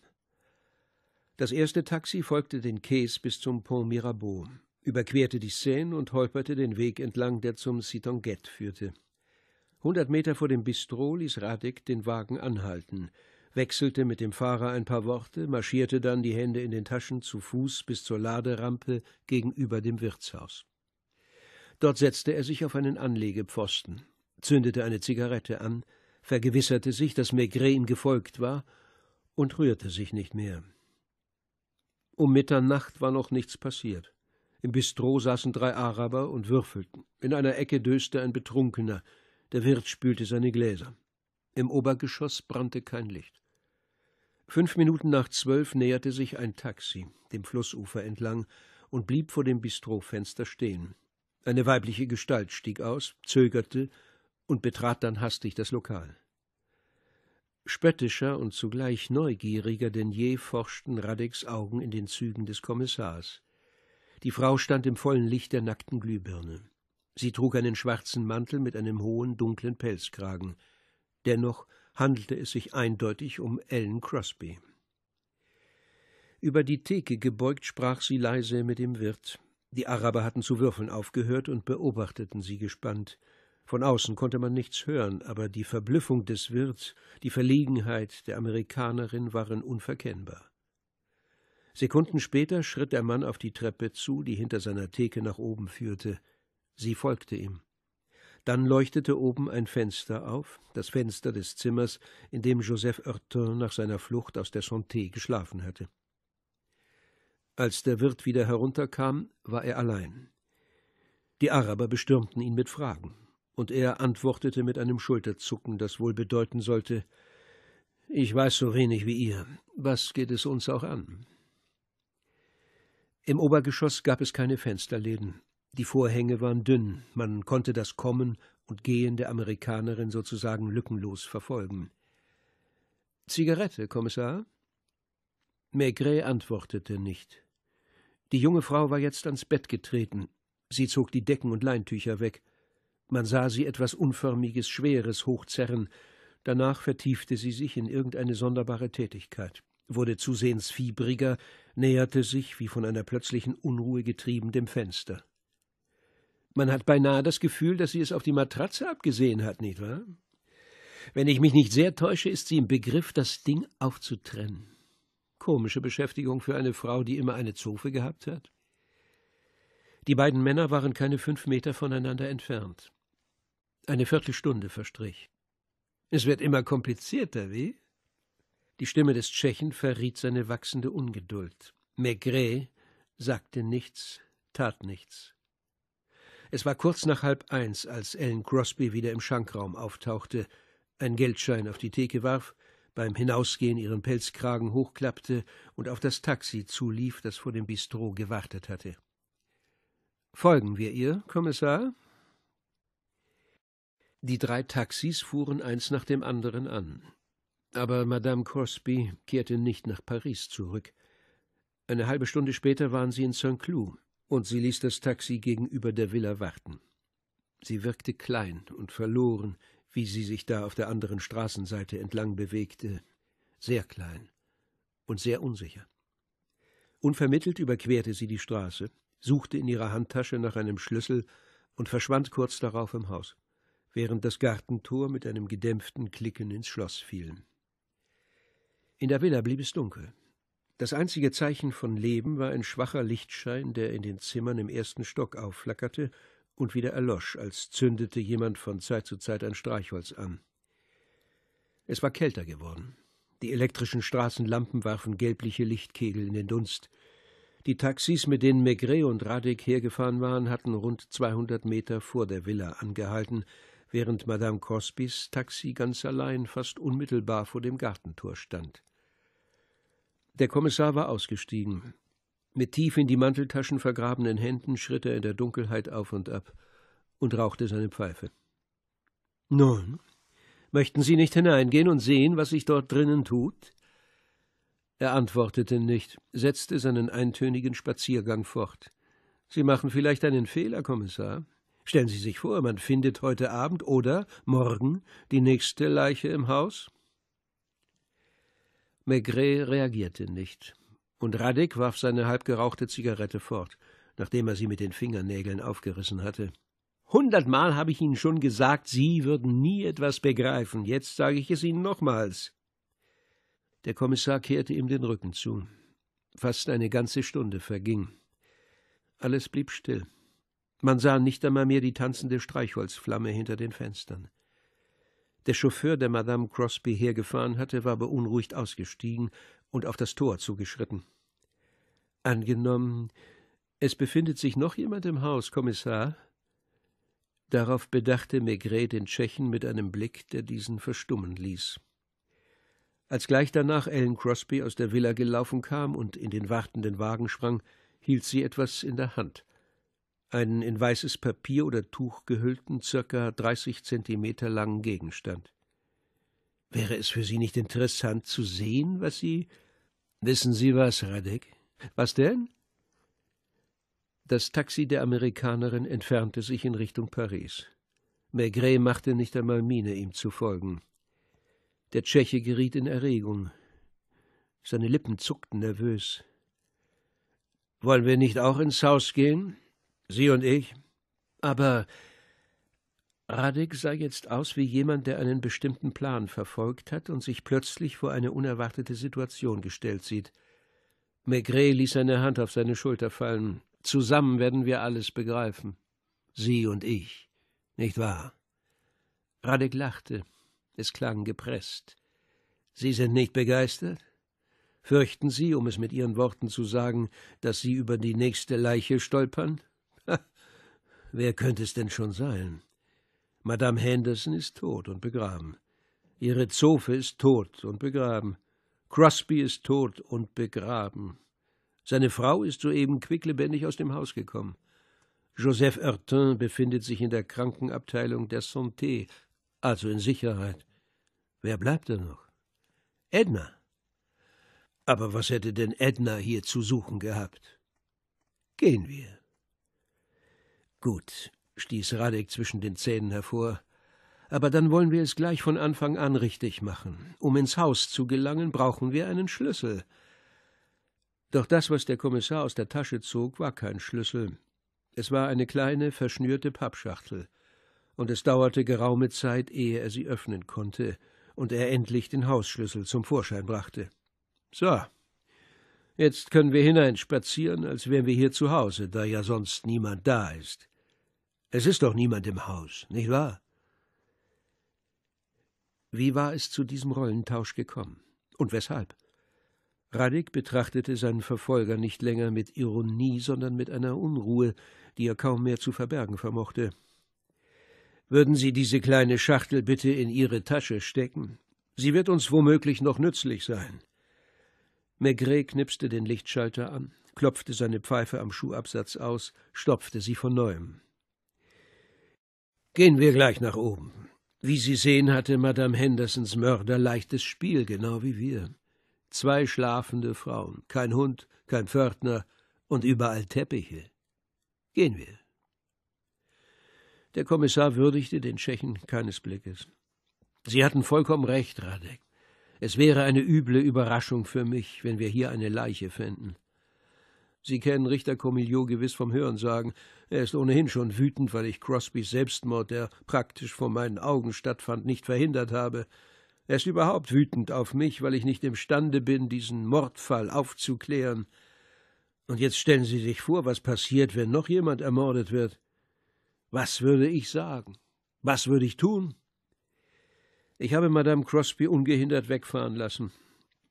Das erste Taxi folgte den Quais bis zum Pont Mirabeau, überquerte die Seine und holperte den Weg entlang, der zum Citanguette führte. Hundert Meter vor dem Bistro ließ Radek den Wagen anhalten, wechselte mit dem Fahrer ein paar Worte, marschierte dann die Hände in den Taschen zu Fuß bis zur Laderampe gegenüber dem Wirtshaus. Dort setzte er sich auf einen Anlegepfosten, zündete eine Zigarette an, vergewisserte sich, dass Maigret ihm gefolgt war und rührte sich nicht mehr. Um Mitternacht war noch nichts passiert. Im Bistro saßen drei Araber und würfelten. In einer Ecke döste ein Betrunkener, der Wirt spülte seine Gläser. Im Obergeschoss brannte kein Licht. Fünf Minuten nach zwölf näherte sich ein Taxi dem Flussufer entlang und blieb vor dem Bistrofenster stehen. Eine weibliche Gestalt stieg aus, zögerte und betrat dann hastig das Lokal. Spöttischer und zugleich neugieriger denn je forschten Radeks Augen in den Zügen des Kommissars. Die Frau stand im vollen Licht der nackten Glühbirne. Sie trug einen schwarzen Mantel mit einem hohen, dunklen Pelzkragen. Dennoch handelte es sich eindeutig um Ellen Crosby. Über die Theke gebeugt sprach sie leise mit dem Wirt. Die Araber hatten zu würfeln aufgehört und beobachteten sie gespannt. Von außen konnte man nichts hören, aber die Verblüffung des Wirts, die Verlegenheit der Amerikanerin waren unverkennbar. Sekunden später schritt der Mann auf die Treppe zu, die hinter seiner Theke nach oben führte. Sie folgte ihm. Dann leuchtete oben ein Fenster auf, das Fenster des Zimmers, in dem Joseph Hurtin nach seiner Flucht aus der Santé geschlafen hatte. Als der Wirt wieder herunterkam, war er allein. Die Araber bestürmten ihn mit Fragen, und er antwortete mit einem Schulterzucken, das wohl bedeuten sollte Ich weiß so wenig wie ihr, was geht es uns auch an? Im Obergeschoss gab es keine Fensterläden, die Vorhänge waren dünn, man konnte das Kommen und Gehen der Amerikanerin sozusagen lückenlos verfolgen. Zigarette, Kommissar? Maigret antwortete nicht. Die junge Frau war jetzt ans Bett getreten. Sie zog die Decken und Leintücher weg. Man sah sie etwas Unförmiges, Schweres hochzerren. Danach vertiefte sie sich in irgendeine sonderbare Tätigkeit, wurde zusehends fiebriger, näherte sich, wie von einer plötzlichen Unruhe getrieben, dem Fenster. Man hat beinahe das Gefühl, dass sie es auf die Matratze abgesehen hat, nicht wahr? Wenn ich mich nicht sehr täusche, ist sie im Begriff, das Ding aufzutrennen. Komische Beschäftigung für eine Frau, die immer eine Zofe gehabt hat. Die beiden Männer waren keine fünf Meter voneinander entfernt. Eine Viertelstunde verstrich. Es wird immer komplizierter, wie? Die Stimme des Tschechen verriet seine wachsende Ungeduld. Maigret sagte nichts, tat nichts. Es war kurz nach halb eins, als Ellen Crosby wieder im Schankraum auftauchte, einen Geldschein auf die Theke warf, beim Hinausgehen ihren Pelzkragen hochklappte und auf das Taxi zulief, das vor dem Bistro gewartet hatte. Folgen wir ihr, Kommissar? Die drei Taxis fuhren eins nach dem anderen an. Aber Madame Crosby kehrte nicht nach Paris zurück. Eine halbe Stunde später waren sie in Saint-Cloud und sie ließ das Taxi gegenüber der Villa warten. Sie wirkte klein und verloren, wie sie sich da auf der anderen Straßenseite entlang bewegte, sehr klein und sehr unsicher. Unvermittelt überquerte sie die Straße, suchte in ihrer Handtasche nach einem Schlüssel und verschwand kurz darauf im Haus, während das Gartentor mit einem gedämpften Klicken ins Schloss fiel. In der Villa blieb es dunkel. Das einzige Zeichen von Leben war ein schwacher Lichtschein, der in den Zimmern im ersten Stock aufflackerte und wieder erlosch, als zündete jemand von Zeit zu Zeit ein Streichholz an. Es war kälter geworden. Die elektrischen Straßenlampen warfen gelbliche Lichtkegel in den Dunst. Die Taxis, mit denen Maigret und Radek hergefahren waren, hatten rund 200 Meter vor der Villa angehalten, während Madame Crosbys Taxi ganz allein fast unmittelbar vor dem Gartentor stand. Der Kommissar war ausgestiegen. Mit tief in die Manteltaschen vergrabenen Händen schritt er in der Dunkelheit auf und ab und rauchte seine Pfeife. Nun, möchten Sie nicht hineingehen und sehen, was sich dort drinnen tut? Er antwortete nicht, setzte seinen eintönigen Spaziergang fort. Sie machen vielleicht einen Fehler, Kommissar. Stellen Sie sich vor, man findet heute Abend oder morgen die nächste Leiche im Haus, Maigret reagierte nicht, und Radek warf seine halbgerauchte Zigarette fort, nachdem er sie mit den Fingernägeln aufgerissen hatte. Hundertmal habe ich Ihnen schon gesagt, Sie würden nie etwas begreifen. Jetzt sage ich es Ihnen nochmals. Der Kommissar kehrte ihm den Rücken zu. Fast eine ganze Stunde verging. Alles blieb still. Man sah nicht einmal mehr die tanzende Streichholzflamme hinter den Fenstern. Der Chauffeur, der Madame Crosby hergefahren hatte, war beunruhigt ausgestiegen und auf das Tor zugeschritten. Angenommen, es befindet sich noch jemand im Haus, Kommissar? Darauf bedachte Maigret den Tschechen mit einem Blick, der diesen verstummen ließ. Als gleich danach Ellen Crosby aus der Villa gelaufen kam und in den wartenden Wagen sprang, hielt sie etwas in der Hand einen in weißes Papier oder Tuch gehüllten, circa 30 Zentimeter langen Gegenstand. Wäre es für Sie nicht interessant zu sehen, was Sie. Wissen Sie was, Radek? Was denn? Das Taxi der Amerikanerin entfernte sich in Richtung Paris. Maigret machte nicht einmal Miene, ihm zu folgen. Der Tscheche geriet in Erregung. Seine Lippen zuckten nervös. Wollen wir nicht auch ins Haus gehen? Sie und ich? Aber Radek sah jetzt aus wie jemand, der einen bestimmten Plan verfolgt hat und sich plötzlich vor eine unerwartete Situation gestellt sieht. Maigret ließ seine Hand auf seine Schulter fallen. Zusammen werden wir alles begreifen. Sie und ich. Nicht wahr? Radek lachte. Es klang gepresst. Sie sind nicht begeistert? Fürchten Sie, um es mit Ihren Worten zu sagen, dass Sie über die nächste Leiche stolpern? Wer könnte es denn schon sein? Madame Henderson ist tot und begraben. Ihre Zofe ist tot und begraben. Crosby ist tot und begraben. Seine Frau ist soeben quicklebendig aus dem Haus gekommen. Joseph Hurtin befindet sich in der Krankenabteilung der Santé, also in Sicherheit. Wer bleibt da noch? Edna. Aber was hätte denn Edna hier zu suchen gehabt? Gehen wir. Gut, stieß Radek zwischen den Zähnen hervor. Aber dann wollen wir es gleich von Anfang an richtig machen. Um ins Haus zu gelangen, brauchen wir einen Schlüssel. Doch das, was der Kommissar aus der Tasche zog, war kein Schlüssel. Es war eine kleine, verschnürte Pappschachtel, und es dauerte geraume Zeit, ehe er sie öffnen konnte und er endlich den Hausschlüssel zum Vorschein brachte. So, jetzt können wir hineinspazieren, als wären wir hier zu Hause, da ja sonst niemand da ist. Es ist doch niemand im Haus, nicht wahr? Wie war es zu diesem Rollentausch gekommen? Und weshalb? Radik betrachtete seinen Verfolger nicht länger mit Ironie, sondern mit einer Unruhe, die er kaum mehr zu verbergen vermochte. Würden Sie diese kleine Schachtel bitte in Ihre Tasche stecken? Sie wird uns womöglich noch nützlich sein. Maigret knipste den Lichtschalter an, klopfte seine Pfeife am Schuhabsatz aus, stopfte sie von neuem. Gehen wir gleich nach oben. Wie Sie sehen, hatte Madame Hendersons Mörder leichtes Spiel, genau wie wir. Zwei schlafende Frauen, kein Hund, kein Pförtner und überall Teppiche. Gehen wir. Der Kommissar würdigte den Tschechen keines Blickes. Sie hatten vollkommen recht, Radek. Es wäre eine üble Überraschung für mich, wenn wir hier eine Leiche fänden. Sie kennen Richter Comillot gewiss vom Hörensagen. Er ist ohnehin schon wütend, weil ich Crosbys Selbstmord, der praktisch vor meinen Augen stattfand, nicht verhindert habe. Er ist überhaupt wütend auf mich, weil ich nicht imstande bin, diesen Mordfall aufzuklären. Und jetzt stellen Sie sich vor, was passiert, wenn noch jemand ermordet wird. Was würde ich sagen? Was würde ich tun? Ich habe Madame Crosby ungehindert wegfahren lassen.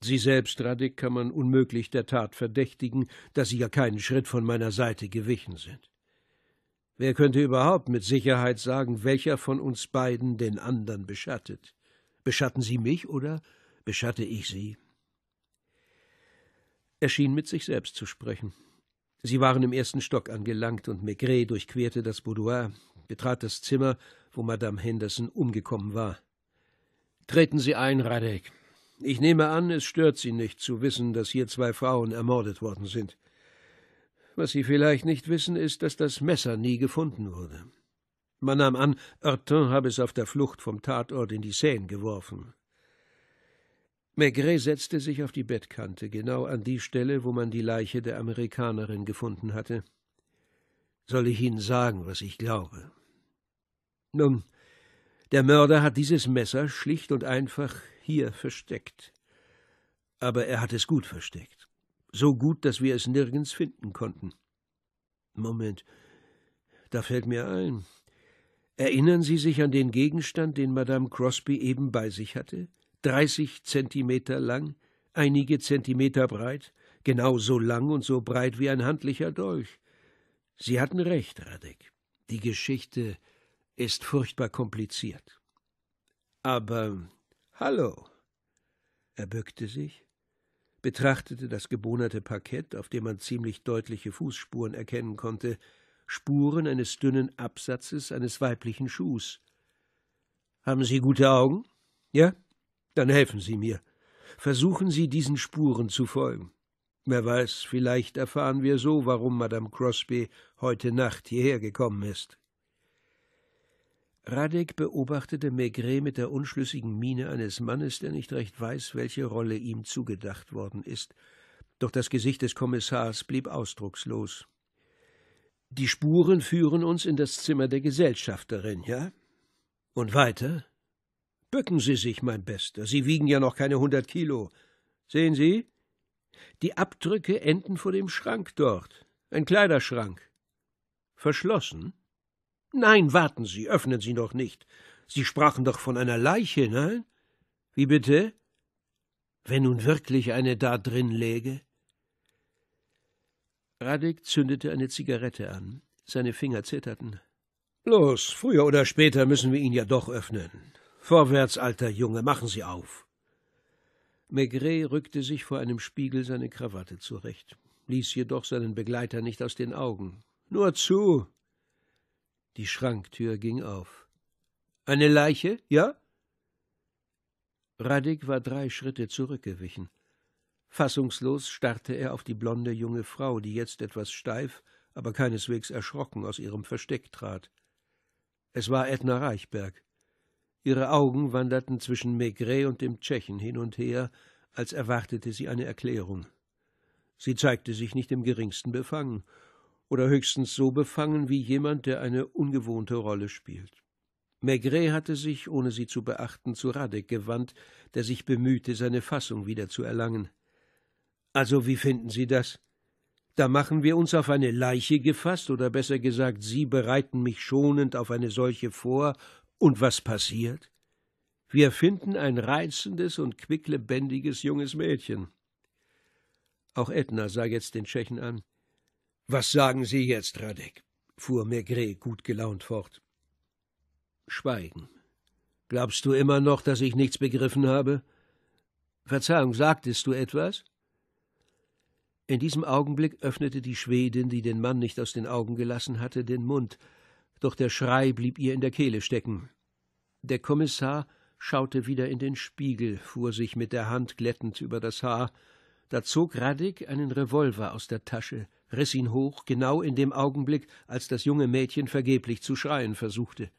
Sie selbst, Radik, kann man unmöglich der Tat verdächtigen, da Sie ja keinen Schritt von meiner Seite gewichen sind. Wer könnte überhaupt mit Sicherheit sagen, welcher von uns beiden den anderen beschattet? Beschatten Sie mich oder beschatte ich Sie? Er schien mit sich selbst zu sprechen. Sie waren im ersten Stock angelangt und Maigret durchquerte das Boudoir, betrat das Zimmer, wo Madame Henderson umgekommen war. Treten Sie ein, Radek, ich nehme an, es stört Sie nicht zu wissen, dass hier zwei Frauen ermordet worden sind. Was Sie vielleicht nicht wissen, ist, dass das Messer nie gefunden wurde. Man nahm an, Hortin habe es auf der Flucht vom Tatort in die Seine geworfen. Maigret setzte sich auf die Bettkante, genau an die Stelle, wo man die Leiche der Amerikanerin gefunden hatte. Soll ich Ihnen sagen, was ich glaube? Nun, der Mörder hat dieses Messer schlicht und einfach hier versteckt. Aber er hat es gut versteckt. So gut, dass wir es nirgends finden konnten. Moment, da fällt mir ein. Erinnern Sie sich an den Gegenstand, den Madame Crosby eben bei sich hatte? Dreißig Zentimeter lang, einige Zentimeter breit, genau so lang und so breit wie ein handlicher Dolch. Sie hatten recht, Radek. Die Geschichte ist furchtbar kompliziert. Aber Hallo. Er bückte sich, betrachtete das gebohnerte Parkett, auf dem man ziemlich deutliche Fußspuren erkennen konnte, Spuren eines dünnen Absatzes eines weiblichen Schuhs. Haben Sie gute Augen? Ja? Dann helfen Sie mir. Versuchen Sie, diesen Spuren zu folgen. Wer weiß, vielleicht erfahren wir so, warum Madame Crosby heute Nacht hierher gekommen ist. Radek beobachtete Maigret mit der unschlüssigen Miene eines Mannes, der nicht recht weiß, welche Rolle ihm zugedacht worden ist. Doch das Gesicht des Kommissars blieb ausdruckslos. Die Spuren führen uns in das Zimmer der Gesellschafterin, ja? Und weiter? Bücken Sie sich, mein Bester, Sie wiegen ja noch keine hundert Kilo. Sehen Sie? Die Abdrücke enden vor dem Schrank dort. Ein Kleiderschrank. Verschlossen? Nein, warten Sie, öffnen Sie noch nicht. Sie sprachen doch von einer Leiche, nein? Wie bitte? Wenn nun wirklich eine da drin läge? Radek zündete eine Zigarette an. Seine Finger zitterten. Los, früher oder später müssen wir ihn ja doch öffnen. Vorwärts, alter Junge, machen Sie auf. Maigret rückte sich vor einem Spiegel seine Krawatte zurecht, ließ jedoch seinen Begleiter nicht aus den Augen. Nur zu, die Schranktür ging auf. Eine Leiche, ja? Radig war drei Schritte zurückgewichen. Fassungslos starrte er auf die blonde junge Frau, die jetzt etwas steif, aber keineswegs erschrocken aus ihrem Versteck trat. Es war Edna Reichberg. Ihre Augen wanderten zwischen Maigret und dem Tschechen hin und her, als erwartete sie eine Erklärung. Sie zeigte sich nicht im geringsten befangen oder höchstens so befangen wie jemand, der eine ungewohnte Rolle spielt. Maigret hatte sich, ohne sie zu beachten, zu Radek gewandt, der sich bemühte, seine Fassung wieder zu erlangen. Also wie finden Sie das? Da machen wir uns auf eine Leiche gefasst, oder besser gesagt, Sie bereiten mich schonend auf eine solche vor, und was passiert? Wir finden ein reizendes und quicklebendiges junges Mädchen. Auch Edna sah jetzt den Tschechen an. Was sagen Sie jetzt, Radek? fuhr Maigret gut gelaunt fort. Schweigen. Glaubst du immer noch, dass ich nichts begriffen habe? Verzeihung, sagtest du etwas? In diesem Augenblick öffnete die Schwedin, die den Mann nicht aus den Augen gelassen hatte, den Mund, doch der Schrei blieb ihr in der Kehle stecken. Der Kommissar schaute wieder in den Spiegel, fuhr sich mit der Hand glättend über das Haar, da zog Radek einen Revolver aus der Tasche, riss ihn hoch, genau in dem Augenblick, als das junge Mädchen vergeblich zu schreien versuchte.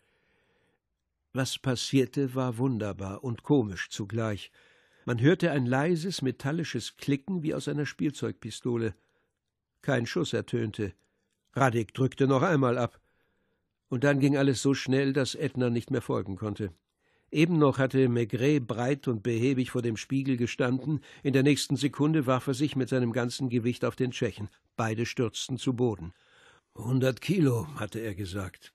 Was passierte, war wunderbar und komisch zugleich. Man hörte ein leises, metallisches Klicken wie aus einer Spielzeugpistole. Kein Schuss ertönte. Radek drückte noch einmal ab. Und dann ging alles so schnell, dass Edna nicht mehr folgen konnte. Eben noch hatte Maigret breit und behäbig vor dem Spiegel gestanden, in der nächsten Sekunde warf er sich mit seinem ganzen Gewicht auf den Tschechen. Beide stürzten zu Boden. Hundert Kilo, hatte er gesagt.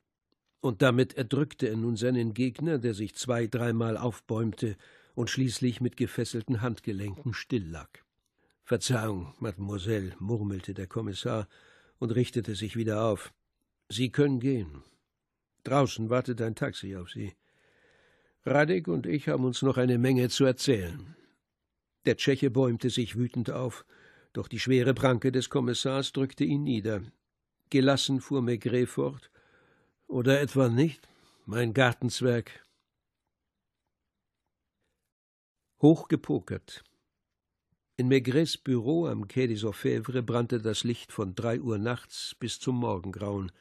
Und damit erdrückte er nun seinen Gegner, der sich zwei, dreimal aufbäumte und schließlich mit gefesselten Handgelenken still lag. Verzeihung, Mademoiselle, murmelte der Kommissar und richtete sich wieder auf. Sie können gehen. Draußen wartet ein Taxi auf Sie. Radek und ich haben uns noch eine Menge zu erzählen. Der Tscheche bäumte sich wütend auf, doch die schwere Pranke des Kommissars drückte ihn nieder. Gelassen fuhr Maigret fort. Oder etwa nicht, mein Gartenzwerg. Hochgepokert. In Maigrets Büro am Quai des Orfèvres brannte das Licht von drei Uhr nachts bis zum Morgengrauen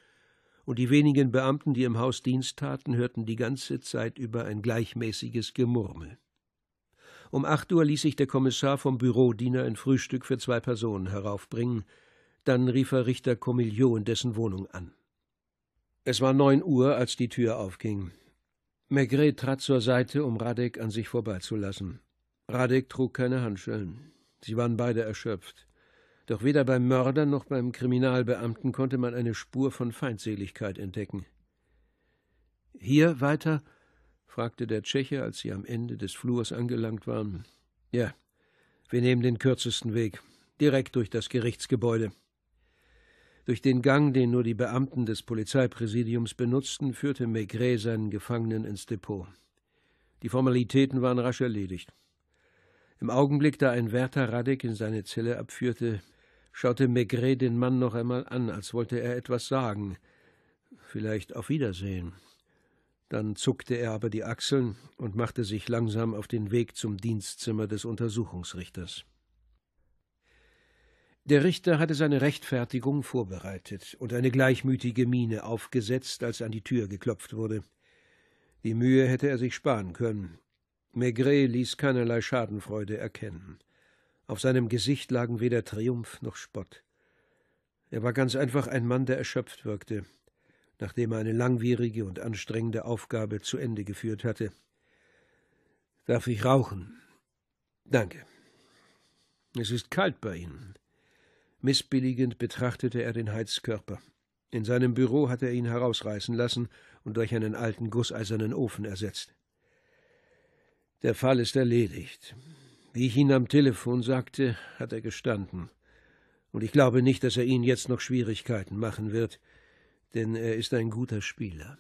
und die wenigen Beamten, die im Haus Dienst taten, hörten die ganze Zeit über ein gleichmäßiges Gemurmel. Um acht Uhr ließ sich der Kommissar vom Bürodiener ein Frühstück für zwei Personen heraufbringen, dann rief er Richter Comillot in dessen Wohnung an. Es war neun Uhr, als die Tür aufging. Maigret trat zur Seite, um Radek an sich vorbeizulassen. Radek trug keine Handschellen. Sie waren beide erschöpft. Doch weder beim Mörder noch beim Kriminalbeamten konnte man eine Spur von Feindseligkeit entdecken. Hier weiter? fragte der Tscheche, als sie am Ende des Flurs angelangt waren. Ja, wir nehmen den kürzesten Weg, direkt durch das Gerichtsgebäude. Durch den Gang, den nur die Beamten des Polizeipräsidiums benutzten, führte Maigret seinen Gefangenen ins Depot. Die Formalitäten waren rasch erledigt. Im Augenblick, da ein Wärter Radek in seine Zelle abführte, schaute Maigret den Mann noch einmal an, als wollte er etwas sagen. Vielleicht auf Wiedersehen. Dann zuckte er aber die Achseln und machte sich langsam auf den Weg zum Dienstzimmer des Untersuchungsrichters. Der Richter hatte seine Rechtfertigung vorbereitet und eine gleichmütige Miene aufgesetzt, als an die Tür geklopft wurde. Die Mühe hätte er sich sparen können. Maigret ließ keinerlei Schadenfreude erkennen. Auf seinem Gesicht lagen weder Triumph noch Spott. Er war ganz einfach ein Mann, der erschöpft wirkte, nachdem er eine langwierige und anstrengende Aufgabe zu Ende geführt hatte. Darf ich rauchen? Danke. Es ist kalt bei Ihnen. Missbilligend betrachtete er den Heizkörper. In seinem Büro hatte er ihn herausreißen lassen und durch einen alten gusseisernen Ofen ersetzt. Der Fall ist erledigt. Wie ich ihn am Telefon sagte, hat er gestanden. Und ich glaube nicht, dass er Ihnen jetzt noch Schwierigkeiten machen wird, denn er ist ein guter Spieler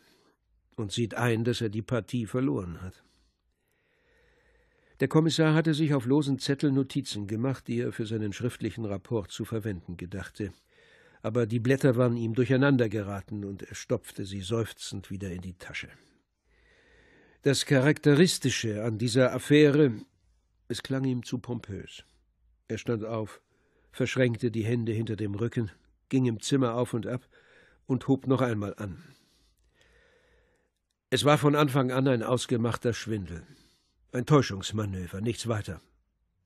und sieht ein, dass er die Partie verloren hat. Der Kommissar hatte sich auf losen Zettel Notizen gemacht, die er für seinen schriftlichen Rapport zu verwenden gedachte. Aber die Blätter waren ihm durcheinandergeraten und er stopfte sie seufzend wieder in die Tasche. Das Charakteristische an dieser Affäre es klang ihm zu pompös. Er stand auf, verschränkte die Hände hinter dem Rücken, ging im Zimmer auf und ab und hob noch einmal an. Es war von Anfang an ein ausgemachter Schwindel, ein Täuschungsmanöver, nichts weiter.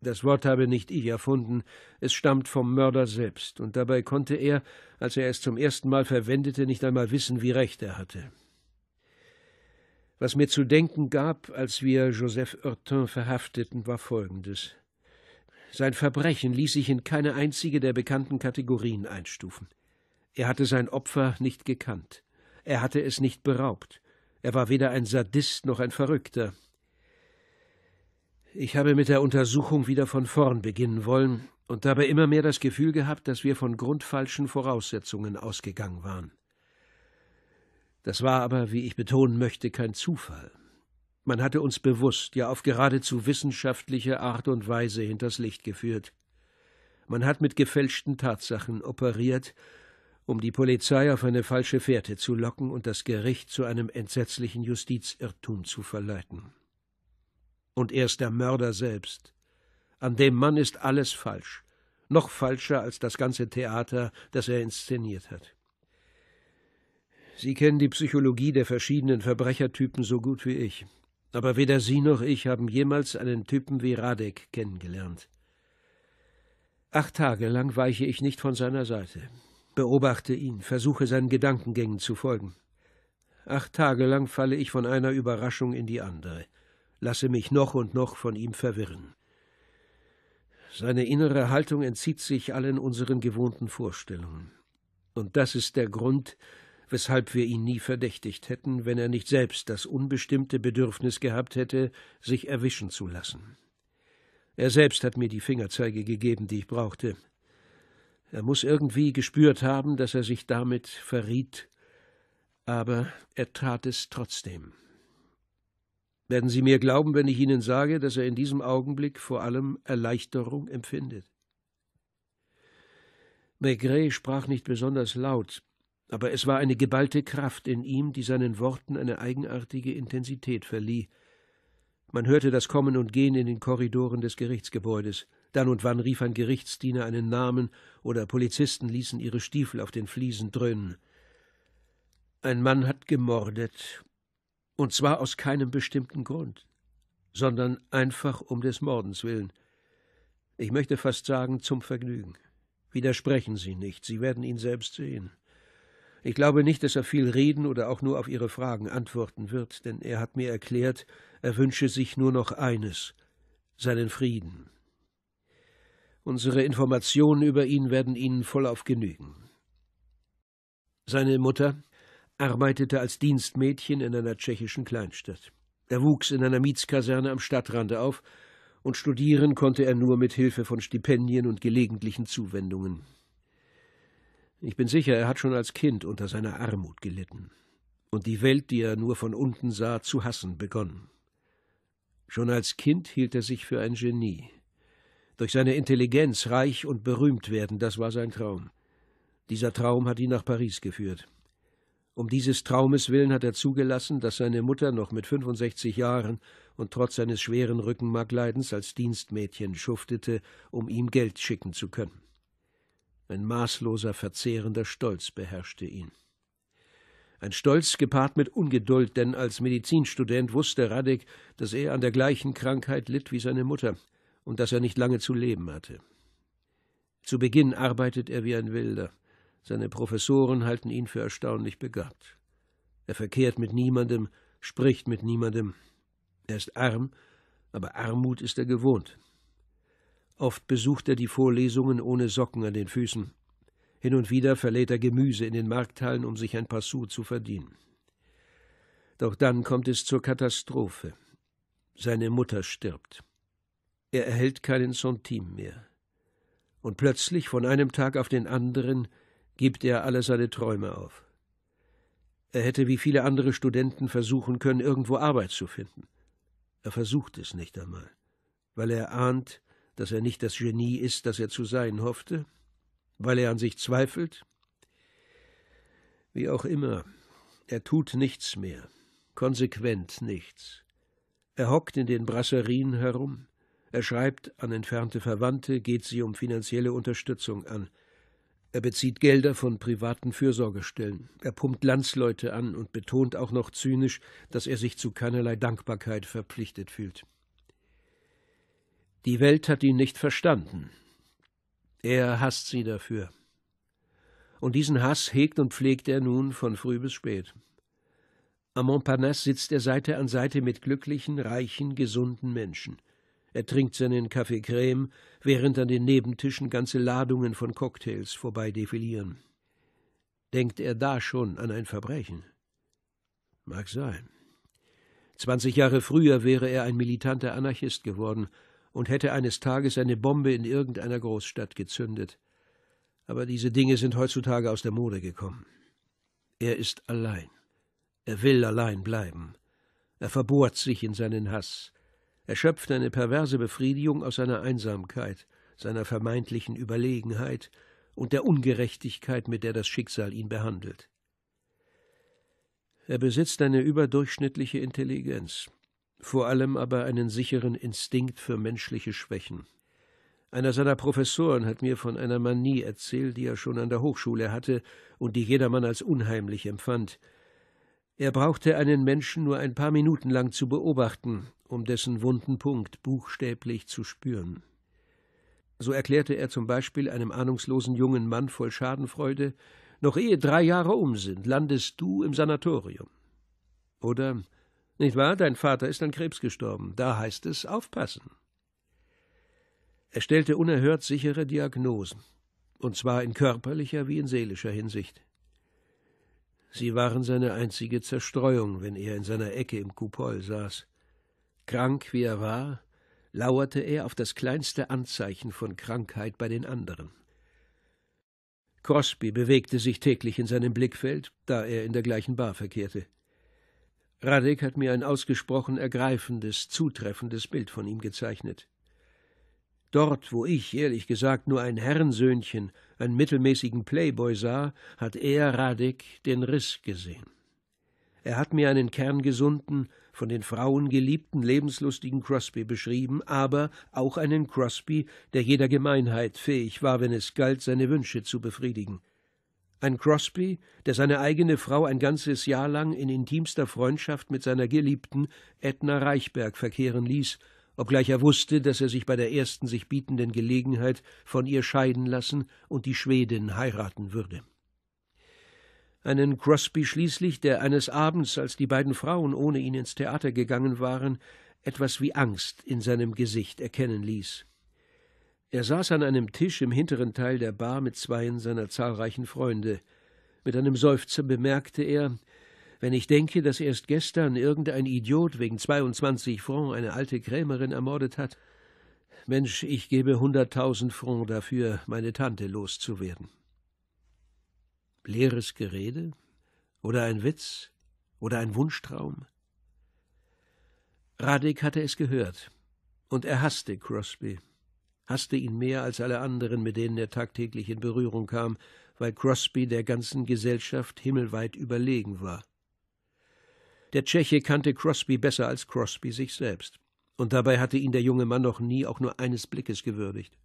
Das Wort habe nicht ich erfunden, es stammt vom Mörder selbst, und dabei konnte er, als er es zum ersten Mal verwendete, nicht einmal wissen, wie recht er hatte. Was mir zu denken gab, als wir Joseph Hortin verhafteten, war folgendes. Sein Verbrechen ließ sich in keine einzige der bekannten Kategorien einstufen. Er hatte sein Opfer nicht gekannt. Er hatte es nicht beraubt. Er war weder ein Sadist noch ein Verrückter. Ich habe mit der Untersuchung wieder von vorn beginnen wollen und dabei immer mehr das Gefühl gehabt, dass wir von grundfalschen Voraussetzungen ausgegangen waren. Das war aber, wie ich betonen möchte, kein Zufall. Man hatte uns bewusst, ja auf geradezu wissenschaftliche Art und Weise hinters Licht geführt. Man hat mit gefälschten Tatsachen operiert, um die Polizei auf eine falsche Fährte zu locken und das Gericht zu einem entsetzlichen Justizirrtum zu verleiten. Und er ist der Mörder selbst. An dem Mann ist alles falsch, noch falscher als das ganze Theater, das er inszeniert hat. Sie kennen die Psychologie der verschiedenen Verbrechertypen so gut wie ich. Aber weder Sie noch ich haben jemals einen Typen wie Radek kennengelernt. Acht Tage lang weiche ich nicht von seiner Seite, beobachte ihn, versuche seinen Gedankengängen zu folgen. Acht Tage lang falle ich von einer Überraschung in die andere, lasse mich noch und noch von ihm verwirren. Seine innere Haltung entzieht sich allen unseren gewohnten Vorstellungen. Und das ist der Grund, weshalb wir ihn nie verdächtigt hätten, wenn er nicht selbst das unbestimmte Bedürfnis gehabt hätte, sich erwischen zu lassen. Er selbst hat mir die Fingerzeige gegeben, die ich brauchte. Er muss irgendwie gespürt haben, dass er sich damit verriet, aber er tat es trotzdem. Werden Sie mir glauben, wenn ich Ihnen sage, dass er in diesem Augenblick vor allem Erleichterung empfindet? Maigret sprach nicht besonders laut, aber es war eine geballte Kraft in ihm, die seinen Worten eine eigenartige Intensität verlieh. Man hörte das Kommen und Gehen in den Korridoren des Gerichtsgebäudes. Dann und wann rief ein Gerichtsdiener einen Namen oder Polizisten ließen ihre Stiefel auf den Fliesen dröhnen. Ein Mann hat gemordet, und zwar aus keinem bestimmten Grund, sondern einfach um des Mordens willen. Ich möchte fast sagen, zum Vergnügen. Widersprechen Sie nicht, Sie werden ihn selbst sehen. Ich glaube nicht, dass er viel reden oder auch nur auf Ihre Fragen antworten wird, denn er hat mir erklärt, er wünsche sich nur noch eines seinen Frieden. Unsere Informationen über ihn werden Ihnen vollauf genügen. Seine Mutter arbeitete als Dienstmädchen in einer tschechischen Kleinstadt. Er wuchs in einer Mietskaserne am Stadtrande auf, und studieren konnte er nur mit Hilfe von Stipendien und gelegentlichen Zuwendungen. Ich bin sicher, er hat schon als Kind unter seiner Armut gelitten und die Welt, die er nur von unten sah, zu hassen begonnen. Schon als Kind hielt er sich für ein Genie. Durch seine Intelligenz reich und berühmt werden, das war sein Traum. Dieser Traum hat ihn nach Paris geführt. Um dieses Traumes willen hat er zugelassen, dass seine Mutter noch mit 65 Jahren und trotz seines schweren Rückenmarkleidens als Dienstmädchen schuftete, um ihm Geld schicken zu können. Ein maßloser, verzehrender Stolz beherrschte ihn. Ein Stolz gepaart mit Ungeduld, denn als Medizinstudent wusste Radek, dass er an der gleichen Krankheit litt wie seine Mutter und dass er nicht lange zu leben hatte. Zu Beginn arbeitet er wie ein Wilder. Seine Professoren halten ihn für erstaunlich begabt. Er verkehrt mit niemandem, spricht mit niemandem. Er ist arm, aber Armut ist er gewohnt. Oft besucht er die Vorlesungen ohne Socken an den Füßen. Hin und wieder verlädt er Gemüse in den Markthallen, um sich ein paar Sous zu verdienen. Doch dann kommt es zur Katastrophe. Seine Mutter stirbt. Er erhält keinen Centime mehr. Und plötzlich, von einem Tag auf den anderen, gibt er alle seine Träume auf. Er hätte wie viele andere Studenten versuchen können, irgendwo Arbeit zu finden. Er versucht es nicht einmal, weil er ahnt, dass er nicht das Genie ist, das er zu sein hoffte, weil er an sich zweifelt? Wie auch immer, er tut nichts mehr, konsequent nichts. Er hockt in den Brasserien herum, er schreibt an entfernte Verwandte, geht sie um finanzielle Unterstützung an. Er bezieht Gelder von privaten Fürsorgestellen. Er pumpt Landsleute an und betont auch noch zynisch, dass er sich zu keinerlei Dankbarkeit verpflichtet fühlt. Die Welt hat ihn nicht verstanden. Er hasst sie dafür. Und diesen Hass hegt und pflegt er nun von früh bis spät. Am Montparnasse sitzt er Seite an Seite mit glücklichen, reichen, gesunden Menschen. Er trinkt seinen Kaffee Creme, während an den Nebentischen ganze Ladungen von Cocktails vorbei defilieren. Denkt er da schon an ein Verbrechen? Mag sein. Zwanzig Jahre früher wäre er ein militanter Anarchist geworden, und hätte eines Tages eine Bombe in irgendeiner Großstadt gezündet. Aber diese Dinge sind heutzutage aus der Mode gekommen. Er ist allein. Er will allein bleiben. Er verbohrt sich in seinen Hass. Er schöpft eine perverse Befriedigung aus seiner Einsamkeit, seiner vermeintlichen Überlegenheit und der Ungerechtigkeit, mit der das Schicksal ihn behandelt. Er besitzt eine überdurchschnittliche Intelligenz vor allem aber einen sicheren Instinkt für menschliche Schwächen. Einer seiner Professoren hat mir von einer Manie erzählt, die er schon an der Hochschule hatte und die jedermann als unheimlich empfand. Er brauchte einen Menschen nur ein paar Minuten lang zu beobachten, um dessen wunden Punkt buchstäblich zu spüren. So erklärte er zum Beispiel einem ahnungslosen jungen Mann voll Schadenfreude, noch ehe drei Jahre um sind, landest du im Sanatorium. Oder nicht wahr? Dein Vater ist an Krebs gestorben. Da heißt es aufpassen. Er stellte unerhört sichere Diagnosen, und zwar in körperlicher wie in seelischer Hinsicht. Sie waren seine einzige Zerstreuung, wenn er in seiner Ecke im Kupol saß. Krank wie er war, lauerte er auf das kleinste Anzeichen von Krankheit bei den anderen. Crosby bewegte sich täglich in seinem Blickfeld, da er in der gleichen Bar verkehrte. Radek hat mir ein ausgesprochen ergreifendes, zutreffendes Bild von ihm gezeichnet. Dort, wo ich, ehrlich gesagt, nur ein Herrensöhnchen, einen mittelmäßigen Playboy sah, hat er, Radek, den Riss gesehen. Er hat mir einen kerngesunden, von den Frauen geliebten, lebenslustigen Crosby beschrieben, aber auch einen Crosby, der jeder Gemeinheit fähig war, wenn es galt, seine Wünsche zu befriedigen. Ein Crosby, der seine eigene Frau ein ganzes Jahr lang in intimster Freundschaft mit seiner Geliebten Edna Reichberg verkehren ließ, obgleich er wusste, dass er sich bei der ersten sich bietenden Gelegenheit von ihr scheiden lassen und die Schwedin heiraten würde. Einen Crosby schließlich, der eines Abends, als die beiden Frauen ohne ihn ins Theater gegangen waren, etwas wie Angst in seinem Gesicht erkennen ließ. Er saß an einem Tisch im hinteren Teil der Bar mit zweien seiner zahlreichen Freunde. Mit einem Seufzer bemerkte er, wenn ich denke, dass erst gestern irgendein Idiot wegen 22 Francs eine alte Krämerin ermordet hat. Mensch, ich gebe 100.000 Francs dafür, meine Tante loszuwerden. Leeres Gerede? Oder ein Witz? Oder ein Wunschtraum? Radek hatte es gehört. Und er hasste Crosby hasste ihn mehr als alle anderen, mit denen er tagtäglich in Berührung kam, weil Crosby der ganzen Gesellschaft himmelweit überlegen war. Der Tscheche kannte Crosby besser als Crosby sich selbst, und dabei hatte ihn der junge Mann noch nie auch nur eines Blickes gewürdigt.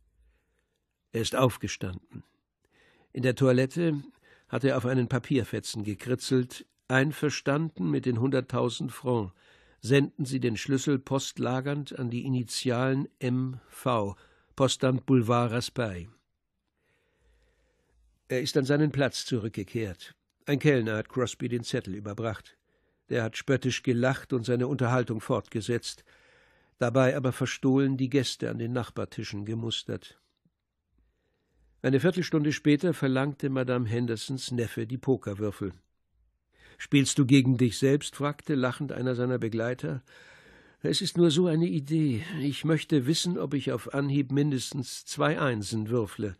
Er ist aufgestanden. In der Toilette hat er auf einen Papierfetzen gekritzelt, einverstanden mit den hunderttausend Francs, senden Sie den Schlüssel postlagernd an die Initialen MV Postamt Boulevard Raspail. Er ist an seinen Platz zurückgekehrt. Ein Kellner hat Crosby den Zettel überbracht. Der hat spöttisch gelacht und seine Unterhaltung fortgesetzt, dabei aber verstohlen die Gäste an den Nachbartischen gemustert. Eine Viertelstunde später verlangte Madame Hendersons Neffe die Pokerwürfel. Spielst du gegen dich selbst? fragte lachend einer seiner Begleiter. Es ist nur so eine Idee. Ich möchte wissen, ob ich auf Anhieb mindestens zwei Einsen würfle.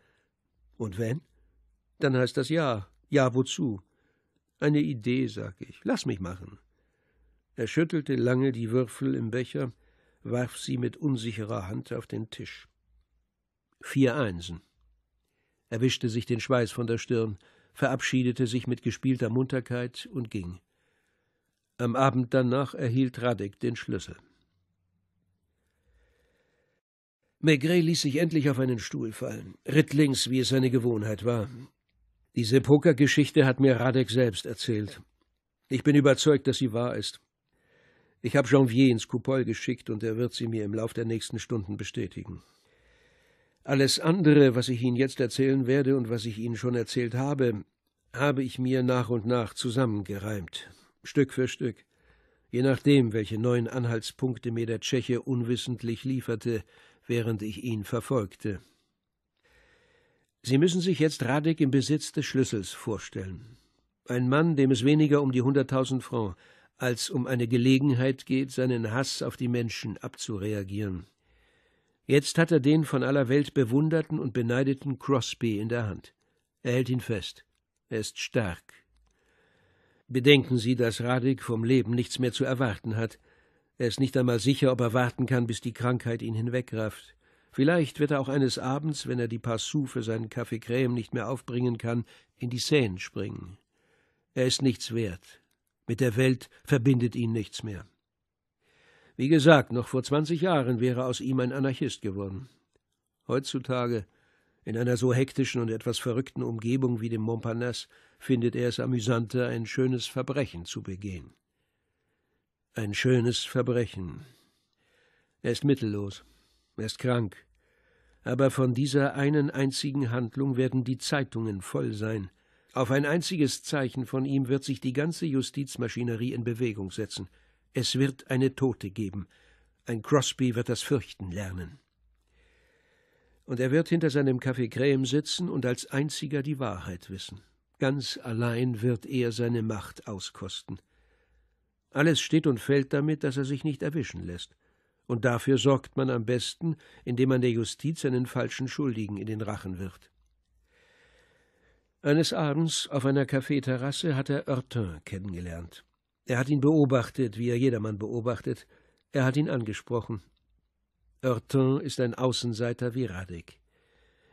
Und wenn? Dann heißt das Ja. Ja, wozu? Eine Idee, sag ich. Lass mich machen. Er schüttelte lange die Würfel im Becher, warf sie mit unsicherer Hand auf den Tisch. Vier Einsen. Er wischte sich den Schweiß von der Stirn, verabschiedete sich mit gespielter Munterkeit und ging. Am Abend danach erhielt Radek den Schlüssel. Maigret ließ sich endlich auf einen Stuhl fallen, ritt links, wie es seine Gewohnheit war. Diese Pokergeschichte hat mir Radek selbst erzählt. Ich bin überzeugt, dass sie wahr ist. Ich habe Janvier ins Coupol geschickt und er wird sie mir im Lauf der nächsten Stunden bestätigen. Alles andere, was ich Ihnen jetzt erzählen werde und was ich Ihnen schon erzählt habe, habe ich mir nach und nach zusammengereimt, Stück für Stück, je nachdem, welche neuen Anhaltspunkte mir der Tscheche unwissentlich lieferte, während ich ihn verfolgte. Sie müssen sich jetzt Radek im Besitz des Schlüssels vorstellen. Ein Mann, dem es weniger um die hunderttausend Francs als um eine Gelegenheit geht, seinen Hass auf die Menschen abzureagieren. Jetzt hat er den von aller Welt bewunderten und beneideten Crosby in der Hand. Er hält ihn fest. Er ist stark. Bedenken Sie, dass Radik vom Leben nichts mehr zu erwarten hat. Er ist nicht einmal sicher, ob er warten kann, bis die Krankheit ihn hinwegrafft. Vielleicht wird er auch eines Abends, wenn er die paar Sous für seinen Kaffee Crème nicht mehr aufbringen kann, in die Seine springen. Er ist nichts wert. Mit der Welt verbindet ihn nichts mehr. Wie gesagt, noch vor 20 Jahren wäre aus ihm ein Anarchist geworden. Heutzutage, in einer so hektischen und etwas verrückten Umgebung wie dem Montparnasse, findet er es amüsanter, ein schönes Verbrechen zu begehen. Ein schönes Verbrechen. Er ist mittellos, er ist krank. Aber von dieser einen einzigen Handlung werden die Zeitungen voll sein. Auf ein einziges Zeichen von ihm wird sich die ganze Justizmaschinerie in Bewegung setzen. Es wird eine Tote geben. Ein Crosby wird das Fürchten lernen. Und er wird hinter seinem Café Crème sitzen und als einziger die Wahrheit wissen. Ganz allein wird er seine Macht auskosten. Alles steht und fällt damit, dass er sich nicht erwischen lässt. Und dafür sorgt man am besten, indem man der Justiz einen falschen Schuldigen in den Rachen wirft. Eines Abends auf einer Kaffeeterrasse hat er Oertin kennengelernt. Er hat ihn beobachtet, wie er jedermann beobachtet. Er hat ihn angesprochen. Oertin ist ein Außenseiter wie Radek.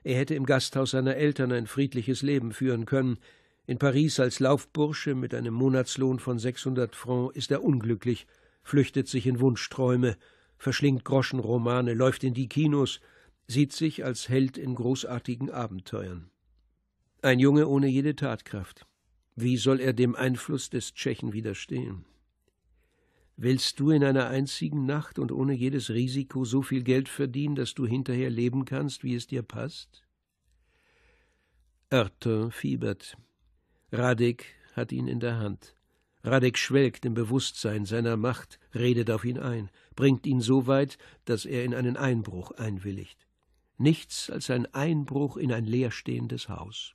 Er hätte im Gasthaus seiner Eltern ein friedliches Leben führen können, in Paris als Laufbursche mit einem Monatslohn von 600 Francs ist er unglücklich, flüchtet sich in Wunschträume, verschlingt Groschenromane, läuft in die Kinos, sieht sich als Held in großartigen Abenteuern. Ein Junge ohne jede Tatkraft. Wie soll er dem Einfluss des Tschechen widerstehen? Willst du in einer einzigen Nacht und ohne jedes Risiko so viel Geld verdienen, dass du hinterher leben kannst, wie es dir passt? Ertin fiebert. Radek hat ihn in der Hand. Radek schwelgt im Bewusstsein seiner Macht, redet auf ihn ein, bringt ihn so weit, dass er in einen Einbruch einwilligt. Nichts als ein Einbruch in ein leerstehendes Haus.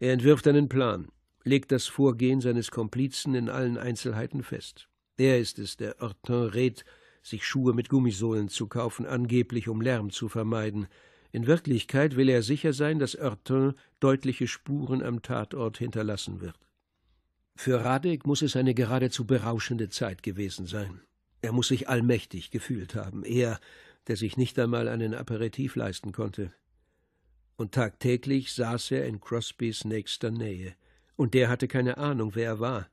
Er entwirft einen Plan, legt das Vorgehen seines Komplizen in allen Einzelheiten fest. Er ist es, der Hortin rät, sich Schuhe mit Gummisohlen zu kaufen, angeblich um Lärm zu vermeiden, in Wirklichkeit will er sicher sein, dass Oertin deutliche Spuren am Tatort hinterlassen wird. Für Radek muss es eine geradezu berauschende Zeit gewesen sein. Er muss sich allmächtig gefühlt haben, er, der sich nicht einmal einen Aperitif leisten konnte. Und tagtäglich saß er in Crosbys nächster Nähe, und der hatte keine Ahnung, wer er war.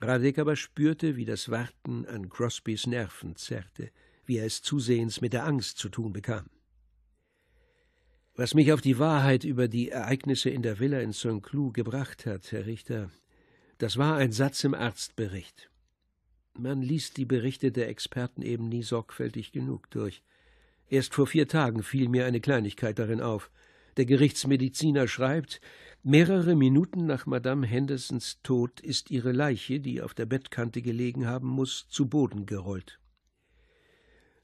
Radek aber spürte, wie das Warten an Crosbys Nerven zerrte, wie er es zusehends mit der Angst zu tun bekam. Was mich auf die Wahrheit über die Ereignisse in der Villa in St. Cloud gebracht hat, Herr Richter, das war ein Satz im Arztbericht. Man liest die Berichte der Experten eben nie sorgfältig genug durch. Erst vor vier Tagen fiel mir eine Kleinigkeit darin auf. Der Gerichtsmediziner schreibt, mehrere Minuten nach Madame Hendersons Tod ist ihre Leiche, die auf der Bettkante gelegen haben muss, zu Boden gerollt.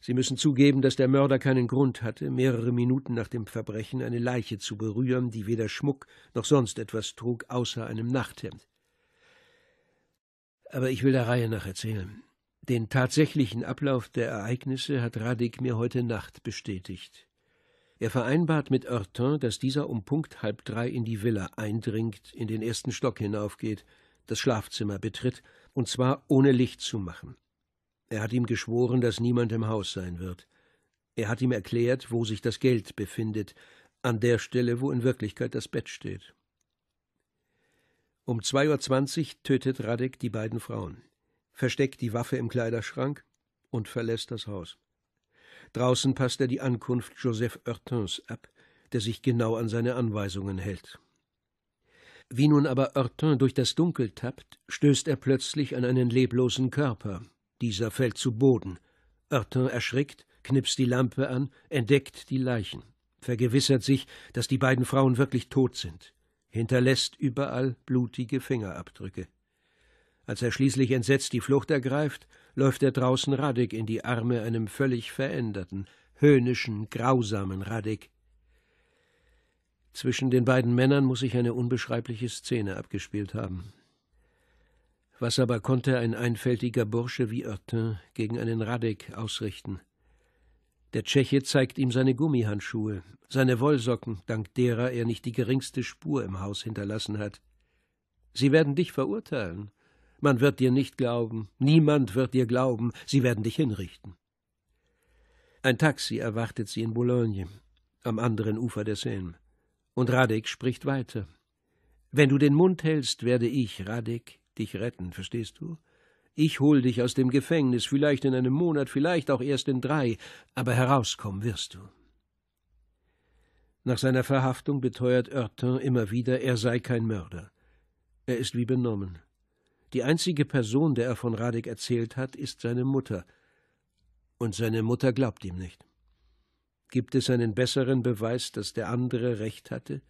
Sie müssen zugeben, dass der Mörder keinen Grund hatte, mehrere Minuten nach dem Verbrechen eine Leiche zu berühren, die weder Schmuck noch sonst etwas trug, außer einem Nachthemd. Aber ich will der Reihe nach erzählen. Den tatsächlichen Ablauf der Ereignisse hat Radig mir heute Nacht bestätigt. Er vereinbart mit Oertin, dass dieser um Punkt halb drei in die Villa eindringt, in den ersten Stock hinaufgeht, das Schlafzimmer betritt, und zwar ohne Licht zu machen. Er hat ihm geschworen, dass niemand im Haus sein wird. Er hat ihm erklärt, wo sich das Geld befindet, an der Stelle, wo in Wirklichkeit das Bett steht. Um 2.20 Uhr tötet Radek die beiden Frauen, versteckt die Waffe im Kleiderschrank und verlässt das Haus. Draußen passt er die Ankunft Joseph Hortens ab, der sich genau an seine Anweisungen hält. Wie nun aber Hortin durch das Dunkel tappt, stößt er plötzlich an einen leblosen Körper, dieser fällt zu Boden. Oertin erschrickt, knipst die Lampe an, entdeckt die Leichen, vergewissert sich, dass die beiden Frauen wirklich tot sind, hinterlässt überall blutige Fingerabdrücke. Als er schließlich entsetzt die Flucht ergreift, läuft er draußen Radek in die Arme einem völlig veränderten, höhnischen, grausamen Radek. Zwischen den beiden Männern muss sich eine unbeschreibliche Szene abgespielt haben. Was aber konnte ein einfältiger Bursche wie Oertin gegen einen Radek ausrichten? Der Tscheche zeigt ihm seine Gummihandschuhe, seine Wollsocken, dank derer er nicht die geringste Spur im Haus hinterlassen hat. Sie werden dich verurteilen. Man wird dir nicht glauben, niemand wird dir glauben, sie werden dich hinrichten. Ein Taxi erwartet sie in Boulogne, am anderen Ufer der Seine. Und Radek spricht weiter. Wenn du den Mund hältst, werde ich, Radek, dich retten, verstehst du? Ich hol dich aus dem Gefängnis, vielleicht in einem Monat, vielleicht auch erst in drei, aber herauskommen wirst du. Nach seiner Verhaftung beteuert Oertin immer wieder, er sei kein Mörder. Er ist wie benommen. Die einzige Person, der er von Radek erzählt hat, ist seine Mutter. Und seine Mutter glaubt ihm nicht. Gibt es einen besseren Beweis, dass der andere recht hatte?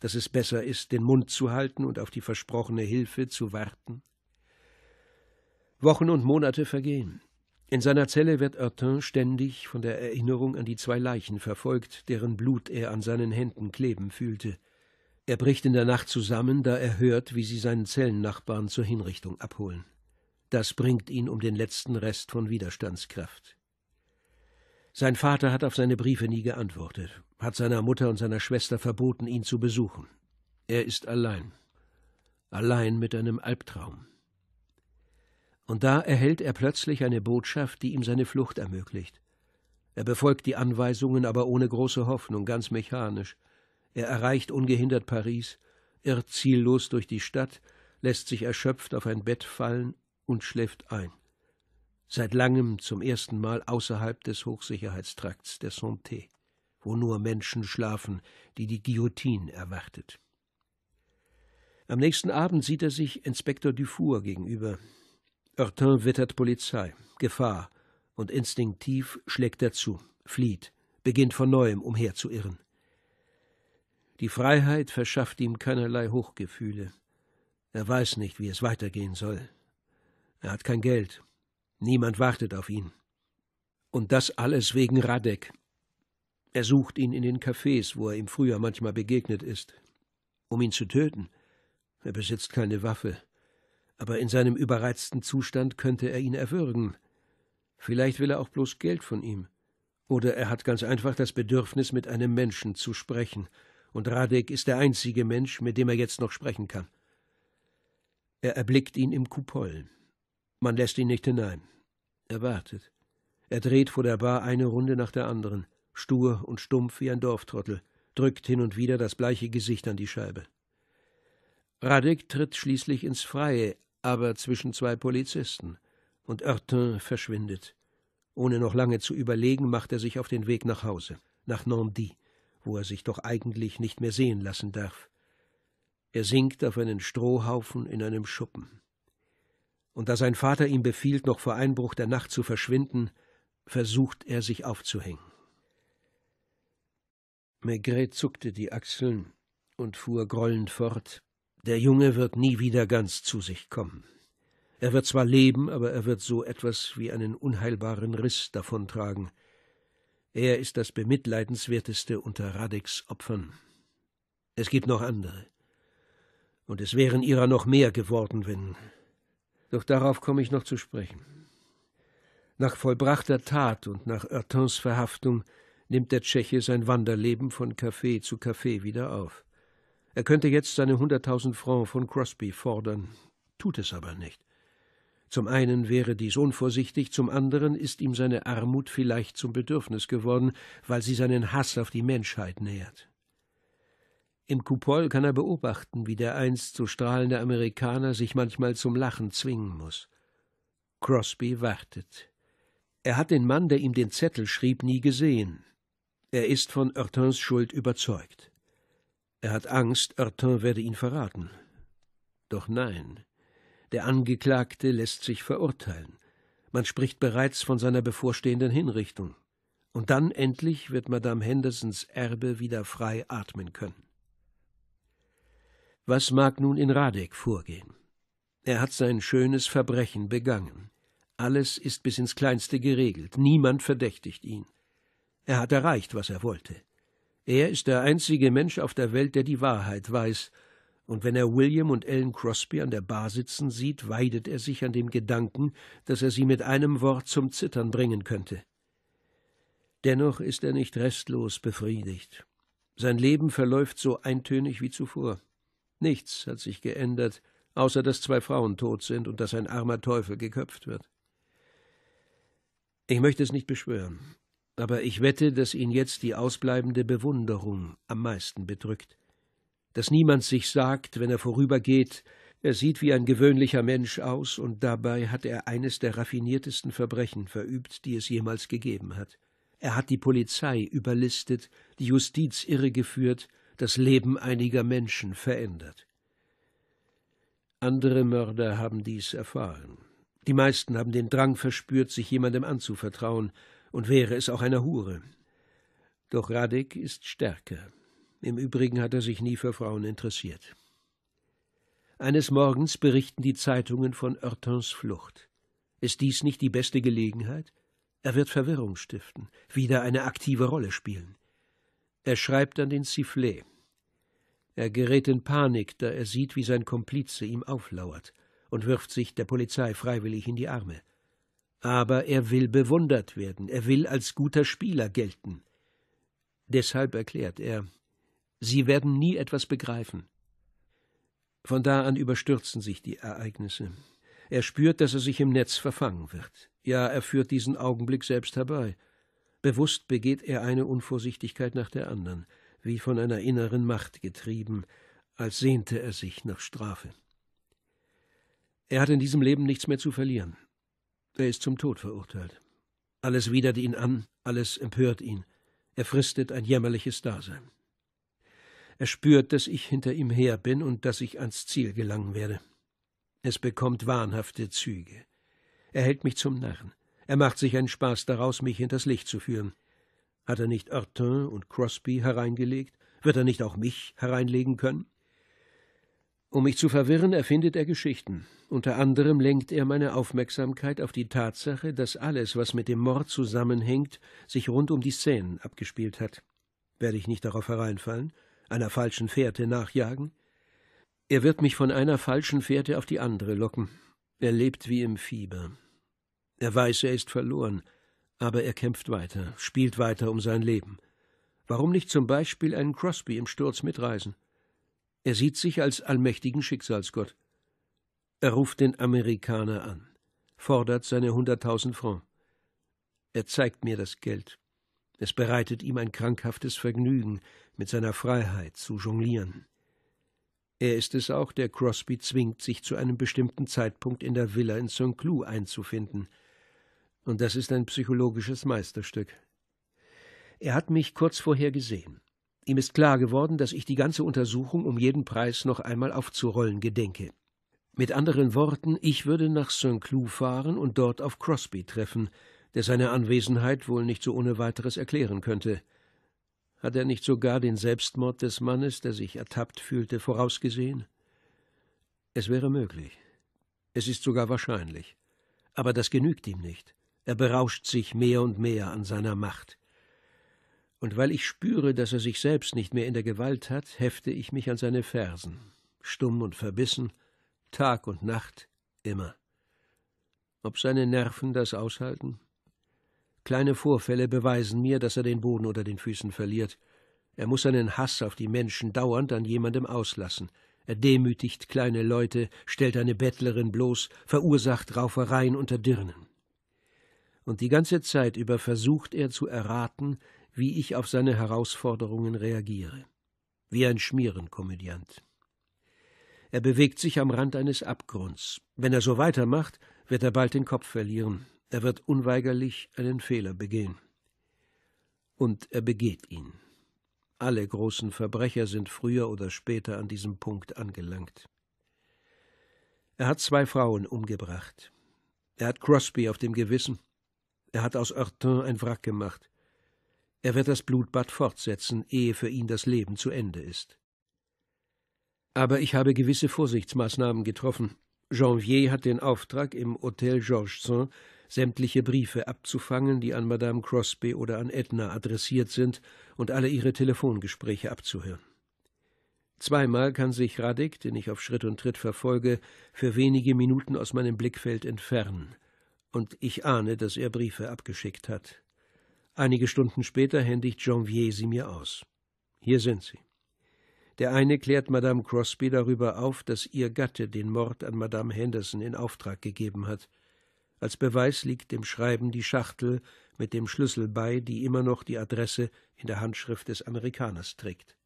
dass es besser ist, den Mund zu halten und auf die versprochene Hilfe zu warten? Wochen und Monate vergehen. In seiner Zelle wird Ertin ständig von der Erinnerung an die zwei Leichen verfolgt, deren Blut er an seinen Händen kleben fühlte. Er bricht in der Nacht zusammen, da er hört, wie sie seinen Zellennachbarn zur Hinrichtung abholen. Das bringt ihn um den letzten Rest von Widerstandskraft. Sein Vater hat auf seine Briefe nie geantwortet, hat seiner Mutter und seiner Schwester verboten, ihn zu besuchen. Er ist allein. Allein mit einem Albtraum. Und da erhält er plötzlich eine Botschaft, die ihm seine Flucht ermöglicht. Er befolgt die Anweisungen, aber ohne große Hoffnung, ganz mechanisch. Er erreicht ungehindert Paris, irrt ziellos durch die Stadt, lässt sich erschöpft auf ein Bett fallen und schläft ein seit langem zum ersten Mal außerhalb des Hochsicherheitstrakts der Santé, wo nur Menschen schlafen, die die Guillotine erwartet. Am nächsten Abend sieht er sich Inspektor Dufour gegenüber. Hortin wittert Polizei, Gefahr, und instinktiv schlägt er zu, flieht, beginnt von neuem umherzuirren. Die Freiheit verschafft ihm keinerlei Hochgefühle. Er weiß nicht, wie es weitergehen soll. Er hat kein Geld, Niemand wartet auf ihn. Und das alles wegen Radek. Er sucht ihn in den Cafés, wo er ihm früher manchmal begegnet ist, um ihn zu töten. Er besitzt keine Waffe, aber in seinem überreizten Zustand könnte er ihn erwürgen. Vielleicht will er auch bloß Geld von ihm. Oder er hat ganz einfach das Bedürfnis, mit einem Menschen zu sprechen, und Radek ist der einzige Mensch, mit dem er jetzt noch sprechen kann. Er erblickt ihn im Kupol. Man lässt ihn nicht hinein. Er wartet. Er dreht vor der Bar eine Runde nach der anderen, stur und stumpf wie ein Dorftrottel, drückt hin und wieder das bleiche Gesicht an die Scheibe. Radek tritt schließlich ins Freie, aber zwischen zwei Polizisten, und Hortin verschwindet. Ohne noch lange zu überlegen, macht er sich auf den Weg nach Hause, nach Normandie, wo er sich doch eigentlich nicht mehr sehen lassen darf. Er sinkt auf einen Strohhaufen in einem Schuppen und da sein Vater ihm befiehlt, noch vor Einbruch der Nacht zu verschwinden, versucht er, sich aufzuhängen. Maigret zuckte die Achseln und fuhr grollend fort. Der Junge wird nie wieder ganz zu sich kommen. Er wird zwar leben, aber er wird so etwas wie einen unheilbaren Riss davontragen. Er ist das bemitleidenswerteste unter Radeks Opfern. Es gibt noch andere. Und es wären ihrer noch mehr geworden, wenn doch darauf komme ich noch zu sprechen. Nach vollbrachter Tat und nach Ertins Verhaftung nimmt der Tscheche sein Wanderleben von Café zu Café wieder auf. Er könnte jetzt seine 100.000 Franc von Crosby fordern, tut es aber nicht. Zum einen wäre dies unvorsichtig, zum anderen ist ihm seine Armut vielleicht zum Bedürfnis geworden, weil sie seinen Hass auf die Menschheit nähert. Im Kupol kann er beobachten, wie der einst so strahlende Amerikaner sich manchmal zum Lachen zwingen muss. Crosby wartet. Er hat den Mann, der ihm den Zettel schrieb, nie gesehen. Er ist von Hortins Schuld überzeugt. Er hat Angst, Hortin werde ihn verraten. Doch nein, der Angeklagte lässt sich verurteilen. Man spricht bereits von seiner bevorstehenden Hinrichtung. Und dann endlich wird Madame Hendersons Erbe wieder frei atmen können. Was mag nun in Radek vorgehen? Er hat sein schönes Verbrechen begangen. Alles ist bis ins Kleinste geregelt, niemand verdächtigt ihn. Er hat erreicht, was er wollte. Er ist der einzige Mensch auf der Welt, der die Wahrheit weiß, und wenn er William und Ellen Crosby an der Bar sitzen sieht, weidet er sich an dem Gedanken, dass er sie mit einem Wort zum Zittern bringen könnte. Dennoch ist er nicht restlos befriedigt. Sein Leben verläuft so eintönig wie zuvor. Nichts hat sich geändert, außer dass zwei Frauen tot sind und dass ein armer Teufel geköpft wird. Ich möchte es nicht beschwören, aber ich wette, dass ihn jetzt die ausbleibende Bewunderung am meisten bedrückt, dass niemand sich sagt, wenn er vorübergeht, er sieht wie ein gewöhnlicher Mensch aus, und dabei hat er eines der raffiniertesten Verbrechen verübt, die es jemals gegeben hat. Er hat die Polizei überlistet, die Justiz irregeführt das Leben einiger Menschen verändert. Andere Mörder haben dies erfahren. Die meisten haben den Drang verspürt, sich jemandem anzuvertrauen, und wäre es auch einer Hure. Doch Radek ist stärker. Im Übrigen hat er sich nie für Frauen interessiert. Eines Morgens berichten die Zeitungen von Örtons Flucht. Ist dies nicht die beste Gelegenheit? Er wird Verwirrung stiften, wieder eine aktive Rolle spielen. Er schreibt an den Sifflet. Er gerät in Panik, da er sieht, wie sein Komplize ihm auflauert und wirft sich der Polizei freiwillig in die Arme. Aber er will bewundert werden, er will als guter Spieler gelten. Deshalb erklärt er, Sie werden nie etwas begreifen. Von da an überstürzen sich die Ereignisse. Er spürt, dass er sich im Netz verfangen wird. Ja, er führt diesen Augenblick selbst herbei. Bewusst begeht er eine Unvorsichtigkeit nach der anderen, wie von einer inneren Macht getrieben, als sehnte er sich nach Strafe. Er hat in diesem Leben nichts mehr zu verlieren. Er ist zum Tod verurteilt. Alles widert ihn an, alles empört ihn. Er fristet ein jämmerliches Dasein. Er spürt, dass ich hinter ihm her bin und dass ich ans Ziel gelangen werde. Es bekommt wahnhafte Züge. Er hält mich zum Narren. Er macht sich einen Spaß daraus, mich hinters Licht zu führen. Hat er nicht Artin und Crosby hereingelegt? Wird er nicht auch mich hereinlegen können? Um mich zu verwirren, erfindet er Geschichten. Unter anderem lenkt er meine Aufmerksamkeit auf die Tatsache, dass alles, was mit dem Mord zusammenhängt, sich rund um die Szenen abgespielt hat. Werde ich nicht darauf hereinfallen, einer falschen Fährte nachjagen? Er wird mich von einer falschen Fährte auf die andere locken. Er lebt wie im Fieber. Er weiß, er ist verloren, aber er kämpft weiter, spielt weiter um sein Leben. Warum nicht zum Beispiel einen Crosby im Sturz mitreisen? Er sieht sich als allmächtigen Schicksalsgott. Er ruft den Amerikaner an, fordert seine hunderttausend Francs. Er zeigt mir das Geld. Es bereitet ihm ein krankhaftes Vergnügen, mit seiner Freiheit zu jonglieren. Er ist es auch, der Crosby zwingt, sich zu einem bestimmten Zeitpunkt in der Villa in St. Cloud einzufinden – und das ist ein psychologisches Meisterstück. Er hat mich kurz vorher gesehen. Ihm ist klar geworden, dass ich die ganze Untersuchung um jeden Preis noch einmal aufzurollen gedenke. Mit anderen Worten, ich würde nach St. Cloud fahren und dort auf Crosby treffen, der seine Anwesenheit wohl nicht so ohne weiteres erklären könnte. Hat er nicht sogar den Selbstmord des Mannes, der sich ertappt fühlte, vorausgesehen? Es wäre möglich. Es ist sogar wahrscheinlich. Aber das genügt ihm nicht. Er berauscht sich mehr und mehr an seiner Macht. Und weil ich spüre, dass er sich selbst nicht mehr in der Gewalt hat, hefte ich mich an seine Fersen, stumm und verbissen, Tag und Nacht, immer. Ob seine Nerven das aushalten? Kleine Vorfälle beweisen mir, dass er den Boden unter den Füßen verliert. Er muss seinen Hass auf die Menschen dauernd an jemandem auslassen. Er demütigt kleine Leute, stellt eine Bettlerin bloß, verursacht Raufereien unter Dirnen und die ganze Zeit über versucht er zu erraten, wie ich auf seine Herausforderungen reagiere. Wie ein Schmierenkomödiant. Er bewegt sich am Rand eines Abgrunds. Wenn er so weitermacht, wird er bald den Kopf verlieren. Er wird unweigerlich einen Fehler begehen. Und er begeht ihn. Alle großen Verbrecher sind früher oder später an diesem Punkt angelangt. Er hat zwei Frauen umgebracht. Er hat Crosby auf dem Gewissen er hat aus Hortin ein Wrack gemacht. Er wird das Blutbad fortsetzen, ehe für ihn das Leben zu Ende ist. Aber ich habe gewisse Vorsichtsmaßnahmen getroffen. Janvier hat den Auftrag, im Hotel Georges Saint sämtliche Briefe abzufangen, die an Madame Crosby oder an Edna adressiert sind, und alle ihre Telefongespräche abzuhören. Zweimal kann sich Radik, den ich auf Schritt und Tritt verfolge, für wenige Minuten aus meinem Blickfeld entfernen – und ich ahne, dass er Briefe abgeschickt hat. Einige Stunden später händigt Janvier sie mir aus. Hier sind sie. Der eine klärt Madame Crosby darüber auf, dass ihr Gatte den Mord an Madame Henderson in Auftrag gegeben hat. Als Beweis liegt dem Schreiben die Schachtel mit dem Schlüssel bei, die immer noch die Adresse in der Handschrift des Amerikaners trägt.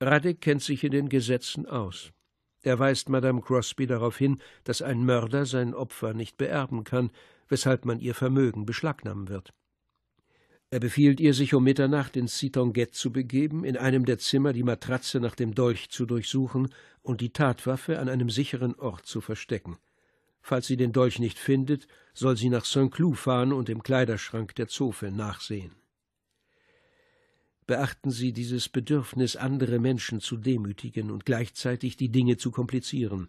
Radek kennt sich in den Gesetzen aus. Er weist Madame Crosby darauf hin, dass ein Mörder sein Opfer nicht beerben kann, weshalb man ihr Vermögen beschlagnahmen wird. Er befiehlt ihr, sich um Mitternacht ins Citanguette zu begeben, in einem der Zimmer die Matratze nach dem Dolch zu durchsuchen und die Tatwaffe an einem sicheren Ort zu verstecken. Falls sie den Dolch nicht findet, soll sie nach Saint-Cloud fahren und im Kleiderschrank der Zofe nachsehen beachten Sie dieses Bedürfnis, andere Menschen zu demütigen und gleichzeitig die Dinge zu komplizieren.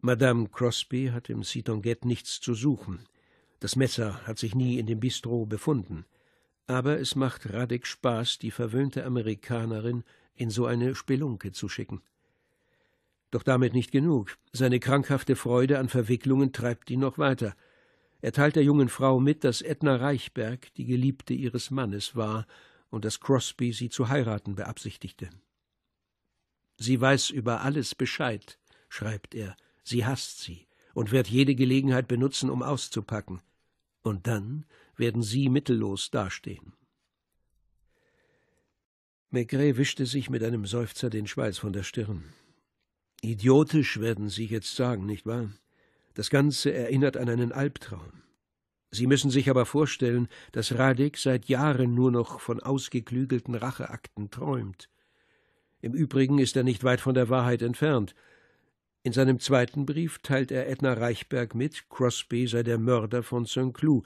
Madame Crosby hat im Sitonget nichts zu suchen. Das Messer hat sich nie in dem Bistro befunden. Aber es macht Radek Spaß, die verwöhnte Amerikanerin in so eine Spelunke zu schicken. Doch damit nicht genug. Seine krankhafte Freude an Verwicklungen treibt ihn noch weiter. Er teilt der jungen Frau mit, dass Edna Reichberg die Geliebte ihres Mannes war und dass Crosby sie zu heiraten beabsichtigte. Sie weiß über alles Bescheid, schreibt er, sie hasst sie und wird jede Gelegenheit benutzen, um auszupacken, und dann werden sie mittellos dastehen. Maigret wischte sich mit einem Seufzer den Schweiß von der Stirn. Idiotisch werden Sie jetzt sagen, nicht wahr? Das Ganze erinnert an einen Albtraum. Sie müssen sich aber vorstellen, dass Radek seit Jahren nur noch von ausgeklügelten Racheakten träumt. Im Übrigen ist er nicht weit von der Wahrheit entfernt. In seinem zweiten Brief teilt er Edna Reichberg mit, Crosby sei der Mörder von St. Cloud.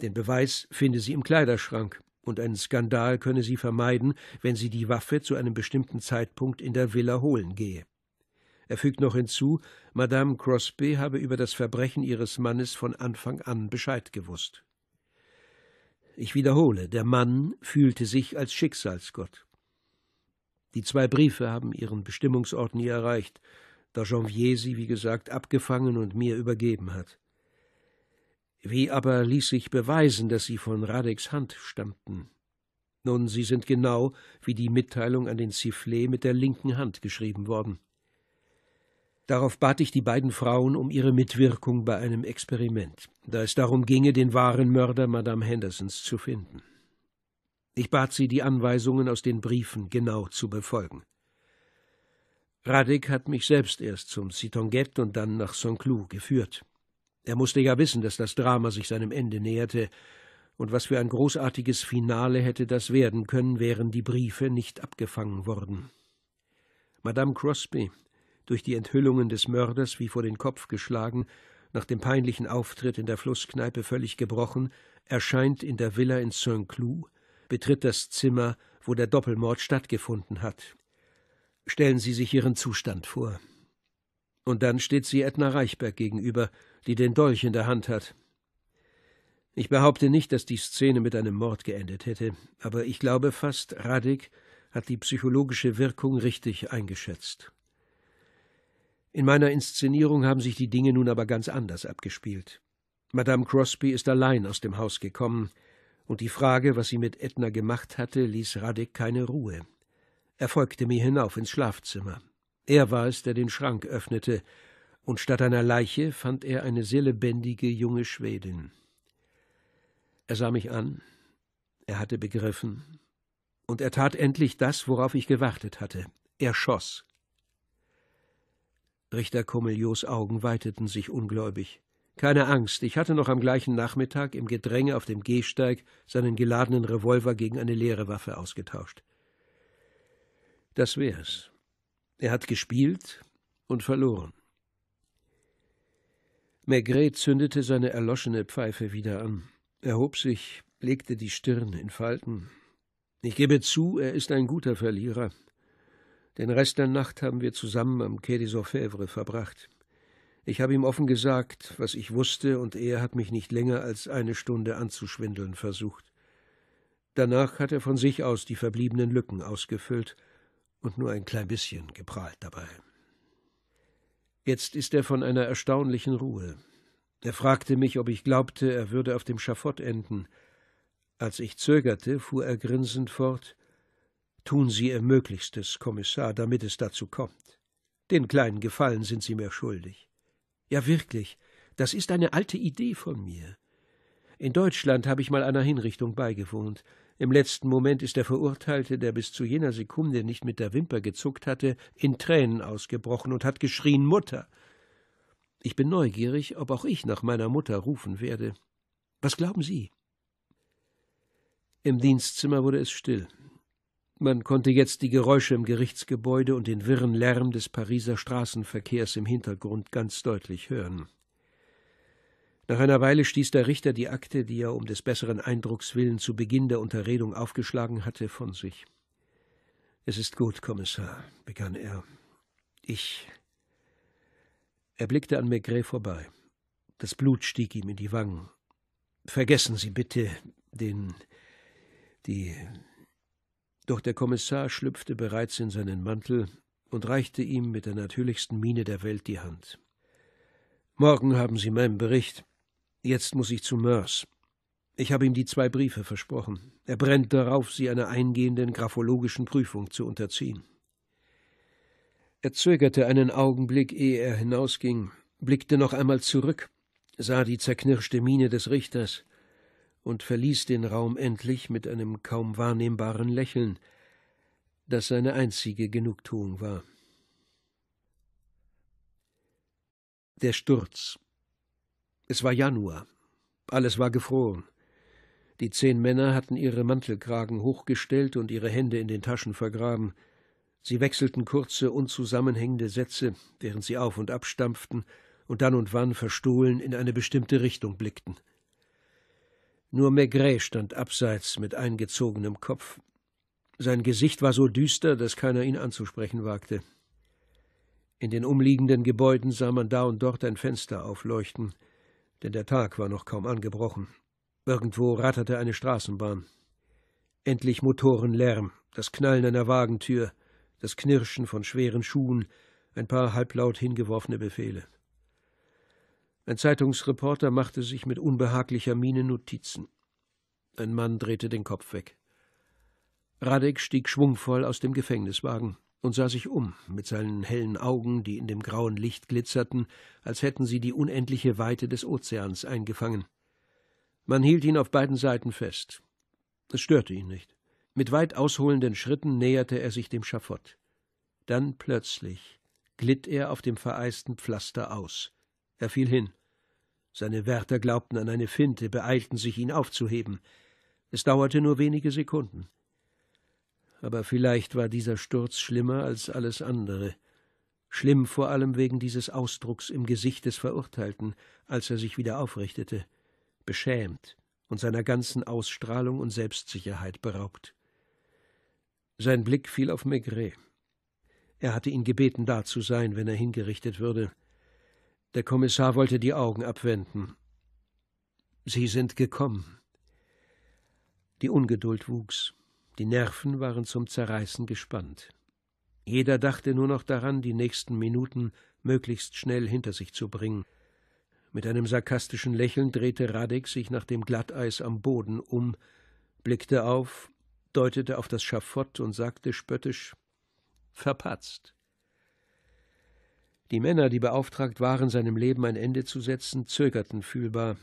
Den Beweis finde sie im Kleiderschrank, und einen Skandal könne sie vermeiden, wenn sie die Waffe zu einem bestimmten Zeitpunkt in der Villa holen gehe. Er fügt noch hinzu, Madame Crosby habe über das Verbrechen ihres Mannes von Anfang an Bescheid gewusst. Ich wiederhole, der Mann fühlte sich als Schicksalsgott. Die zwei Briefe haben ihren Bestimmungsort nie erreicht, da Janvier sie, wie gesagt, abgefangen und mir übergeben hat. Wie aber ließ sich beweisen, dass sie von Radeks Hand stammten? Nun, sie sind genau wie die Mitteilung an den Sifflet mit der linken Hand geschrieben worden. Darauf bat ich die beiden Frauen um ihre Mitwirkung bei einem Experiment, da es darum ginge, den wahren Mörder Madame Hendersons zu finden. Ich bat sie, die Anweisungen aus den Briefen genau zu befolgen. Radek hat mich selbst erst zum Sitonget und dann nach Saint-Cloud geführt. Er musste ja wissen, dass das Drama sich seinem Ende näherte, und was für ein großartiges Finale hätte das werden können, wären die Briefe nicht abgefangen worden. Madame Crosby durch die Enthüllungen des Mörders wie vor den Kopf geschlagen, nach dem peinlichen Auftritt in der Flusskneipe völlig gebrochen, erscheint in der Villa in Saint-Cloud, betritt das Zimmer, wo der Doppelmord stattgefunden hat. Stellen Sie sich Ihren Zustand vor. Und dann steht sie Edna Reichberg gegenüber, die den Dolch in der Hand hat. Ich behaupte nicht, dass die Szene mit einem Mord geendet hätte, aber ich glaube fast, Radig hat die psychologische Wirkung richtig eingeschätzt. In meiner Inszenierung haben sich die Dinge nun aber ganz anders abgespielt. Madame Crosby ist allein aus dem Haus gekommen, und die Frage, was sie mit Edna gemacht hatte, ließ Radek keine Ruhe. Er folgte mir hinauf ins Schlafzimmer. Er war es, der den Schrank öffnete, und statt einer Leiche fand er eine sehr lebendige junge Schwedin. Er sah mich an, er hatte begriffen, und er tat endlich das, worauf ich gewartet hatte. Er schoss. Richter Komelios Augen weiteten sich ungläubig. Keine Angst, ich hatte noch am gleichen Nachmittag im Gedränge auf dem Gehsteig seinen geladenen Revolver gegen eine leere Waffe ausgetauscht. Das wär's. Er hat gespielt und verloren. Maigret zündete seine erloschene Pfeife wieder an. Er hob sich, legte die Stirn in Falten. Ich gebe zu, er ist ein guter Verlierer, den Rest der Nacht haben wir zusammen am Quai des Orfèvres verbracht. Ich habe ihm offen gesagt, was ich wusste, und er hat mich nicht länger als eine Stunde anzuschwindeln versucht. Danach hat er von sich aus die verbliebenen Lücken ausgefüllt und nur ein klein bisschen geprahlt dabei. Jetzt ist er von einer erstaunlichen Ruhe. Er fragte mich, ob ich glaubte, er würde auf dem Schafott enden. Als ich zögerte, fuhr er grinsend fort Tun Sie Ihr Möglichstes, Kommissar, damit es dazu kommt. Den kleinen Gefallen sind Sie mir schuldig. Ja, wirklich, das ist eine alte Idee von mir. In Deutschland habe ich mal einer Hinrichtung beigewohnt. Im letzten Moment ist der Verurteilte, der bis zu jener Sekunde nicht mit der Wimper gezuckt hatte, in Tränen ausgebrochen und hat geschrien Mutter. Ich bin neugierig, ob auch ich nach meiner Mutter rufen werde. Was glauben Sie? Im Dienstzimmer wurde es still. Man konnte jetzt die Geräusche im Gerichtsgebäude und den wirren Lärm des Pariser Straßenverkehrs im Hintergrund ganz deutlich hören. Nach einer Weile stieß der Richter die Akte, die er um des besseren Eindrucks willen zu Beginn der Unterredung aufgeschlagen hatte, von sich. Es ist gut, Kommissar, begann er. Ich. Er blickte an Maigret vorbei. Das Blut stieg ihm in die Wangen. Vergessen Sie bitte den. die doch der Kommissar schlüpfte bereits in seinen Mantel und reichte ihm mit der natürlichsten Miene der Welt die Hand. Morgen haben Sie meinen Bericht. Jetzt muss ich zu Mörs. Ich habe ihm die zwei Briefe versprochen. Er brennt darauf, sie einer eingehenden graphologischen Prüfung zu unterziehen. Er zögerte einen Augenblick, ehe er hinausging, blickte noch einmal zurück, sah die zerknirschte Miene des Richters, und verließ den Raum endlich mit einem kaum wahrnehmbaren Lächeln, das seine einzige Genugtuung war. Der Sturz. Es war Januar. Alles war gefroren. Die zehn Männer hatten ihre Mantelkragen hochgestellt und ihre Hände in den Taschen vergraben. Sie wechselten kurze, unzusammenhängende Sätze, während sie auf und ab stampften und dann und wann verstohlen in eine bestimmte Richtung blickten. Nur Maigret stand abseits mit eingezogenem Kopf. Sein Gesicht war so düster, dass keiner ihn anzusprechen wagte. In den umliegenden Gebäuden sah man da und dort ein Fenster aufleuchten, denn der Tag war noch kaum angebrochen. Irgendwo ratterte eine Straßenbahn. Endlich Motorenlärm, das Knallen einer Wagentür, das Knirschen von schweren Schuhen, ein paar halblaut hingeworfene Befehle. Ein Zeitungsreporter machte sich mit unbehaglicher Miene Notizen. Ein Mann drehte den Kopf weg. Radek stieg schwungvoll aus dem Gefängniswagen und sah sich um, mit seinen hellen Augen, die in dem grauen Licht glitzerten, als hätten sie die unendliche Weite des Ozeans eingefangen. Man hielt ihn auf beiden Seiten fest. Es störte ihn nicht. Mit weit ausholenden Schritten näherte er sich dem Schafott. Dann plötzlich glitt er auf dem vereisten Pflaster aus. Er fiel hin. Seine Wärter glaubten an eine Finte, beeilten sich, ihn aufzuheben. Es dauerte nur wenige Sekunden. Aber vielleicht war dieser Sturz schlimmer als alles andere. Schlimm vor allem wegen dieses Ausdrucks im Gesicht des Verurteilten, als er sich wieder aufrichtete, beschämt und seiner ganzen Ausstrahlung und Selbstsicherheit beraubt. Sein Blick fiel auf Maigret. Er hatte ihn gebeten, da zu sein, wenn er hingerichtet würde. Der Kommissar wollte die Augen abwenden. Sie sind gekommen. Die Ungeduld wuchs, die Nerven waren zum Zerreißen gespannt. Jeder dachte nur noch daran, die nächsten Minuten möglichst schnell hinter sich zu bringen. Mit einem sarkastischen Lächeln drehte Radek sich nach dem Glatteis am Boden um, blickte auf, deutete auf das Schafott und sagte spöttisch Verpatzt. Die Männer, die beauftragt waren, seinem Leben ein Ende zu setzen, zögerten fühlbar.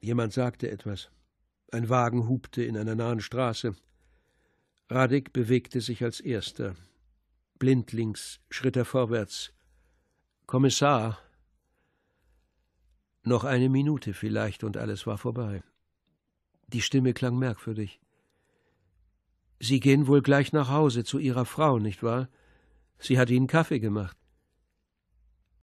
Jemand sagte etwas. Ein Wagen hubte in einer nahen Straße. Radek bewegte sich als erster. Blindlings schritt er vorwärts. Kommissar! Noch eine Minute vielleicht und alles war vorbei. Die Stimme klang merkwürdig. Sie gehen wohl gleich nach Hause zu Ihrer Frau, nicht wahr? Sie hat Ihnen Kaffee gemacht.